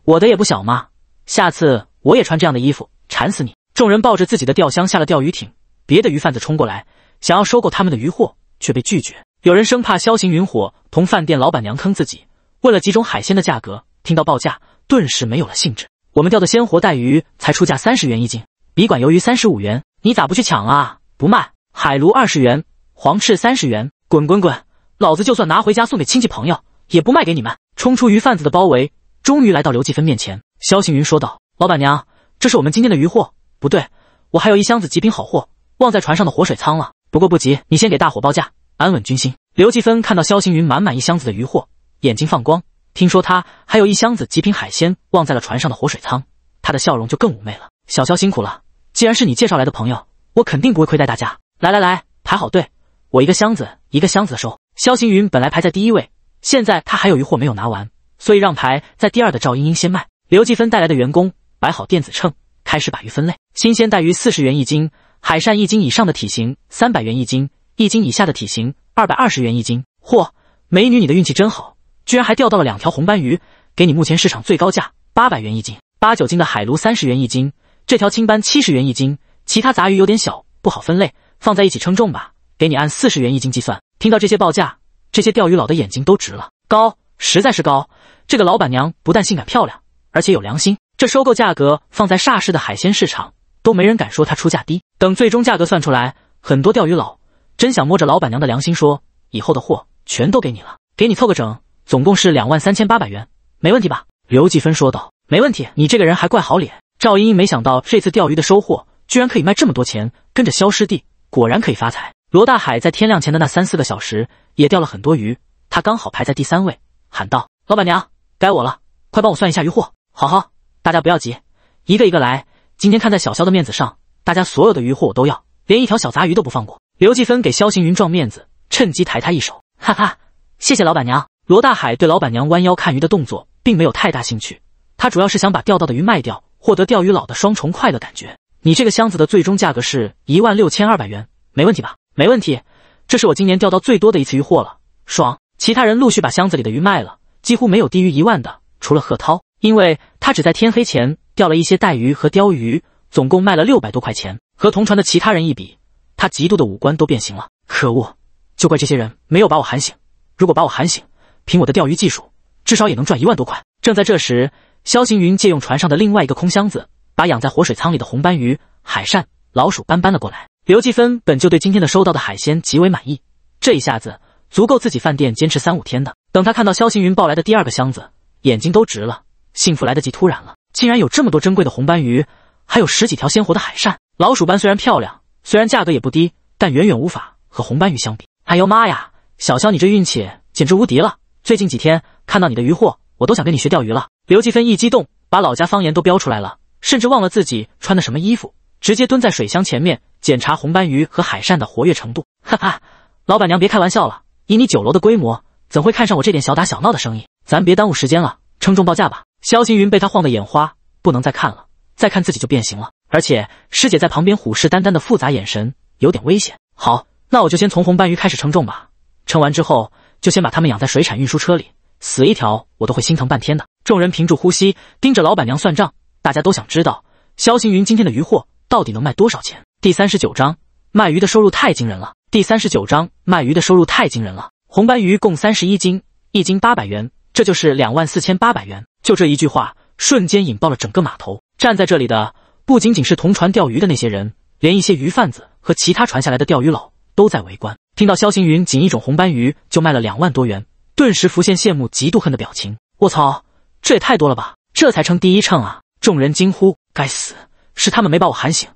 我的也不小嘛，下次我也穿这样的衣服，馋死你！众人抱着自己的钓箱下了钓鱼艇，别的鱼贩子冲过来想要收购他们的鱼货，却被拒绝。有人生怕肖行云伙同饭店老板娘坑自己，问了几种海鲜的价格，听到报价顿时没有了兴致。我们钓的鲜活带鱼才出价三十元一斤。比管鱿鱼三十五元，你咋不去抢啊？不卖海鲈二十元，黄翅三十元，滚滚滚！老子就算拿回家送给亲戚朋友，也不卖给你们！冲出鱼贩子的包围，终于来到刘继芬面前，肖行云说道：“老板娘，这是我们今天的鱼货。不对，我还有一箱子极品好货，忘在船上的活水仓了。不过不急，你先给大伙报价，安稳军心。”刘继芬看到肖行云满满一箱子的鱼货，眼睛放光。听说他还有一箱子极品海鲜忘在了船上的活水仓，他的笑容就更妩媚了。小肖辛苦了。既然是你介绍来的朋友，我肯定不会亏待大家。来来来，排好队，我一个箱子一个箱子的收。肖行云本来排在第一位，现在他还有鱼货没有拿完，所以让排在第二的赵英英先卖。刘继芬带来的员工摆好电子秤，开始把鱼分类。新鲜带鱼四十元一斤，海扇一斤以上的体型三百元一斤，一斤以下的体型二百二十元一斤。嚯，美女，你的运气真好，居然还钓到了两条红斑鱼，给你目前市场最高价八百元一斤。八九斤的海鲈三十元一斤。这条青斑七十元一斤，其他杂鱼有点小，不好分类，放在一起称重吧，给你按四十元一斤计算。听到这些报价，这些钓鱼佬的眼睛都直了，高，实在是高。这个老板娘不但性感漂亮，而且有良心，这收购价格放在煞市的海鲜市场都没人敢说她出价低。等最终价格算出来，很多钓鱼佬真想摸着老板娘的良心说，以后的货全都给你了，给你凑个整，总共是两万三千八百元，没问题吧？刘继芬说道。没问题，你这个人还怪好脸。赵英英没想到这次钓鱼的收获居然可以卖这么多钱，跟着肖师弟果然可以发财。罗大海在天亮前的那三四个小时也钓了很多鱼，他刚好排在第三位，喊道：“老板娘，该我了，快帮我算一下鱼货。”“好好，大家不要急，一个一个来。今天看在小肖的面子上，大家所有的鱼货我都要，连一条小杂鱼都不放过。”刘继芬给肖行云壮面子，趁机抬他一手，哈哈，谢谢老板娘。罗大海对老板娘弯腰看鱼的动作并没有太大兴趣，他主要是想把钓到的鱼卖掉。获得钓鱼佬的双重快乐感觉。你这个箱子的最终价格是一万六千二百元，没问题吧？没问题。这是我今年钓到最多的一次鱼货了，爽！其他人陆续把箱子里的鱼卖了，几乎没有低于一万的，除了贺涛，因为他只在天黑前钓了一些带鱼和鲷鱼，总共卖了六百多块钱。和同船的其他人一比，他极度的五官都变形了。可恶，就怪这些人没有把我喊醒。如果把我喊醒，凭我的钓鱼技术，至少也能赚一万多块。正在这时。萧行云借用船上的另外一个空箱子，把养在活水舱里的红斑鱼、海扇、老鼠斑搬了过来。刘继芬本就对今天的收到的海鲜极为满意，这一下子足够自己饭店坚持三五天的。等他看到萧行云抱来的第二个箱子，眼睛都直了，幸福来得及突然了，竟然有这么多珍贵的红斑鱼，还有十几条鲜活的海扇、老鼠斑。虽然漂亮，虽然价格也不低，但远远无法和红斑鱼相比。哎呦妈呀，小肖你这运气简直无敌了！最近几天看到你的鱼货，我都想跟你学钓鱼了。刘继芬一激动，把老家方言都标出来了，甚至忘了自己穿的什么衣服，直接蹲在水箱前面检查红斑鱼和海扇的活跃程度。哈哈，老板娘别开玩笑了，以你酒楼的规模，怎会看上我这点小打小闹的生意？咱别耽误时间了，称重报价吧。肖星云被他晃得眼花，不能再看了，再看自己就变形了，而且师姐在旁边虎视眈眈的复杂眼神有点危险。好，那我就先从红斑鱼开始称重吧，称完之后就先把它们养在水产运输车里。死一条我都会心疼半天的。众人屏住呼吸，盯着老板娘算账。大家都想知道肖行云今天的鱼货到底能卖多少钱。第三十九章卖鱼的收入太惊人了。第三十九章卖鱼的收入太惊人了。红斑鱼共三十一斤，一斤八百元，这就是两万四千八百元。就这一句话，瞬间引爆了整个码头。站在这里的不仅仅是同船钓鱼的那些人，连一些鱼贩子和其他传下来的钓鱼佬都在围观。听到肖行云仅一种红斑鱼就卖了两万多元。顿时浮现羡慕、嫉妒、恨的表情。我操，这也太多了吧！这才称第一秤啊！众人惊呼：“该死，是他们没把我喊醒，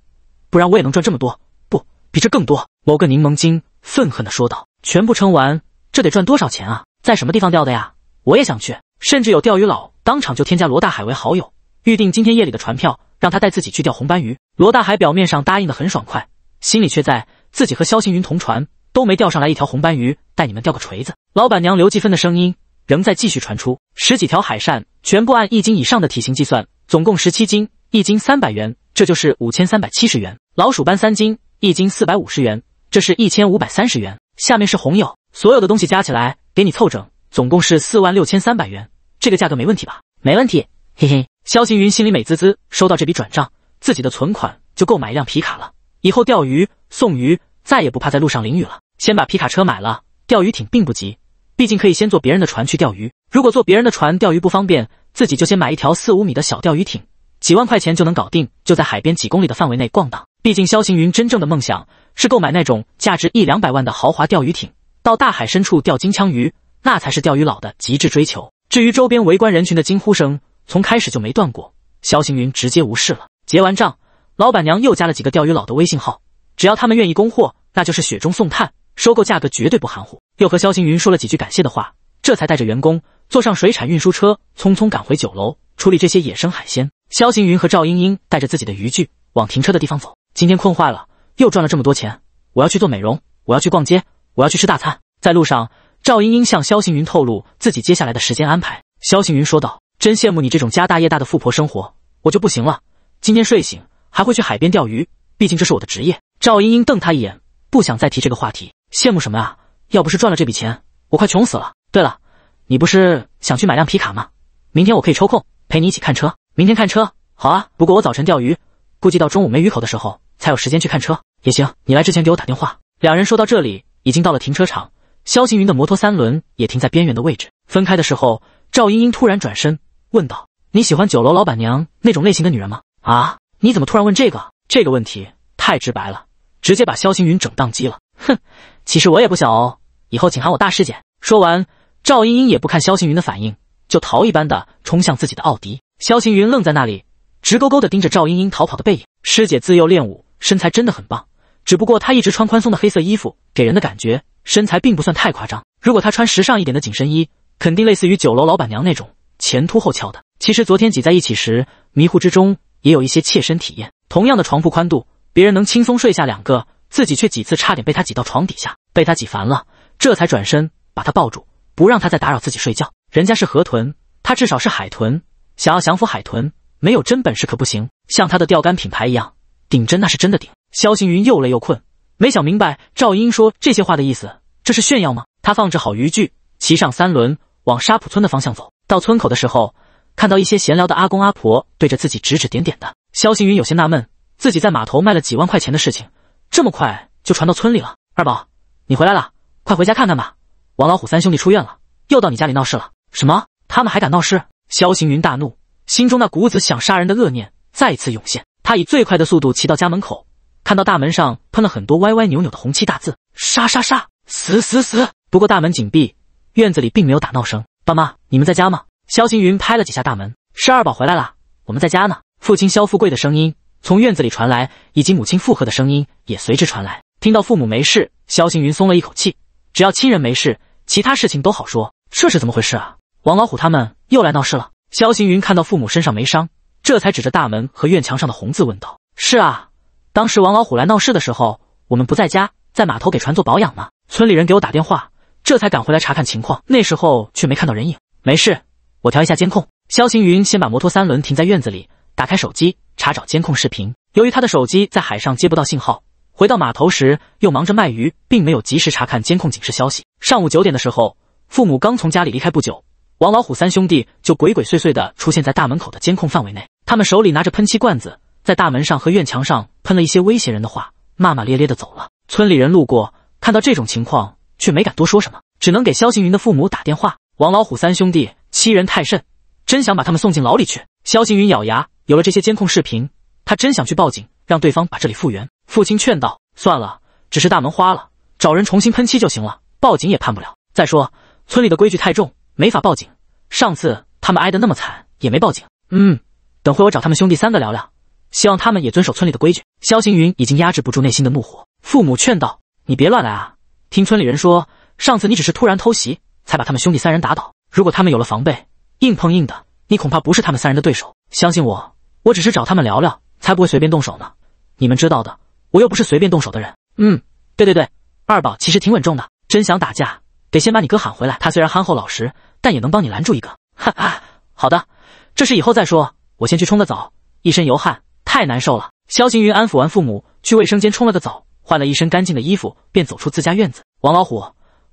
不然我也能赚这么多，不比这更多。”某个柠檬精愤恨地说道：“全部称完，这得赚多少钱啊？在什么地方钓的呀？我也想去。”甚至有钓鱼佬当场就添加罗大海为好友，预定今天夜里的船票，让他带自己去钓红斑鱼。罗大海表面上答应的很爽快，心里却在自己和肖行云同船。都没钓上来一条红斑鱼，带你们钓个锤子！老板娘刘继芬的声音仍在继续传出，十几条海扇全部按一斤以上的体型计算，总共十七斤，一斤三百元，这就是五千三百七十元。老鼠斑三斤，一斤四百五十元，这是一千五百三十元。下面是红友，所有的东西加起来给你凑整，总共是四万六千三百元，这个价格没问题吧？没问题，嘿嘿。肖行云心里美滋滋，收到这笔转账，自己的存款就够买一辆皮卡了，以后钓鱼送鱼。再也不怕在路上淋雨了。先把皮卡车买了，钓鱼艇并不急，毕竟可以先坐别人的船去钓鱼。如果坐别人的船钓鱼不方便，自己就先买一条四五米的小钓鱼艇，几万块钱就能搞定，就在海边几公里的范围内逛荡。毕竟肖行云真正的梦想是购买那种价值一两百万的豪华钓鱼艇，到大海深处钓金枪鱼，那才是钓鱼佬的极致追求。至于周边围观人群的惊呼声，从开始就没断过，肖行云直接无视了。结完账，老板娘又加了几个钓鱼佬的微信号。只要他们愿意供货，那就是雪中送炭，收购价格绝对不含糊。又和肖行云说了几句感谢的话，这才带着员工坐上水产运输车，匆匆赶回酒楼处理这些野生海鲜。肖行云和赵英英带着自己的渔具往停车的地方走。今天困坏了，又赚了这么多钱，我要去做美容，我要去逛街，我要去吃大餐。在路上，赵英英向肖行云透露自己接下来的时间安排。肖行云说道：“真羡慕你这种家大业大的富婆生活，我就不行了。今天睡醒还会去海边钓鱼，毕竟这是我的职业。”赵英英瞪他一眼，不想再提这个话题。羡慕什么啊？要不是赚了这笔钱，我快穷死了。对了，你不是想去买辆皮卡吗？明天我可以抽空陪你一起看车。明天看车，好啊。不过我早晨钓鱼，估计到中午没鱼口的时候才有时间去看车。也行，你来之前给我打电话。两人说到这里，已经到了停车场。肖行云的摩托三轮也停在边缘的位置。分开的时候，赵英英突然转身问道：“你喜欢酒楼老板娘那种类型的女人吗？”啊？你怎么突然问这个？这个问题太直白了。直接把萧星云整宕机了。哼，其实我也不想哦。以后请喊我大师姐。说完，赵英英也不看萧星云的反应，就逃一般的冲向自己的奥迪。萧星云愣在那里，直勾勾的盯着赵英英逃跑的背影。师姐自幼练武，身材真的很棒。只不过她一直穿宽松的黑色衣服，给人的感觉身材并不算太夸张。如果她穿时尚一点的紧身衣，肯定类似于酒楼老板娘那种前凸后翘的。其实昨天挤在一起时，迷糊之中也有一些切身体验。同样的床铺宽度。别人能轻松睡下两个，自己却几次差点被他挤到床底下，被他挤烦了，这才转身把他抱住，不让他再打扰自己睡觉。人家是河豚，他至少是海豚，想要降服海豚，没有真本事可不行。像他的钓竿品牌一样，顶针那是真的顶。肖行云又累又困，没想明白赵英说这些话的意思，这是炫耀吗？他放置好渔具，骑上三轮往沙浦村的方向走。到村口的时候，看到一些闲聊的阿公阿婆对着自己指指点点的，肖行云有些纳闷。自己在码头卖了几万块钱的事情，这么快就传到村里了。二宝，你回来了，快回家看看吧。王老虎三兄弟出院了，又到你家里闹事了。什么？他们还敢闹事？萧行云大怒，心中那股子想杀人的恶念再次涌现。他以最快的速度骑到家门口，看到大门上喷了很多歪歪扭扭的红漆大字：杀杀杀，死死死。不过大门紧闭，院子里并没有打闹声。爸妈，你们在家吗？萧行云拍了几下大门。是二宝回来了，我们在家呢。父亲萧富贵的声音。从院子里传来，以及母亲附和的声音也随之传来。听到父母没事，萧行云松了一口气。只要亲人没事，其他事情都好说。这是怎么回事啊？王老虎他们又来闹事了。萧行云看到父母身上没伤，这才指着大门和院墙上的红字问道：“是啊，当时王老虎来闹事的时候，我们不在家，在码头给船做保养呢。村里人给我打电话，这才赶回来查看情况。那时候却没看到人影。没事，我调一下监控。”萧行云先把摩托三轮停在院子里。打开手机查找监控视频。由于他的手机在海上接不到信号，回到码头时又忙着卖鱼，并没有及时查看监控警示消息。上午九点的时候，父母刚从家里离开不久，王老虎三兄弟就鬼鬼祟祟地出现在大门口的监控范围内。他们手里拿着喷漆罐子，在大门上和院墙上喷了一些威胁人的话，骂骂咧咧地走了。村里人路过，看到这种情况，却没敢多说什么，只能给肖行云的父母打电话。王老虎三兄弟欺人太甚，真想把他们送进牢里去。肖行云咬牙。有了这些监控视频，他真想去报警，让对方把这里复原。父亲劝道：“算了，只是大门花了，找人重新喷漆就行了，报警也判不了。再说村里的规矩太重，没法报警。上次他们挨得那么惨，也没报警。”嗯，等会我找他们兄弟三个聊聊，希望他们也遵守村里的规矩。肖行云已经压制不住内心的怒火，父母劝道：“你别乱来啊！听村里人说，上次你只是突然偷袭，才把他们兄弟三人打倒。如果他们有了防备，硬碰硬的，你恐怕不是他们三人的对手。相信我。”我只是找他们聊聊，才不会随便动手呢。你们知道的，我又不是随便动手的人。嗯，对对对，二宝其实挺稳重的。真想打架，得先把你哥喊回来。他虽然憨厚老实，但也能帮你拦住一个。哈哈，好的，这事以后再说。我先去冲个澡，一身油汗，太难受了。肖行云安抚完父母，去卫生间冲了个澡，换了一身干净的衣服，便走出自家院子。王老虎，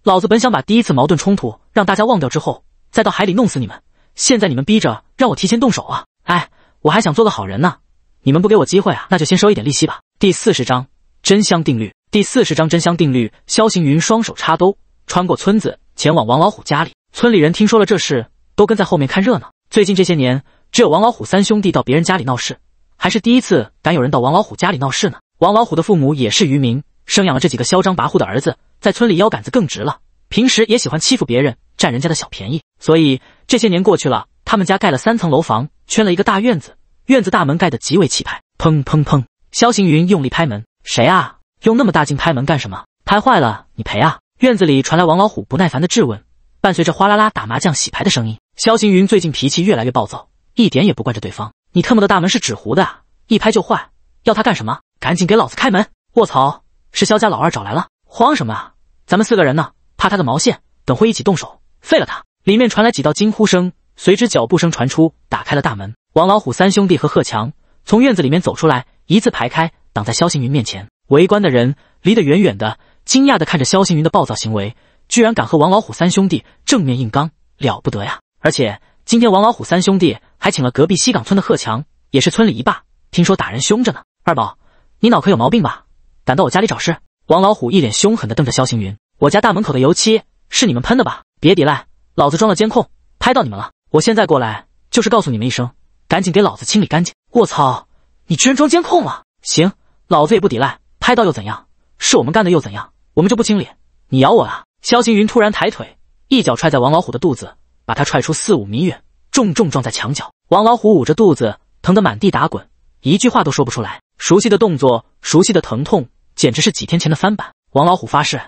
老子本想把第一次矛盾冲突让大家忘掉之后，再到海里弄死你们。现在你们逼着让我提前动手啊！哎。我还想做个好人呢，你们不给我机会啊？那就先收一点利息吧。第四十章真香定律。第四十章真香定律。肖行云双手插兜，穿过村子，前往王老虎家里。村里人听说了这事，都跟在后面看热闹。最近这些年，只有王老虎三兄弟到别人家里闹事，还是第一次敢有人到王老虎家里闹事呢。王老虎的父母也是渔民，生养了这几个嚣张跋扈的儿子，在村里腰杆子更直了，平时也喜欢欺负别人，占人家的小便宜。所以这些年过去了。他们家盖了三层楼房，圈了一个大院子，院子大门盖得极为气派。砰砰砰，肖行云用力拍门：“谁啊？用那么大劲拍门干什么？拍坏了你赔啊！”院子里传来王老虎不耐烦的质问，伴随着哗啦啦打麻将洗牌的声音。肖行云最近脾气越来越暴躁，一点也不惯着对方：“你特么的大门是纸糊的啊，一拍就坏，要他干什么？赶紧给老子开门！”卧槽，是肖家老二找来了，慌什么啊？咱们四个人呢，怕他个毛线？等会一起动手废了他！里面传来几道惊呼声。随之脚步声传出，打开了大门。王老虎三兄弟和贺强从院子里面走出来，一字排开，挡在萧行云面前。围观的人离得远远的，惊讶地看着萧行云的暴躁行为，居然敢和王老虎三兄弟正面硬刚，了不得呀！而且今天王老虎三兄弟还请了隔壁西港村的贺强，也是村里一霸，听说打人凶着呢。二宝，你脑壳有毛病吧？敢到我家里找事？王老虎一脸凶狠地瞪着萧行云：“我家大门口的油漆是你们喷的吧？别抵赖，老子装了监控，拍到你们了。”我现在过来就是告诉你们一声，赶紧给老子清理干净！我操，你居然装监控了！行，老子也不抵赖，拍到又怎样？是我们干的又怎样？我们就不清理，你咬我啊！萧行云突然抬腿，一脚踹在王老虎的肚子，把他踹出四五米远，重重撞在墙角。王老虎捂着肚子，疼得满地打滚，一句话都说不出来。熟悉的动作，熟悉的疼痛，简直是几天前的翻版。王老虎发誓，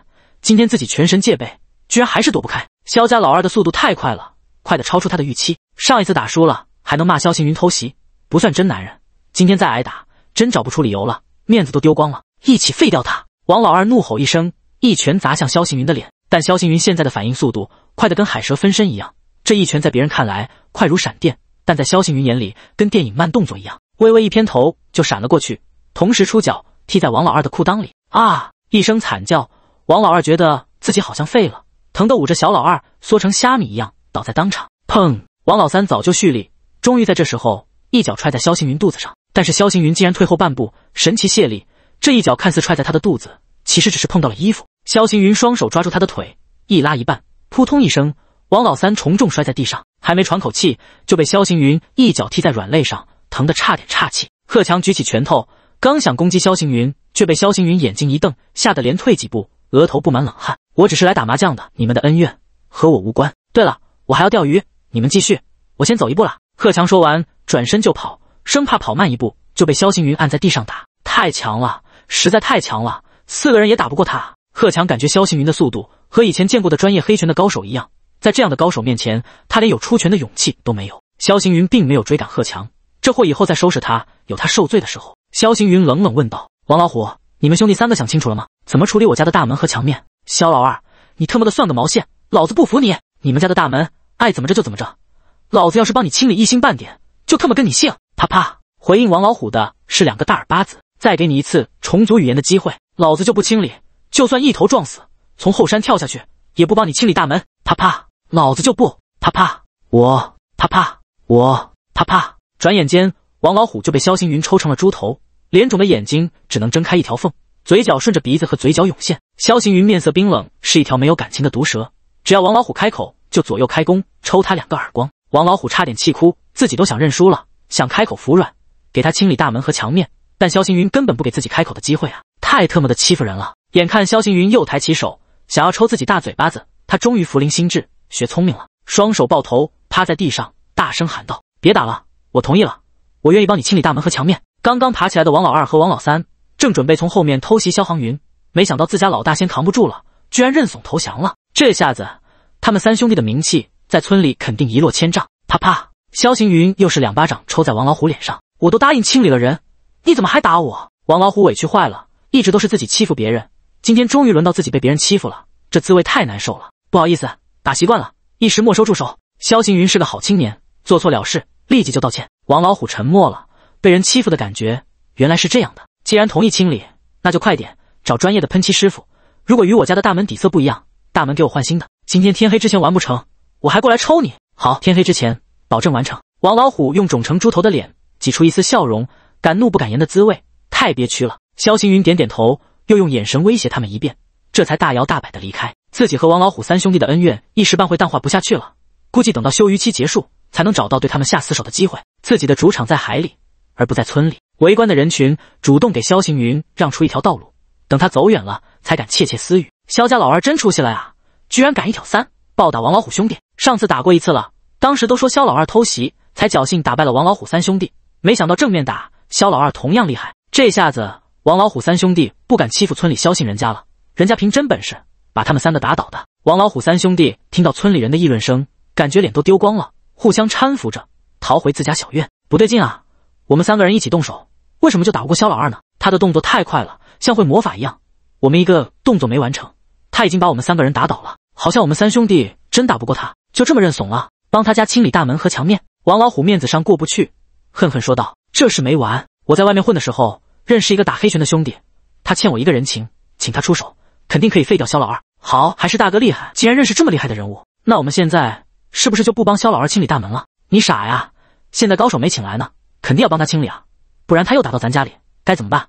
今天自己全神戒备，居然还是躲不开萧家老二的速度太快了。快的超出他的预期。上一次打输了，还能骂萧行云偷袭，不算真男人。今天再挨打，真找不出理由了，面子都丢光了，一起废掉他！王老二怒吼一声，一拳砸向萧行云的脸。但萧行云现在的反应速度快的跟海蛇分身一样，这一拳在别人看来快如闪电，但在萧行云眼里跟电影慢动作一样，微微一偏头就闪了过去，同时出脚踢在王老二的裤裆里。啊！一声惨叫，王老二觉得自己好像废了，疼得捂着小老二缩成虾米一样。倒在当场，砰！王老三早就蓄力，终于在这时候一脚踹在萧行云肚子上。但是萧行云竟然退后半步，神奇卸力。这一脚看似踹在他的肚子，其实只是碰到了衣服。萧行云双手抓住他的腿，一拉一半，扑通一声，王老三重重摔在地上，还没喘口气，就被萧行云一脚踢在软肋上，疼得差点岔气。贺强举起拳头，刚想攻击萧行云，却被萧行云眼睛一瞪，吓得连退几步，额头布满冷汗。我只是来打麻将的，你们的恩怨和我无关。对了。我还要钓鱼，你们继续，我先走一步了。贺强说完，转身就跑，生怕跑慢一步就被萧行云按在地上打。太强了，实在太强了，四个人也打不过他。贺强感觉萧行云的速度和以前见过的专业黑拳的高手一样，在这样的高手面前，他连有出拳的勇气都没有。萧行云并没有追赶贺强，这货以后再收拾他，有他受罪的时候。萧行云冷冷问道：“王老虎，你们兄弟三个想清楚了吗？怎么处理我家的大门和墙面？”萧老二，你特么的算个毛线，老子不服你！你们家的大门。爱怎么着就怎么着，老子要是帮你清理一星半点，就特么跟你姓！啪啪！回应王老虎的是两个大耳巴子。再给你一次重组语言的机会，老子就不清理。就算一头撞死，从后山跳下去，也不帮你清理大门。啪啪！老子就不！啪啪！我啪啪！我啪啪！转眼间，王老虎就被萧行云抽成了猪头，脸肿的眼睛只能睁开一条缝，嘴角顺着鼻子和嘴角涌现。萧行云面色冰冷，是一条没有感情的毒蛇。只要王老虎开口。就左右开弓，抽他两个耳光。王老虎差点气哭，自己都想认输了，想开口服软，给他清理大门和墙面。但萧行云根本不给自己开口的机会啊！太特么的欺负人了！眼看萧行云又抬起手，想要抽自己大嘴巴子，他终于福临心智，学聪明了，双手抱头趴在地上，大声喊道：“别打了，我同意了，我愿意帮你清理大门和墙面。”刚刚爬起来的王老二和王老三正准备从后面偷袭萧行云，没想到自家老大先扛不住了，居然认怂投降了。这下子。他们三兄弟的名气在村里肯定一落千丈。啪啪！萧行云又是两巴掌抽在王老虎脸上。我都答应清理了人，你怎么还打我？王老虎委屈坏了，一直都是自己欺负别人，今天终于轮到自己被别人欺负了，这滋味太难受了。不好意思，打习惯了，一时没收住手。萧行云是个好青年，做错了事立即就道歉。王老虎沉默了，被人欺负的感觉原来是这样的。既然同意清理，那就快点找专业的喷漆师傅。如果与我家的大门底色不一样，大门给我换新的。今天天黑之前完不成，我还过来抽你。好，天黑之前保证完成。王老虎用肿成猪头的脸挤出一丝笑容，敢怒不敢言的滋味太憋屈了。萧行云点点头，又用眼神威胁他们一遍，这才大摇大摆的离开。自己和王老虎三兄弟的恩怨一时半会淡化不下去了，估计等到休渔期结束才能找到对他们下死手的机会。自己的主场在海里，而不在村里。围观的人群主动给萧行云让出一条道路，等他走远了才敢窃窃私语：“萧家老二真出息了呀！”居然敢一挑三，暴打王老虎兄弟！上次打过一次了，当时都说肖老二偷袭，才侥幸打败了王老虎三兄弟。没想到正面打，肖老二同样厉害。这下子，王老虎三兄弟不敢欺负村里肖姓人家了，人家凭真本事把他们三个打倒的。王老虎三兄弟听到村里人的议论声，感觉脸都丢光了，互相搀扶着逃回自家小院。不对劲啊！我们三个人一起动手，为什么就打不过肖老二呢？他的动作太快了，像会魔法一样，我们一个动作没完成。他已经把我们三个人打倒了，好像我们三兄弟真打不过他，就这么认怂了，帮他家清理大门和墙面。王老虎面子上过不去，恨恨说道：“这事没完，我在外面混的时候认识一个打黑拳的兄弟，他欠我一个人情，请他出手，肯定可以废掉肖老二。好，还是大哥厉害，既然认识这么厉害的人物，那我们现在是不是就不帮肖老二清理大门了？你傻呀，现在高手没请来呢，肯定要帮他清理啊，不然他又打到咱家里，该怎么办？”